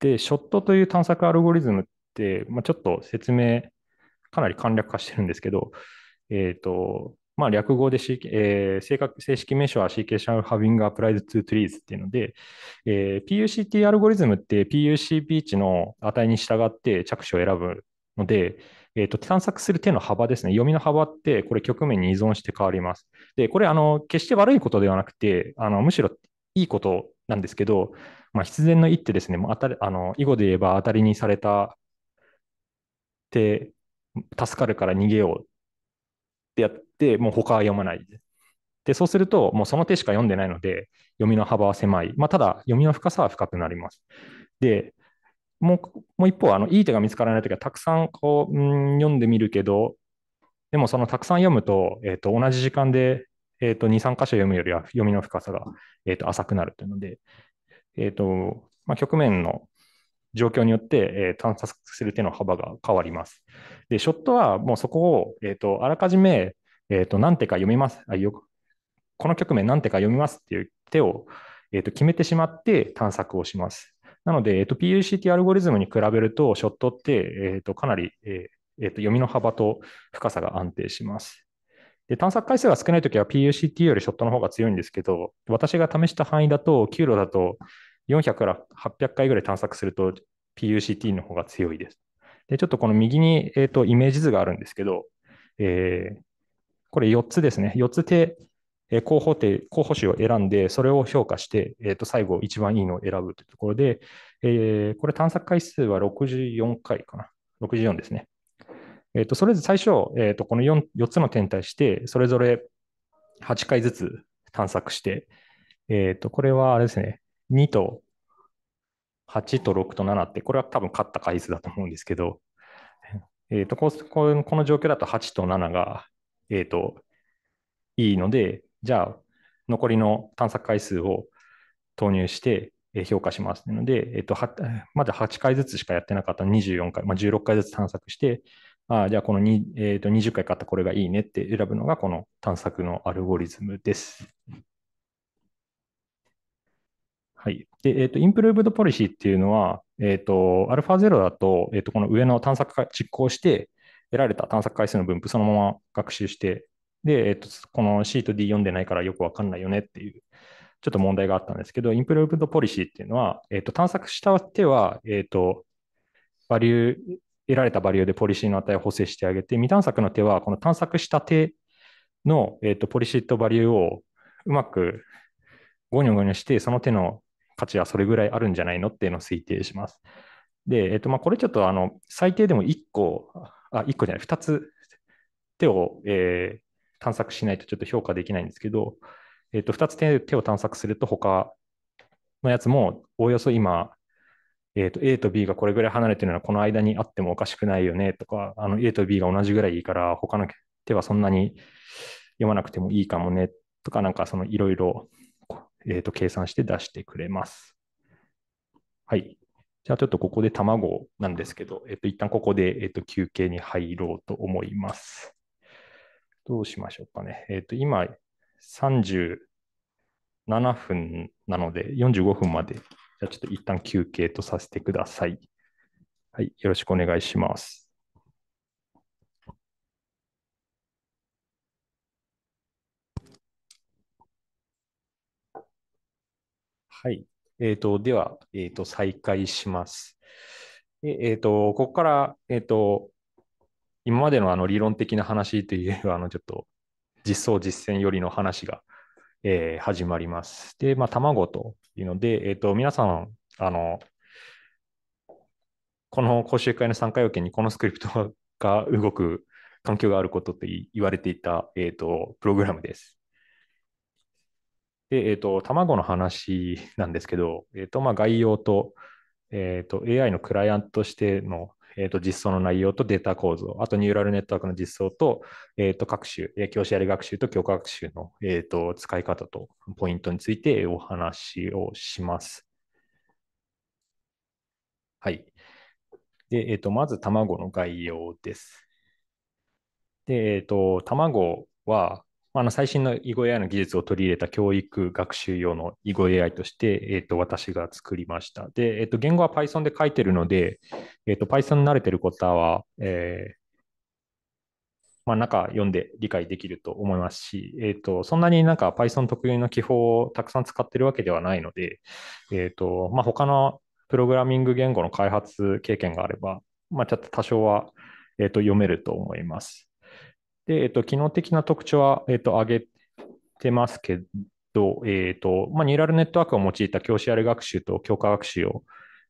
で、ショットという探索アルゴリズムって、まあ、ちょっと説明、かなり簡略化してるんですけど、えっ、ー、と、まあ、略語で、えー、正確正式名称は c k q u a l Having Applied to Trees っていうので、えー、PUCT アルゴリズムって PUC ビーチの値に従って着手を選ぶので、えーと探索する手の幅ですね、読みの幅って、これ、局面に依存して変わります。で、これ、あの決して悪いことではなくて、あのむしろいいことなんですけど、まあ、必然の一手ですね、もう当たあの囲碁で言えば当たりにされた手、助かるから逃げようってやって、もう他は読まない。で、そうすると、もうその手しか読んでないので、読みの幅は狭い。まあ、ただ、読みの深さは深くなります。で、もうもう一方あの、いい手が見つからないときは、たくさんこう、うん、読んでみるけど、でもそのたくさん読むと、えー、と同じ時間で、えー、と2、3箇所読むよりは読みの深さが、えー、と浅くなるというので、えっ、ー、と、まあ、局面の状況によって、えー、探索する手の幅が変わります。で、ショットはもうそこを、えーと、あらかじめ、えーと、何手か読みますあよ、この局面何手か読みますっていう手を、えーと、決めてしまって探索をします。なので、えー、と p u c t アルゴリズムに比べると、ショットって、えー、とかなり、えーえー、と読みの幅と深さが安定します。で、探索回数が少ないときは PUCT よりショットの方が強いんですけど、私が試した範囲だと、9路だと400から800回ぐらい探索すると PUCT の方が強いです。で、ちょっとこの右に、えーと、イメージ図があるんですけど、えー、これ4つですね、4つ手、えー、候補手、候補手を選んで、それを評価して、えーと、と最後一番いいのを選ぶというところで、えー、これ探索回数は64回かな、64ですね。えっ、ー、と、それぞれ最初、えっ、ー、と、この 4, 4つの点に対して、それぞれ8回ずつ探索して、えっ、ー、と、これはあれですね、2と8と6と7って、これは多分勝った回数だと思うんですけど、えっ、とこの、この状況だと8と7が、えっ、と、いいので、じゃあ、残りの探索回数を投入して、評価しますので、えっと、まだ8回ずつしかやってなかった24回、まあ、16回ずつ探索して、あじゃあこの2、えー、と20回買ったこれがいいねって選ぶのがこの探索のアルゴリズムです。はい。で、えっ、ー、と、インプルーブドポリシーっていうのは、えっ、ー、と、アルファ0だと、えっ、ー、と、この上の探索実行して、得られた探索回数の分布そのまま学習して、で、えっ、と、この C と D 読んでないからよくわかんないよねっていう、ちょっと問題があったんですけど、インプルーブドポリシーっていうのは、えっ、と、探索した手は、えっ、と、バリュー、得られたバリューでポリシーの値を補正してあげて、未探索の手は、この探索した手の、えーと、ポリシーとバリューをうまくゴニョゴニョして、その手の価値はそれぐらいあるんじゃないのっていうのを推定します。で、えーとまあ、これちょっとあの最低でも1個、あ、1個じゃない、2つ手を、えー、探索しないとちょっと評価できないんですけど、えーと、2つ手を探索すると他のやつもおおよそ今えー、と A と B がこれぐらい離れてるのはこの間にあってもおかしくないよねとか、あの A と B が同じぐらいいいから、他の手はそんなに読まなくてもいいかもねとか、なんかそのいろいろ、えと計算して出してくれます。はい。じゃあちょっとここで卵なんですけど、えっ、ー、と一旦ここで、えっ、ー、と休憩に入ろうと思います。どうしましょうかね。えっ、ー、と今37分なので45分までじゃあちょっと一旦休憩とさせてください。はい、よろしくお願いします。はい。えーと、では、えーと、再開します。えーと、ここから、えーと、と今までのあの理論的な話というよりは、あのちょっと実装実践よりの話が、えー、始まります。で、まあ、卵とっていうので、えっ、ー、と、皆さん、あの、この講習会の参加要件にこのスクリプトが動く環境があることって言われていた、えっ、ー、と、プログラムです。で、えっ、ー、と、卵の話なんですけど、えっ、と、まあ、概要と、えっ、と、AI のクライアントとしてのえー、と実装の内容とデータ構造、あとニューラルネットワークの実装と、えー、と各種、教師やり学習と教科学習の、えー、と使い方とポイントについてお話をします。はい。で、えー、とまず卵の概要です。で、えー、と卵は、あの最新の囲碁 AI の技術を取り入れた教育学習用の囲碁 AI として、えー、と私が作りました。で、えー、と言語は Python で書いてるので、えー、と Python 慣れてる方は、えー、まあ、中読んで理解できると思いますし、えー、とそんなになんか Python 特有の記法をたくさん使ってるわけではないので、えーとまあ、他のプログラミング言語の開発経験があれば、まあ、ちょっと多少は、えー、と読めると思います。で、えっと、機能的な特徴は、えっと、挙げてますけど、えっと、まあ、ニューラルネットワークを用いた教師ある学習と教科学習を、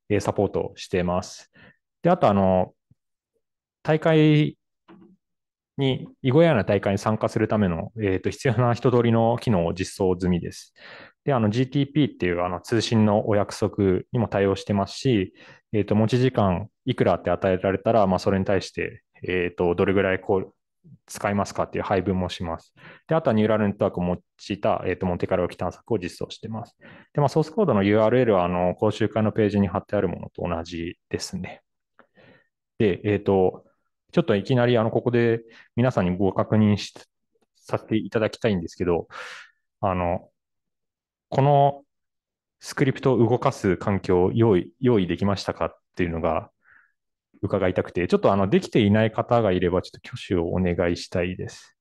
えー、サポートしています。で、あと、あの、大会に、囲碁やな大会に参加するための、えっと、必要な人通りの機能を実装済みです。で、あの GTP っていうあの通信のお約束にも対応してますし、えっ、と、持ち時間いくらって与えられたら、まあ、それに対して、えっ、と、どれぐらいう、使いますかっていう配分もします。で、あとはニューラルネットワークを用いた、えーと、モンテカルロ探索を実装しています。で、まあ、ソースコードの URL はあの講習会のページに貼ってあるものと同じですね。で、えっ、ー、と、ちょっといきなりあのここで皆さんにご確認しさせていただきたいんですけど、あの、このスクリプトを動かす環境を用意用意できましたかっていうのが伺いたくて、ちょっとあのできていない方がいれば、ちょっと挙手をお願いしたいです。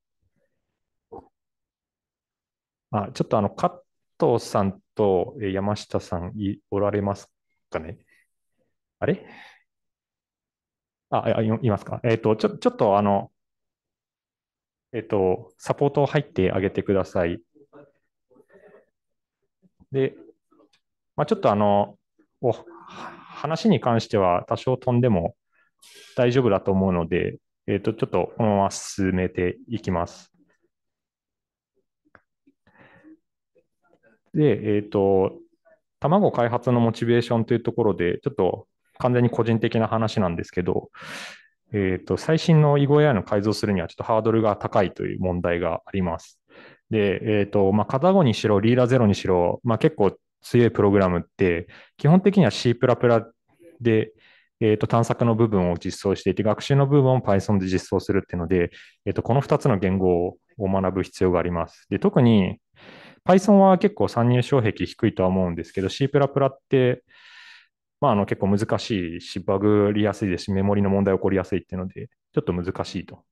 あちょっとあの加藤さんと山下さんいおられますかね。あれあ、いますか。えっ、ー、と、ちょちょっとあの、えっ、ー、と、サポート入ってあげてください。で、まあ、ちょっとあの、お話に関しては多少飛んでも大丈夫だと思うので、えっ、ー、と、ちょっとこのまま進めていきます。で、えっ、ー、と、卵開発のモチベーションというところで、ちょっと完全に個人的な話なんですけど、えっ、ー、と、最新の囲碁 AI の改造するにはちょっとハードルが高いという問題があります。で、えっ、ー、と、まあ、片語にしろ、リーダーゼロにしろ、まあ、結構強いプログラムって、基本的には C++ で、えー、と、探索の部分を実装していて、学習の部分を Python で実装するっていうので、えっ、ー、と、この2つの言語を学ぶ必要があります。で、特に Python は結構参入障壁低いとは思うんですけど、C++ って、まあ、あの結構難しいし、バグりやすいですし、メモリの問題起こりやすいっていうので、ちょっと難しいと。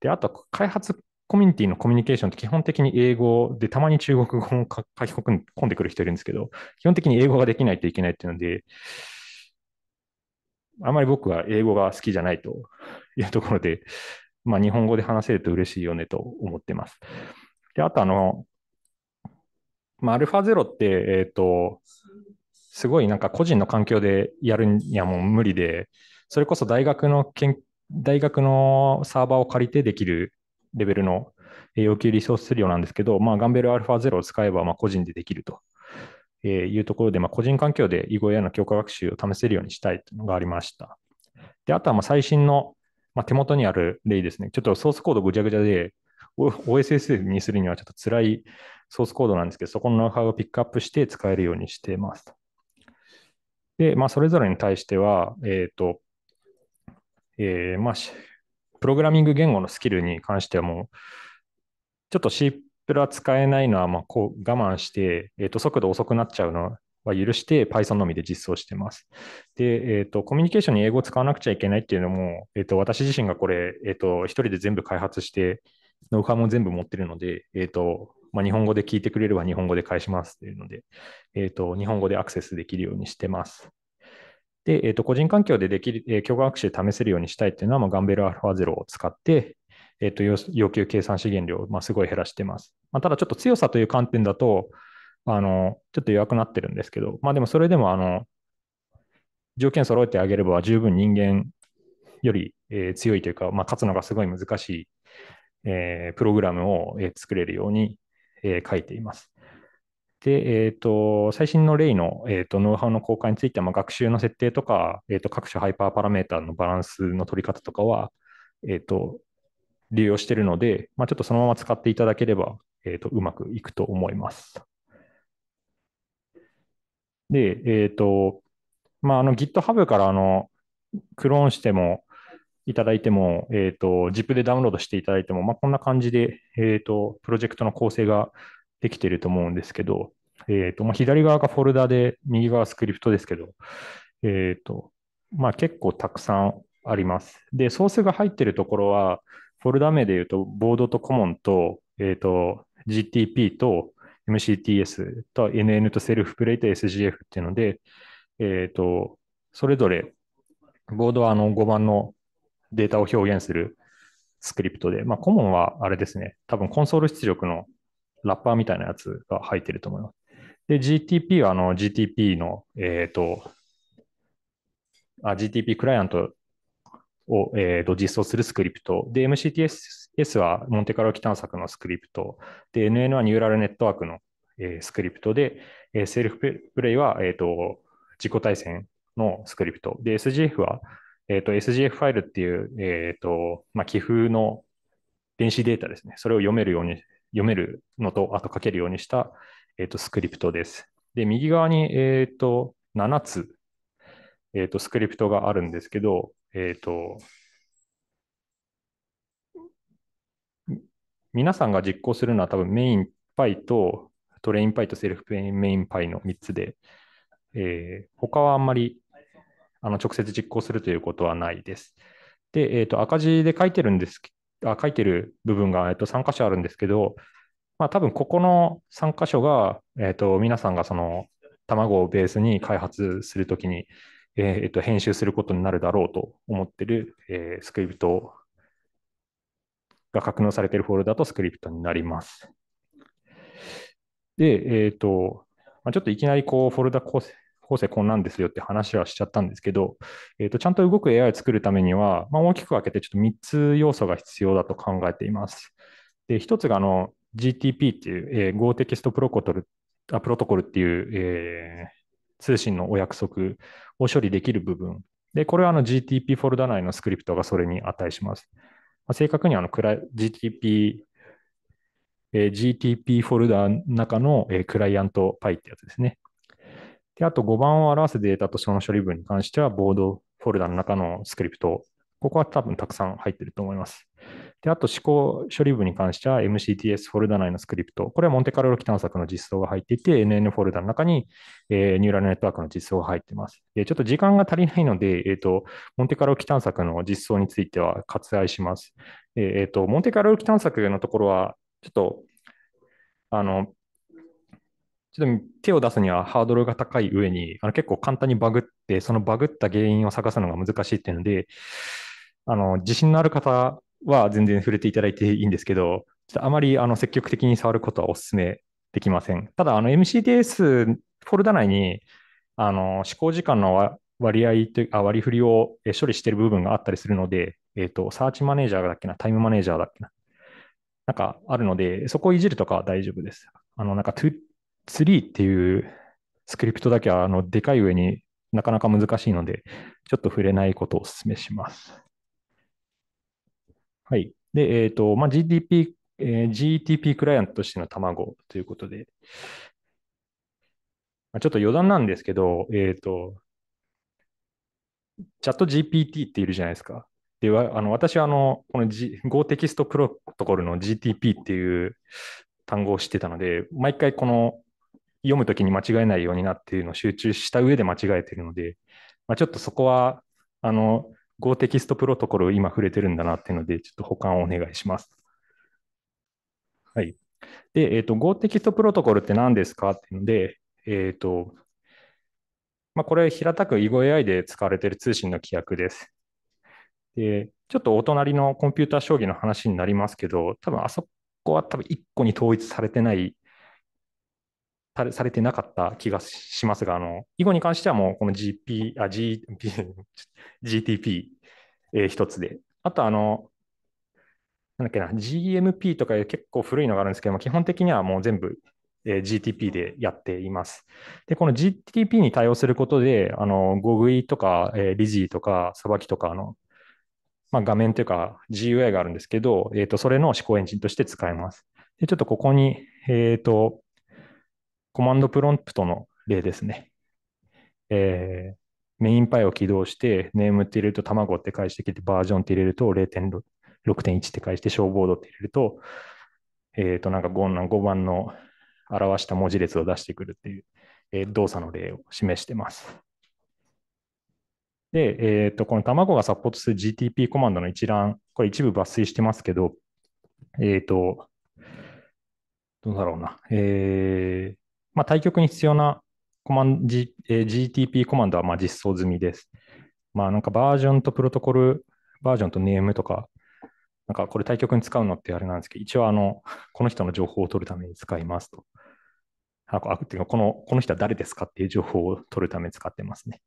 で、あと、開発コミュニティのコミュニケーションって基本的に英語で、たまに中国語も書き込んでくる人いるんですけど、基本的に英語ができないといけないっていうので、あまり僕は英語が好きじゃないと いうところで、まあ、日本語で話せると嬉しいよねと思ってます。で、あとあの、まあ、アルファゼロって、えっ、ー、と、すごいなんか個人の環境でやるにはもう無理で、それこそ大学の研大学のサーバーを借りてできるレベルの要求リソース量なんですけど、まあ、ガンベルアルファゼロを使えばまあ、個人でできるとえいうところで、まあ、個人環境で囲碁 AI の強化学習を試せるようにしたいというのがありました。で、あとはま最新の、まあ、手元にある例ですね。ちょっとソースコードぐちゃぐちゃで、OSS にするにはちょっと辛いソースコードなんですけど、そこのノウハウをピックアップして使えるようにしてます。で、まあ、それぞれに対しては、えっ、ー、と、えー、まあ、プログラミング言語のスキルに関してはもう、ちょっと C それは使えないのは、まあ、こう我慢して、えー、と速度遅くなっちゃうのは許して Python のみで実装してます。で、えーと、コミュニケーションに英語を使わなくちゃいけないっていうのも、えーと、私自身がこれ、えーと、一人で全部開発して、ノウハウも全部持ってるので、えーとまあ、日本語で聞いてくれれば日本語で返しますっていうので、えーと、日本語でアクセスできるようにしてます。で、えーと、個人環境でできる、えー、教科学習試せるようにしたいっていうのは、まあ、ガンベルアルファゼロを使って、えっと、要求計算資源量を、まあ、すごい減らしてます。まあ、ただちょっと強さという観点だと、あの、ちょっと弱くなってるんですけど、まあでもそれでも、あの、条件揃えてあげれば十分人間より、えー、強いというか、まあ、勝つのがすごい難しい、えー、プログラムを、えー、作れるように、え書いています。で、えーと、最新の例の、えーと、ノウハウの公開については、まあ、学習の設定とか、えーと、各種ハイパーパラメーターのバランスの取り方とかは、えー、と利用しているので、まあ、ちょっとそのまま使っていただければ、えーと、うまくいくと思います。で、えっ、ー、と、まあ、あの GitHub からあのクローンしてもいただいても、えっ、ー、と、ZIP でダウンロードしていただいても、まあ、こんな感じで、えっ、ー、と、プロジェクトの構成ができていると思うんですけど、えっ、と、まあ、左側がフォルダで、右側スクリプトですけど、えっ、と、まあ、結構たくさんあります。で、ソースが入っているところは、フォルダ名で言うと、ボードとコモンと、えっ、ー、と、GTP と MCTS と NN とセルフプレイと SGF っていうので、えっ、ー、と、それぞれ、ボードはあの5番のデータを表現するスクリプトで、まあ、コモンはあれですね、多分コンソール出力のラッパーみたいなやつが入ってると思います。で、GTP はあの GTP の、えっ、ー、と、GTP クライアントを、えー、と実装するスクリプト。で、MCTS はモンテカロ探索のスクリプト。で、NN はニューラルネットワークの、えー、スクリプトで、えー、セルフプレイは、えー、と自己対戦のスクリプト。で、SGF は、えー、と SGF ファイルっていう、えーとまあ、寄付の電子データですね。それを読めるように、読めるのと、あと書けるようにした、えー、とスクリプトです。で、右側に、えー、と7つ、えー、とスクリプトがあるんですけど、えっ、ー、と、皆さんが実行するのは多分メインパイとトレインパイとセルフメインパイの3つで、えー、他はあんまりあの直接実行するということはないです。で、えーと、赤字で書いてるんですあ書いてる部分が、えっと、3箇所あるんですけど、まあ、多分ここの3箇所が、えっと、と皆さんがその卵をベースに開発するときにえーと、編集することになるだろうと思ってる、えー、スクリプトが格納されているフォルダとスクリプトになります。で、えっ、ー、と、まあ、ちょっといきなりこうフォルダ構成構成こんなんですよって話はしちゃったんですけど、えーと、ちゃんと動く AI を作るためには、まあ、大きく分けてちょっと3つ要素が必要だと考えています。で、1つがあの GTP っていう、えー、Go テキストプロコトルあプロトコルっていう、え通信のお約束を処理できる部分。で、これはあの GTP フォルダ内のスクリプトがそれに値します。まあ、正確にはあの GTP えー、GTP フォルダの中の、えー、クライアントパイってやつですね。で、あと5番を表すデータとその処理文に関しては、ボードフォルダの中のスクリプトここは多分たくさん入ってると思います。で、あと思考処理部に関しては MCTS フォルダ内のスクリプト。これはモンテカルロ機探索の実装が入っていて、NN フォルダの中に、えー、ニューラルネットワークの実装が入っています。で、ちょっと時間が足りないので、えっ、ー、と、モンテカルロ機探索の実装については割愛します。えっ、ー、と、モンテカルロ機探索のところは、ちょっと、あの、ちょっと手を出すにはハードルが高い上に、あの結構簡単にバグって、そのバグった原因を探すのが難しいっていうので、あの、自信のある方は全然触れていただいていいんですけど、ちょっとあまりあの積極的に触ることはお勧めできません。ただ、あの MCDS フォルダ内に、あの、試行時間の割合というあ割り振りを処理している部分があったりするので、えっ、ー、と、サーチマネージャーだっけな、タイムマネージャーだっけな、なんかあるので、そこをいじるとかは大丈夫です。あの、なんか、ツリーっていうスクリプトだけは、あの、でかい上になかなか難しいので、ちょっと触れないことをお勧めします。はい。で、えっ、ー、と、まあ、GTP、えー、GTP クライアントとしての卵ということで、まあ、ちょっと余談なんですけど、えっ、ー、と、チャット GPT っているじゃないですか。で、あの私はあの、この、G、Go テキストプロトコルの GTP っていう単語を知ってたので、毎回この読むときに間違えないようになっているのを集中した上で間違えているので、まあ、ちょっとそこは、あの、Go テキストプロトコル今触れてるんだなっていうので、ちょっと保管をお願いします。はい。で、えっ、ー、と、Go テキストプロトコルって何ですかっていうので、えっ、ー、と、まあ、これ平たく EGOAI で使われてる通信の規約です。で、ちょっとお隣のコンピューター将棋の話になりますけど、多分あそこは多分1個に統一されてないされされてなかった気がしますが、あの囲碁に関してはもうこの GP あ GP GTP、えー、一つで、あとあの、なんだっけな、GMP とか結構古いのがあるんですけども、基本的にはもう全部、えー、GTP でやっています。で、この GTP に対応することで、あのゴグイとか、えー、リジーとか、さばきとかの、まあ、画面というか GUI があるんですけど、えーと、とそれの思考エンジンとして使えます。でちょっとここに、えっ、ー、と、コマンドプロンプトの例ですね。えー、メインパイを起動して、ネームって入れると卵って返してきて、バージョンって入れると0.6.1って返して、ショーボードって入れると、えっ、ー、と、なんか 5, 5番の表した文字列を出してくるっていう、えー、動作の例を示してます。で、えっ、ー、と、この卵がサポートする GTP コマンドの一覧、これ一部抜粋してますけど、えっ、と、どうだろうな。えー、まあ、対局に必要なコマン、G えー、GTP コマンドはま実装済みです。まあ、なんかバージョンとプロトコルバージョンとネームとか、なんかこれ対局に使うのってあれなんですけど、一応あの、この人の情報を取るために使いますと。あっていうかこの、この人は誰ですかっていう情報を取るために使ってますね。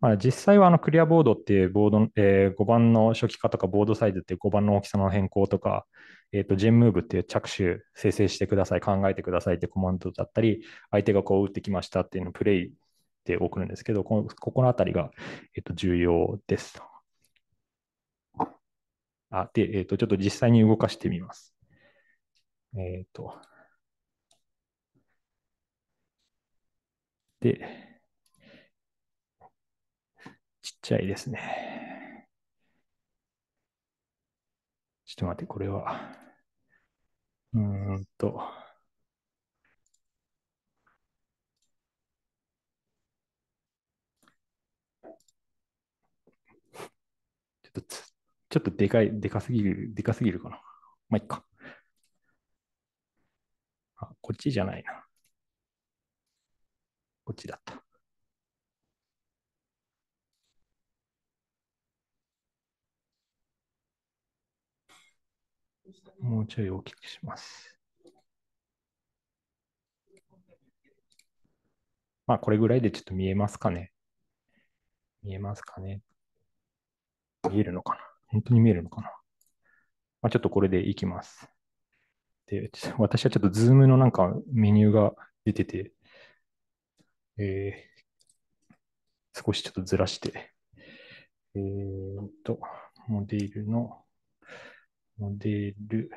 まあ、実際はあのクリアボードっていうボード、えー、5番の初期化とかボードサイズっていう5番の大きさの変更とか、えっ、ー、と、ジェムーブっていう着手、生成してください、考えてくださいってコマンドだったり、相手がこう打ってきましたっていうのをプレイで送るんですけど、このここのあたりが、えっ、ー、と、重要です。あ、で、えっ、ー、と、ちょっと実際に動かしてみます。えっ、と。で、ちっちゃいですね。ちょっと待って、これは。うんと。ちょっとちょっとでかい、でかすぎる、でかすぎるかな。まあ、いっか。あ、こっちじゃないな。こっちだった。もうちょい大きくします。まあ、これぐらいでちょっと見えますかね。見えますかね。見えるのかな本当に見えるのかなまあ、ちょっとこれでいきます。で、私はちょっとズームのなんかメニューが出てて、えー、少しちょっとずらして、えー、っと、モデルの、モデル。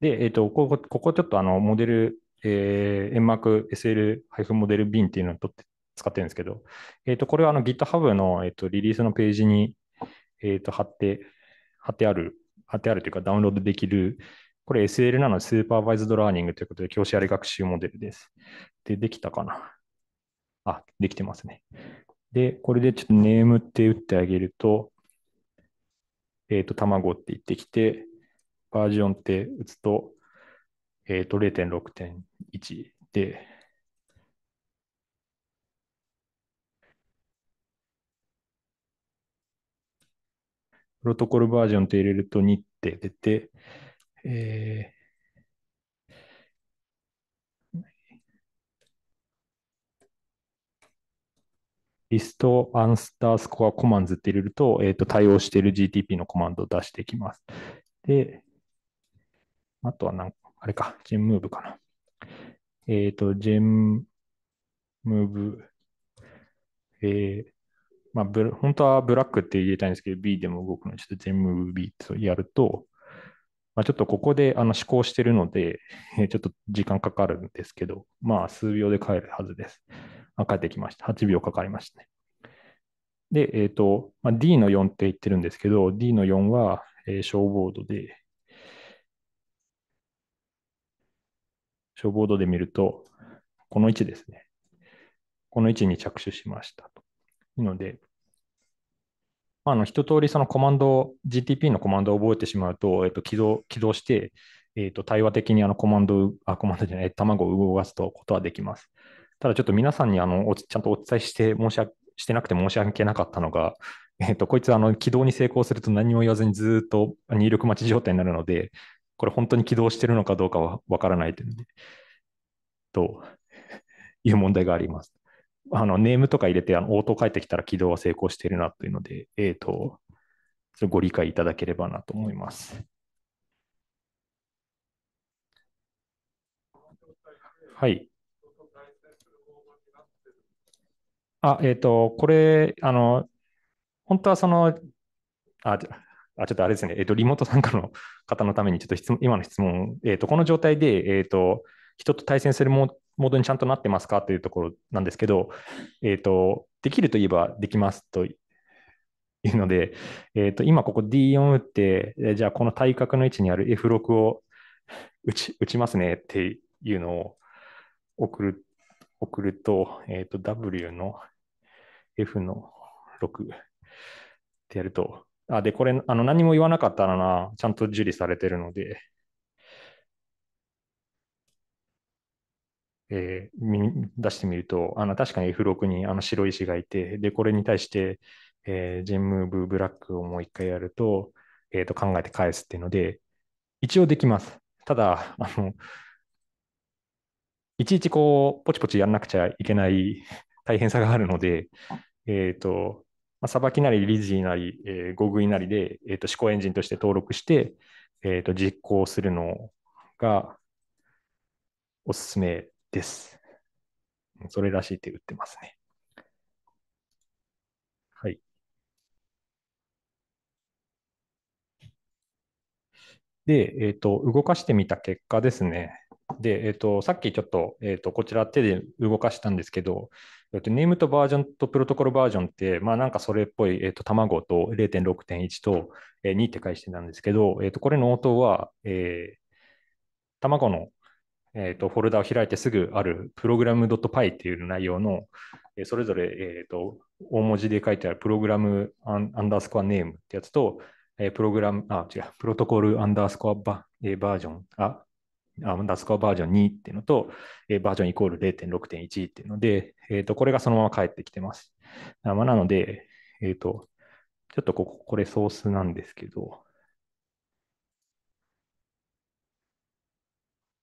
で、えっ、ー、と、ここ、ここちょっとあの、モデル、えー、円幕 s l m o d e l b e n っていうのを取って使ってるんですけど、えっ、ー、と、これはあの GitHub の、えっ、ー、と、リリースのページに、えっ、と、貼って、貼ってある、貼ってあるというか、ダウンロードできる、これ SL なので、スーパーバイズドラーニングということで、教師あり学習モデルです。で、できたかなあ、できてますね。で、これでちょっとネームって打ってあげると、えっ、ー、と、卵って言ってきて、バージョンって打つと、えっ、ー、と、0.6.1で、プロトコルバージョンって入れると2って出て、えーリストアンスタースコアコマンズって入れると、えっ、ー、と、対応している GTP のコマンドを出してきます。で、あとはなんか、あれか、ジェムムーブかな。えっ、ー、と、ジェムムーブ、えー、まあブ、本当はブラックって入れたいんですけど、B でも動くので、ちょっとジェムムーブ B とやると、まあ、ちょっとここであの試行してるので、えちょっと時間かかるんですけど、まあ、数秒で帰るはずです。あ、帰ってきました。8秒かかりましたね。で、えっ、ー、と、まあ、D の4って言ってるんですけど、D の4は、えー、ボードで、ショーボードで見ると、この位置ですね。この位置に着手しましたと。なので、まあ、あの一通りそのコマンド、GTP のコマンドを覚えてしまうと、えっ、と、起動起動して、えっ、と、対話的にあのコマンド、あ、コマンドじゃない、卵を動かすとことはできます。ただちょっと皆さんにあのちゃんとお伝えして申ししてなくて申し訳なかったのが、えーと、こいつあの起動に成功すると何も言わずにずっと入力待ち状態になるので、これ本当に起動してるのかどうかはわからないという,、という問題があります。あのネームとか入れてあの応答返ってきたら起動は成功しているなというので、えーと、とそれご理解いただければなと思います。はい。あ、えっ、と、これ、あの、本当はその、あ、ちょっとあれですね、えっ、と、リモート参加の方のために、ちょっと質今の質問、えっ、と、この状態で、えっ、と、人と対戦するモードにちゃんとなってますかというところなんですけど、えっ、と、できると言えばできますというので、えっ、と、今ここ D4 打って、じゃあこの対角の位置にある F6 を打ち打ちますねっていうのを送る送ると、えっ、ー、と、W の F の6ってやると、あ、で、これ、あの、何も言わなかったらな、ちゃんと受理されてるので、えー、出してみると、あの確かに F6 にあの白石がいて、で、これに対して、えー、ジェンムーブブラックをもう一回やると、えー、と考えて返すっていうので、一応できます。ただ、あのいちいちこう、ポチポチやんなくちゃいけない大変さがあるので、えっ、ー、と、まあ、さばきなり、リジーなり、えー、ゴーグイなりで、えーと、思考エンジンとして登録して、えーと、実行するのがおすすめです。それらしいって打ってますね。はい。で、えっ、ー、と、動かしてみた結果ですね。で、えっ、ー、と、さっきちょっと、えっ、ー、と、こちら手で動かしたんですけど、えっ、ー、と、ネームとバージョンとプロトコルバージョンって、まあなんかそれっぽい、えっ、と、卵と0.6.1と、えー、2って返してたんですけど、えっ、と、これの応答は、えー、卵の、えっ、と、フォルダを開いてすぐあるプログラム .py っていう内容の、えそれぞれ、えっ、と、大文字で書いてあるプログラムアンダースコアネームってやつと、えプログラム、あ、違う、プロトコルアンダースコアバ,、えバージョン、あ、あダスコアバージョン2っていうのと、えー、バージョンイコール0.6.1っていうので、えーと、これがそのまま返ってきてます。まあ、なので、えっ、ー、と、ちょっとここ、これソースなんですけど、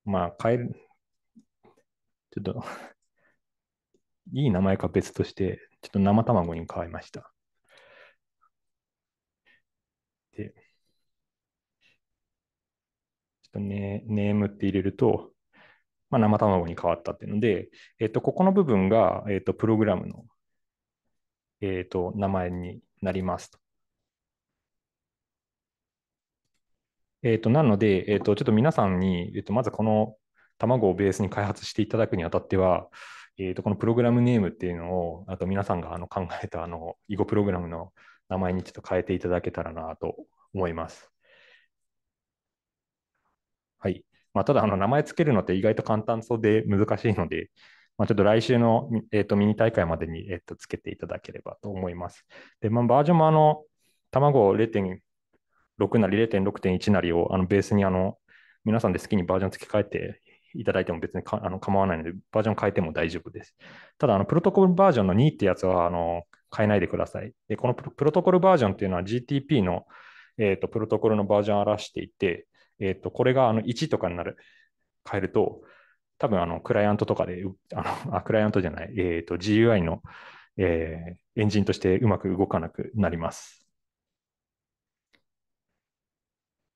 まあ、変える、ちょっと いい名前か別として、ちょっと生卵に変えました。とネネームって入れると、まあ、生卵に変わったっていうので、えっと、ここの部分が、えっと、プログラムの、えっと、名前になりますと。えっと、なので、えっと、ちょっと皆さんに、えっと、まずこの卵をベースに開発していただくにあたっては、えーと、とこのプログラムネームっていうのを、あと皆さんがあの考えたあの囲碁プログラムの名前にちょっと変えていただけたらなと思います。まあ、ただ、名前つけるのって意外と簡単そうで難しいので、まあ、ちょっと来週の、えー、とミニ大会までに、えー、とつけていただければと思います。で、まあ、バージョンもあの卵0.6なり0.6.1なりをあのベースにあの皆さんで好きにバージョン付け替えていただいても別にかあの構わないので、バージョン変えても大丈夫です。ただ、あのプロトコルバージョンの2ってやつはあの変えないでください。で、このプロトコルバージョンっていうのは GTP の、えー、とプロトコルのバージョンを表していて、えっ、ー、と、これがあの1とかになる、変えると、多分あのクライアントとかで、あのあクライアントじゃない、えっ、ー、と GUI の、えー、エンジンとしてうまく動かなくなります。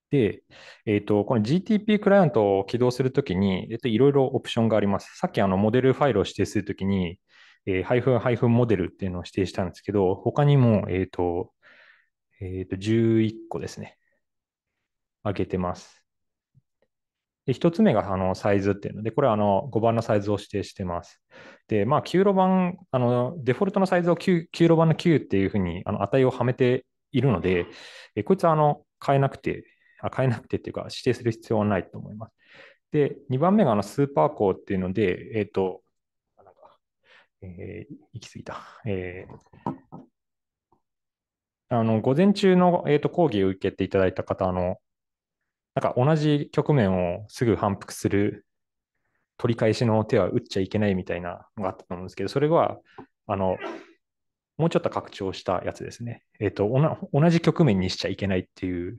で、えっ、ー、と、この GTP クライアントを起動するときに、えっ、と、いろいろオプションがあります。さっきあのモデルファイルを指定するときに、えー、ハイフンハイフンモデルっていうのを指定したんですけど、他にも、えっ、と、えっ、と、11個ですね。上げてます。で1つ目があのサイズっていうので、これはあの5番のサイズを指定してます。で、まあ、9路版、あのデフォルトのサイズを 9, 9路版の9っていうふうにあの値をはめているので、えこいつはあの変えなくてあ、変えなくてっていうか、指定する必要はないと思います。で、2番目があのスーパー項っていうので、えっ、ー、と、なんか、えー、行き過ぎた。えー、あの午前中の、えーと、と講義を受けていただいた方のなんか同じ局面をすぐ反復する取り返しの手は打っちゃいけないみたいなのがあったと思うんですけど、それは、あの、もうちょっと拡張したやつですね。えっ、ー、と、同じ局面にしちゃいけないっていう、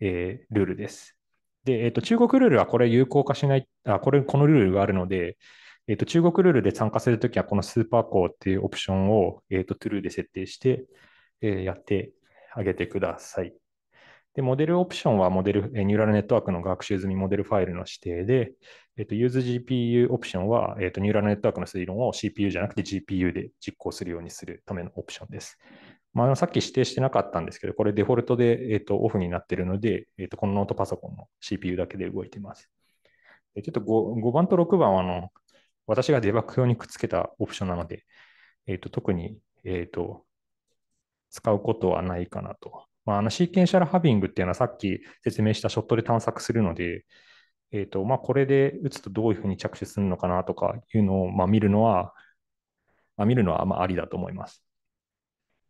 えー、ルールです。で、えっ、ー、と、中国ルールはこれ有効化しない、あ、これ、このルールがあるので、えっ、と、中国ルールで参加するときは、このスーパーコーっていうオプションを、えっ、と、トゥルーで設定して、えやってあげてください。で、モデルオプションはモデル、ニューラルネットワークの学習済みモデルファイルの指定で、えっと、UseGPU オプションは、えっと、ニューラルネットワークの推論を CPU じゃなくて GPU で実行するようにするためのオプションです。まあ、あのさっき指定してなかったんですけど、これデフォルトで、えっと、オフになっているので、えっと、このノートパソコンの CPU だけで動いています。ちょっと 5, 5番と6番はあの、私がデバッグ用にくっつけたオプションなので、えっと、特に、えっと、使うことはないかなとまあ、あのシーケンシャルハビングっていうのはさっき説明したショットで探索するので、えーとまあ、これで打つとどういうふうに着手するのかなとかいうのを、まあ、見るのは、まあ、見るのはまあありだと思います。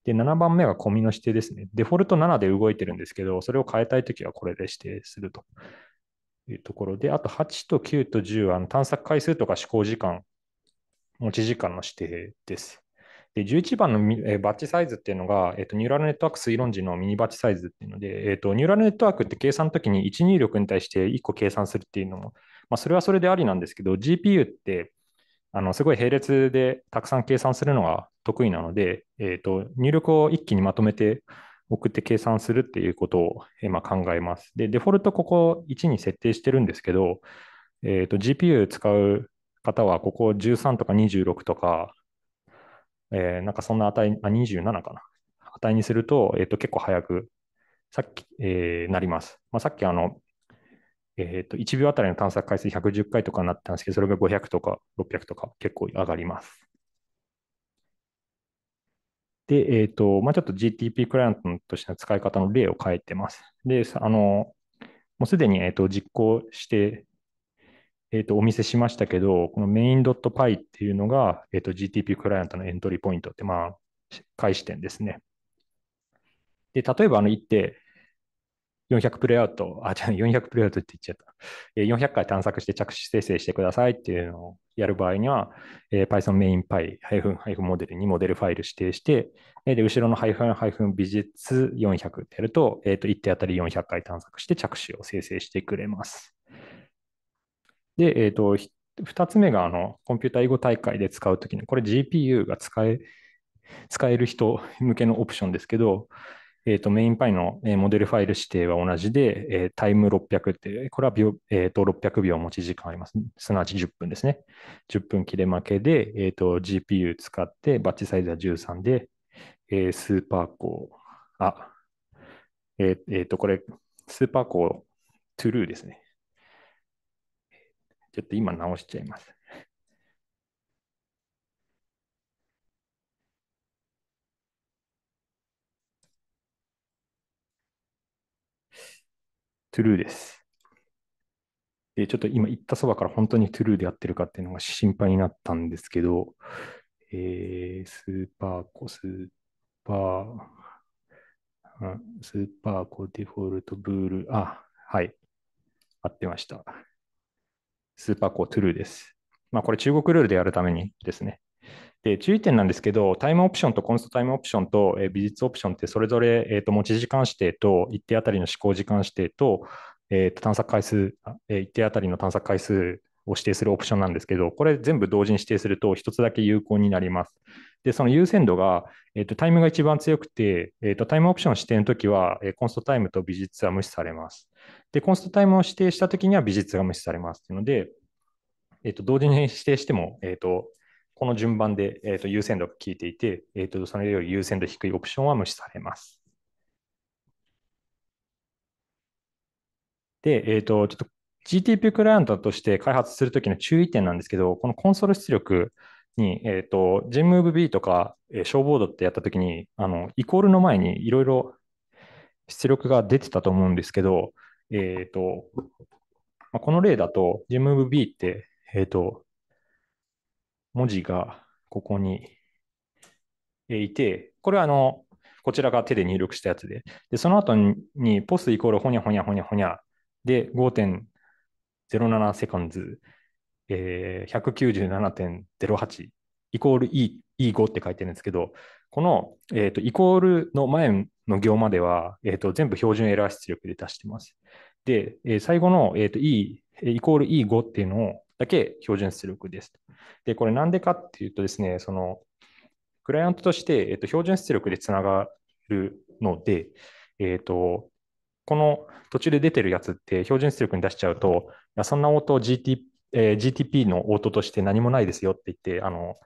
で、7番目がコミの指定ですね。デフォルト7で動いてるんですけど、それを変えたいときはこれで指定するというところで、あと8と9と10は探索回数とか試行時間、持ち時間の指定です。で、11番の、えー、バッチサイズっていうのが、えーと、ニューラルネットワーク推論時のミニバッチサイズっていうので、えーと、ニューラルネットワークって計算の時に1入力に対して1個計算するっていうのも、まあ、それはそれでありなんですけど、GPU ってあのすごい並列でたくさん計算するのが得意なので、えーと、入力を一気にまとめて送って計算するっていうことを、えー、まあ、考えます。で、デフォルトここ1に設定してるんですけど、えーと、GPU 使う方はここ13とか26とかえー、なんかそんな値、あ27かな。値にすると、えっ、ー、と、結構早く、さっき、えー、なります。まあ、さっきあの、えっ、と、1秒あたりの探索回数110回とかになったんですけど、それが500とか600とか結構上がります。で、えっ、と、まあ、ちょっと GTP クライアントとしての使い方の例を変えてます。で、あの、もうすでに、えー、と実行してえっ、ー、と、お見せしましたけど、この main.py っていうのが、えっ、ー、と、GTP クライアントのエントリーポイントって、まあ、開始点ですね。で、例えば、あの、行って、400プレイアウト、あ、じゃあ400プレイアウトって言っちゃった。え400回探索して着手生成してくださいっていうのをやる場合には、えー、Python main py- モデルにモデルファイル指定して、で、後ろのハイフンハイフン美術400ってやると、えっ、ー、と、1手当たり400回探索して着手を生成してくれます。で、えっ、ー、と、2つ目があのコンピュータ英語大会で使うときに、これ GPU が使え使える人 向けのオプションですけど、えーと、メインパイの、えモデルファイル指定は同じで、えー、タイム600って、これは秒、えーと、600秒持ち時間あります、ね。すなわち10分ですね。10分切れ負けで、えーと、と GPU 使って、バッチサイズは13で、えー、スーパーコー、あ、えっ、ー、えー、と、これ、スーパーコー、トゥルーですね。ちょっと今直しちゃいます。トゥルーです。で、ちょっと今言ったそばから本当にトゥルーでやってるかっていうのが心配になったんですけど、えー、スーパーコ、スーパー、スーパーコデフォルトブール、あ、はい、合ってました。スーパーコートゥルーです。まあ、これ中国ルールでやるためにですね。で、注意点なんですけど、タイムオプションとコンストタイムオプションと、えー、美術オプションってそれぞれ、えーと、持ち時間指定と一定あたりの試行時間指定と、えーと、探索回数、えー、一定あたりの探索回数を指定するオプションなんですけど、これ全部同時に指定すると1つだけ有効になります。で、その優先度が、えーと、とタイムが一番強くて、えー、とタイムオプション指定の時は、えー、コンストタイムと美術は無視されます。で、コンストタイムを指定したときには美術が無視されますというので、えっ、ー、と、同時に指定しても、えっ、ー、と、この順番で、えっ、ー、と、優先度が効いていて、えっ、と、それより優先度低いオプションは無視されます。で、えっ、と、ちょっと GTP クライアントとして開発するときの注意点なんですけど、このコンソール出力に、えっ、ー、と、JMOVB とか、えー、ショーボードってやったときに、あの、イコールの前にいろいろ出力が出てたと思うんですけど、えっ、ー、と、まあ、この例だと GMVB って、えっ、ー、と、文字がここにいて、これはあの、こちらが手で入力したやつで、でその後にポスイコールほにゃほにゃほにゃほにゃで5.07セカンズ、えー、197.08イコール E5 って書いてるんですけど、この、えーとイコールの前の行までは、えー、と全部標準エラー出力で出してます。で、えー、最後の、えー、と E、イコール E5 っていうのをだけ標準出力です。で、これなんでかっていうとですね、そのクライアントとして、えー、と標準出力でつながるので、えー、とこの途中で出てるやつって標準出力に出しちゃうと、そんな応答 GT、えー、GTP の応答として何もないですよって言って、あの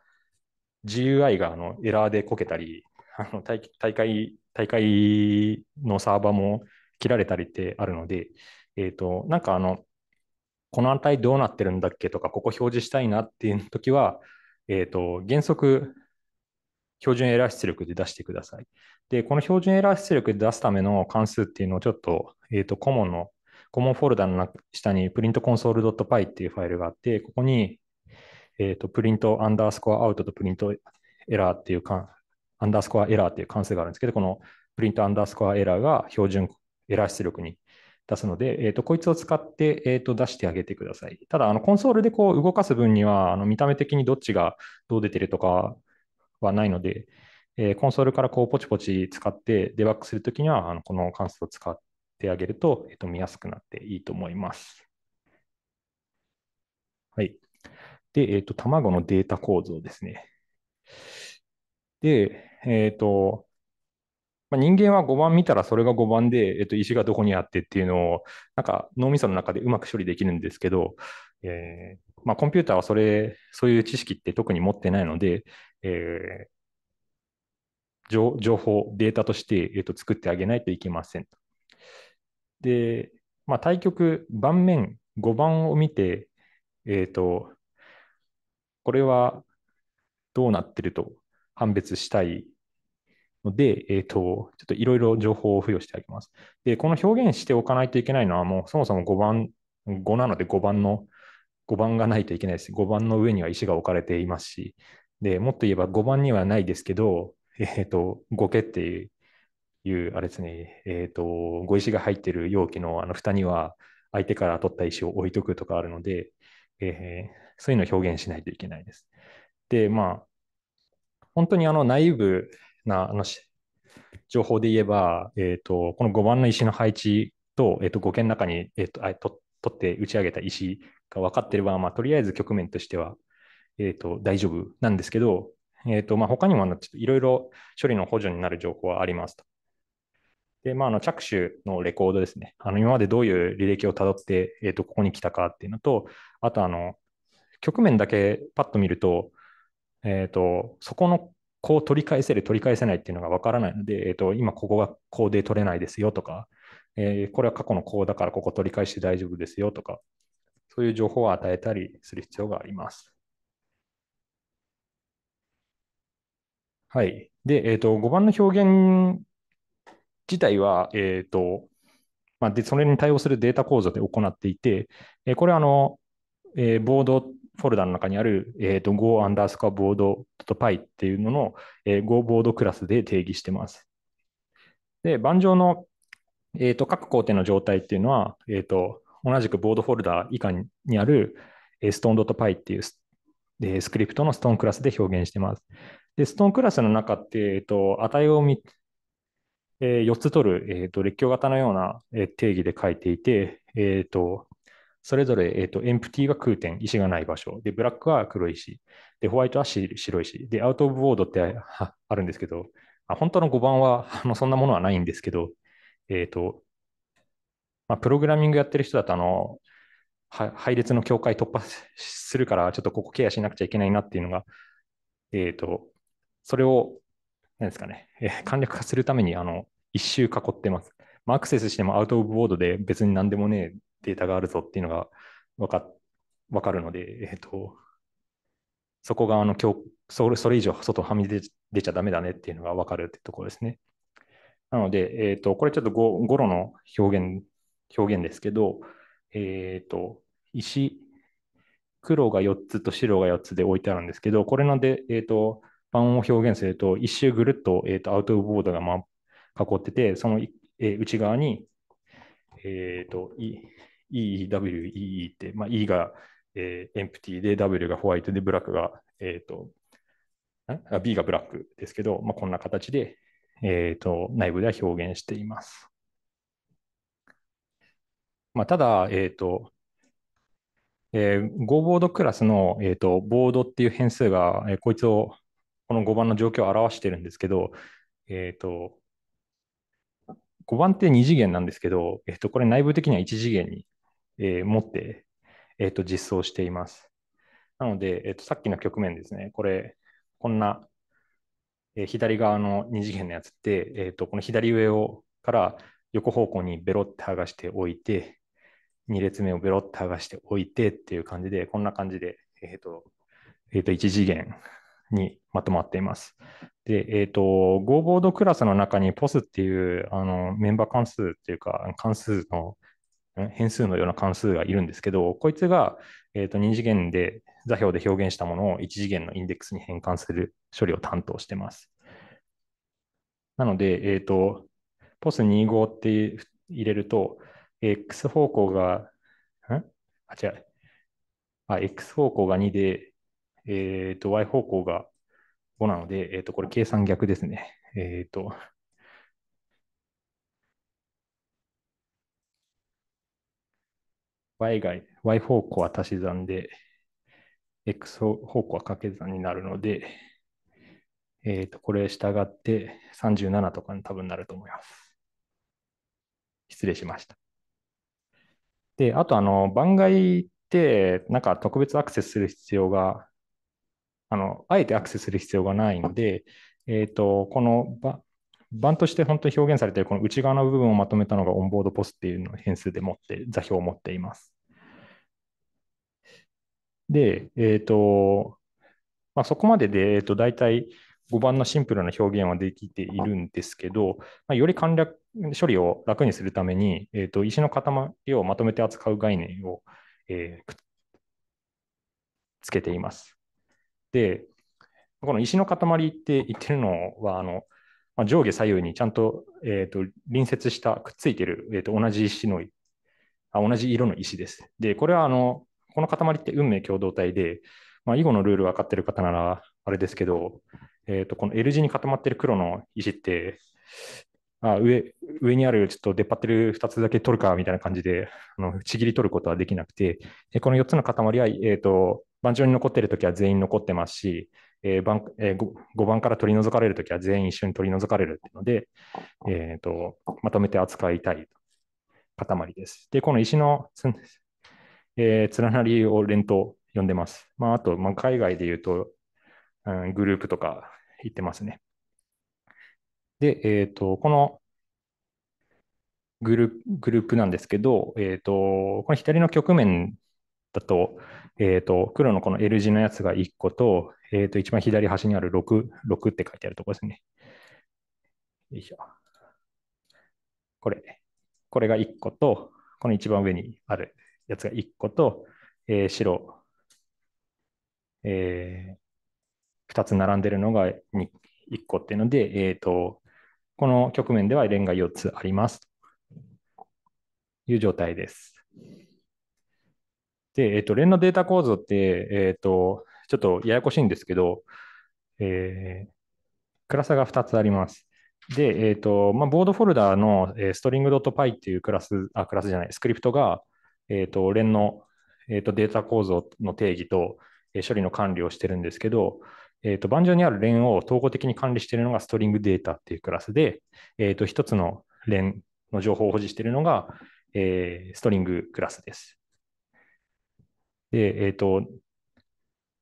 GUI があのエラーでこけたり、あの大大会大会のサーバーも切られたりってあるので、えっ、ー、と、なんかあの、この値どうなってるんだっけとか、ここ表示したいなっていう時は、えっ、ー、と、原則、標準エラー出力で出してください。で、この標準エラー出力で出すための関数っていうのをちょっと、えっ、ー、と、コモンの、コモンフォルダの下にプリントコンソールドット p y っていうファイルがあって、ここに、えっ、ー、と、プリントアンダースコアアウトとプリントエラーっていうかアンダースコアエラーっていう関数があるんですけど、このプリントアンダースコアエラーが標準エラー出力に出すので、えー、とこいつを使って、えー、と出してあげてください。ただ、あのコンソールでこう動かす分にはあの見た目的にどっちがどう出てるとかはないので、えー、コンソールからこうポチポチ使ってデバッグするときにはあのこの関数を使ってあげると,、えー、と見やすくなっていいと思います。はい。で、えっ、ー、と、卵のデータ構造ですね。で、えっ、ー、と、まあ、人間は5番見たらそれが5番で、えっ、ー、と、石がどこにあってっていうのを、なんか脳みその中でうまく処理できるんですけど、えー、まあ、コンピューターはそれ、そういう知識って特に持ってないので、え情報、データとして、えー、と作ってあげないといけません。で、まあ、対局、盤面5番を見て、えっ、ー、と、これはどうなってると判別したいので、えっ、ー、と、ちょっといろいろ情報を付与してあげます。で、この表現しておかないといけないのは、もうそもそも5番、5なので5番の、5番がないといけないです。5番の上には石が置かれていますし、で、もっと言えば5番にはないですけど、えっ、ー、と、5家っていう、いうあれですね、えっ、ー、と、碁石が入ってる容器のあの蓋には、相手から取った石を置いとくとかあるので、えー、そういうのを表現しないといけないです。で、まあ、本当にあの内部な話、情報で言えば、えーと、この5番の石の配置と,、えーと、5件の中に、えーと、あと取って打ち上げた石が分かっていれば、まあ、とりあえず局面としては、えーと、大丈夫なんですけど、えーとまあ、他にもいろいろ処理の補助になる情報はありますと。で、まあ、あの着手のレコードですね。あの今までどういう履歴をたどって、えー、とここに来たかっていうのと、あとあの局面だけパッと見ると、えーとそこのこう取り返せる、取り返せないっていうのがわからないので、えっと、今ここがこうで取れないですよとか、えー、これは過去のこうだからここ取り返して大丈夫ですよとか、そういう情報を与えたりする必要があります。はい。で、えっ、ー、と、5番の表現自体は、えっ、ー、と、まあ、で、それに対応するデータ構造で行っていて、えー、これはあの、えボードフォルダの中にある、えーと、と Go アンダースコアボード .py っていうのの、えー、Go ボードクラスで定義してます。で、盤上の、えーと、各工程の状態っていうのは、えーと、同じくボードフォルダ以下にある、えー、stone.py っていうス,、えー、スクリプトの stone クラスで表現してます。で、stone クラスの中って、えー、と値を見えー、4つ取る、えーと、と列挙型のような定義で書いていて、えーとそれぞれ、えーと、エンプティが空点、石がない場所。で、ブラックは黒い石。で、ホワイトは白い石。で、アウト・オブ・ボードってあるんですけど、あ本当の5番はあのそんなものはないんですけど、えっ、ー、と、まあ、プログラミングやってる人だと、あの、配列の境界突破するから、ちょっとここケアしなくちゃいけないなっていうのが、えっ、ー、と、それを、なんですかね、えー、簡略化するために、あの、一周囲ってます。まあ、アクセスしてもアウトオブボードで別に何でもねえデータがあるぞっていうのが分か分かるので、えーと、そこがあのそれそれ以上外はみ出出ちゃだめだねっていうのが分かるってところですね。なので、えーと、これちょっとゴロの表現表現ですけど、えーと、石、黒が4つと白が4つで置いてあるんですけど、これなんで、えー、と版を表現すると、一周ぐるっと,、えー、とアウトボードが、ま、囲ってて、その、えー、内側に、えーと、い E、e W、E、E って、まあ、E が、えー、エンプティで、W がホワイトで、ブラックが、えっ、ー、と、B がブラックですけど、まあ、こんな形で、えーと、内部では表現しています。まあ、ただ、えーとえー、Go ボードクラスの、えーと、ボードっていう変数が、えー、こいつをこの5番の状況を表してるんですけど、えーと、と5番って2次元なんですけど、えー、とこれ内部的には1次元にえー、持って、えー、と実装しています。なので、えー、とさっきの局面ですね、これ、こんな、え左側の2次元のやつって、えー、とこの左上をから横方向にベロって剥がしておいて、2列目をベロって剥がしておいてっていう感じで、こんな感じで、えっ、ー、と、えっ、ー、と、1次元にまとまっています。で、えっ、ー、と、Go ボードクラスの中に POS っていうあのメンバー関数っていうか、関数の変数のような関数がいるんですけど、こいつが、えー、と2次元で座標で表現したものを1次元のインデックスに変換する処理を担当してます。なので、えっ、ー、と、POS25 って入れると、X 方向が、んあ、違う。あ、X 方向が2で、えっ、ー、と、Y 方向が5なので、えっ、ー、と、これ計算逆ですね。えっ、と、y 外、y 方向は足し算で、x 方向は掛け算になるので、えっ、ー、と、これ従って37とかに多分なると思います。失礼しました。で、あと、あの、番外って、なんか特別アクセスする必要が、あの、あえてアクセスする必要がないので、えっ、ー、と、このば、版として本当に表現されているこの内側の部分をまとめたのがオンボードポスっていうの変数で持って、座標を持っています。で、えっ、ー、と、まあ、そこまでで、えっ、ー、と、大体5番のシンプルな表現はできているんですけど、まあ、より簡略、処理を楽にするために、えっ、ー、と、石の塊をまとめて扱う概念を、えー、つけています。で、この石の塊って言ってるのは、あの、まあ、上下左右にちゃんと,、えーと、隣接したくっついてる、えーと、と同じ石のあ同じ色の石です。で、これはあのこの塊って運命共同体で、まあ、囲碁のルール分かってる方ならあれですけど、えー、とこの L 字に固まってる黒の石ってあ上上にあるちょっと出っ張ってる2つだけ取るかみたいな感じであのちぎり取ることはできなくてでこの4つの塊は、えーと、盤上に残ってる時は全員残ってますし、えー番えー、5, 番から取り除かれる時は全員一緒に取り除かれるっていうので、えーと、とまとめて扱いたい塊です。でこの石のえー、連なりを連と呼んでます。まあ、あと、まあ、海外で言うと、うん、グループとか言ってますね。で、えっ、ー、と、このグルグループなんですけど、えっ、ー、と、この左の局面だと、えっ、ー、と、黒のこの L 字のやつが1個と、えっ、と、一番左端にある6、6って書いてあるとこですね。よいしょ。これ、これが1個と、この一番上にあるやつが1個と、えー、白、えー、2つ並んでるのが1個っていうので、えーと、この局面ではレンが4つありますという状態です。で、えーと、レンのデータ構造って、えーと、ちょっとややこしいんですけど、えー、暗さが2つあります。で、えーとまあ、ボードフォルダーの、えー、ストリング .py っていうクラス、あ、クラスじゃない、スクリプトが、えっ、ー、と、連の、えーと、データ構造の定義と、えー、処理の管理をしてるんですけど、えっ、ー、と、盤上にある連を統合的に管理しているのがストリングデータっていうクラスで、えっ、と、一つの連の情報を保持しているのが、えストリングクラスです。で、えっ、と、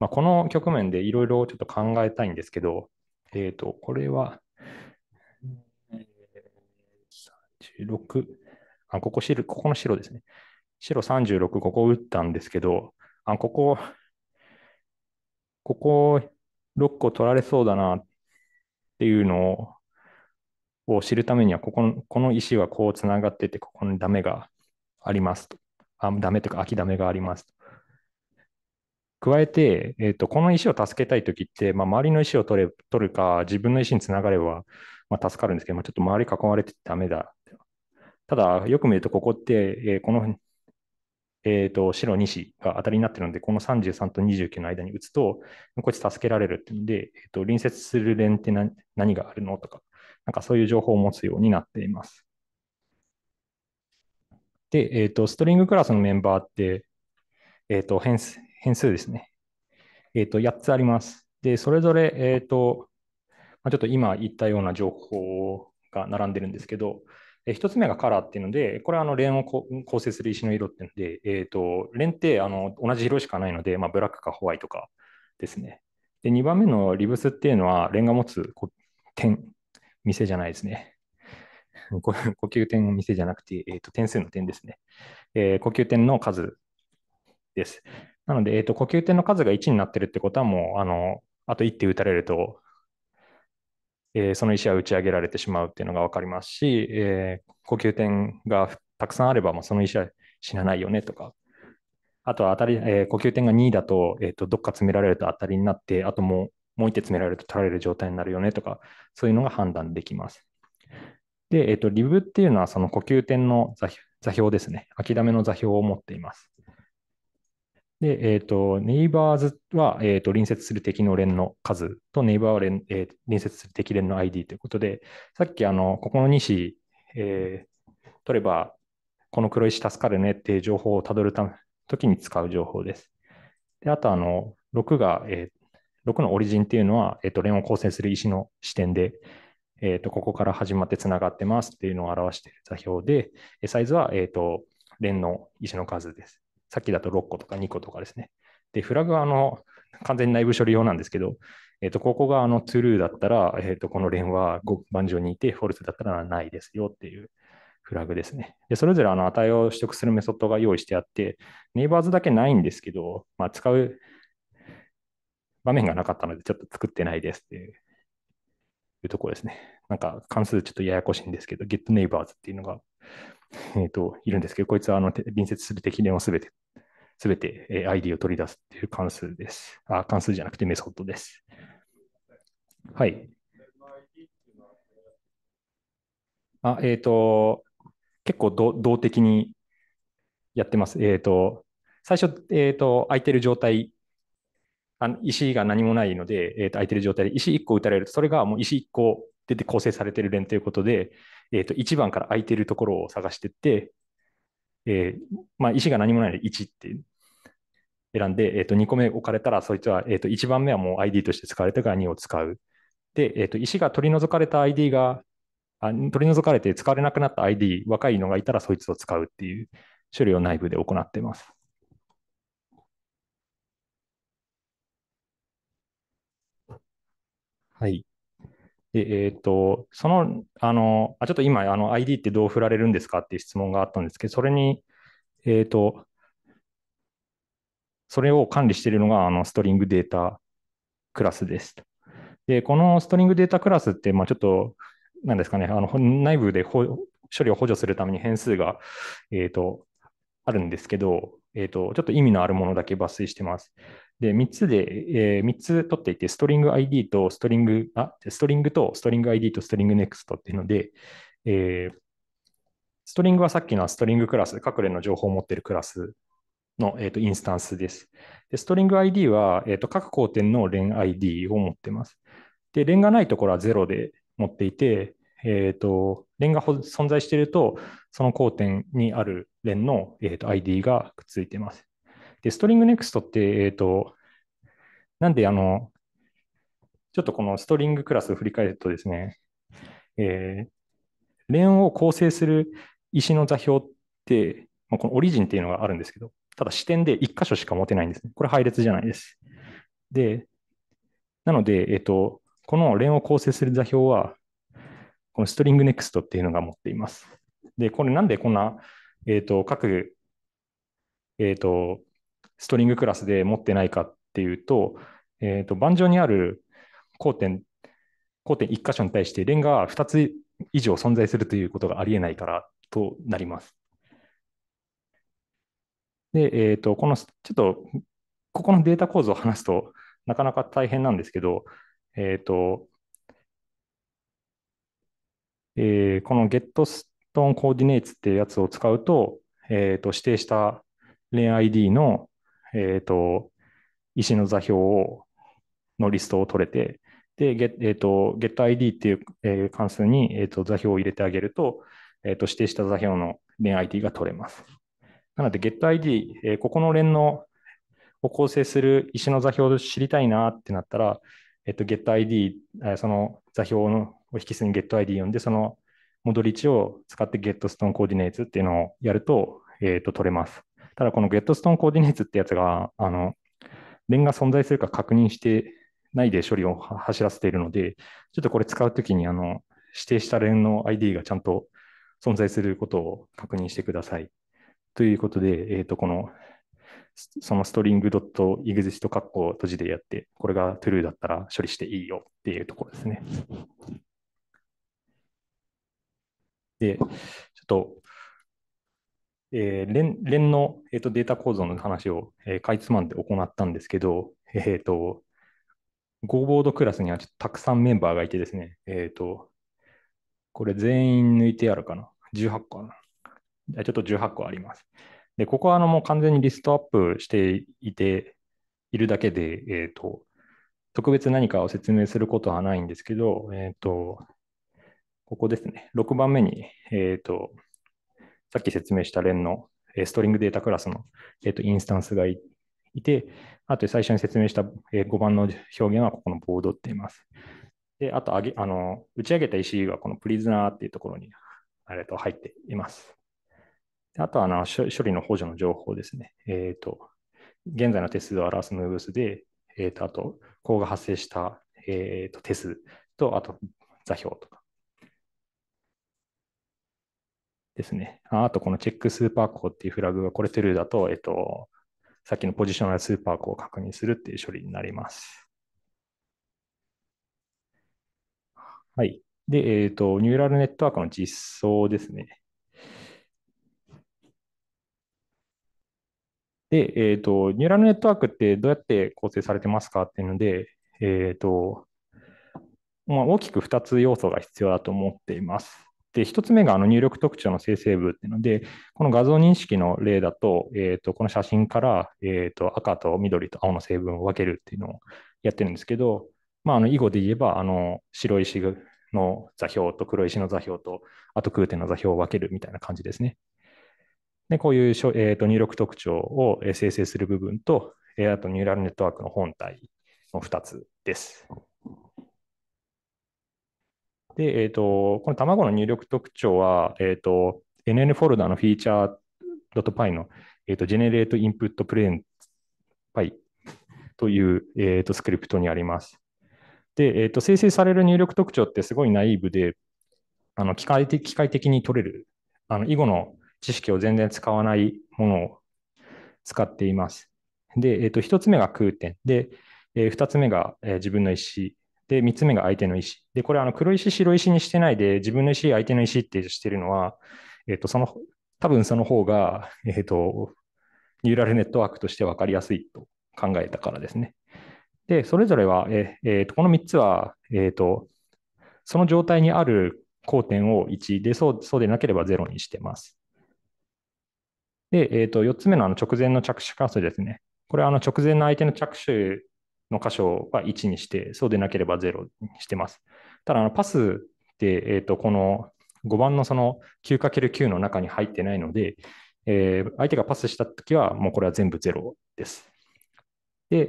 まあ、この局面でいろいろちょっと考えたいんですけど、えっ、と、これは、16、あ、ここ白、ここの白ですね。白36、ここ打ったんですけど、あ、ここ、ここ6個取られそうだなっていうのを知るためには、ここの、この石はこうつながってて、ここにダメがありますと。あ、ダメというか、きダメがありますと。加えて、えーと、この石を助けたいときって、まあ、周りの石を取れ取るか、自分の石につながれば、まあ、助かるんですけど、まあ、ちょっと周り囲まれてダメだ。ただ、よく見ると、ここって、えー、このえーと、白2子が当たりになってるので、この33と29の間に打つと、こいつ助けられるっていうので、えーと、隣接する連って何何があるのとか、なんかそういう情報を持つようになっています。で、えーと、とストリングクラスのメンバーって、えー、と変数変数ですね。えー、と8つあります。で、それぞれ、えーとまあ、ちょっと今言ったような情報が並んでるんですけど、え1つ目がカラーっていうので、これはあの連を構成する石の色っていうので、えーと、連ってあの同じ色しかないので、まあ、ブラックかホワイトかですね。で、2番目のリブスっていうのは、ンが持つこ点、店じゃないですね。呼吸点の店じゃなくて、えーと、と点数の点ですね。えー、呼吸点の数です。なので、えーと、呼吸点の数が1になってるってことは、もうあのあと1手打たれるとえー、その石は打ち上げられてしまうっていうのが分かりますし、えー、呼吸点がたくさんあれば、まあ、その石は死なないよねとか、あとは当たり、えー、呼吸点が2だと,、えーと、どっか詰められると当たりになって、あともうもう1手詰められると取られる状態になるよねとか、そういうのが判断できます。で、えーと、リブっていうのはその呼吸点の座標ですね、諦めの座標を持っています。で、えっ、ー、と、ネイバーズは、えっ、ー、と、隣接する敵の連の数と、ネイバーは連、えー、隣接する敵連の ID ということで、さっき、あの、ここの2子、えー、取れば、この黒石助かるねっていう情報をたどるため、時に使う情報です。で、あと、あの、6が、えー、6のオリジンっていうのは、えっ、ー、と、連を構成する石の視点で、えっ、ー、と、ここから始まってつながってますっていうのを表している座標で、サイズは、えっ、と、連の石の数です。さっきだと6個とか2個とかですね。で、フラグはあの完全に内部処理用なんですけど、えっ、ー、と、ここがあの true だったら、えっ、ー、と、この連は番上にいて、false だったらないですよっていうフラグですね。で、それぞれあの値を取得するメソッドが用意してあって、ネイバーズだけないんですけど、まあ、使う場面がなかったので、ちょっと作ってないですっていうところですね。なんか関数ちょっとややこしいんですけど、GetNeighbors っていうのが、えっ、ー、と、いるんですけど、こいつはあの隣接する適連をすべてすべて ID を取り出すっていう関数です。あ、関数じゃなくてメソッドです。はい。あ、えっ、ー、と、結構動的にやってます。えっ、ー、と、最初、えっ、ー、と、空いてる状態、あの石が何もないので、えっ、と、空いてる状態で石1個打たれると、それがもう石1個出て構成されてる連ということで、えっ、と、1番から空いてるところを探してって、えーまあ、石が何もないので1って選んで、えっ、ー、と、2個目置かれたら、そいつは、えっ、ー、と、1番目はもう ID として使われたから2を使う。で、えっ、ー、と、石が取り除かれた ID があ、取り除かれて使われなくなった ID、若いのがいたらそいつを使うっていう処理を内部で行っています。はい。で、えっ、ー、と、その、あの、あちょっと今、あの、ID ってどう振られるんですかっていう質問があったんですけど、それに、えっ、ー、と、それを管理しているのがあのストリングデータクラスですで、このストリングデータクラスって、まあ、ちょっと、なんですかね、あの内部で処理を補助するために変数が、えーと、あるんですけど、えーと、ちょっと意味のあるものだけ抜粋してます。で、3つで、えー、3つ取っていて、ストリング ID とストリング、あ、ストリングとストリング ID とストリング NEXT っていうので、えー、ストリングはさっきのストリングクラス、各例の情報を持っているクラスの、えーと、インスタンスです。でストリング ID は、えーと、各工点の連 ID を持ってます。で、連がないところは0で持っていて、えーと、連が存在していると、その交点にある連の、えー、と ID がくっついてます。で、ストリング next って、えー、となんであの、ちょっとこのストリングクラスを振り返るとですね、えー、連を構成する石の座標って、まあ、このオリジンっていうのがあるんですけど、ただ視点で1箇所しか持てないんですね。これ配列じゃないです。で、なので、えっ、と、この連を構成する座標は、このストリングネクストっていうのが持っています。で、これなんでこんな、えっ、と、各、えっ、と、ストリングクラスで持ってないかっていうと、えっ、と、盤上にある交点、交点1箇所に対して連が2つ以上存在するということがありえないからとなります。で、えーと、このちょっとここのデータ構造を話すとなかなか大変なんですけど、えーとえー、この GetStoneCoordinates っていうやつを使うと、えー、と指定したレン ID の、えー、と石の座標をのリストを取れて、で、get、えーと、getID っていう、え関数に、えー、と座標を入れてあげると、えー、と指定した座標の連 ID が取れます。なのでゲット i d えー、ここの連のを構成する石の座標を知りたいなってなったら、えっと、ゲット i d えその座標のを引数にゲット i d 読んで、その戻り値を使ってゲットストーンコーディネーツっていうのをやると、えっと、取れます。ただ、このゲットストーンコーディネーツってやつが、あの、連が存在するか確認してないで処理を走らせているので、ちょっとこれ使うときに、あの、指定した連の ID がちゃんと存在することを確認してください。ということで、えっ、ー、と、この、そのストリング .exist 括弧閉じでやって、これが true だったら処理していいよっていうところですね。で、ちょっと、えー、連連の、えーと、とデータ構造の話を、えー、かいつまんで行ったんですけど、えっ、ー、と、Go ボードクラスにはちょっとたくさんメンバーがいてですね、えっ、ー、と、これ全員抜いてあるかな ?18 個かなちょっと18個あります。で、ここはあのもう完全にリストアップしていて、いるだけで、えっ、ー、と、特別何かを説明することはないんですけど、えっ、ー、と、ここですね、6番目に、えっ、ー、と、さっき説明した連のストリングデータクラスの、えーと、インスタンスがいて、あと最初に説明した5番の表現はここのボードって言います。で、あとあげあの、打ち上げた石がこのプリズナーっていうところにあれと入っています。あとはあの処理の補助の情報ですね。えっ、ー、と、現在の手数を表すムーブ数で、えっ、ー、と、あと、項が発生した、えっ、ー、と手数と、あと座標とか。ですね。あと、このチェックスーパー項っていうフラグがこれトゥルーだと、えっ、と、さっきのポジショナルスーパー項を確認するっていう処理になります。はい。で、えっ、と、ニューラルネットワークの実装ですね。で、えっ、ー、と、ニューラルネットワークってどうやって構成されてますかっていうので、えっ、ー、と、まあ、大きく2つ要素が必要だと思っています。で、1つ目があの入力特徴の生成部っていうので、この画像認識の例だと、えっ、ー、と、この写真から、えっ、と、赤と緑と青の成分を分けるっていうのをやってるんですけど、まあ、あの、囲碁で言えば、あの、白石の座標と黒石の座標と、あと空手の座標を分けるみたいな感じですね。で、こういう、えー、と入力特徴を生成する部分と、えー、あとニューラルネットワークの本体の2つです。で、えーと、この卵の入力特徴は、えーと、NN フォルダのフィーチャー .py の、えーと、ジ Generate Input p r i n py という、えーと、スクリプトにあります。で、えー、と生成される入力特徴ってすごいナイーブで、あの機械的機械的に取れる。あの囲碁の知識を全然使わないものを使っています。で、えと1つ目が空点で、えー、2つ目が、えー、自分の石で、3つ目が相手の石で、これ黒石、白石にしてないで、自分の石、相手の石ってしてるのは、えー、とその多分その方が、えっと、ニューラルネットワークとして分かりやすいと考えたからですね。で、それぞれは、えー、えー、とこの3つは、えーと、その状態にある交点を1でそう、そうでなければ0にしてます。で、えー、と4つ目のあの直前の着手関数ですね。これはあの直前の相手の着手の箇所は1にして、そうでなければ0にしてます。ただ、あのパスって、えー、とこの5番のその 9×9 の中に入ってないので、えー、相手がパスしたときは、もうこれは全部0です。で、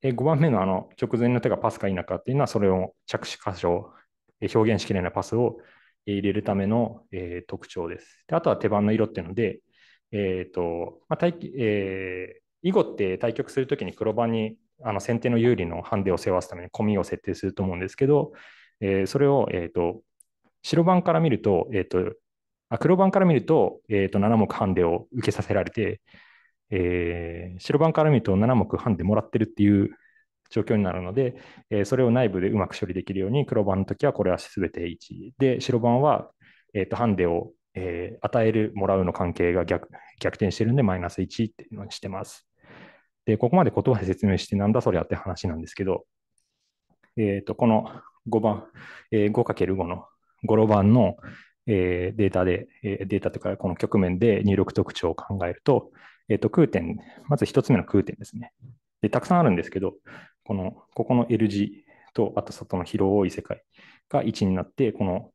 えー、5番目のあの直前の手がパスか否かっていうのは、それを着手箇所、えー、表現しきれないパスを入れるための、えー、特徴ですで。あとは手番の色っていうので、えっ、ー、と、まあ、対、えー、囲碁って対局するときに黒番にあの先手の有利のハンデを背負わすためにコミを設定すると思うんですけど、えー、それを、えーと、白番から見ると,、えーと、あ黒番から見ると,、えーと、と7目ハンデを受けさせられて、えー、白番から見ると7目ハンデもらってるっていう状況になるので、えー、それを内部でうまく処理できるように黒番の時はこれは全て1で白番は、えー、とハンデをえー、与える、もらうの関係が逆逆転してるんで、マイナス1っていうのにしてます。で、ここまで言葉で説明して、なんだそりゃって話なんですけど、えーと、この5番、えー、5×5 の5、6番の、えー、データで、えー、データというか、この局面で入力特徴を考えると、えーと、と空点、まず1つ目の空点ですね。でたくさんあるんですけど、このここの L 字と、あと外の広い世界が1になって、この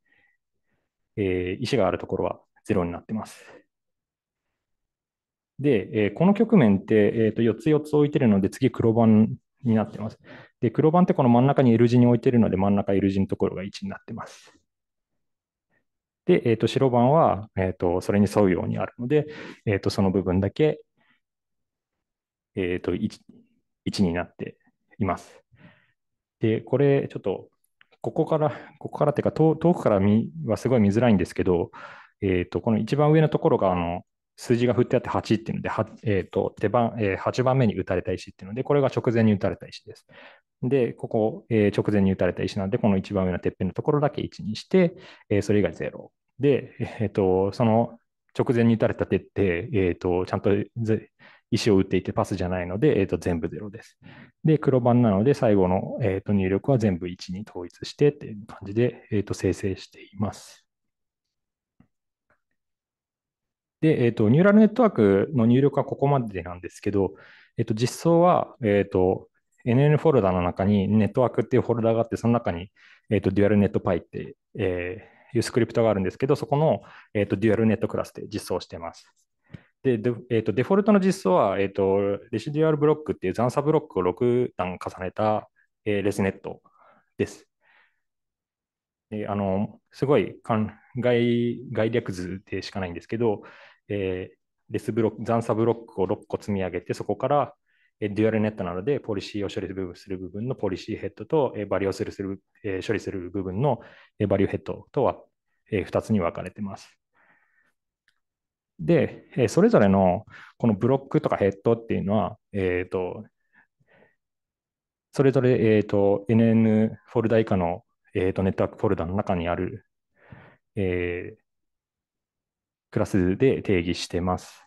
えー、石があるところはロになってます。で、えー、この局面って、えー、と4つ4つ置いてるので、次黒番になってます。で、黒番ってこの真ん中に L 字に置いてるので、真ん中 L 字のところが1になってます。で、えー、と白番は、えー、とそれに沿うようにあるので、えー、とその部分だけ、えー、と 1, 1になっています。で、これちょっとここから、ここからっていうか遠、遠くから見はすごい見づらいんですけど、えっ、ー、と、この一番上のところが、あの、数字が振ってあって8っていうので、えーと手番えー、8番目に打たれた石っていうので、これが直前に打たれた石です。で、ここ、えー、直前に打たれた石なんで、この一番上のてっぺんのところだけ1にして、えー、それ以外0。で、えーと、その直前に打たれた手って、えーと、ちゃんと石を打っていてパスじゃないので、えー、と全部0です。で、黒番なので最後の、えー、と入力は全部1に統一してっていう感じで、えー、と生成しています。で、えーと、ニューラルネットワークの入力はここまでなんですけど、えー、と実装は、えー、と NN フォルダの中にネットワークっていうフォルダがあって、その中に、えー、とデュアルネットパイって、えー、いうスクリプトがあるんですけど、そこの、えー、とデュアルネットクラスで実装してます。で、でえーと、デフォルトの実装は、えーと、レシデュアルブロックっていう残差ブロックを6段重ねた、えー、レスネットです。であのすごい概概略図でしかないんですけど、えー、レスブロック残差ブロックを6個積み上げて、そこから、えー、デュアルネットなので、ポリシーを処理する部分のポリシーヘッドと、えー、バリをするする、えー、処理する部分の、えー、バリューヘッドとは、えー、2つに分かれてます。で、えそれぞれのこのブロックとかヘッドっていうのは、えっ、ー、と、それぞれ、えっ、ー、と、NN フォルダ以下の、えーと、とネットワークフォルダの中にある、えー、クラスで定義してます。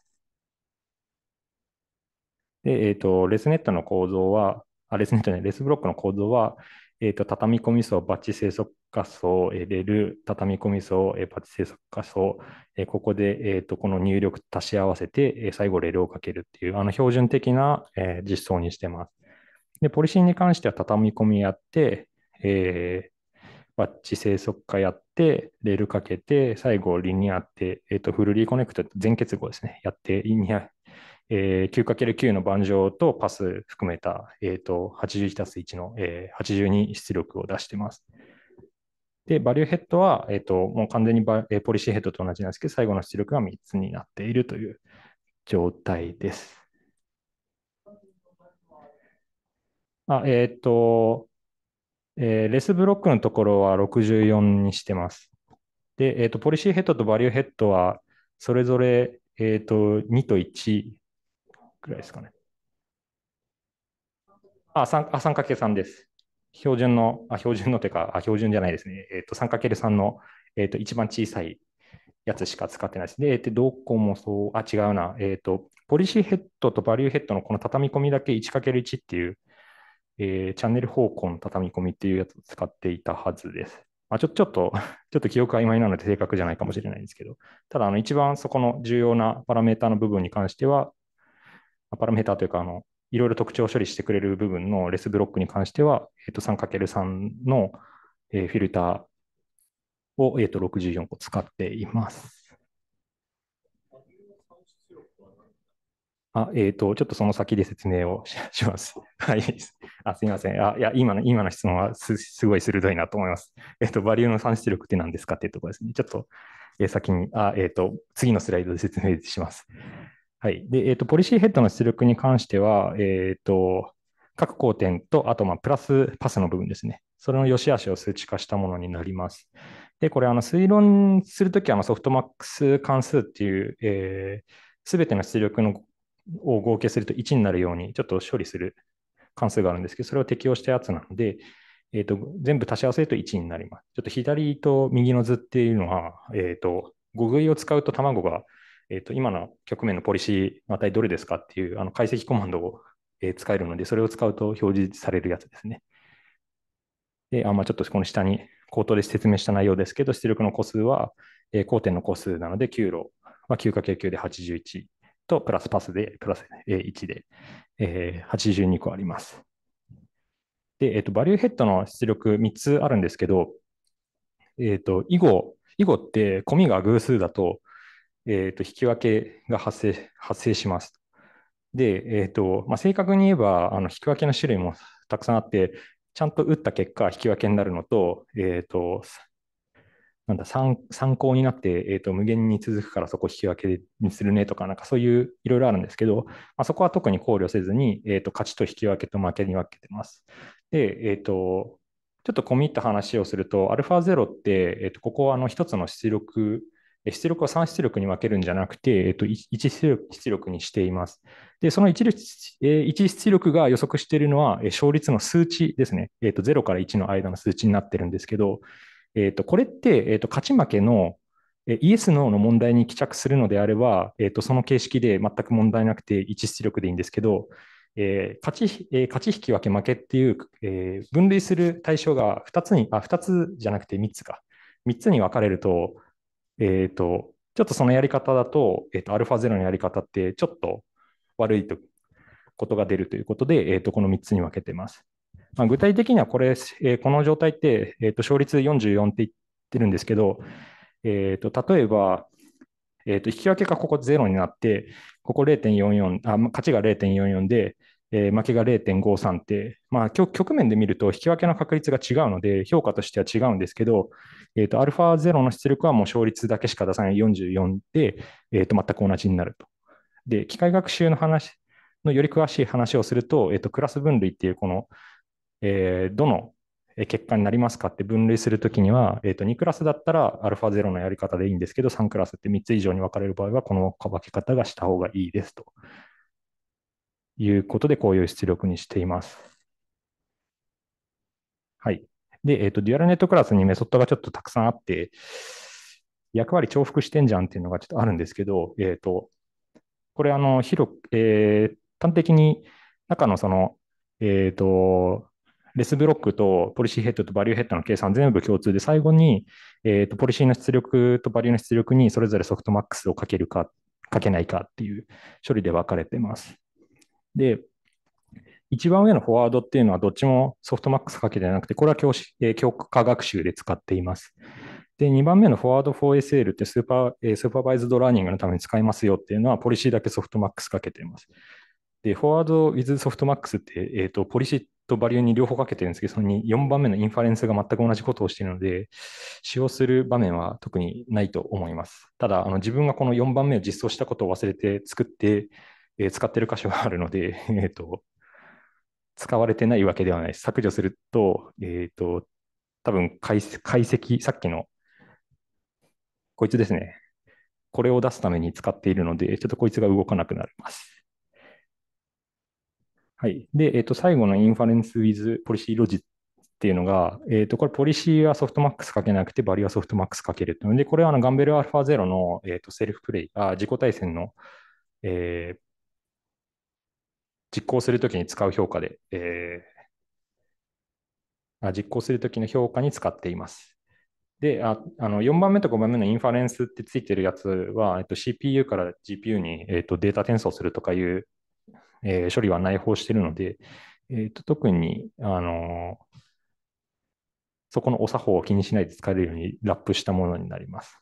で、えっ、ー、と、レスネットの構造は、あ、レスネットね、レスブロックの構造は、えっ、ー、と、畳み込み層、バッチ生息化層、レル、畳み込み層、パチ製作化層、ここで、えー、とこの入力足し合わせて、最後レルをかけるっていう、あの標準的な、え実装にしてます。で、ポリシーに関しては畳み込みやって、えー、バッチ生息化やって、レールかけて、最後リニアって、えー、とフルリコネクト全結合ですね、やって、えー、9×9 の盤上とパス含めた、えー、と81たす1の、えー、82出力を出してます。で、バリューヘッドは、えっ、ー、と、もう完全にバ、えー、ポリシーヘッドと同じなんですけど、最後の出力が3つになっているという状態です。あ、えっ、ー、と、えー、レスブロックのところは64にしてます。で、えっ、と、ポリシーヘッドとバリューヘッドは、それぞれ、えっ、と、2と1ぐらいですかね。あ、3×3 です。標準の、あ標準のというか、あ標準じゃないですね、えっ、ー、と 3×3 の、えっ、ー、と一番小さいやつしか使ってないですね。で、どこもそう、あ、違うな、えっ、ー、と、ポリシーヘッドとバリューヘッドのこの畳み込みだけ 1×1 っていう、えー、チャンネル方向の畳み込みっていうやつを使っていたはずです。まあ、ちょちょっと、ちょっと記憶が曖昧なので正確じゃないかもしれないんですけど、ただ、あの、一番そこの重要なパラメータの部分に関しては、パラメータというか、あの、いろいろ特徴を処理してくれる部分のレスブロックに関しては、えっと 3×3 の、えー、フィルターを、えー、と64個使っています。あ、えっ、ー、と、ちょっとその先で説明をします。はい。あ、すみません。あ、いや、今の、今の質問はすすごい鋭いなと思います。えっ、ー、と、バリューの算出力って何ですかっていうところですね。ちょっと、えー、先に、あ、えっ、と、次のスライドで説明します。はい。で、えっ、と、ポリシーヘッドの出力に関しては、えっ、と、各工点と、あと、まプラスパスの部分ですね。それの良し悪しを数値化したものになります。で、これ、あの、推論するときは、ソフトマックス関数っていう、す、え、べ、ての出力のを合計すると1になるように、ちょっと処理する関数があるんですけど、それを適用したやつなので、えーと、全部足し合わせると1になります。ちょっと左と右の図っていうのは、えーと、語彙を使うと卵がえっ、と、今の局面のポリシー、値どれですかっていう、あの、解析コマンドを、え使えるので、それを使うと表示されるやつですね。で、あまあ、ちょっとこの下に口頭で説明した内容ですけど、出力の個数は、えー、交点の個数なので、9路は 9×9 で81と、プラスパスで、プラス1で、えー、82個あります。で、えっ、ー、と、バリューヘッドの出力3つあるんですけど、えっ、ー、と、以後、以後って、込みが偶数だと、えー、と引き分けが発生発生します。で、えーとまあ、正確に言えばあの引き分けの種類もたくさんあって、ちゃんと打った結果、引き分けになるのと、えーと、なんだ参参考になって、えーと、無限に続くからそこ引き分けにするねとか、なんかそういういろいろあるんですけど、まあ、そこは特に考慮せずに、えーと、勝ちと引き分けと負けに分けてます。で、えーと、ちょっと込み入った話をすると、α0 って、えーと、ここはあの1つの出力出力を3出力に分けるんじゃなくて、えっと、1出力にしています。で、その 1, 1出力が予測しているのは、勝率の数値ですね。えっと、0から1の間の数値になってるんですけど、えっと、これって、えっと、勝ち負けのイエス・ノーの問題に帰着するのであれば、えっと、その形式で全く問題なくて1出力でいいんですけど、えー、勝ち、えー、勝ち引き分け負けっていう、えー、分類する対象が2つに、あ、2つじゃなくて3つか。3つに分かれると、えっ、ー、と、ちょっとそのやり方だと、えっ、ー、と、α0 のやり方ってちょっと悪いとことが出るということで、えっ、ー、と、この3つに分けてます。まあ、具体的にはこれ、えー、この状態って、えっ、と、勝率44って言ってるんですけど、えっ、と、例えば、えっ、と、引き分けがここ0になって、ここ0.44、あ、勝ちが0.44で、えー、負けが0.53って、まあ、局面で見ると引き分けの確率が違うので評価としては違うんですけど、えっ、ー、と、ゼ0の出力はもう勝率だけしか出さない44で、えっ、と、全く同じになると。で、機械学習の話のより詳しい話をすると、えっ、と、クラス分類っていう、この、えどの結果になりますかって分類するときには、えー、と2クラスだったらアルフゼ0のやり方でいいんですけど、3クラスって3つ以上に分かれる場合は、この分け方がした方がいいですということで、こういう出力にしています。はい。で、えっ、ー、と、デュアルネットクラスにメソッドがちょっとたくさんあって、役割重複してんじゃんっていうのがちょっとあるんですけど、えっ、ー、と、これ、あの、広く、えー、端的に中のその、えっ、ー、と、レスブロックとポリシーヘッドとバリューヘッドの計算全部共通で、最後に、えーと、とポリシーの出力とバリューの出力にそれぞれソフトマックスをかけるか、かけないかっていう処理で分かれてます。で、一番上のフォワードっていうのはどっちもソフトマックスかけてなくて、これは教教科学習で使っています。で、2番目のフォワード 4SL ってスーパー、えスーパーバイズドラーニングのために使いますよっていうのは、ポリシーだけソフトマックスかけています。で、フォワード with ソフトマックスって、えっ、ー、と、ポリシーとバリューに両方かけてるんですけど、その4番目のインファレンスが全く同じことをしているので、使用する場面は特にないと思います。ただ、あの自分がこの4番目を実装したことを忘れて作って、えー、使ってる箇所があるので、えっ、ー、と、使われてないわけではない削除すると、えっ、ー、と、多分解解析、さっきの、こいつですね。これを出すために使っているので、ちょっとこいつが動かなくなります。はい。で、えっ、ー、と、最後のインファレンスウィズポリシーロジっていうのが、えっ、ー、と、これ、ポリシーはソフトマックスかけなくて、バリューはソフトマックスかける。で、これはあのガンベルアルファゼロの、えっ、ー、とセルフプレイ、あ自己対戦の、えー、実行するときに使う評価で、えー、あ実行するときの評価に使っています。で、ああの4番目と5番目のインファレンスってついてるやつは、えっと、CPU から GPU に、えっと、データ転送するとかいう、えー、処理は内包してるので、えっと、特に、あのー、そこのお作法を気にしないで使えるようにラップしたものになります。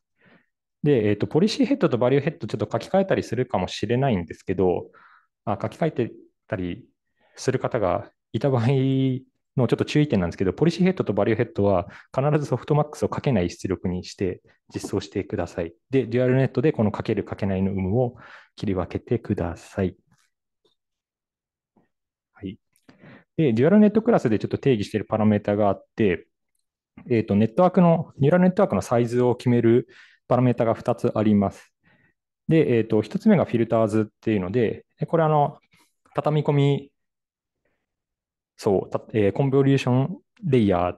で、えっと、ポリシーヘッドとバリューヘッドちょっと書き換えたりするかもしれないんですけど、あ書き換えてたりする方がいた場合のちょっと注意点なんですけど、ポリシーヘッドとバリューヘッドは必ずソフトマックスをかけない出力にして実装してください。で、デュアルネットでこのかけるかけないの有無を切り分けてください。はい。で、デュアルネットクラスでちょっと定義しているパラメータがあって、えっ、ー、と、ネットワークの、ニューラルネットワークのサイズを決めるパラメータが2つあります。で、えっ、ー、と、1つ目がフィルターズっていうので、これあの、畳み込み、そう、たえー、コンボリューションレイヤー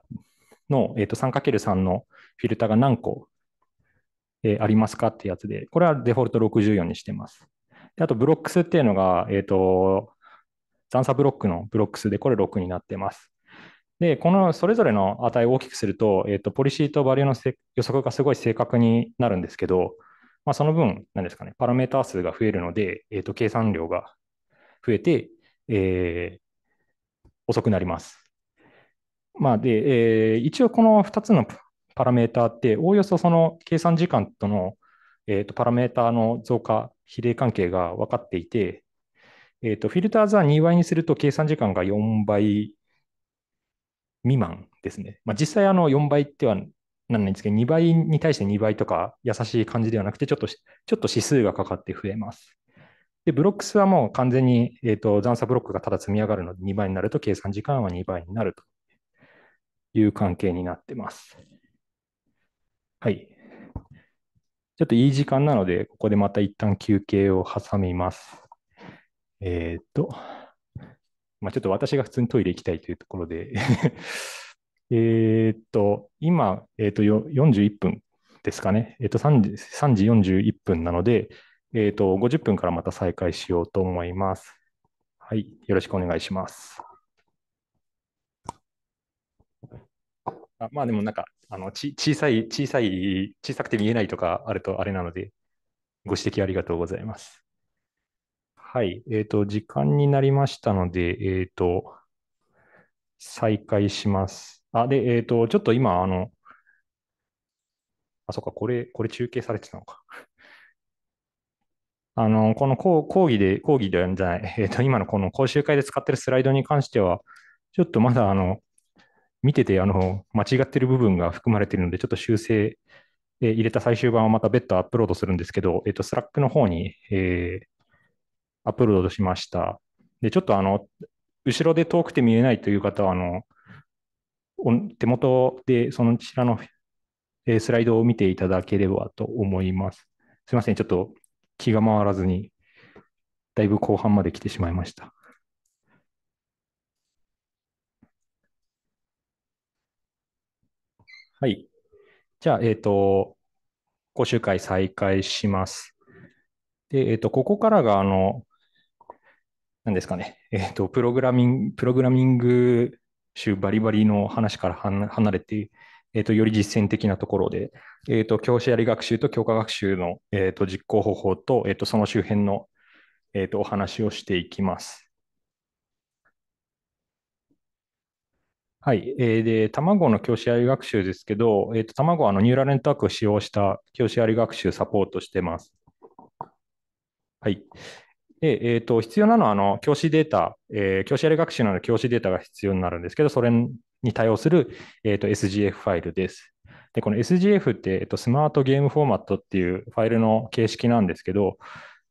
の、えーと、3×3 のフィルターが何個、えー、ありますかってやつで、これはデフォルト64にしてます。であと、ブロックスっていうのが、えっ、ー、と、残差ブロックのブロックスで、これ6になってます。で、このそれぞれの値を大きくすると、えっ、ー、と、ポリシーとバリューの予測がすごい正確になるんですけど、まあ、その分、なんですかね、パラメータ数が増えるので、えっ、ー、と、計算量が増えて、えー、遅くなります。まあ、で、えー、一応この2つのパラメーターって、おおよそその計算時間との、えー、とパラメーターの増加、比例関係が分かっていて、えー、とフィルターズは2倍にすると計算時間が4倍未満ですね。まあ、実際あの4倍ってはなんないんですけど、2倍に対して2倍とか優しい感じではなくて、ちょっとちょっと指数がかかって増えます。で、ブロックスはもう完全に、えーと、残差ブロックがただ積み上がるので2倍になると計算時間は2倍になるという関係になってます。はい。ちょっといい時間なので、ここでまた一旦休憩を挟みます。えっ、ー、と、まあ、ちょっと私が普通にトイレ行きたいというところで えっと、今、えーと、41分ですかね。えっ、ー、と3時、3時41分なので、えっ、ー、と、50分からまた再開しようと思います。はい、よろしくお願いします。あまあでもなんか、あのち小さい、小さい、小さくて見えないとかあるとあれなので、ご指摘ありがとうございます。はい、えっ、ー、と、時間になりましたので、えっ、ー、と、再開します。あ、で、えっ、と、ちょっと今、あの、あ、そっか、これ、これ中継されてたのか。あの、この講義で、講義ではない、えっ、ー、と、今のこの講習会で使ってるスライドに関しては、ちょっとまだ、あの、見てて、あの、間違ってる部分が含まれているので、ちょっと修正、えー、入れた最終版をまた別途アップロードするんですけど、えっ、ー、と、スラックの方に、えー、アップロードしました。で、ちょっとあの、後ろで遠くて見えないという方は、あの、手元でそのちらのスライドを見ていただければと思います。すいません、ちょっと気が回らずに、だいぶ後半まで来てしまいました。はい。じゃあ、えっ、ー、と、講習会再開します。で、えっ、ー、と、ここからが、あの、何ですかね、えっ、ー、と、プログラミング、プログラミング集バリバリの話から離れて、えっ、と、より実践的なところで、えっ、と、教師やり学習と教科学習の、えっ、と、実行方法と、えっ、と、その周辺の、えっ、と、お話をしていきます。はい。えー、で、卵の教師やり学習ですけど、えっ、と、卵はあのニューラルネットワークを使用した教師やり学習サポートしてます。はい。で、えーと、必要なのはあの教師データ、えー、教師やり学習なで教師データが必要になるんですけど、それに対応する、えーと、SGF ファイルです。で、この SGF って、えーと、スマートゲームフォーマットっていうファイルの形式なんですけど、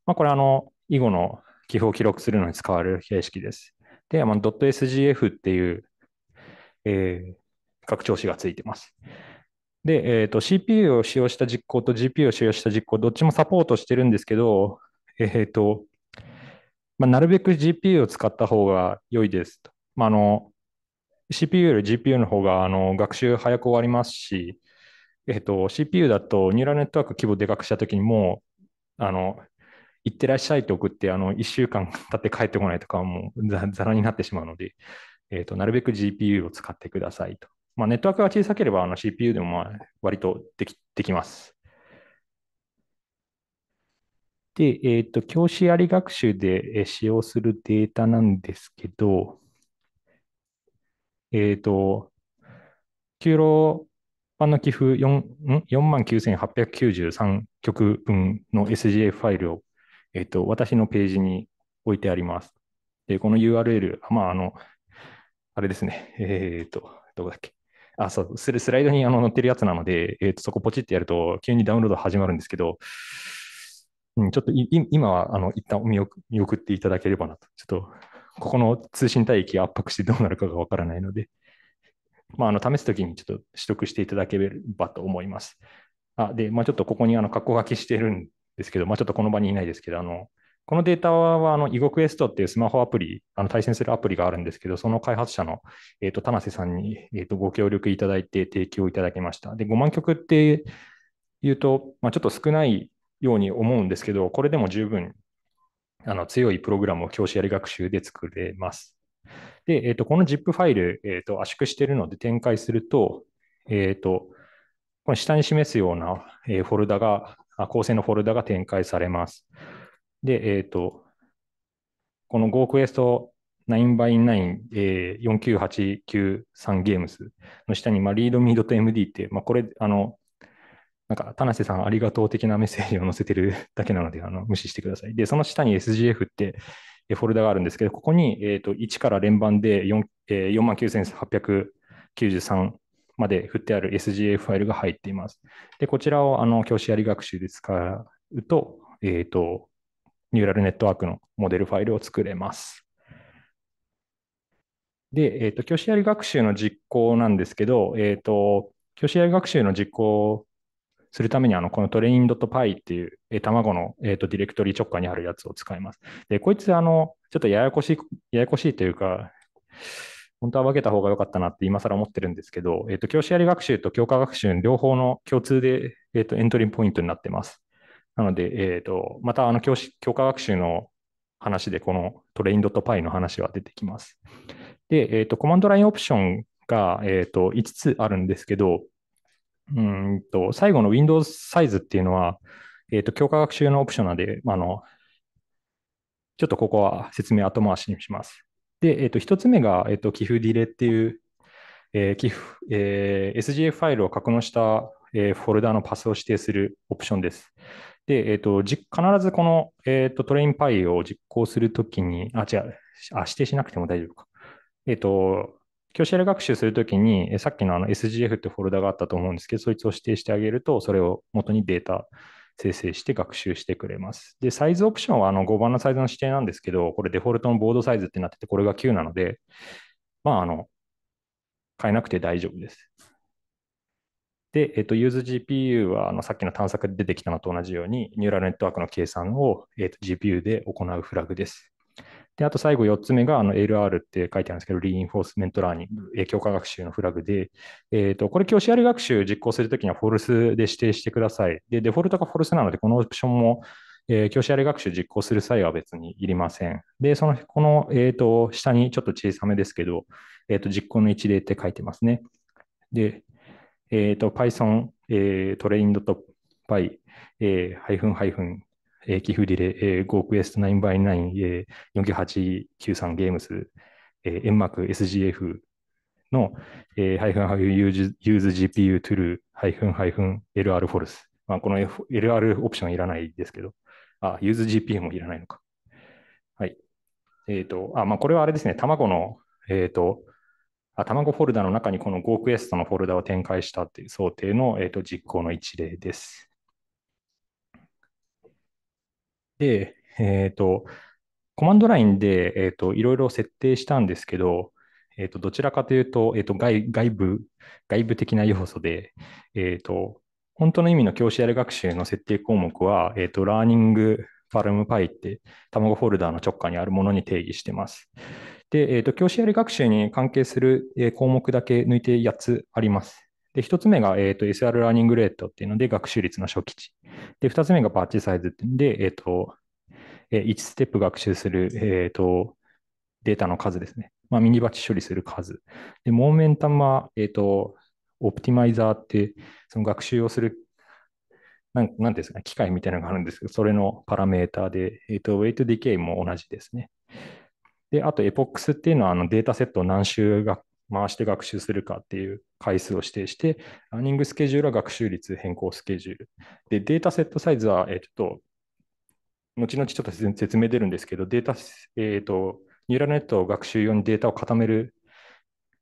まあ、これあの、以後の寄付を記録するのに使われる形式です。で、まあ、.sgf っていう、えー、拡張子がついてます。で、えーと、CPU を使用した実行と GPU を使用した実行、どっちもサポートしてるんですけど、えっ、ー、と、まあ、なるべく GPU を使った方が良いですと。まあ、あの CPU より GPU の方があの学習早く終わりますし、えっと、CPU だとニューラルネットワーク規模でかくしたときにもう、あの、いってらっしゃいって送って、あの、1週間 経って帰ってこないとか、もうざざらになってしまうので、えっと、なるべく GPU を使ってくださいと。まあ、ネットワークが小さければ、あの、CPU でも、まあ、割とでき、できます。で、えっと、教師あり学習で使用するデータなんですけど、えっ、ー、と、給料版の寄付 4, 万9893曲分の SGF ファイルを、えーと、私のページに置いてあります。で、この URL、まあ、あの、あれですね、えっ、ー、と、どこだっけ。あ、そう、スライドにあの載ってるやつなので、えーと、そこポチってやると急にダウンロード始まるんですけど、うん、ちょっと今はあの一旦見送っていただければなと、ちょっとここの通信帯域を圧迫してどうなるかがわからないので、まあ、あの試すときにちょっと取得していただければと思います。あで、まあ、ちょっとここにあの格好書きしてるんですけど、まあ、ちょっとこの場にいないですけど、あのこのデータはあの EgoQuest っていうスマホアプリ、あの対戦するアプリがあるんですけど、その開発者の、えーと、田瀬さんに、えーと、とご協力いただいて提供いただきました。で、5万曲っていうと、まあ、ちょっと少ないように思うんですけど、これでも十分あの強いプログラムを教師やり学習で作れます。で、えーと、この ZIP ファイル、えーと、圧縮しているので展開すると、えーと、この下に示すような、えフォルダが、構成のフォルダが展開されます。で、えー、とこの GoQuest 9x9、え4989 3Games の下に、まあ、ReadMe.md って、まあ、これあの、なんか、田無さんありがとう的なメッセージを載せてる だけなので、あの無視してください。で、その下に SGF ってフォルダがあるんですけど、ここに、えー、と1から連番で4、え9 8 9 3まで振ってある SGF ファイルが入っています。で、こちらをあの教師やり学習で使うと、えっ、ー、と、ニューラルネットワークのモデルファイルを作れます。で、えっ、ー、と、教師やり学習の実行なんですけど、えっ、ー、と、教師やり学習の実行するためにあのこのトレイン .py っていう、え卵の、えーと、ディレクトリ直下にあるやつを使います。で、こいつあの、ちょっとややこしい、ややこしいというか、本当は分けた方が良かったなって今更思ってるんですけど、えっ、ー、と、教師やり学習と教科学習両方の共通で、えっ、ー、と、エントリーポイントになってます。なので、えっ、ー、と、またあの教師、教科学習の話で、このトレイン .py の話は出てきます。で、えっ、と、コマンドラインオプションが、えっ、と、5つあるんですけど、うんと、最後の Windows サイズっていうのは、えっ、ー、と、強化学習のオプションなんで、あの、ちょっとここは説明後回しにします。で、えっ、ー、と、一つ目が、えっ、ー、と、寄付ディレっていう、えー、寄付、えー、SGF ファイルを格納した、えー、フォルダのパスを指定するオプションです。で、えっ、ー、と、必ずこの、えっ、と、トレインパイを実行するときに、あ、違う、あ、指定しなくても大丈夫か。えっ、と、教師で学習するときに、さっきのあの SGF ってフォルダがあったと思うんですけど、そいつを指定してあげると、それを元にデータ生成して学習してくれます。で、サイズオプションはあの5番のサイズの指定なんですけど、これデフォルトのボードサイズってなってて、これが9なので、まあ、あの、変えなくて大丈夫です。で、えっと、ユーズ g p u はあのさっきの探索で出てきたのと同じように、ニューラルネットワークの計算を、えっと、GPU で行うフラグです。で、あと最後4つ目があの LR って書いてあるんですけど、リインフォースメントラーニング、強化学習のフラグで、えっ、ー、と、これ教師あり学習実行するときにはフォルスで指定してください。で、デフォルトがフォルスなので、このオプションも、えー、教師あり学習実行する際は別にいりません。で、その、この、えっ、ー、と、下にちょっと小さめですけど、えっ、と、実行の一例って書いてますね。で、えっ、と、Python、えー、トレインド Py、えー、ハイフンハイフンえー、キフディレ、えー、ゴークエスト9 by 9、えー、49893ゲームス、えー、円幕 SGF の、えー、ハイフンハイフンユーズー GPU トゥルー、ハイフンハイフン LR フォルス。まあ、この、F、LR オプションいらないですけど、あ、ユーズ GPU もいらないのか。はい。えっ、ー、と、あ、まあ、これはあれですね、卵の、えっ、ー、と、あ卵フォルダの中にこの GoQuest のフォルダを展開したっていう想定の、えーと実行の一例です。で、えっ、ー、と、コマンドラインで、えっ、ー、と、いろいろ設定したんですけど、えっ、ー、と、どちらかというと、えっ、と外、外部、外部的な要素で、えっ、と、本当の意味の教師やる学習の設定項目は、えっ、と、ラーニングファルムパイって、卵フォルダーの直下にあるものに定義してます。で、えっ、と、教師やる学習に関係する項目だけ抜いて8つあります。で、1つ目が、えーと、SR ラーニングレートっていうので学習率の初期値。で、2つ目がバッチサイズっていうので、えっ、ー、と、えー、1ステップ学習する、えっ、ー、と、データの数ですね。まあ、ミニバッチ処理する数。で、モーメンタムは、えっ、と、オプティマイザーって、その学習をする、なんなんですかね、機械みたいなのがあるんですけど、それのパラメーターで、えっ、と、ウェイトディケイも同じですね。で、あと、エポックスっていうのは、あのデータセットを何周が回して学習するかっていう回数を指定して、ランニングスケジュールは学習率変更スケジュール。で、データセットサイズは、えっと、後々ちょっと説明出るんですけど、データ、えっ、と、ニューラルネットを学習用にデータを固める、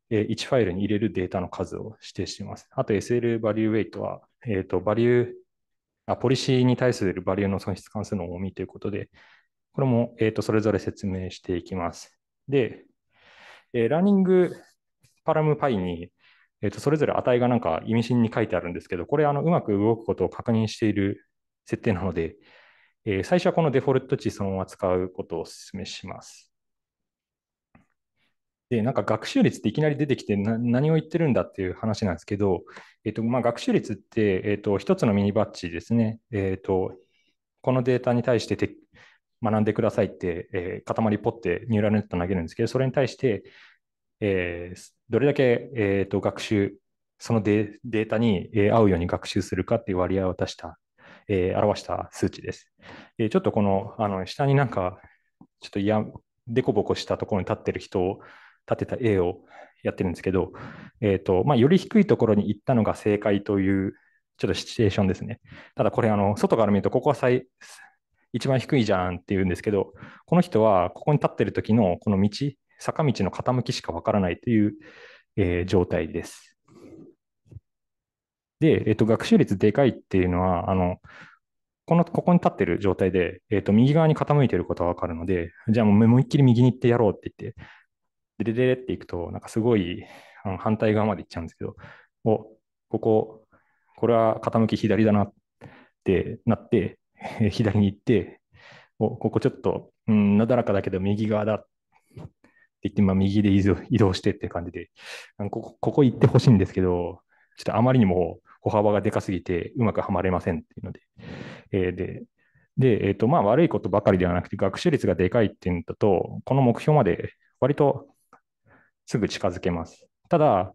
えー、1ファイルに入れるデータの数を指定しています。あと SL バリューウェイトは、えっ、ー、と、バリューあ、ポリシーに対するバリューの損失関数の重みということで、これも、えーと、とそれぞれ説明していきます。で、えー、ラーニングパラムパイに、えー、とそれぞれ値がなんか意味深に書いてあるんですけど、これあのうまく動くことを確認している設定なので、えー、最初はこのデフォルト値そのまま使うことをお勧めします。で、なんか学習率っていきなり出てきて何を言ってるんだっていう話なんですけど、えっ、ー、と、まあ、学習率って、えっ、ー、と、1つのミニバッジですね。えっ、ー、と、このデータに対してて学んでくださいって、え塊ポってニューラルネット投げるんですけど、それに対して、えー、どれだけ、えーと、学習、そのデータに、えー、合うように学習するかっていう割合を出した、えー、表した数値です。えー、ちょっとこのあの下になんか、ちょっといや、でこぼこしたところに立ってる人を、立てた A をやってるんですけど、えーとまあ、より低いところに行ったのが正解という、ちょっとシチュエーションですね。ただこれ、あの外から見ると、ここは最一番低いじゃんっていうんですけど、この人はここに立ってる時のこの道、坂道の傾きしかわからないという、えー、状態です。で、えっと、学習率でかいっていうのは、あの、この、ここに立ってる状態で、えっと、右側に傾いてることはわかるので、じゃあもう思いっきり右に行ってやろうって言って、でででって行くと、なんかすごいあの反対側まで行っちゃうんですけど、お、ここ、これは傾き左だなってなって、左に行って、おここちょっと、うん、なだらかだけど右側だっ言って、まあ、右で移動してって感じで、ここ行ってほしいんですけど、ちょっとあまりにも歩幅がでかすぎて、うまくはまれませんっていうので、えー、で、で、えーとまあ、悪いことばかりではなくて、学習率がでかいっていうのだと、この目標まで割とすぐ近づけます。ただ、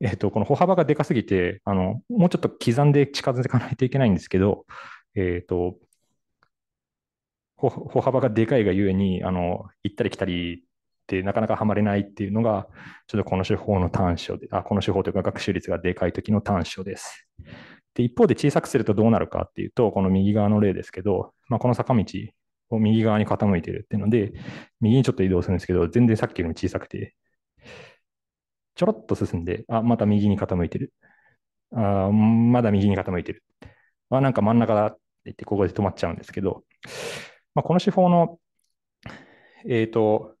えーと、この歩幅がでかすぎてあの、もうちょっと刻んで近づかないといけないんですけど、えーと歩幅がでかいがゆえにあの、行ったり来たりってなかなかはまれないっていうのが、ちょっとこの手法の短所で、あこの手法というか学習率がでかい時の短所です。で、一方で小さくするとどうなるかっていうと、この右側の例ですけど、まあ、この坂道を右側に傾いてるっていうので、右にちょっと移動するんですけど、全然さっきよりも小さくて、ちょろっと進んで、あ、また右に傾いてる。あまだ右に傾いてる。あ、なんか真ん中だって言って、ここで止まっちゃうんですけど、まあ、この手法の、えっ、ー、と、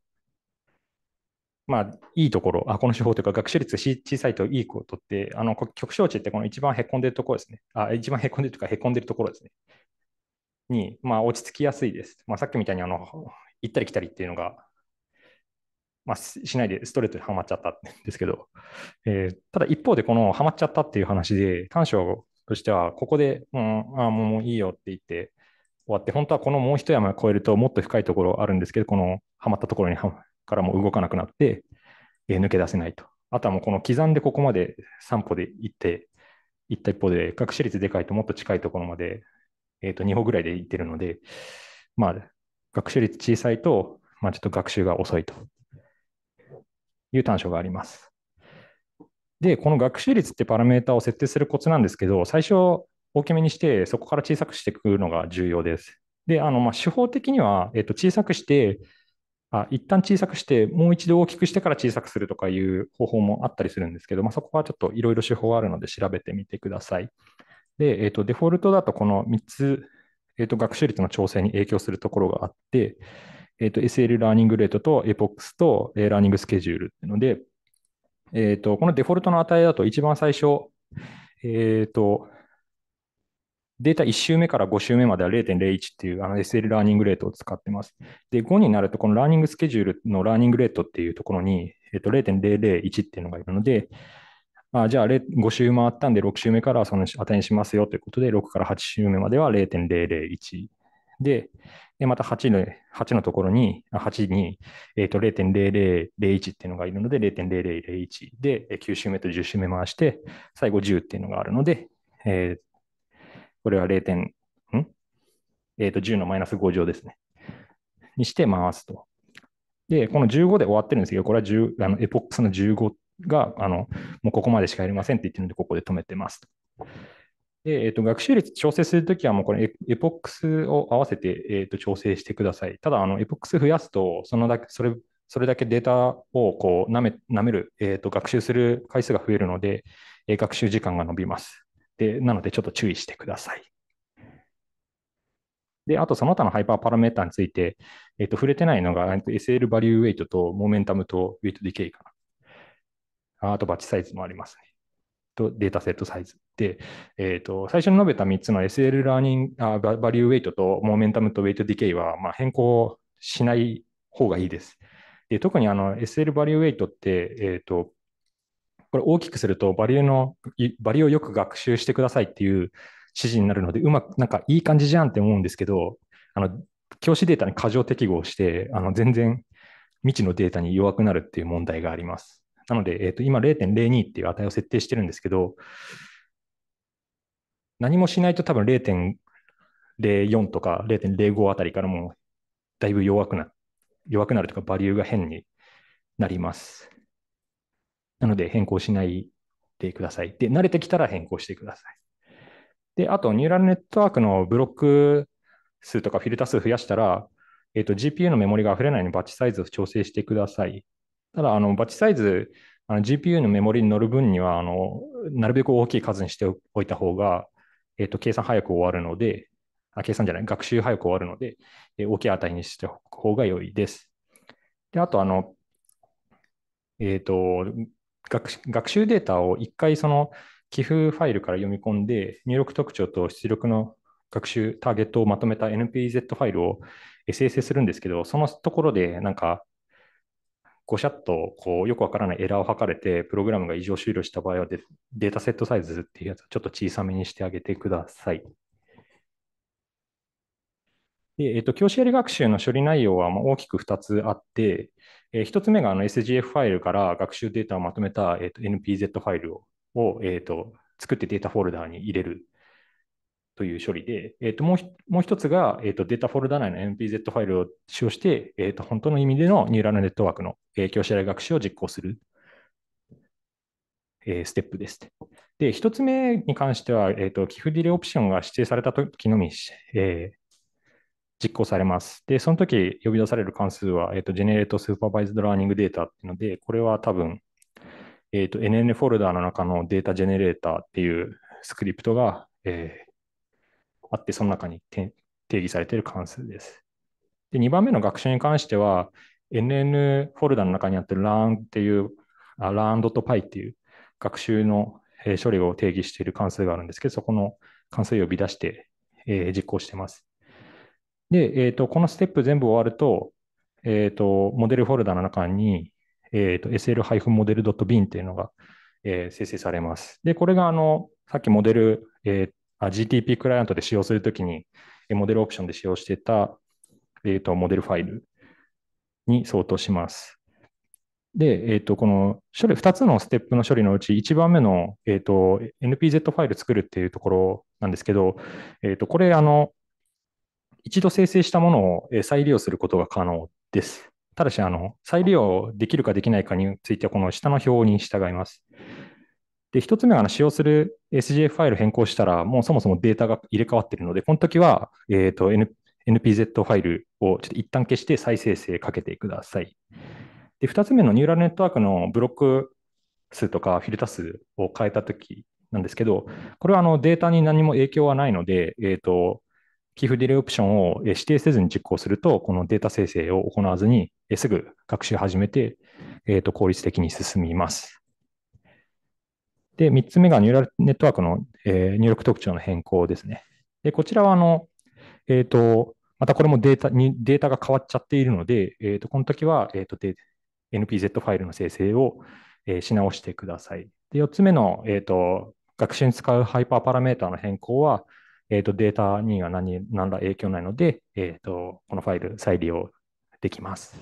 まあ、いいところ、あこの手法というか、学習率が小さいといいを取って、あの局小値ってこの一番へこんでるところですね。あ一番へこんでるというか、へこんでるところですね。に、まあ、落ち着きやすいです。まあ、さっきみたいにあの行ったり来たりっていうのが、まあ、しないでストレートにはまっちゃったんですけど、えー、ただ一方で、このはまっちゃったっていう話で、短所としては、ここで、うん、あもういいよって言って、終わって、本当はこのもう一山越えると、もっと深いところあるんですけど、このはまったところにはからも動かなくなって、えー、抜け出せないと。あとはもうこの刻んでここまで3歩で行って、行った一方で、学習率でかいともっと近いところまで、えー、と2歩ぐらいで行ってるので、まあ、学習率小さいと、まあ、ちょっと学習が遅いという短所があります。で、この学習率ってパラメータを設定するコツなんですけど、最初大きめにして、そこから小さくしていくのが重要です。で、あのまあ手法的には、えー、と小さくして、あ一旦小さくして、もう一度大きくしてから小さくするとかいう方法もあったりするんですけど、まあ、そこはちょっといろいろ手法があるので調べてみてください。で、えーと、デフォルトだとこの3つ、えーと、学習率の調整に影響するところがあって、えーと、SL ラーニングレートとポ p o x と、えー、ラーニングスケジュールので、えー、とこのデフォルトの値だと一番最初、えー、とデータ1周目から5周目までは0.01っていうあの SL ラーニングレートを使ってます。で、5になると、このラーニングスケジュールのラーニングレートっていうところに、えっと、0.001っていうのがいるので、あじゃあ5周回ったんで6周目からその値にしますよということで、6から8周目までは0.001で、でまた8の ,8 のところに、8に、えっと0.0001っていうのがいるので、0.0001で9周目と10周目回して、最後10っていうのがあるので、えー、これは0点、んえっ、ー、と、10のマイナス5乗ですね。にして回すと。で、この15で終わってるんですけど、これは10あのエポックスの15が、あのもうここまでしかやりませんって言ってるので、ここで止めてますで、えーと、学習率調整するときは、もうこれエ、ポックスを合わせて、えーと、調整してください。ただ、あのエポックス増やすと、そのだけそれそれだけデータをこうなめなめる、えーと、学習する回数が増えるので、えー、学習時間が伸びます。で、なのでちょっと注意してください。で、あとその他のハイパーパラメータについて、えっと、触れてないのが、SL バリューウェイトとモメンタムとウェイトディケイかな。あとバッチサイズもありますね。とデータセットサイズで、えっ、と最初に述べた3つの SL ラーニングあバリューウェイトとモーメンタムとウェイトディケイは、まあ、変更しない方がいいです。で特にあの SL バリューウェイトって、えっ、とこれ大きくすると、バリューの、バリューをよく学習してくださいっていう指示になるので、うまく、なんかいい感じじゃんって思うんですけど、あの、教師データに過剰適合して、あの、全然未知のデータに弱くなるっていう問題があります。なので、えっ、ー、と、今0.02っていう値を設定してるんですけど、何もしないと多分0.04とか0.05あたりからもだいぶ弱くな弱くなるとかバリューが変になります。なので変更しないでください。で、慣れてきたら変更してください。で、あと、ニューラルネットワークのブロック数とかフィルター数増やしたら、えっ、ー、と、GPU のメモリが溢れないようにバッチサイズを調整してください。ただ、あの、バッチサイズ、GPU のメモリに乗る分には、あの、なるべく大きい数にしておいた方が、えっ、ー、と、計算早く終わるので、あ、計算じゃない、学習早く終わるので、えー、大きい値にしておく方が良いです。で、あと、あの、えっ、ー、と、学学習データを一回その寄付ファイルから読み込んで、入力特徴と出力の学習ターゲットをまとめた NPZ ファイルを生成するんですけど、そのところでなんか、ごしゃっとこうよくわからないエラーを測れて、プログラムが異常終了した場合はデデータセットサイズっていうやつをちょっと小さめにしてあげてください。でえっと、教師やり学習の処理内容はまあ大きく2つあって、えー、1つ目があの SGF ファイルから学習データをまとめた、えー、と NPZ ファイルをを、えー、と作ってデータフォルダーに入れるという処理で、えー、ともうもう一つが、えー、とデータフォルダ内の NPZ ファイルを使用して、えー、と本当の意味でのニューラルネットワークの影響し合い学習を実行する、えー、ステップです。で、一つ目に関しては、えー、と寄付ディレイオプションが指定された時のみ、えー実行されます。で、その時呼び出される関数は、えっ、ー、と、Generate Supervised Learning Data っていうので、これは多分、えっ、ー、と、NN フォルダーの中のデータジェネレーターっていうスクリプトが、えー、あって、その中に定義されている関数です。で、2番目の学習に関しては、NN フォルダの中にあってる learn っていう、learn.py っていう学習の処理を定義している関数があるんですけど、そこの関数呼び出して実行してます。で、えっ、と、このステップ全部終わると、えっ、と、モデルフォルダの中に、えっ、と、sl-model.bin っていうのが、えー、生成されます。で、これが、あの、さっきモデル、えー、GTP クライアントで使用するときに、モデルオプションで使用してた、えっ、と、モデルファイルに相当します。で、えっ、と、この処理、2つのステップの処理のうち、1番目の、えっ、と、NPZ ファイル作るっていうところなんですけど、えっ、と、これ、あの、一度生成したものを再利用することが可能です。ただし、あの、再利用できるかできないかについては、この下の表に従います。で、一つ目は使用する SGF ファイル変更したら、もうそもそもデータが入れ替わっているので、この時は、えっ、ー、と、N、p z ファイルをちょっと一旦消して再生成かけてください。で、二つ目のニューラルネットワークのブロック数とかフィルタ数を変えた時なんですけど、これはあのデータに何も影響はないので、えっ、ー、と、寄付ディレイオプションを指定せずに実行すると、このデータ生成を行わずに、すぐ学習始めて、えー、と効率的に進みます。で、3つ目がニューラルネットワークの、え入力特徴の変更ですね。で、こちらは、あの、えっ、ー、と、またこれもデータに、データが変わっちゃっているので、えっ、ー、と、この時は、えっ、ー、と、NPZ ファイルの生成を、えし直してください。で、4つ目の、えっ、と、学習に使うハイパーパラメータの変更は、えー、とデータには何何ら影響ないので、えーと、このファイル再利用できます。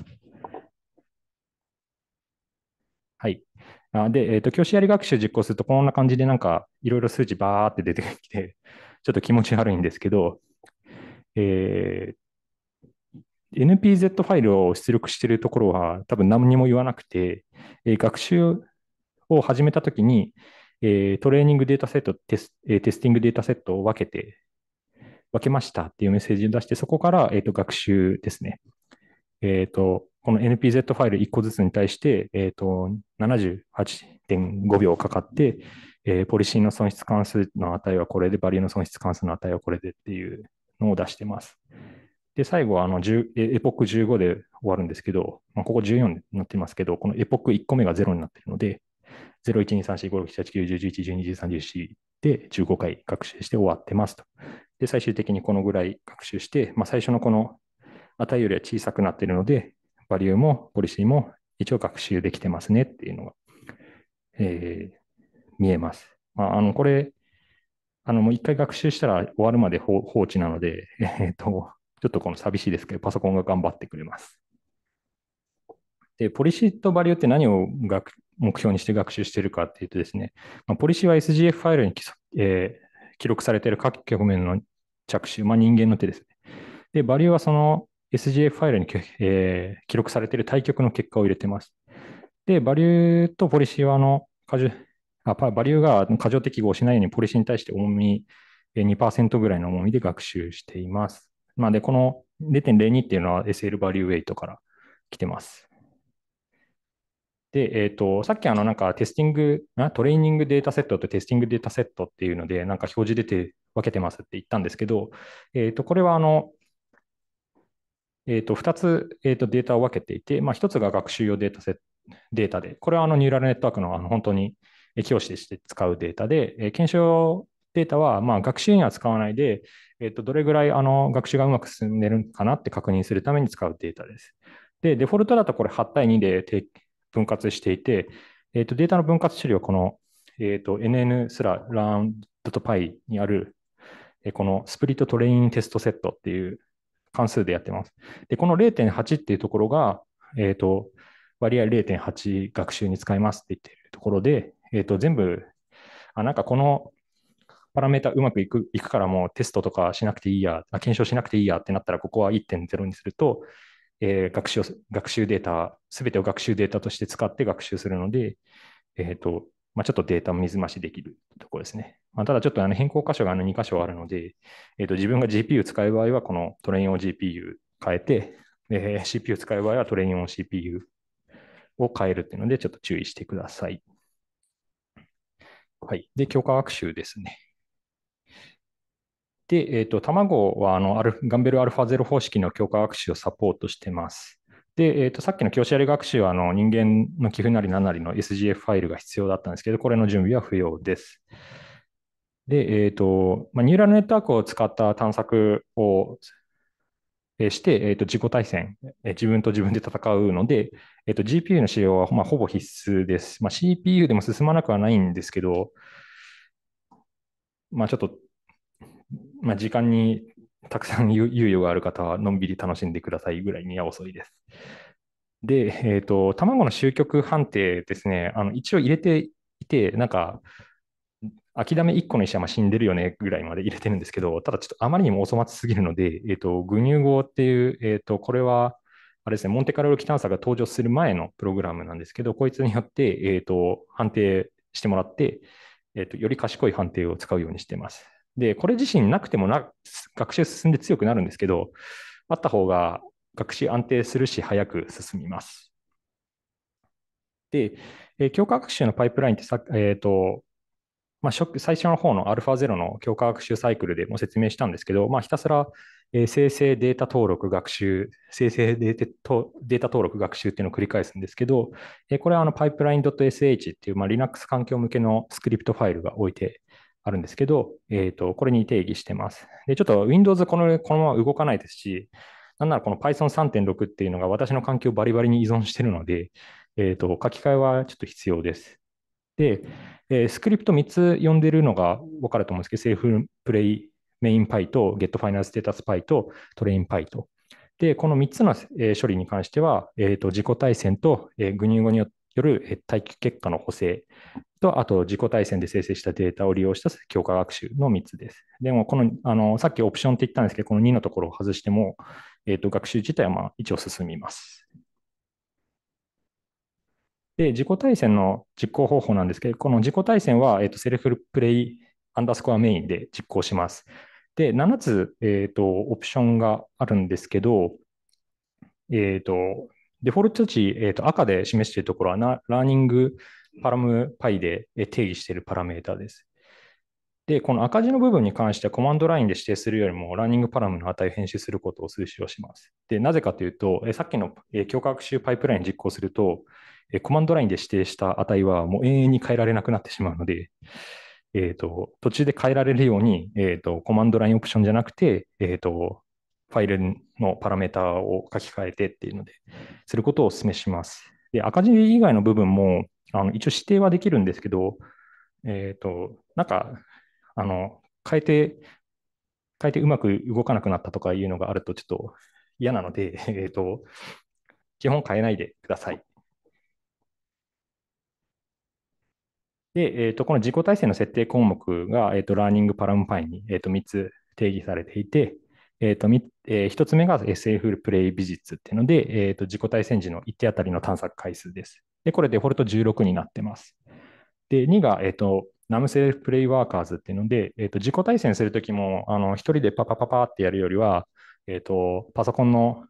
はい。あで、えーと、教師やり学習実行すると、こんな感じでなんかいろいろ数字ばーって出てきて、ちょっと気持ち悪いんですけど、えー、NPZ ファイルを出力しているところは多分何にも言わなくて、え学習を始めたときに、えー、トレーニングデータセットテス、えー、テスティングデータセットを分けて、分けましたっていうメッセージを出して、そこから、えーと、学習ですね。えっ、ー、と、この NPZ ファイル1個ずつに対して、えっ、ー、と、78.5秒かかって、えー、ポリシーの損失関数の値はこれで、バリューの損失関数の値はこれでっていうのを出してます。で、最後はあのエポック15で終わるんですけど、まあ、ここ14になってますけど、このエポック1個目が0になってるので、0 1 2 3 4 5 6 7 8 9 1 1 1 1 1 2 1 3 1 4で15回学習して終わってますと。で、最終的にこのぐらい学習して、まあ、最初のこの値よりは小さくなっているので、バリューもポリシーも一応学習できてますねっていうのが、えー、見えます。まあ、あのこれ、あのもう一回学習したら終わるまで放置なので、えっ、ー、と、ちょっとこの寂しいですけど、パソコンが頑張ってくれます。で、ポリシーとバリューって何を学目標にして学習しているかっていうとですね、まあ、ポリシーは SGF ファイルに、えー、記録されている各局面の着手、まあ、人間の手ですね。で、バリューはその SGF ファイルに、えー、記録されている対局の結果を入れてます。で、バリューとポリシーはあの過剰あ、バリューが過剰適合しないようにポリシーに対して重み2%ぐらいの重みで学習しています。まあ、で、この0.02っていうのは SL バリューウェイトから来てます。で、えっ、ー、と、さっきあの、なんかテスティング、トレーニングデータセットとテスティングデータセットっていうので、なんか表示出て分けてますって言ったんですけど、えっ、ー、と、これはあの、えっ、ー、と、2つ、えー、とデータを分けていて、まあ、1つが学習用データセデータで、これはあのニューラルネットワークのあの本当に教師として使うデータで、え検証データはまあ学習には使わないで、えっ、と、どれぐらいあの学習がうまく進んでるかなって確認するために使うデータです。で、デフォルトだとこれ8対2で分割していて、えー、とデータの分割処理はこの、えー、と NN すら learn.py にある、えこのスプリットトレインテストセットっていう関数でやってます。で、この0.8っていうところが、えっ、と、割合0.8学習に使いますって言ってるところで、えっ、と、全部、あ、なんかこのパラメータうまくいくいくからもうテストとかしなくていいや、検証しなくていいやってなったら、ここは1.0にすると、えー、学習学習データ、すべてを学習データとして使って学習するので、えーとまあ、ちょっとデータ水増しできるところですね。まあ、ただちょっとあの変更箇所があの2箇所あるので、えーと、自分が GPU 使う場合は、このトレイン用 GPU 変えて、えー、CPU 使う場合はトレイン用 CPU を変えるっていうので、ちょっと注意してください。はい。で、強化学習ですね。で、えーと、卵はあのアルガンベルアルファゼロ方式の強化学習をサポートしてます。で、えーと、さっきの教師やり学習はあの人間の寄付なり何なりの SGF ファイルが必要だったんですけど、これの準備は不要です。で、えーとまあ、ニューラルネットワークを使った探索をして、えーと、自己対戦、え自分と自分で戦うので、えー、と GPU の使用は、まあ、ほぼ必須です。まあ、CPU でも進まなくはないんですけど、まあ、ちょっとまあ、時間にたくさん猶予がある方は、のんびり楽しんでくださいぐらいには遅いです。で、えーと、卵の終局判定ですね、あの一応入れていて、なんか、諦め1個の石は死んでるよねぐらいまで入れてるんですけど、ただちょっとあまりにもお粗末すぎるので、えーと、とグ号っていう、えーと、これは、あれですね、モンテカルロ機探査が登場する前のプログラムなんですけど、こいつによって、えー、と判定してもらって、えー、とより賢い判定を使うようにしてます。で、これ自身なくてもな学習進んで強くなるんですけど、あった方が学習安定するし、早く進みます。で、えー、強化学習のパイプラインってさ、えーとまあ、最初の方の α0 の強化学習サイクルでも説明したんですけど、まあ、ひたすら、えー、生成データ登録学習、生成データデータ登録学習っていうのを繰り返すんですけど、えー、これはあの pipeline.sh っていう、まあ、Linux 環境向けのスクリプトファイルが置いてあるんですけど、えっ、ー、と、これに定義してます。で、ちょっと Windows このこのまま動かないですし、なんならこの Python3.6 っていうのが私の環境をバリバリに依存してるので、えっ、ー、と、書き換えはちょっと必要です。で、えー、スクリプト3つ読んでるのが分かると思うんですけど、セーフプレイメインパイと GetFinalStatusPy とトレインパイと。で、この3つの、え処理に関しては、えーと、自己対戦と、えー、グニュー語によってよる待機結果の補正と、あと自己対戦で生成したデータを利用した強化学習の3つです。でも、このあのさっきオプションって言ったんですけど、この2のところを外しても、えーと、学習自体はまあ一応進みます。で、自己対戦の実行方法なんですけど、この自己対戦は、えーと、セルフプレイアンダースコアメインで実行します。で、7つ、えーと、とオプションがあるんですけど、えーとデフォルト値、えー、と赤で示しているところはな、ラーニングパラムパイで定義しているパラメータです。で、この赤字の部分に関してはコマンドラインで指定するよりも、ラーニングパラムの値を編集することを推奨します。で、なぜかというと、さっきの強化学習パイプライン実行すると、コマンドラインで指定した値はもう永遠に変えられなくなってしまうので、えーと、途中で変えられるように、えーと、とコマンドラインオプションじゃなくて、えーと、ファイルのパラメータを書き換えてっていうので、することをお勧めします。で、赤字以外の部分も、あの一応指定はできるんですけど、えっ、ー、と、なんか、あの、変えて、変えてうまく動かなくなったとかいうのがあるとちょっと嫌なので、えっ、ー、と、基本変えないでください。で、えーと、この自己体制の設定項目が、えーと、ラーニングパラムパインに、えーと、3つ定義されていて、えー、と 3, えー、1つ目が SF プレイ美術っていうので、えーと、自己対戦時の1手当たりの探索回数です。で、これデフォルト16になってます。で、2が、えーと、ナムセルフプレイワーカーズっていうので、えーと、と自己対戦するときもあの1人でパパパパってやるよりは、えー、とパソコンの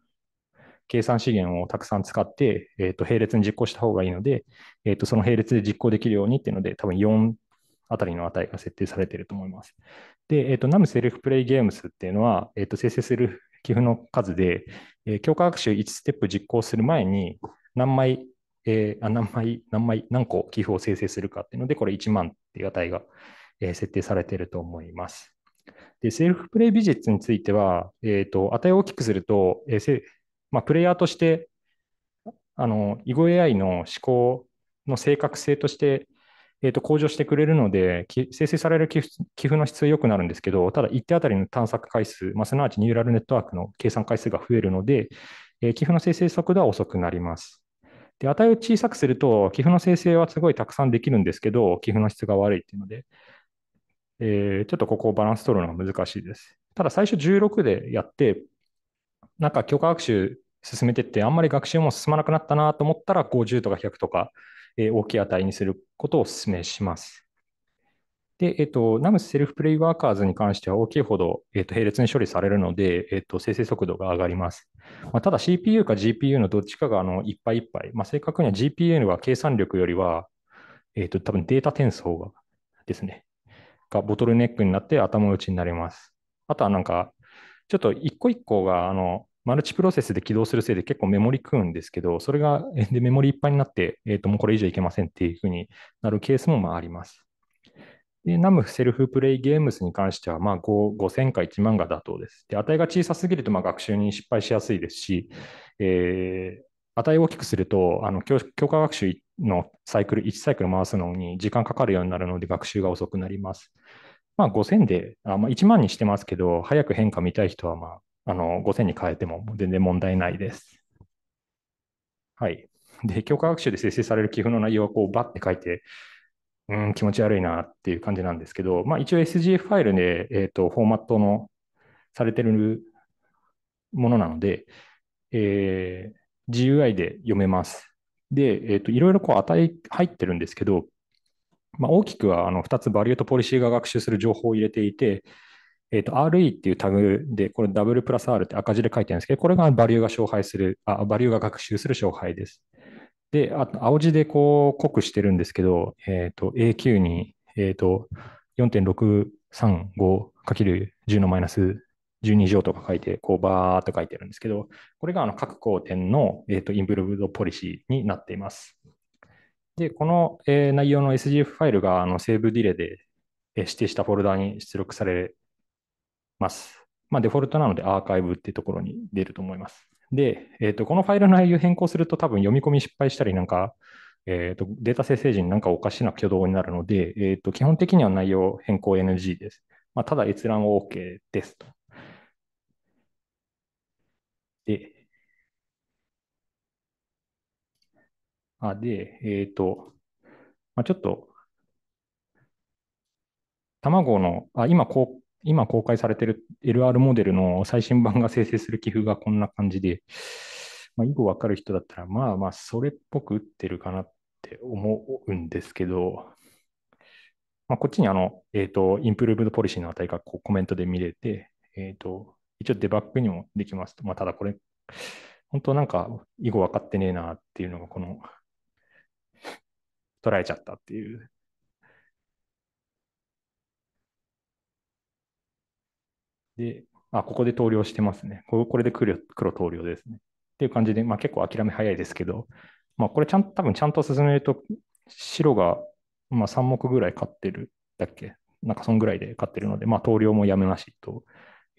計算資源をたくさん使って、えー、と並列に実行した方がいいので、えー、とその並列で実行できるようにっていうので、多分4あたりの値が設定されていると思います。で、えっ、ー、と、ナムセルフプレイゲームスっていうのは、えっ、ー、と、生成する寄付の数で、えー、強化学習1ステップ実行する前に、何枚、えー、あ何枚、何枚、何個寄付を生成するかっていうので、これ1万っていう値が、えー、設定されていると思います。で、セルフプレイ美術については、えっ、ー、と、値を大きくすると、えーせまあ、プレイヤーとして、あの、囲碁 AI の思考の正確性としてえー、と向上してくれるので、生成される寄付の質は良くなるんですけど、ただ一手当たりの探索回数、まあ、すなわちニューラルネットワークの計算回数が増えるので、えー、寄付の生成速度は遅くなります。で値を小さくすると、寄付の生成はすごいたくさんできるんですけど、寄付の質が悪いっていうので、えー、ちょっとここをバランス取るのが難しいです。ただ最初16でやって、なんか許可学習進めてって、あんまり学習も進まなくなったなと思ったら、50とか100とかえー、大きい値にすることをお勧めします。で、えっ、ー、と、ナムセルフプレイワーカーズに関しては大きいほど、えっ、ー、と、並列に処理されるので、えっ、ー、と、生成速度が上がります。まあ、ただ CPU か GPU のどっちかがあのいっぱいいっぱい、まあ、正確には GPU は計算力よりは、えっと、多分データ転送がですね、がボトルネックになって頭打ちになります。あとはなんか、ちょっと一個一個があのマルチプロセスで起動するせいで結構メモリ食うんですけど、それがでメモリいっぱいになって、えー、ともうこれ以上いけませんっていうふうになるケースもまああります。で、ナムセルフプレイゲームスに関しては、まあ、5000か1万が妥当です。で、値が小さすぎると、まあ、学習に失敗しやすいですし、えー、値を大きくすると、あの教教科学習のサイクル、1サイクル回すのに時間かかるようになるので、学習が遅くなります。まあ、5000で、あまあ、1万にしてますけど、早く変化見たい人は、まあ、あの5000に変えても全然問題ないです。はい。で、教科学習で生成される寄付の内容はこうバッて書いて、うん、気持ち悪いなっていう感じなんですけど、まあ、一応 SGF ファイルで、えーと、フォーマットのされてるものなので、えー、GUI で読めます。で、えーと、といろいろこう値入ってるんですけど、まあ、大きくはあの2つバリューとポリシーが学習する情報を入れていて、えっ、ー、と、RE っていうタグで、これ W プラス R って赤字で書いてるんですけど、これがバリューが勝敗する、あ、バリューが学習する勝敗です。で、あと、青字でこう、濃くしてるんですけど、えっ、ー、と、AQ に、えっ、ー、と、4.635×10 のマイナス12乗とか書いて、こう、バーっと書いてるんですけど、これがあの各工点の、えー、とインプルブドポリシーになっています。で、この、えー、内容の SGF ファイルがあのセーブディレで、え指定したフォルダに出力されます。まあ、デフォルトなのでアーカイブっていうところに出ると思います。で、えー、とこのファイルの内容変更すると多分読み込み失敗したりなんか、えー、とデータ生成時になんかおかしな挙動になるので、えー、と基本的には内容変更 NG です。まあ、ただ閲覧 OK ですと。で、あで、えっ、ー、と、まあ、ちょっと、卵の、あ今こう、今公開されてる LR モデルの最新版が生成する寄付がこんな感じで、まあ、以後わかる人だったら、まあまあ、それっぽく打ってるかなって思うんですけど、まあ、こっちにあの、えっ、ー、と、インプルーブドポリシーの値がこうコメントで見れて、えっ、ー、と、一応デバッグにもできますと、まあ、ただこれ、本当なんか、以後分かってねえなっていうのが、この、捉えちゃったっていうで、あ、ここで投了してますね。これで黒黒投了ですね。っていう感じで、まあ、結構諦め早いですけど、まあ、これちゃん多分ちゃんと進めると、白が、まあ、3目ぐらい勝ってるだっけなんかそんぐらいで勝ってるので、まあ、投了もやめなしと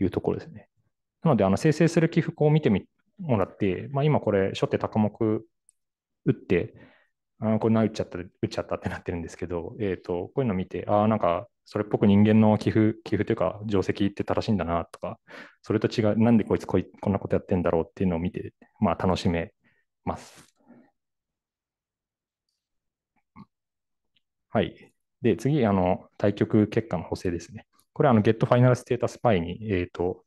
いうところですね。なので、あの生成する起伏を見てもらって、まあ、今これ、初手高目打って、あこんな打っちゃった、打っちゃったってなってるんですけど、えっ、ー、と、こういうの見て、ああ、なんか、それっぽく人間の寄付、寄付というか、定石って正しいんだなとか、それと違う、なんでこいつこいこんなことやってんだろうっていうのを見て、まあ、楽しめます。はい。で、次、あの、対局結果の補正ですね。これあの、Get Final Status Py に、えっ、ー、と、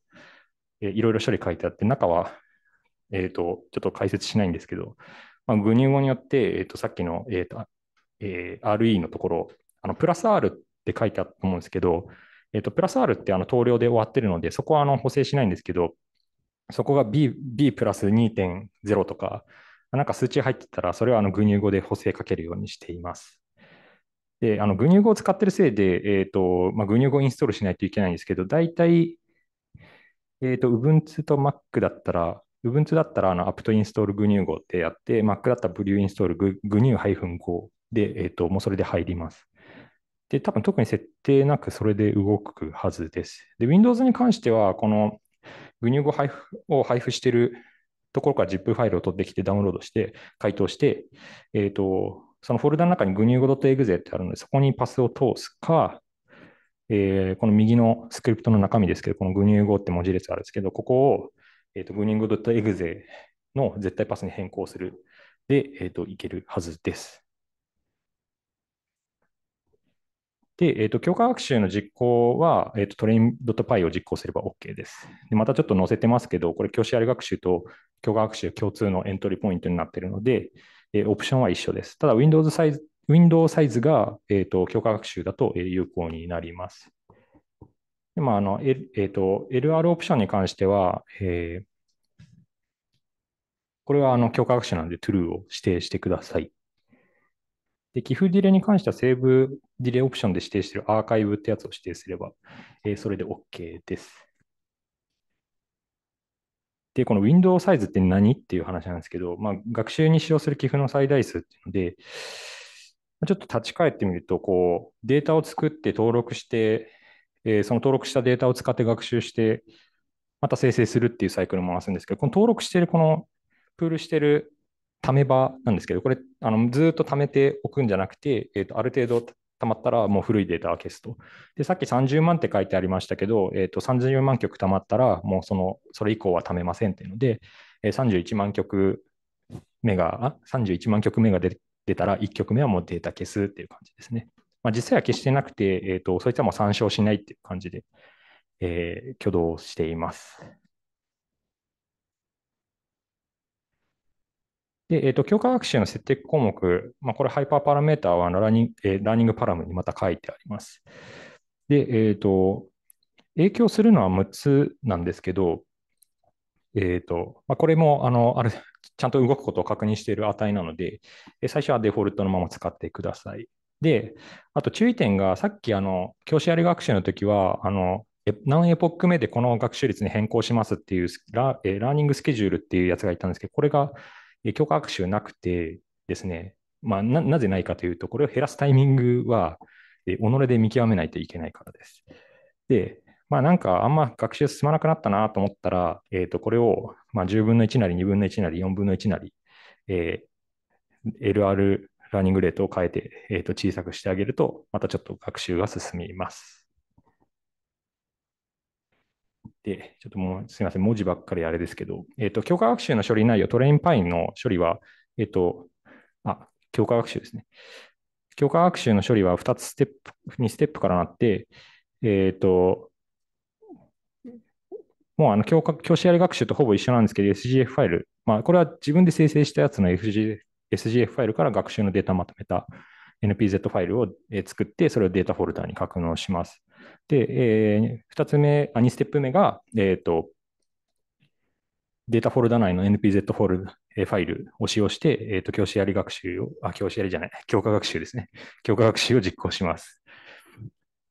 えいろいろ処理書いてあって、中は、えっ、ー、と、ちょっと解説しないんですけど、まあ、グニュー語によって、えー、とさっきの、えーとえー、RE のところ、あのプラス R って書いてあったと思うんですけど、えー、とプラス R ってあの投了で終わってるので、そこはあの補正しないんですけど、そこが B, B プラス2.0とか、なんか数値入ってたら、それはあのグニュー語で補正かけるようにしています。で、あのグニュー語を使ってるせいで、えーとまあ、グニュー語をインストールしないといけないんですけど、大体、えっ、ー、と、Ubuntu と Mac だったら、Ubuntu だったらあの apt install gnu5 ってやって、Mac だったら brew install gnu-5 で、えーと、もうそれで入ります。で、多分特に設定なくそれで動くはずです。で、Windows に関しては、この GNU 配布を配布しているところから ZIP ファイルを取ってきてダウンロードして、回答して、えっ、ー、と、そのフォルダの中に GNU5.exe ってあるので、そこにパスを通すか、えー、この右のスクリプトの中身ですけど、この GNU5 って文字列あるんですけど、ここをえっ、ー、と、ーニングドット e x e の絶対パスに変更する。で、えっ、ー、と、いけるはずです。で、えっ、と、強化学習の実行は、えっ、と、トレイン .py を実行すれば OK です。で、またちょっと載せてますけど、これ、教師あり学習と強化学習共通のエントリーポイントになっているので、えオプションは一緒です。ただ、Windows サイズ、ウィンドウサイズが、えっ、と、強化学習だと有効になります。今、あの、L えーと、LR オプションに関しては、えー、これはあの強化学習なので true を指定してください。で、寄付ディレイに関しては、セーブディレイオプションで指定しているアーカイブってやつを指定すれば、えー、それで OK です。で、このウィンドウサイズって何っていう話なんですけど、まあ、学習に使用する寄付の最大数っていうので、ちょっと立ち返ってみると、こう、データを作って登録して、で、その登録したデータを使って学習して、また生成するっていうサイクルを回すんですけど、この登録してる、このプールしてるため場なんですけど、これ、あのずっと貯めておくんじゃなくて、えーと、ある程度貯まったらもう古いデータは消すと。で、さっき30万って書いてありましたけど、えーと、30万曲貯まったら、もうそのそれ以降は貯めませんっていうので、えー、31万曲目が、あ31万曲目が出たら1曲目はもうデータ消すっていう感じですね。まあ、実際は決してなくて、えーと、そういったも参照しないっていう感じで、えー、挙動しています。で、えーと、と強化学習の設定項目、まあ、これハイパーパラメーターはラーニング、えー、ラーニングパラムにまた書いてあります。で、えっ、ー、と、影響するのは6つなんですけど、えっ、ー、と、まあ、これも、あの、ある、ちゃんと動くことを確認している値なので、最初はデフォルトのまま使ってください。で、あと注意点が、さっきあの教師あり学習の時は、あの何エポック目でこの学習率に変更しますっていうラ、ラーニングスケジュールっていうやつがいたんですけど、これが教科学習なくてですね、まあ、ななぜないかというと、これを減らすタイミングは、己で見極めないといけないからです。で、まあ、なんかあんま学習進まなくなったなと思ったら、えー、とこれをま10分の1なり2分の1なり4分の1なり、えー、LR ラーニングレートを変えて、えー、と小さくしてあげると、またちょっと学習が進みます。で、ちょっともうすみません、文字ばっかりあれですけど、えっ、ー、と、強化学習の処理内容、トレインパインの処理は、えっ、ー、と、あ、強化学習ですね。強化学習の処理は2つステップ、2ステップからなって、えっ、ー、と、もうあの教教師やり学習とほぼ一緒なんですけど、SGF ファイル、まあ、これは自分で生成したやつの SGF SGF ファイルから学習のデータをまとめた NPZ ファイルを作って、それをデータフォルダに格納します。で、えー、2つ目、あ2ステップ目が、えーと、データフォルダ内の NPZ フォルファイルを使用して、えーと、教師やり学習を、あ、教師やりじゃない、教科学習ですね。教科学習を実行します。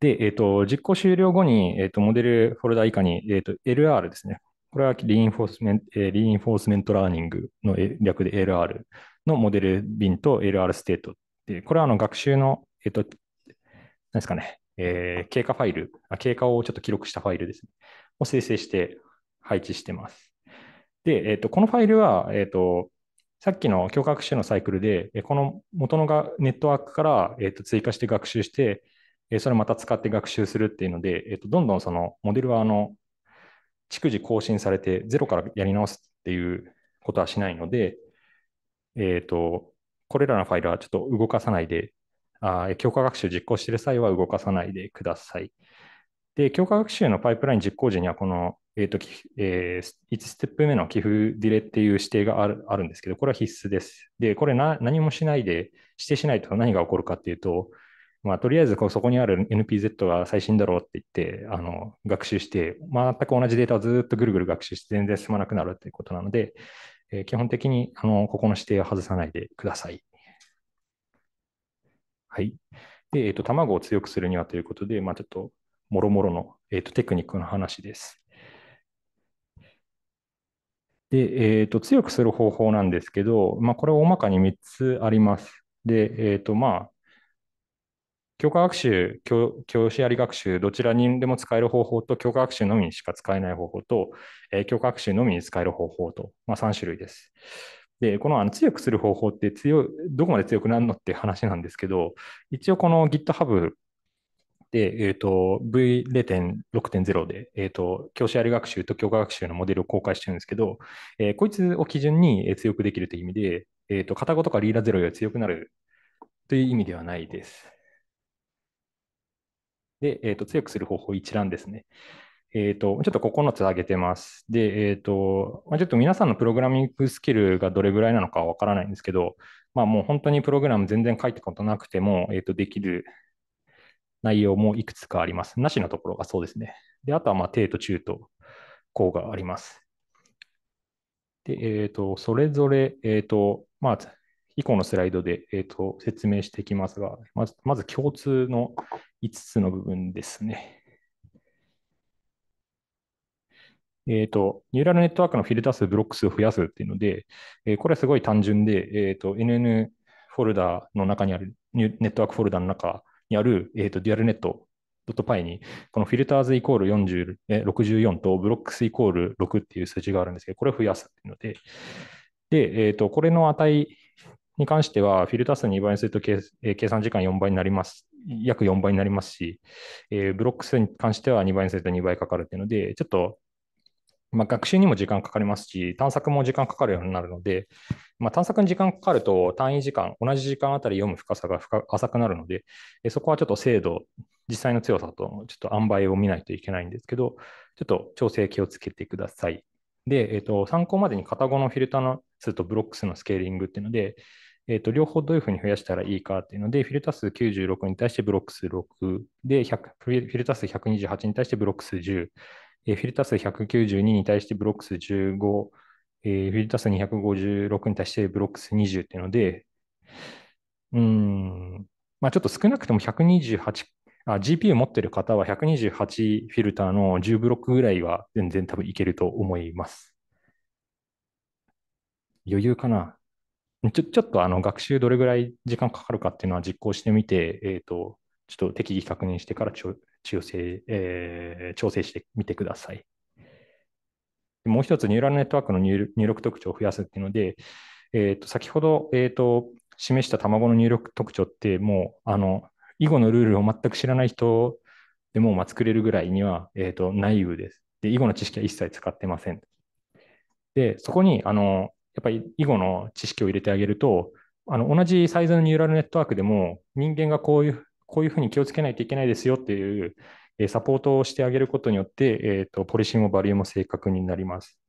で、えーと、実行終了後に、えーと、とモデルフォルダ以下に、えー、と LR ですね。これはリインフォースメント、リインフォースメントラーニングの略で LR のモデル便と LR ステートってこれはあの学習の、えっと、何ですかね、えー、経過ファイルあ、経過をちょっと記録したファイルですね、を生成して配置してます。で、えっと、このファイルは、えっと、さっきの教科学習のサイクルで、この元のがネットワークから、えっと追加して学習して、えそれをまた使って学習するっていうので、えっとどんどんそのモデルはあの逐次更新されて、ゼロからやり直すっていうことはしないので、えっ、ー、と、これらのファイルはちょっと動かさないで、あ強化学習実行している際は動かさないでください。で、強化学習のパイプライン実行時には、この、えーとえー、1ステップ目の寄付ディレっていう指定があるあるんですけど、これは必須です。で、これな何もしないで、指定しないと何が起こるかっていうと、まあ、とりあえずそこにある NPZ が最新だろうって言ってあの学習して、全く同じデータをずっとぐるぐる学習して全然進まなくなるっていうことなので、えー、基本的にあのここの指定を外さないでください。はい。で、えーと、卵を強くするにはということで、まあ、ちょっともろもろの、えーと、テクニックの話です。で、えーと、と強くする方法なんですけど、まあ、これ大まかに3つあります。で、えーとまあ、教科学習教、教師あり学習、どちらにでも使える方法と、教科学習のみにしか使えない方法と、えー、教科学習のみに使える方法と、まあ、3種類です。で、このあの強くする方法って強い、どこまで強くなるのって話なんですけど、一応この GitHub で、えーと、V0.6.0 で、えーと、教師あり学習と教科学習のモデルを公開してるんですけど、えー、こいつを基準に強くできるという意味で、えーと、と片語とかリーダーゼロより強くなるという意味ではないです。で、えーと、強くする方法一覧ですね。えーと、ちょっと9つ挙げてます。で、えーとまあ、ちょっと皆さんのプログラミングスキルがどれぐらいなのかわからないんですけど、まあ、もう本当にプログラム全然書いたことなくても、えーと、できる内容もいくつかあります。なしのところがそうですね。で、あとはまあ低と中と高があります。で、えーと、それぞれ、えーとまあ、以降のスライドで、えーと、説明していきますが、まずまず共通の5つの部分ですね。えーと、ニューラルネットワークのフィルター数、ブロック数を増やすっていうので、えー、これすごい単純で、えーと、NN フォルダの中にある、ネットワークフォルダの中にある、えーと、デュアルネット .py に、このフィルターズイコールえ64とブロックスイコール6っていう数字があるんですけど、これを増やすっていうので、で、えーとこれの値に関しては、フィルター数2倍にすると計算時間4倍になります、約4倍になりますし、えー、ブロック数に関しては2倍にすると2倍かかるっていうので、ちょっと、まあ、学習にも時間かかりますし、探索も時間かかるようになるので、まあ、探索に時間かかると単位時間、同じ時間あたり読む深さが浅くなるので、えー、そこはちょっと精度、実際の強さとちょっと塩梅を見ないといけないんですけど、ちょっと調整気をつけてください。で、えーと、と参考までに片語のフィルターの数とブロック数のスケーリングっていうので、えーと、両方どういうふうに増やしたらいいかっていうので、フィルタ数96に対してブロック数6で、フィルタ数128に対してブロック数10、えー、フィルタ数192に対してブロック数15、えー、フィルタ数256に対してブロック数20っていうので、うん、まあ、ちょっと少なくとも128あ、GPU 持ってる方は128フィルターの10ブロックぐらいは全然多分いけると思います。余裕かなちょちょっとあの学習どれぐらい時間かかるかっていうのは実行してみて、えーと、ちょっと適宜確認してから調整,、えー、調整してみてください。もう一つ、ニューラルネットワークの入力特徴を増やすっていうので、えー、と先ほど、えーと、示した卵の入力特徴って、もうあの囲碁のルールを全く知らない人でも作れるぐらいには、えーと、とナイブです。で、囲碁の知識は一切使ってません。で、そこにあのやっぱり囲碁の知識を入れてあげると、あの同じサイズのニューラルネットワークでも、人間がこういう、こういうふうに気をつけないといけないですよっていう、えサポートをしてあげることによって、えーと、ポリシーもバリューも正確になります。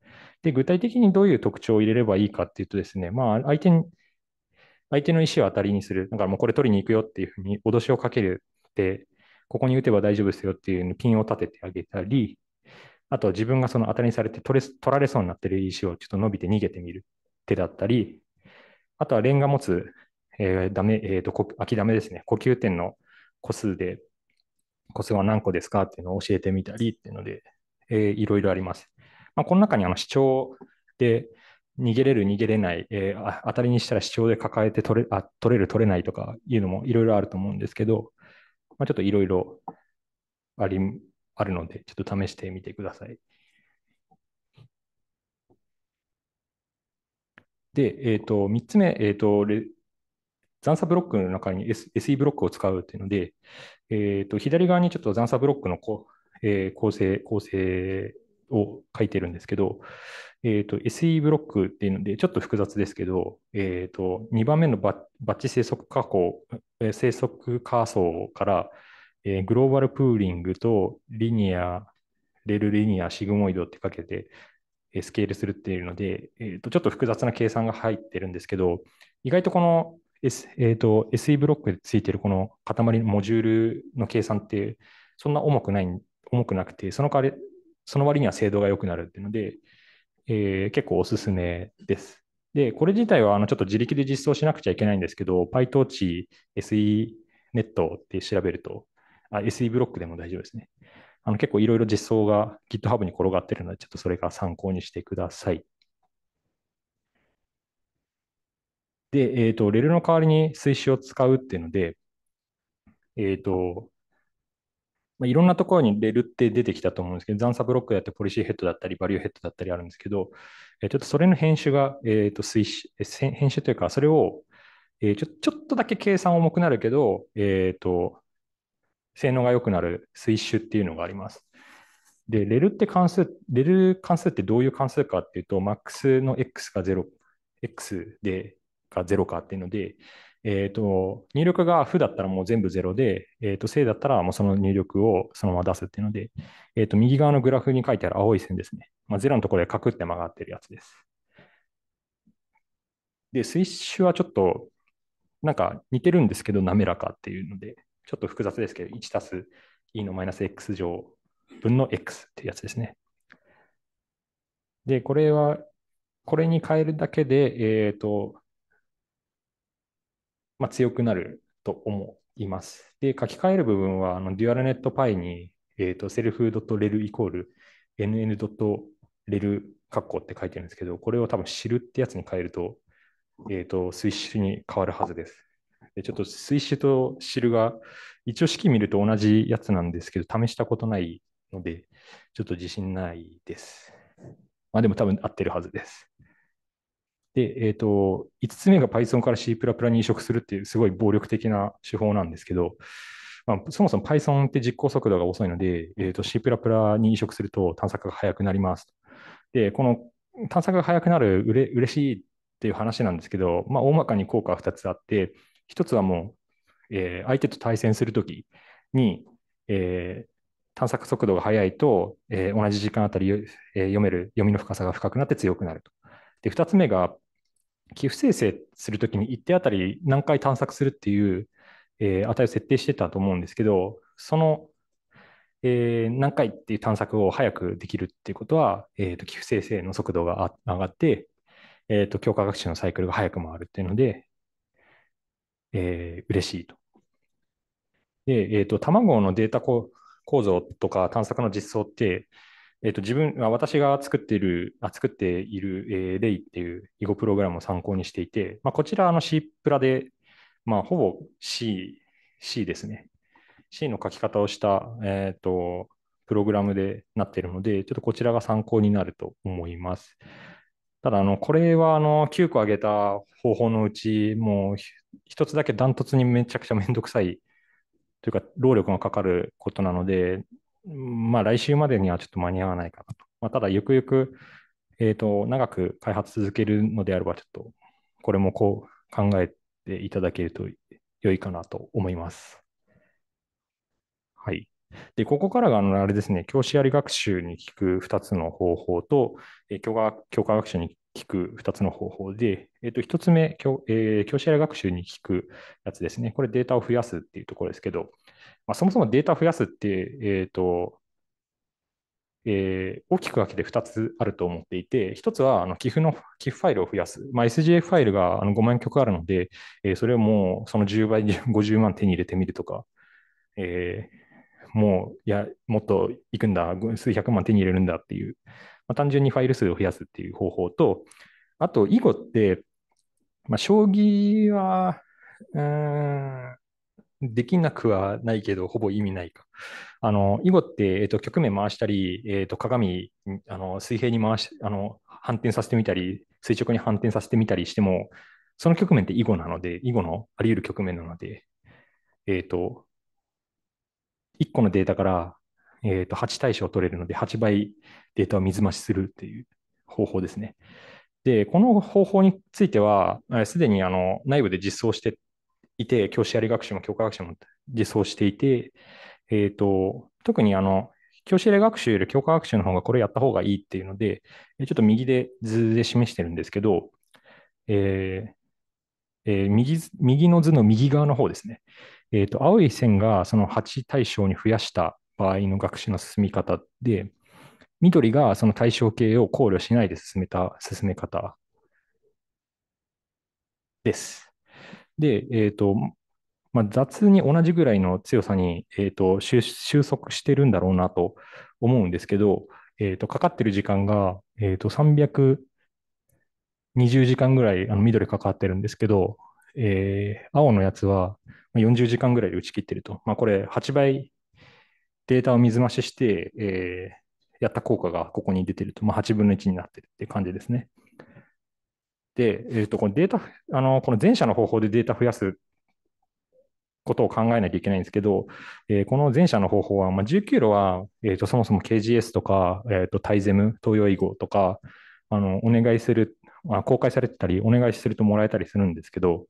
で、具体的にどういう特徴を入れればいいかっていうとですね、まあ、相手に、相手の石を当たりにする。だからもうこれ取りに行くよっていうふうに脅しをかけるって、ここに打てば大丈夫ですよっていうピンを立ててあげたり、あと自分がその当たりにされて取れ取られそうになってる石をちょっと伸びて逃げてみる。手だったり、あとはレンガ持つ、えー、ダメ、えっ、ー、と、空きダメですね、呼吸点の個数で、個数は何個ですかっていうのを教えてみたりっていうので、えー、いろいろあります。まあ、この中にあの視聴で逃げれる、逃げれない、えー、当たりにしたら視聴で抱えて取れあ取れる、取れないとかいうのもいろいろあると思うんですけど、まあ、ちょっといろいろありあるので、ちょっと試してみてください。で、えーと、3つ目、えーと、残差ブロックの中に SE ブロックを使うというので、えーと、左側にちょっと残差ブロックのこ、えー、構成構成を書いてるんですけど、えー SE ブロックっていうので、ちょっと複雑ですけど、えーと、2番目のバッチ生息加工、生息仮想から、えー、グローバルプーリングとリニア、レルリニア、シグモイドってかけて、スケールするっていうので、えー、とちょっと複雑な計算が入ってるんですけど、意外とこの S、えー、と SE ブロックでついてるこの塊のモジュールの計算って、そんな重くない、重くなくて、その代わり、その割には精度が良くなるっていうので、えー、結構おすすめです。で、これ自体はあのちょっと自力で実装しなくちゃいけないんですけど、PyTorch SE ネットって調べると、SE ブロックでも大丈夫ですね。あの結構いろいろ実装が GitHub に転がってるので、ちょっとそれが参考にしてください。で、えっ、ー、と、レルの代わりに推子を使うっていうので、えっ、ー、と、まあ、いろんなところにレルって出てきたと思うんですけど、残差ブロックだってポリシーヘッドだったり、バリューヘッドだったりあるんですけど、えちょっとそれの編集が、えっ、ー、と、推子、編集というか、それを、えー、ちょちょっとだけ計算重くなるけど、えっ、と、性能が良くなるスイッシュっていうのがあります。で、レルって関数、レル関数ってどういう関数かっていうと、max の x が0、x でが0かっていうので、えっ、ー、と、入力が負だったらもう全部0で、えっ、ー、と、正だったらもうその入力をそのまま出すっていうので、えっ、ー、と、右側のグラフに書いてある青い線ですね。まあ、0のところでカクって曲がってるやつです。で、スイッシュはちょっと、なんか似てるんですけど、滑らかっていうので、ちょっと複雑ですけど、1たす e のマイナス x 乗分の x っていうやつですね。で、これは、これに変えるだけで、えっ、ー、と、まあ、強くなると思います。で、書き換える部分は、あのデュアルネットパイに、えっ、ー、と、セルフ .rel イコール nn.rel 括弧って書いてるんですけど、これを多分知るってやつに変えると、えっ、ー、と、スイッシュに変わるはずです。ちょっと水酒と汁が、一応式見ると同じやつなんですけど、試したことないので、ちょっと自信ないです。まあでも多分合ってるはずです。で、えっ、ー、と、5つ目が Python から C++ に移植するっていうすごい暴力的な手法なんですけど、まあ、そもそも Python って実行速度が遅いので、えー、C++ に移植すると探索が速くなります。で、この探索が速くなるうれ嬉しいっていう話なんですけど、まあ、大まかに効果は2つあって、一つはもう、えー、相手と対戦するときに、えー、探索速度が速いと、えー、同じ時間あたり、えー、読める読みの深さが深くなって強くなると。で2つ目が寄付生成するときに1手あたり何回探索するっていう、えー、値を設定してたと思うんですけどその、えー、何回っていう探索を早くできるっていうことは、えーと、寄付生成の速度が上がって、えーと強化学習のサイクルが早く回るっていうので、えー、嬉しいと。で、えーと、卵のデータ構造とか探索の実装って、えーと、自分私が作っているあ作っている、えー、レイっていう囲碁プログラムを参考にしていて、まあ、こちらの C プラで、まあ、ほぼ C, C ですね。C の書き方をした、えーとプログラムでなっているので、ちょっとこちらが参考になると思います。ただ、あの、これは、あの、9個挙げた方法のうち、もう、一つだけダントツにめちゃくちゃめんどくさい、というか、労力がかかることなので、まあ、来週までにはちょっと間に合わないかなと。まあ、ただ、ゆくゆく、えっ、ー、と、長く開発続けるのであれば、ちょっと、これもこう考えていただけると良いかなと思います。はい。で、ここからが、あの、あれですね、教師あり学習に効く2つの方法と、え教科教科学習に効く2つの方法で、えー、と1つ目教、えー、教師あり学習に効くやつですね、これデータを増やすっていうところですけど、まあ、そもそもデータを増やすって、えーとえー、大きく分けて2つあると思っていて、1つはあの寄付の寄付ファイルを増やす、まあ、SGF ファイルがあの5万曲あるので、えー、それをもうその10倍、50万手に入れてみるとか、えーもう、いや、もっといくんだ、数百万手に入れるんだっていう、まあ、単純にファイル数を増やすっていう方法と、あと、囲碁って、まあ、将棋は、うん、できなくはないけど、ほぼ意味ないか。あの、囲碁って、えっ、ー、と、局面回したり、えっ、ー、と、鏡、あの、水平に回し、あの、反転させてみたり、垂直に反転させてみたりしても、その局面って囲碁なので、囲碁のあり得る局面なので、えっ、ー、と、1個のデータから、えー、と8対象を取れるので、8倍データを水増しするっていう方法ですね。で、この方法については、すでにあの内部で実装していて、教師やり学習も教科学習も実装していて、えーと、特にあの教師やり学習より教科学習の方がこれやった方がいいっていうので、ちょっと右で図で示してるんですけど、えーえー、右右の図の右側の方ですね。えっ、ー、と、青い線がその8対象に増やした場合の学習の進み方で、緑がその対象形を考慮しないで進めた進め方です。で、えっ、ー、と、まあ、雑に同じぐらいの強さに、えーと、収収束してるんだろうなと思うんですけど、えーと、かかってる時間が、えーと、と320時間ぐらいあの緑かかってるんですけど、えー、青のやつは40時間ぐらいで打ち切ってると。まあ、これ8倍データを水増しして、えー、やった効果がここに出てると、まあ、8分の1になってるって感じですね。で、えー、とこのデータあの、この前者の方法でデータ増やすことを考えなきゃいけないんですけど、えー、この前者の方法は、まあ、19路は、えー、とそもそも KGS とか、えー、とタイゼム、東洋囲碁とか、あのお願いする、まあ、公開されてたり、お願いするともらえたりするんですけど、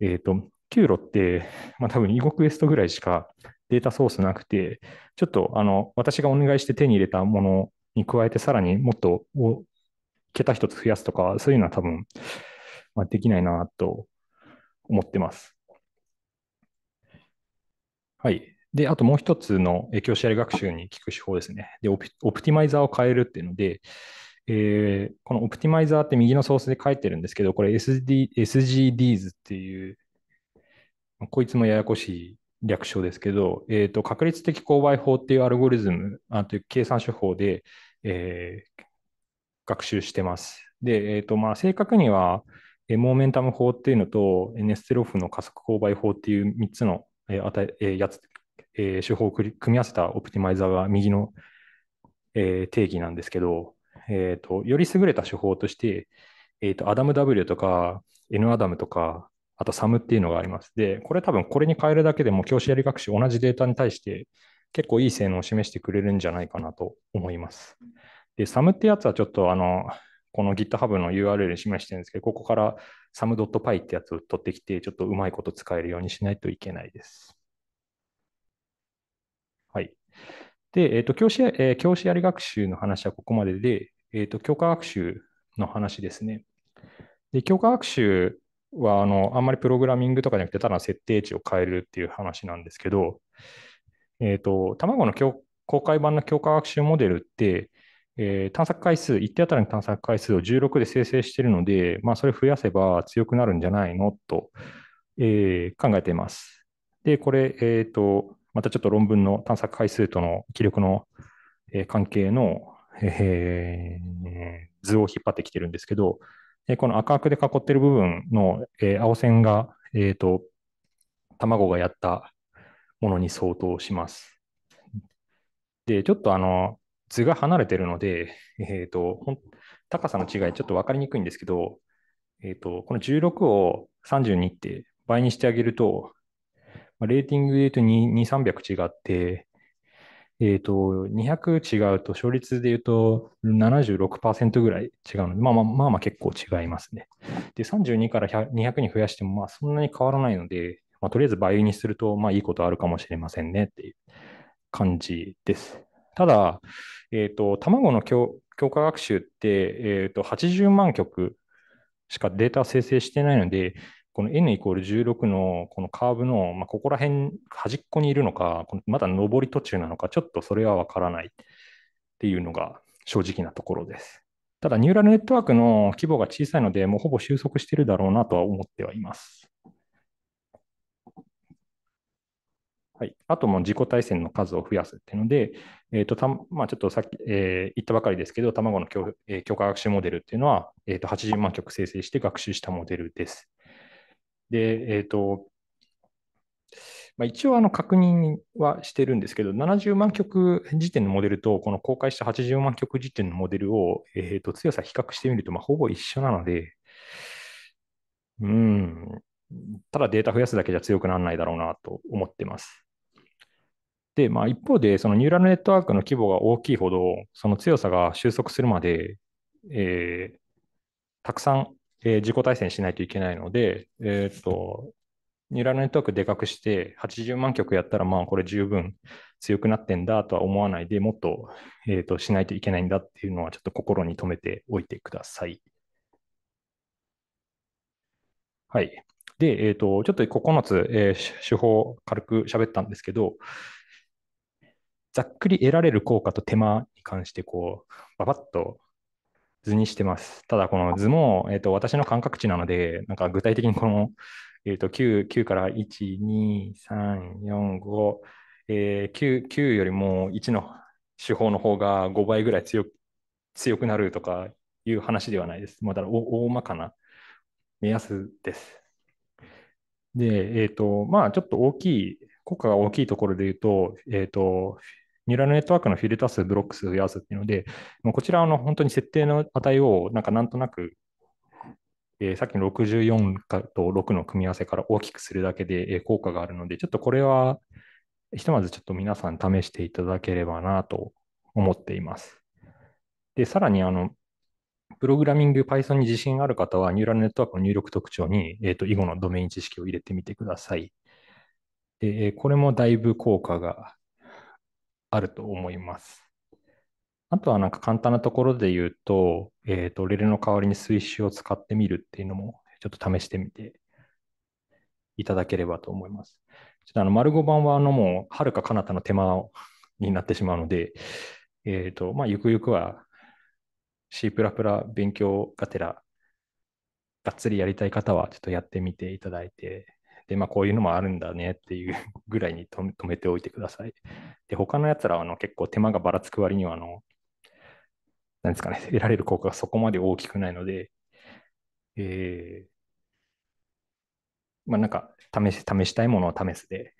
えーとキューロって、まあ、多分イゴクエストぐらいしかデータソースなくて、ちょっとあの私がお願いして手に入れたものに加えて、さらにもっと桁一つ増やすとか、そういうのは多分、まあ、できないなと思ってます。はい。で、あともう一つの教師やり学習に聞く手法ですね。で、オプティマイザーを変えるっていうので、えー、このオプティマイザーって右のソースで書いてるんですけど、これ SD SGDs っていうこいつもややこしい略称ですけど、えーと、確率的勾配法っていうアルゴリズムあという計算手法で、えー、学習してます。で、えーとまあ、正確には、えモーメンタム法っていうのと、ネステロフの加速勾配法っていう3つの、えーあたえー、やつえー、手法を組み合わせたオプティマイザーが右の、えー、定義なんですけど、えーと、より優れた手法として、えーと、とアダム W とか N アダムとかあと SAM っていうのがあります。で、これ多分これに変えるだけでも教師やり学習同じデータに対して結構いい性能を示してくれるんじゃないかなと思います。で、SAM ってやつはちょっとあの、この GitHub の URL に示してるんですけど、ここから sam.py ってやつを取ってきて、ちょっとうまいこと使えるようにしないといけないです。はい。で、えーと教師えー、教師やり学習の話はここまでで、えーと、と教科学習の話ですね。で教科学習はあのあんまりプログラミングとかじゃなくて、ただ設定値を変えるっていう話なんですけど、えっ、ー、と、卵の公開版の強化学習モデルって、えー、探索回数、1手当たりの探索回数を16で生成しているので、まあ、それ増やせば強くなるんじゃないのと、えー、考えています。で、これ、えーと、またちょっと論文の探索回数との気力の、えー、関係の、えー、図を引っ張ってきてるんですけど、えこの赤くで囲ってる部分の、え青線が、えーと、卵がやったものに相当します。で、ちょっとあの図が離れてるので、えーと、高さの違いちょっと分かりにくいんですけど、えーと、この16を32って倍にしてあげると、まあ、レーティングで言うと2 300違って、えー、と、200違うと、勝率で言うと76%ぐらい違うので、まあまあ、まあまあ結構違いますね。で、32から200に増やしても、まあそんなに変わらないので、まあ、とりあえず倍にすると、まあいいことあるかもしれませんねっていう感じです。ただ、えっ、ー、と、卵の強強化学習って、えっ、ー、と、80万曲しかデータ生成してないので、この n イコール16のこのカーブの、まあ、ここら辺端っこにいるのか、まだ上り途中なのか、ちょっとそれはわからないっていうのが正直なところです。ただ、ニューラルネットワークの規模が小さいので、もうほぼ収束してるだろうなとは思ってはいます。はい、あとも自己対戦の数を増やすっていうので、えーとたまあ、ちょっとさっき、えー、言ったばかりですけど、卵の強,、えー、強化学習モデルっていうのは、えー、と80万曲生成して学習したモデルです。で、えっ、ー、と、まあ、一応あの確認はしてるんですけど、70万曲時点のモデルと、この公開した80万曲時点のモデルを、えー、と強さ比較してみると、まあ、ほぼ一緒なので、うん、ただデータ増やすだけじゃ強くならないだろうなと思ってます。で、まあ、一方で、そのニューラルネットワークの規模が大きいほど、その強さが収束するまで、えー、たくさんえー、自己対戦しないといけないので、えー、っと、ニューラルネットワークでかくして、80万曲やったら、まあ、これ十分強くなってんだとは思わないで、もっと、えー、としないといけないんだっていうのは、ちょっと心に留めておいてください。はい。で、えっ、ー、と、ちょっと9つ、えー、手法、軽く喋ったんですけど、ざっくり得られる効果と手間に関して、こう、ばばっと図にしてます。ただ、この図も、えーと、私の感覚値なので、なんか具体的にこの、えーと、9, 9から1、2、3、4、5、えー、9, 9よりも1の手法の方が5倍ぐらい強強くなるとかいう話ではないです。まだだ大まかな目安です。で、えっ、ー、と、まあ、ちょっと大きい、効果が大きいところで言うと、えっ、ー、と、ニューラルネットワークのフィルター数、ブロック数増やすっていうので、もうこちらの本当に設定の値をなんかなんとなく、えー、さっきの64と6の組み合わせから大きくするだけで、え効果があるので、ちょっとこれはひとまずちょっと皆さん試していただければなと思っています。で、さらにあの、プログラミング Python に自信がある方は、ニューラルネットワークの入力特徴に、えーと、以後のドメイン知識を入れてみてください。でこれもだいぶ効果があると思います。あとはなんか簡単なところで言うと、えっ、ー、と、レレの代わりに水死を使ってみるっていうのも、ちょっと試してみていただければと思います。ちょっとあの、丸5番はあの、もう、はるか彼方の手間になってしまうので、えっ、ー、と、まあ、ゆくゆくは C++ 勉強がてら、がっつりやりたい方は、ちょっとやってみていただいて、で、まあ、こういうのもあるんだねっていう ぐらいに止めておいてください。で、他のやつらはあの結構手間がばらつく割にはあの、なんですかね、得られる効果がそこまで大きくないので、えー、まあ、なんか試し、試したいものを試すで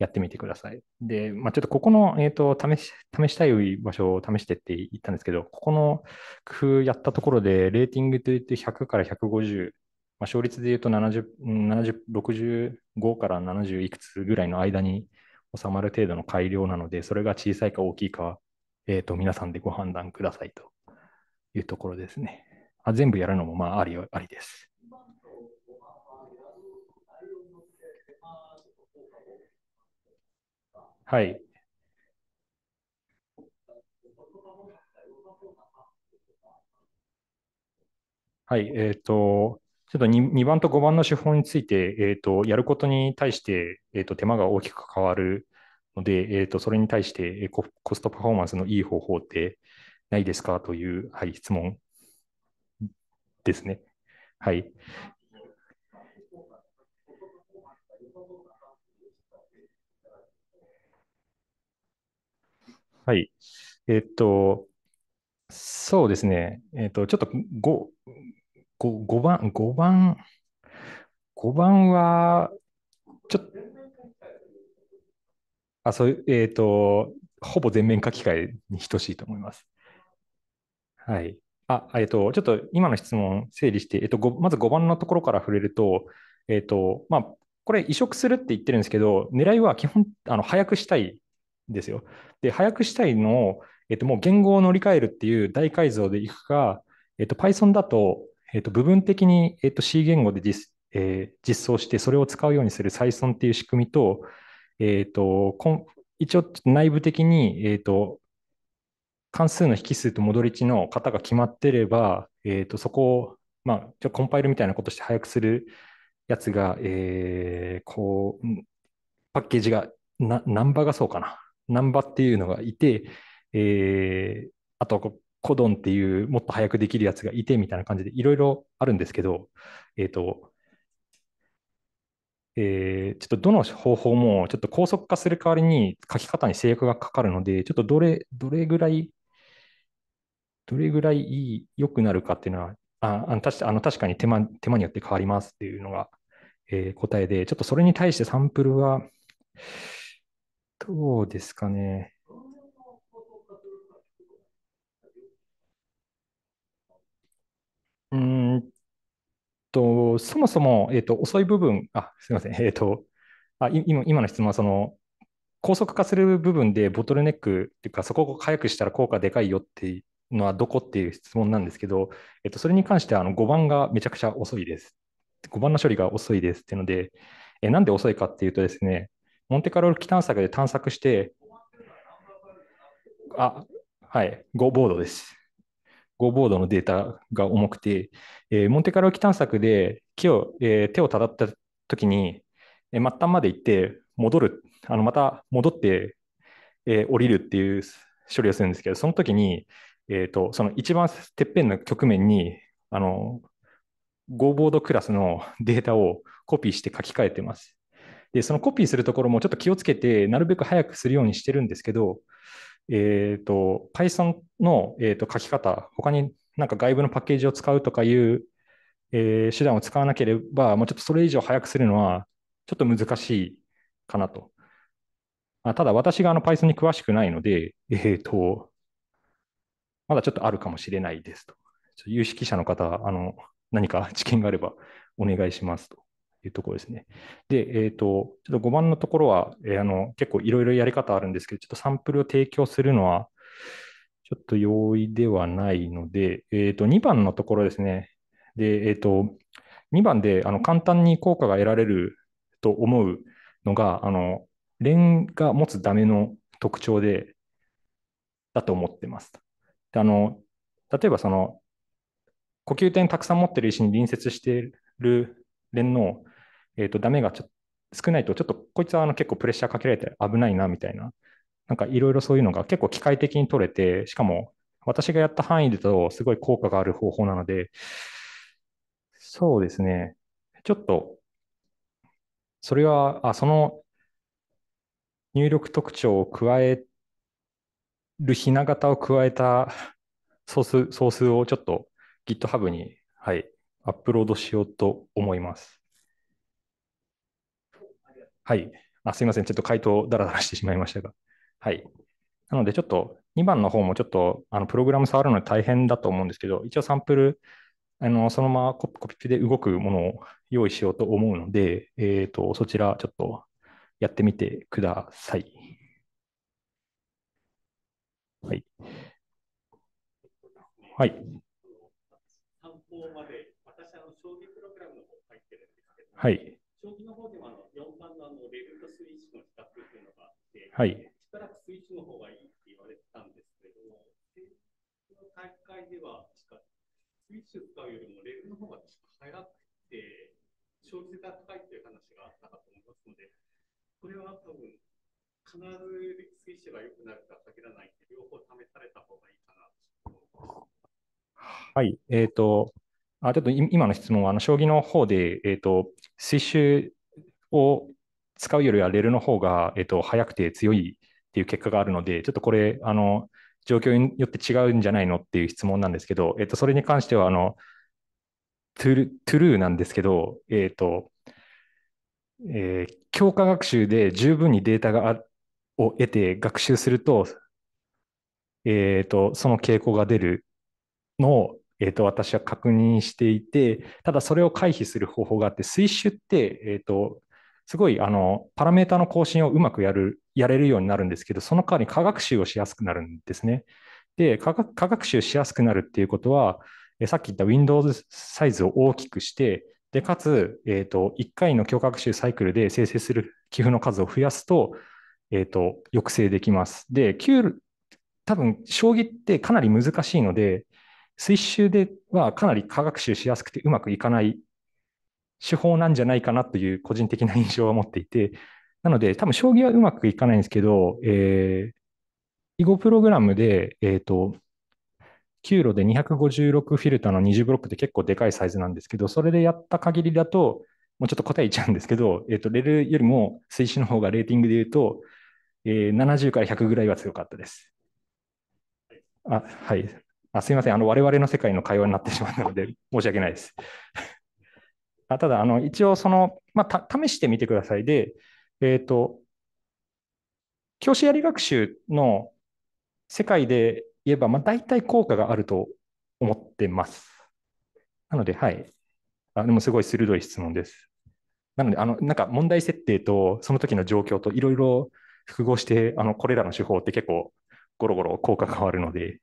やってみてください。で、まあ、ちょっとここの、えーと、と試し試したい場所を試してって言ったんですけど、ここの工夫やったところで、レーティングといって100から150まあ、勝率で言うと70 65から70いくつぐらいの間に収まる程度の改良なので、それが小さいか大きいかは、えー、と皆さんでご判断くださいというところですね。あ全部やるのもまあありありです。はい。はい、えっ、ー、と、ちょっと 2, 2番と5番の手法について、えーと、やることに対して、えーと、手間が大きく変わるので、えーと、とそれに対してココストパフォーマンスのいい方法ってないですかという、はい、質問ですね。はい。はい。えっ、ー、と、そうですね。えっ、ー、と、ちょっと 5, 5, 番、5番、5番は、ちょっと、あ、そう、えっ、ー、と、ほぼ全面書き換えに等しいと思います。はい。あ、えっ、ー、と、ちょっと今の質問整理して、えっ、ー、と、まず5番のところから触れると、えっ、と、まあ、これ移植するって言ってるんですけど、狙いは基本、あの、早くしたいんですよ。で、早くしたいのを、えっ、と、もう言語を乗り換えるっていう大改造でいくか、えっ、と、Python だと、えっ、ー、と、部分的に、えっ、ー、と、C 言語で実,、えー、実装して、それを使うようにする再存っていう仕組みと、えっ、ー、と、一応内部的に、えっ、と、関数の引数と戻り値の型が決まってれば、えっ、と、そこを、まあ、じゃコンパイルみたいなことして早くするやつが、えー、こう、パッケージが、ナンバーがそうかな。ナンバーっていうのがいて、えー、あとコドンっていうもっと早くできるやつがいてみたいな感じでいろいろあるんですけど、えっ、ー、と、えー、ちょっとどの方法もちょっと高速化する代わりに書き方に制約がかかるので、ちょっとどれ、どれぐらい、どれぐらいいい良くなるかっていうのは、ああの確あの確かに手間手間によって変わりますっていうのが、えー、答えで、ちょっとそれに対してサンプルは、どうですかね。うんと、そもそも、えっと、遅い部分、あ、すみません、えっと、あ、今、今の質問は、その、高速化する部分でボトルネックっていうか、そこを早くしたら効果でかいよっていうのはどこっていう質問なんですけど、えっと、それに関してはあの5番がめちゃくちゃ遅いです。5番の処理が遅いですっていうので、えなんで遅いかっていうとですね、モンテカロール機探索で探索して、あ、はい、5ボードです。ゴーボードのデータが重くて、えー、モンテカル沖探索で木を、えー、手をたたった時に、えー、末端まで行って戻る、あのまた戻って、え降りるっていう処理をするんですけど、その時に、えーと、その一番てっぺんの局面にあのゴーボードクラスのデータをコピーして書き換えてます。で、そのコピーするところもちょっと気をつけて、なるべく早くするようにしてるんですけど、えっ、ー、と、Python の、えーと、書き方、他になんか外部のパッケージを使うとかいう、えー、手段を使わなければ、もうちょっとそれ以上早くするのは、ちょっと難しいかなと。あただ、私があの Python に詳しくないので、えっ、ー、と、まだちょっとあるかもしれないですと。有識者の方、あの、何か知見があればお願いしますと。いうところですね。で、えっ、ー、と、ちょっと5番のところは、えー、あの結構いろいろやり方あるんですけど、ちょっとサンプルを提供するのは、ちょっと容易ではないので、えっ、ー、と、2番のところですね。で、えっ、と、2番であの簡単に効果が得られると思うのが、あの、レが持つダメの特徴で、だと思ってます。であの、例えばその、呼吸点たくさん持ってる石に隣接している連のえっ、ー、と、ダメがちょ少ないと、ちょっとこいつはあの結構プレッシャーかけられて危ないなみたいな、なんかいろいろそういうのが結構機械的に取れて、しかも私がやった範囲でとすごい効果がある方法なので、そうですね、ちょっと、それは、あ、その入力特徴を加えるひな型を加えた ソース、ソースをちょっと GitHub に、はい、アップロードしようと思います。はい。あすみません。ちょっと回答だらだらしてしまいましたが。はい。なので、ちょっと2番の方もちょっとあのプログラム触るの大変だと思うんですけど、一応サンプル、あのそのままコピペで動くものを用意しようと思うので、えーと、とそちらちょっとやってみてください。はい。はい。はい。はい。しばらく水中の方がいいって言われたんですけれども、政の大会では、しか水を使うよりもレールの方が早くて、消費性が高いという話があったかと思いますので、これは多分、必ず水チが良くなるとは限らないんで、両方試された方がいいかなと思います。はい、えっ、ー、と、あちょっと今の質問は、あの将棋の方で、えっ、ー、と、水中を使うよりはレールの方が、えっと、早くて強いっていう結果があるので、ちょっとこれ、あの、状況によって違うんじゃないのっていう質問なんですけど、えっと、それに関しては、あの、トゥルトゥルーなんですけど、えっと、えー、強化学習で十分にデータがを得て学習すると、えっ、ー、と、その傾向が出るのを、えっ、ー、と、私は確認していて、ただそれを回避する方法があって、水種って、えっ、ー、と、すごいあのパラメータの更新をうまくやるやれるようになるんですけど、その代わり科学習をしやすくなるんですね。で、科学科学習しやすくなるっていうことは、えさっき言った Windows サイズを大きくして、でかつ、えーと、1回の教科学習サイクルで生成する寄付の数を増やすと、えーと、抑制できます。で、9多分将棋ってかなり難しいので、水周ではかなり科学習しやすくてうまくいかない手法なんじゃないかなという個人的な印象は持っていて、なので、多分将棋はうまくいかないんですけど、えー、囲碁プログラムで、えっ、ー、と、9路で256フィルターの20ブロックって結構でかいサイズなんですけど、それでやった限りだと、もうちょっと答えいっちゃうんですけど、えっ、ー、と、レルよりも推進の方がレーティングで言うと、えー、70から100ぐらいは強かったです。あ、はい。あすみません。あの、我々の世界の会話になってしまったので、申し訳ないです。あただ、あの、一応その、まあ、試してみてください。で、えっ、ー、と、教師やり学習の世界で言えば、まあ、大体効果があると思ってます。なので、はい。あでも、すごい鋭い質問です。なので、あの、なんか問題設定と、その時の状況といろいろ複合して、あの、これらの手法って結構、ゴロゴロ効果変わるので、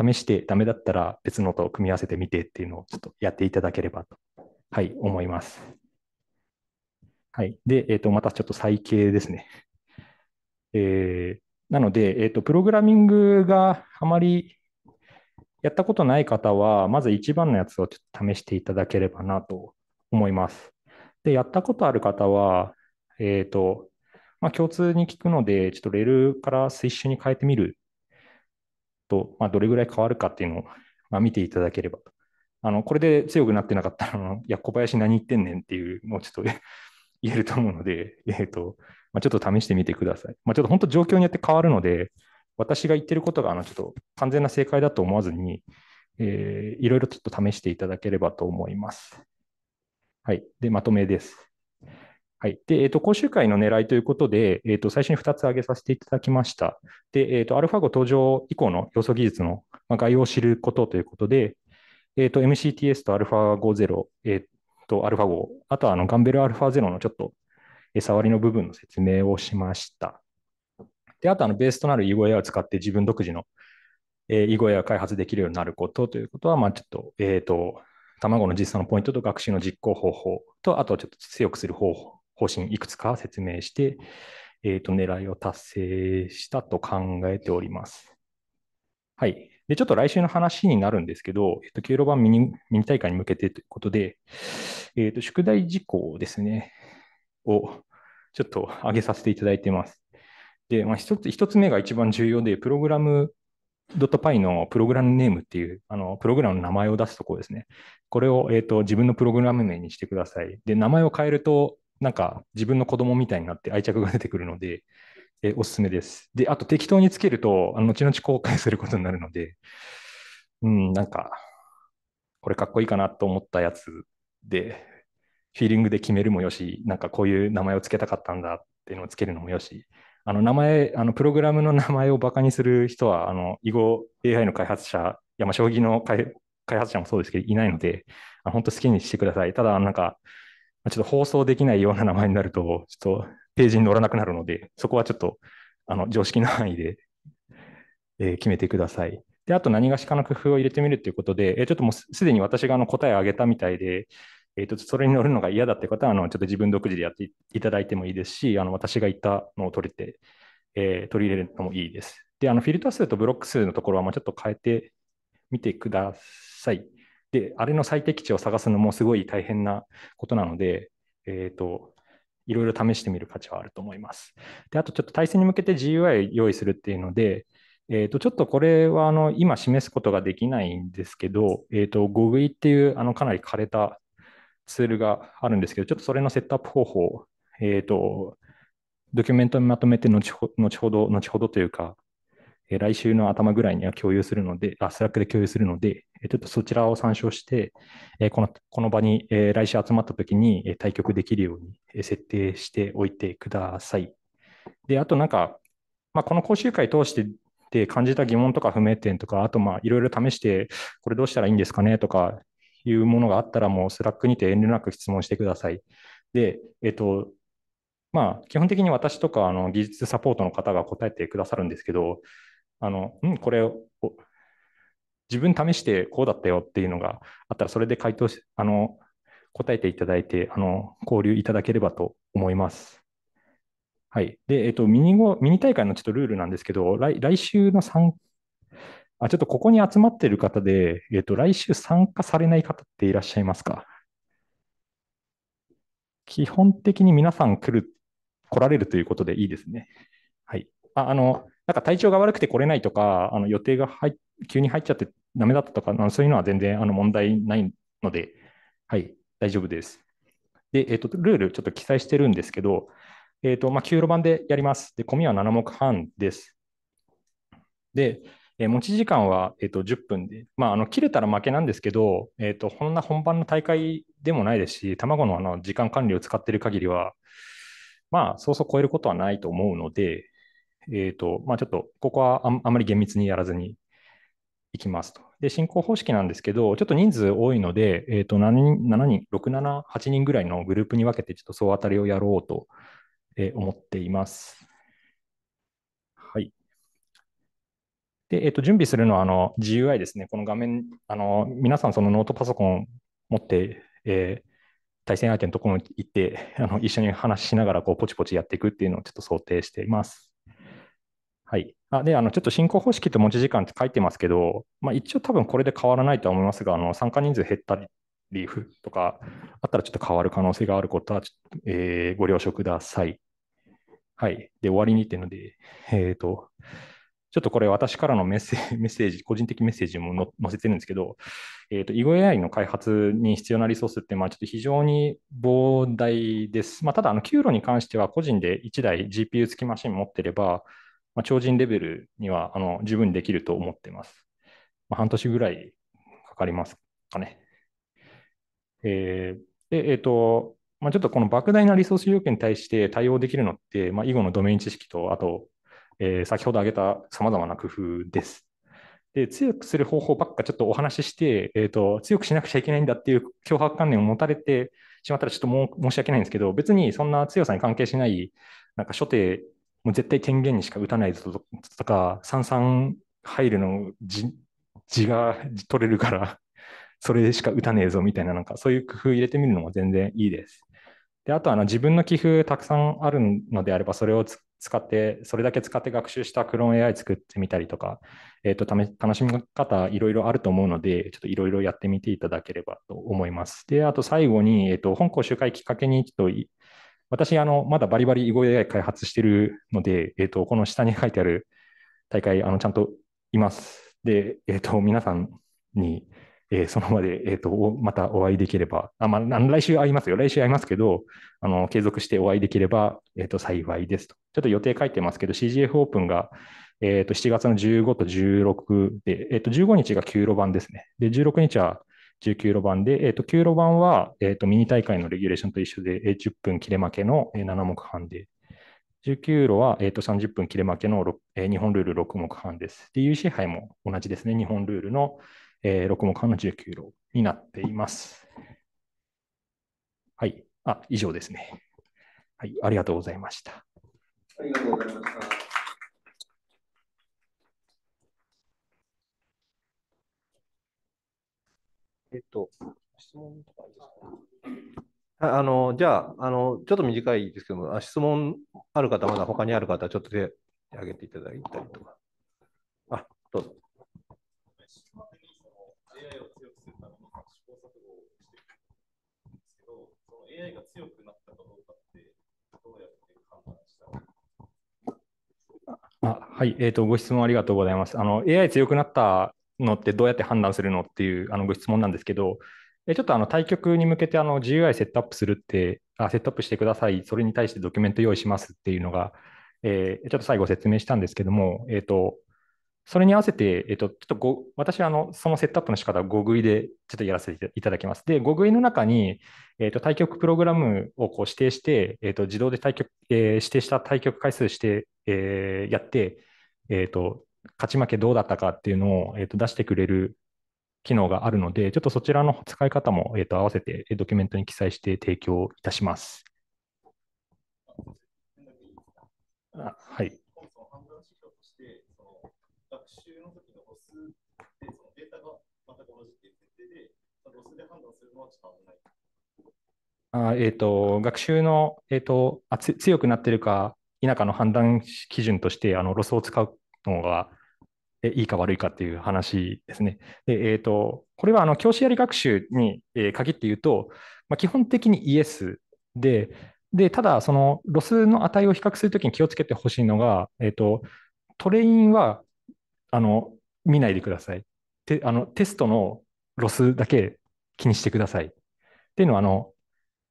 試してダメだったら別のと組み合わせてみてっていうのをちょっとやっていただければとはい、思います。はい。で、えっ、ー、と、またちょっと再計ですね。えー、なので、えっ、ー、と、プログラミングがあまりやったことない方は、まず一番のやつをちょっと試していただければなと思います。で、やったことある方は、えっ、ー、と、まあ、共通に聞くので、ちょっとレールからスイッシュに変えてみると、まあ、どれぐらい変わるかっていうのを、まあ、見ていただければとあの、これで強くなってなかったら、い や、小林何言ってんねんっていうのをちょっと 言えると思うので、えっ、ー、と、まあ、ちょっと試してみてください。まあ、ちょっと本当状況によって変わるので、私が言ってることが、あの、ちょっと完全な正解だと思わずに、えー、いろいろちょっと試していただければと思います。はい。で、まとめです。はい。で、えっ、ー、と、講習会の狙いということで、えっ、ー、と、最初に2つ挙げさせていただきました。で、えっ、ー、と、アルファ5登場以降の要素技術の概要を知ることということで、えっ、ー、と、MCTS と α50、えっ、ー、と、α5、あとはあのガンベル α0 のちょっと、え触りの部分の説明をしました。で、あとあのベースとなる囲碁屋を使って自分独自の、え碁 e g を開発できるようになることということは、まあちょっと、えっ、と、卵の実装のポイントと学習の実行方法と、あとちょっと強くする方方針いくつか説明して、えっ、ー、と、狙いを達成したと考えております。はい。で、ちょっと来週の話になるんですけど、えっと、経路版ミニミニ大会に向けてということで、えっと、宿題事項ですね、をちょっと挙げさせていただいてます。で、まあ、一つ、一つ目が一番重要で、プログラム .py のプログラムネームっていう、あの、プログラムの名前を出すところですね。これを、えっ、と、自分のプログラム名にしてください。で、名前を変えると、なんか自分の子供みたいになって愛着が出てくるので、えおすすめです。で、あと適当につけると、あの後々公開することになるので、うん、なんか、これかっこいいかなと思ったやつで、フィーリングで決めるもよし、なんかこういう名前をつけたかったんだっていうのをつけるのもよし、あの名前、あのプログラムの名前をバカにする人は、あの、囲碁 AI の開発者、いや、ま将棋の開発者もそうですけど、いないので、本当好きにしてください。ただ、なんか、ちょっと放送できないような名前になると、ちょっとページに載らなくなるので、そこはちょっとあの常識の範囲で、えー、決めてください。で、あと何がしかの工夫を入れてみるということで、えー、ちょっともうすでに私があの答えを上げたみたいで、えー、とそれに乗るのが嫌だって方はあの、ちょっと自分独自でやっていただいてもいいですし、あの私が言ったのを取れて、えー、取り入れるのもいいです。で、あのフィルター数とブロック数のところはもうちょっと変えてみてください。で、あれの最適値を探すのもすごい大変なことなので、えっ、ー、と、いろいろ試してみる価値はあると思います。で、あとちょっと対戦に向けて GUI を用意するっていうので、えー、とちょっとこれはあの今示すことができないんですけど、えー、と GOGUI っていうあのかなり枯れたツールがあるんですけど、ちょっとそれのセットアップ方法、えー、とドキュメントにまとめて後ほど、後ほどというか、え来週の頭ぐらいには共有するので、あ、スラックで共有するので、えちょっとそちらを参照して、えこのこの場に、え来週集まった時に、え対局できるように、え設定しておいてください。で、あとなんか、まあ、この講習会通してで感じた疑問とか不明点とか、あとまいろいろ試して、これどうしたらいいんですかねとかいうものがあったら、もうスラックにて遠慮なく質問してください。で、えっと、まあ、基本的に私とかあの技術サポートの方が答えてくださるんですけど、あの、うん、これを自分試してこうだったよっていうのがあったら、それで回答し、あの、答えていただいて、あの、交流いただければと思います。はい。で、えっと、ミニミニ大会のちょっとルールなんですけど、来来週の3、あ、ちょっとここに集まってる方で、えっと、来週参加されない方っていらっしゃいますか基本的に皆さん来る、来られるということでいいですね。ああのなんか体調が悪くて来れないとか、あの予定が入急に入っちゃってダメだったとか、そういうのは全然あの問題ないので、はい、大丈夫です。で、えっ、ー、と、ルールちょっと記載してるんですけど、えっ、ー、と、まあ、9路版でやります。で、込みは7目半です。で、えー、持ち時間は、えっ、ー、と、10分で、まあ、あの切れたら負けなんですけど、えっ、ー、と、こんな本番の大会でもないですし、卵のあの時間管理を使っている限りは、まあ、そうそう超えることはないと思うので、えっ、ー、と、まあ、ちょっと、ここはああまり厳密にやらずにいきますと。で、進行方式なんですけど、ちょっと人数多いので、えっ、ー、と、7人、人、6、7、8人ぐらいのグループに分けて、ちょっと総当たりをやろうと、えー、思っています。はい。で、えっ、ー、と、準備するのは、あの、GUI ですね。この画面、あの、皆さん、そのノートパソコン持って、えー対戦相手のところに行って、あの一緒に話しながらこうポチポチやっていくっていうのをちょっと想定しています。はい。あで、あの、ちょっと進行方式と持ち時間って書いてますけど、まあ、一応多分これで変わらないとは思いますが、あの、参加人数減ったり、リーフとかあったらちょっと変わる可能性があることは、えー、ご了承ください。はい。で、終わりにっていうので、えっ、ー、と、ちょっとこれ私からのメッセージ、個人的メッセージも載せてるんですけど、えっ、ー、と、囲碁 AI の開発に必要なリソースって、まあ、ちょっと非常に膨大です。まあ、ただ、あの、に関しては個人で1台 GPU 付きマシン持ってれば、まあ、超人レベルにはあの十分できると思っています。まあ、半年ぐらいかかりますかね。えー、で、えっ、ー、と、まあ、ちょっとこの莫大なリソース要件に対して対応できるのって、まあ、囲碁のドメイン知識と、あと、えー、先ほど挙げたさまざまな工夫です。で、強くする方法ばっかちょっとお話しして、えーと、強くしなくちゃいけないんだっていう脅迫観念を持たれてしまったらちょっとも申し訳ないんですけど、別にそんな強さに関係しない、なんか所定もう絶対権限にしか打たないぞとか、三々入るの字が取れるから、それしか打たねえぞみたいな、なんかそういう工夫入れてみるのも全然いいです。で、あとあの自分の寄付たくさんあるのであれば、それを使って、それだけ使って学習したクローン AI 作ってみたりとか、えっ、ー、と、楽しみ方いろいろあると思うので、ちょっといろいろやってみていただければと思います。で、あと最後に、えっ、ー、と、本講習会きっかけに、ちょっと私、あの、まだバリバリ囲碁 AI 開発してるので、えっ、ー、と、この下に書いてある大会、あの、ちゃんといます。で、えっ、ー、と、皆さんに、えー、その場で、えっ、と、またお会いできれば、あ、まあ、来週会いますよ。来週会いますけど、あの、継続してお会いできれば、えっ、と、幸いですと。ちょっと予定書いてますけど、CGF オープンが、えっ、と、7月の15と16で、えっ、と、15日が9路版ですね。で、16日は、19路盤で、えー、と9路盤は、えー、とミニ大会のレギュレーションと一緒で、えー、10分切れ負けの7目半で、19路は、えー、と30分切れ負けの、えー、日本ルール6目半です。で、有支配も同じですね、日本ルールの、えー、6目半の19路になっています。はい、あ以上ですね。はい、ありがとうございました。ありがとうございました。えっと、質問とかいいですか、ね、あのじゃああの、ちょっと短いですけども、質問ある方、まだ他にある方、ちょっと手挙げていただいたりとか。あ、どうぞ。AI が強くなったかどうかって、どうやって判断したあはい、えーと、ご質問ありがとうございます。あの AI 強くなったのってどうやって判断するのっていうあのご質問なんですけど、ちょっとあの対局に向けてあの GUI セットアップするってあ、セットアップしてください、それに対してドキュメント用意しますっていうのが、えー、ちょっと最後説明したんですけども、えーと、それに合わせて、えーと、ちょっとご私はあのそのセットアップの仕方を5食いでちょっとやらせていただきます。で、5食いの中に、えーと、と対局プログラムをこう指定して、えー、と自動で対局、えー、指定した対局回数して、えー、やって、えー、と勝ち負けどうだったかっていうのを、えー、と出してくれる機能があるので、ちょっとそちらの使い方も、えー、と合わせてドキュメントに記載して提供いたします。あはい。っとあえーと、学習の、えーと、とあつ強くなってるか否かの判断基準としてあのロスを使うのがいいか悪いかっていう話ですね。でえーと、これはあの教師やり学習に限って言うと、まあ、基本的にイエスで、でただ、そのロスの値を比較するときに気をつけてほしいのが、えーと、トレインはあの見ないでください。てあのテストのロスだけ気にしてください。っていうのはあの、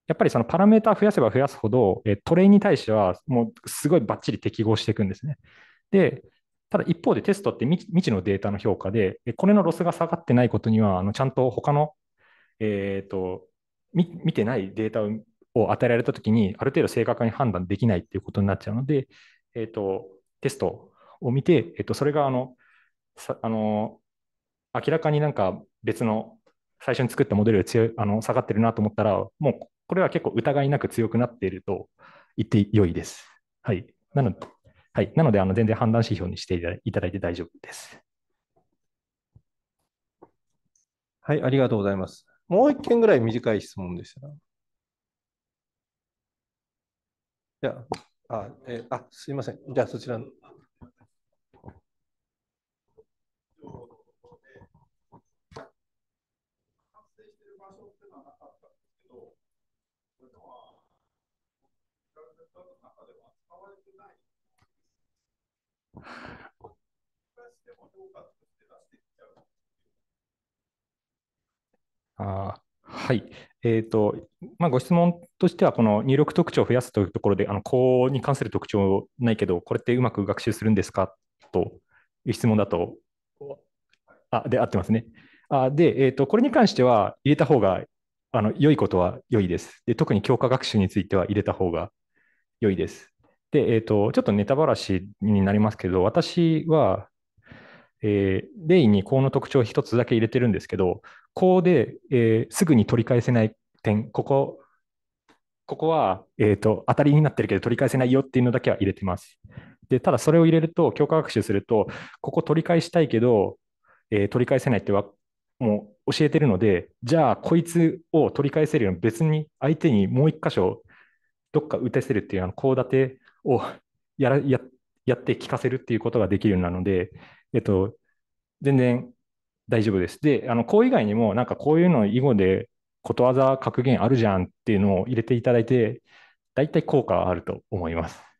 やっぱりそのパラメータ増やせば増やすほど、えトレインに対してはもうすごいばっちり適合していくんですね。で、ただ一方でテストって未知のデータの評価で、これのロスが下がってないことには、あのちゃんと他の、えーと、見てないデータを与えられたときに、ある程度正確に判断できないっていうことになっちゃうので、えーと、テストを見て、えーと、それがあのあの明らかになんか別の最初に作ったモデルが強いあの下がってるなと思ったら、もうこれは結構疑いなく強くなっていると言ってよいです。はい、なのではい、なのであの全然判断指標にしていただいて大丈夫です。はい、ありがとうございます。もう一件ぐらい短い質問でした。いや、あ、えあすいません。じゃあそちらの。あはい。えーとまあ、ご質問としては、この入力特徴を増やすというところで、あの項に関する特徴ないけど、これってうまく学習するんですかという質問だと、あで合ってますね。あで、えーと、これに関しては、入れた方があの良いことは良いですで。特に強化学習については入れた方が良いです。で、えっ、ー、と、ちょっとネタばらしになりますけど、私は、えー、レイに項の特徴を一つだけ入れてるんですけど、項で、えー、すぐに取り返せない点、ここ、ここは、えーと、当たりになってるけど取り返せないよっていうのだけは入れてます。で、ただそれを入れると、強化学習すると、ここ取り返したいけど、えー、取り返せないってはもう教えてるので、じゃあこいつを取り返せるように別に相手にもう一箇所どっか打たせるっていうあの、コう立てをやらややって聞かせるっていうことができるようなので、えっと、全然大丈夫です。で、あの、こう以外にも、なんかこういうの以後でことわざ格言あるじゃんっていうのを入れていただいて、大体効果はあると思います。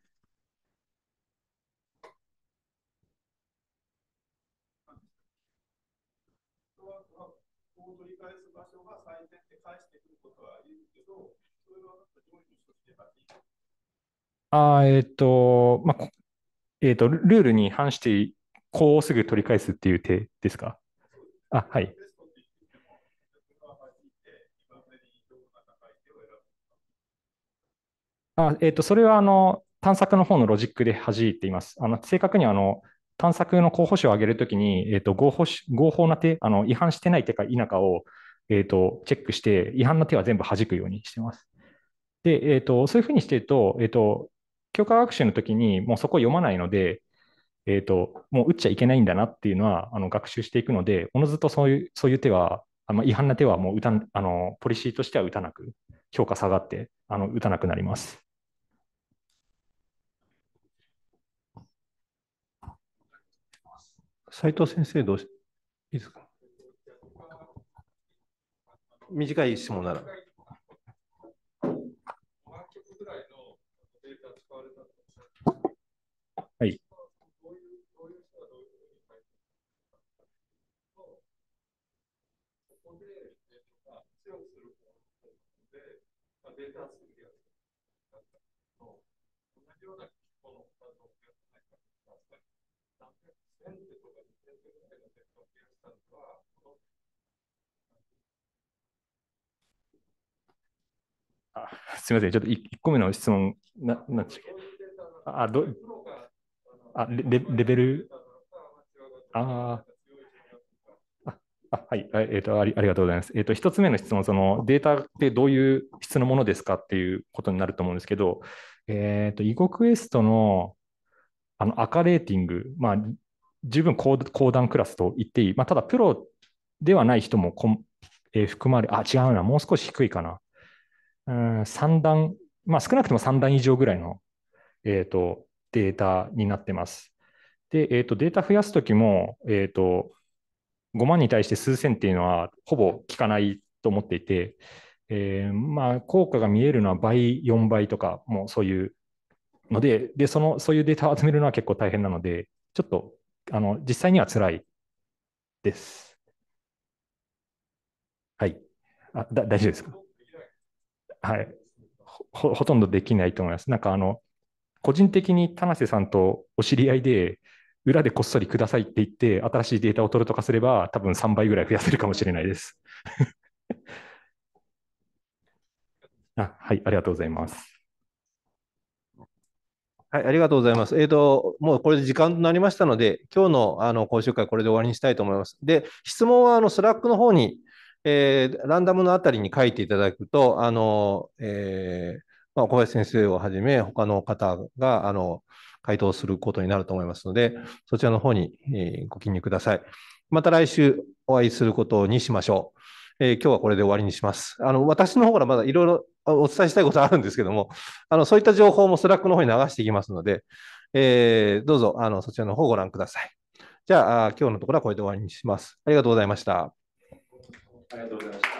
あえっ、と、まあ、えっ、と、ルールに反して、こうすぐ取り返すっていう手ですかあ、はい。あえっと、それはあの探索の方のロジックで弾いています。あの正確にあの探索の候補手を上げるときに、えっと、合法合法な手あの、違反してない手か否かを、えっと、チェックして、違反の手は全部弾くようにしてます。で、えっとそういうふうにしてると,、えっと、教科学習の時にもうそこ読まないので、えーと、もう打っちゃいけないんだなっていうのはあの学習していくので、おのずとそういうそういう手は、あの違反な手はもう打たあのポリシーとしては打たなく、評価下がってあの打たなくなります。斉藤先生、どうしいいですか短い質問なら。すみません、ちょっと 1, 1個目の質問、ななんでしたっけあどあレ、レベルああ、あ、はい、えっ、ー、とあり、ありがとうございます。えっ、ー、と、一つ目の質問、そのデータってどういう質のものですかっていうことになると思うんですけど、えっ、ー、と、囲碁クエストのあの赤レーティング、まあ、十分高高段クラスと言っていい、まあ、ただプロではない人もこえ含まれ、あ、違うな、もう少し低いかな。うん、3段、まあ、少なくとも3段以上ぐらいの、えーと、データになってます。で、えーと、データ増やすときも、えーと、5万に対して数千っていうのはほぼ効かないと思っていて、えー、まあ、効果が見えるのは倍、4倍とか、もうそういうので、でそのそういうデータを集めるのは結構大変なので、ちょっとあの実際には辛いです。はい。あだ大丈夫ですかはいほ、ほとんどできないと思います。なんかあの、個人的に田瀬さんとお知り合いで、裏でこっそりくださいって言って、新しいデータを取るとかすれば、多分3倍ぐらい増やせるかもしれないです。あはい、ありがとうございます。はい、ありがとうございます。えっ、ー、と、もうこれで時間となりましたので、今日のあの講習会、これで終わりにしたいと思います。で、質問はあのスラックの方にえー、ランダムのあたりに書いていただくと、あの、えー、まあ、小林先生をはじめ、他の方が、あの、回答することになると思いますので、そちらの方に、えー、ご記入ください。また来週お会いすることにしましょう。えー、今日はこれで終わりにします。あの、私の方からまだいろいろお伝えしたいことあるんですけども、あの、そういった情報もスラックの方に流していきますので、えー、どうぞ、あの、そちらの方をご覧ください。じゃあ、今日のところはこれで終わりにします。ありがとうございました。ありがとうございました。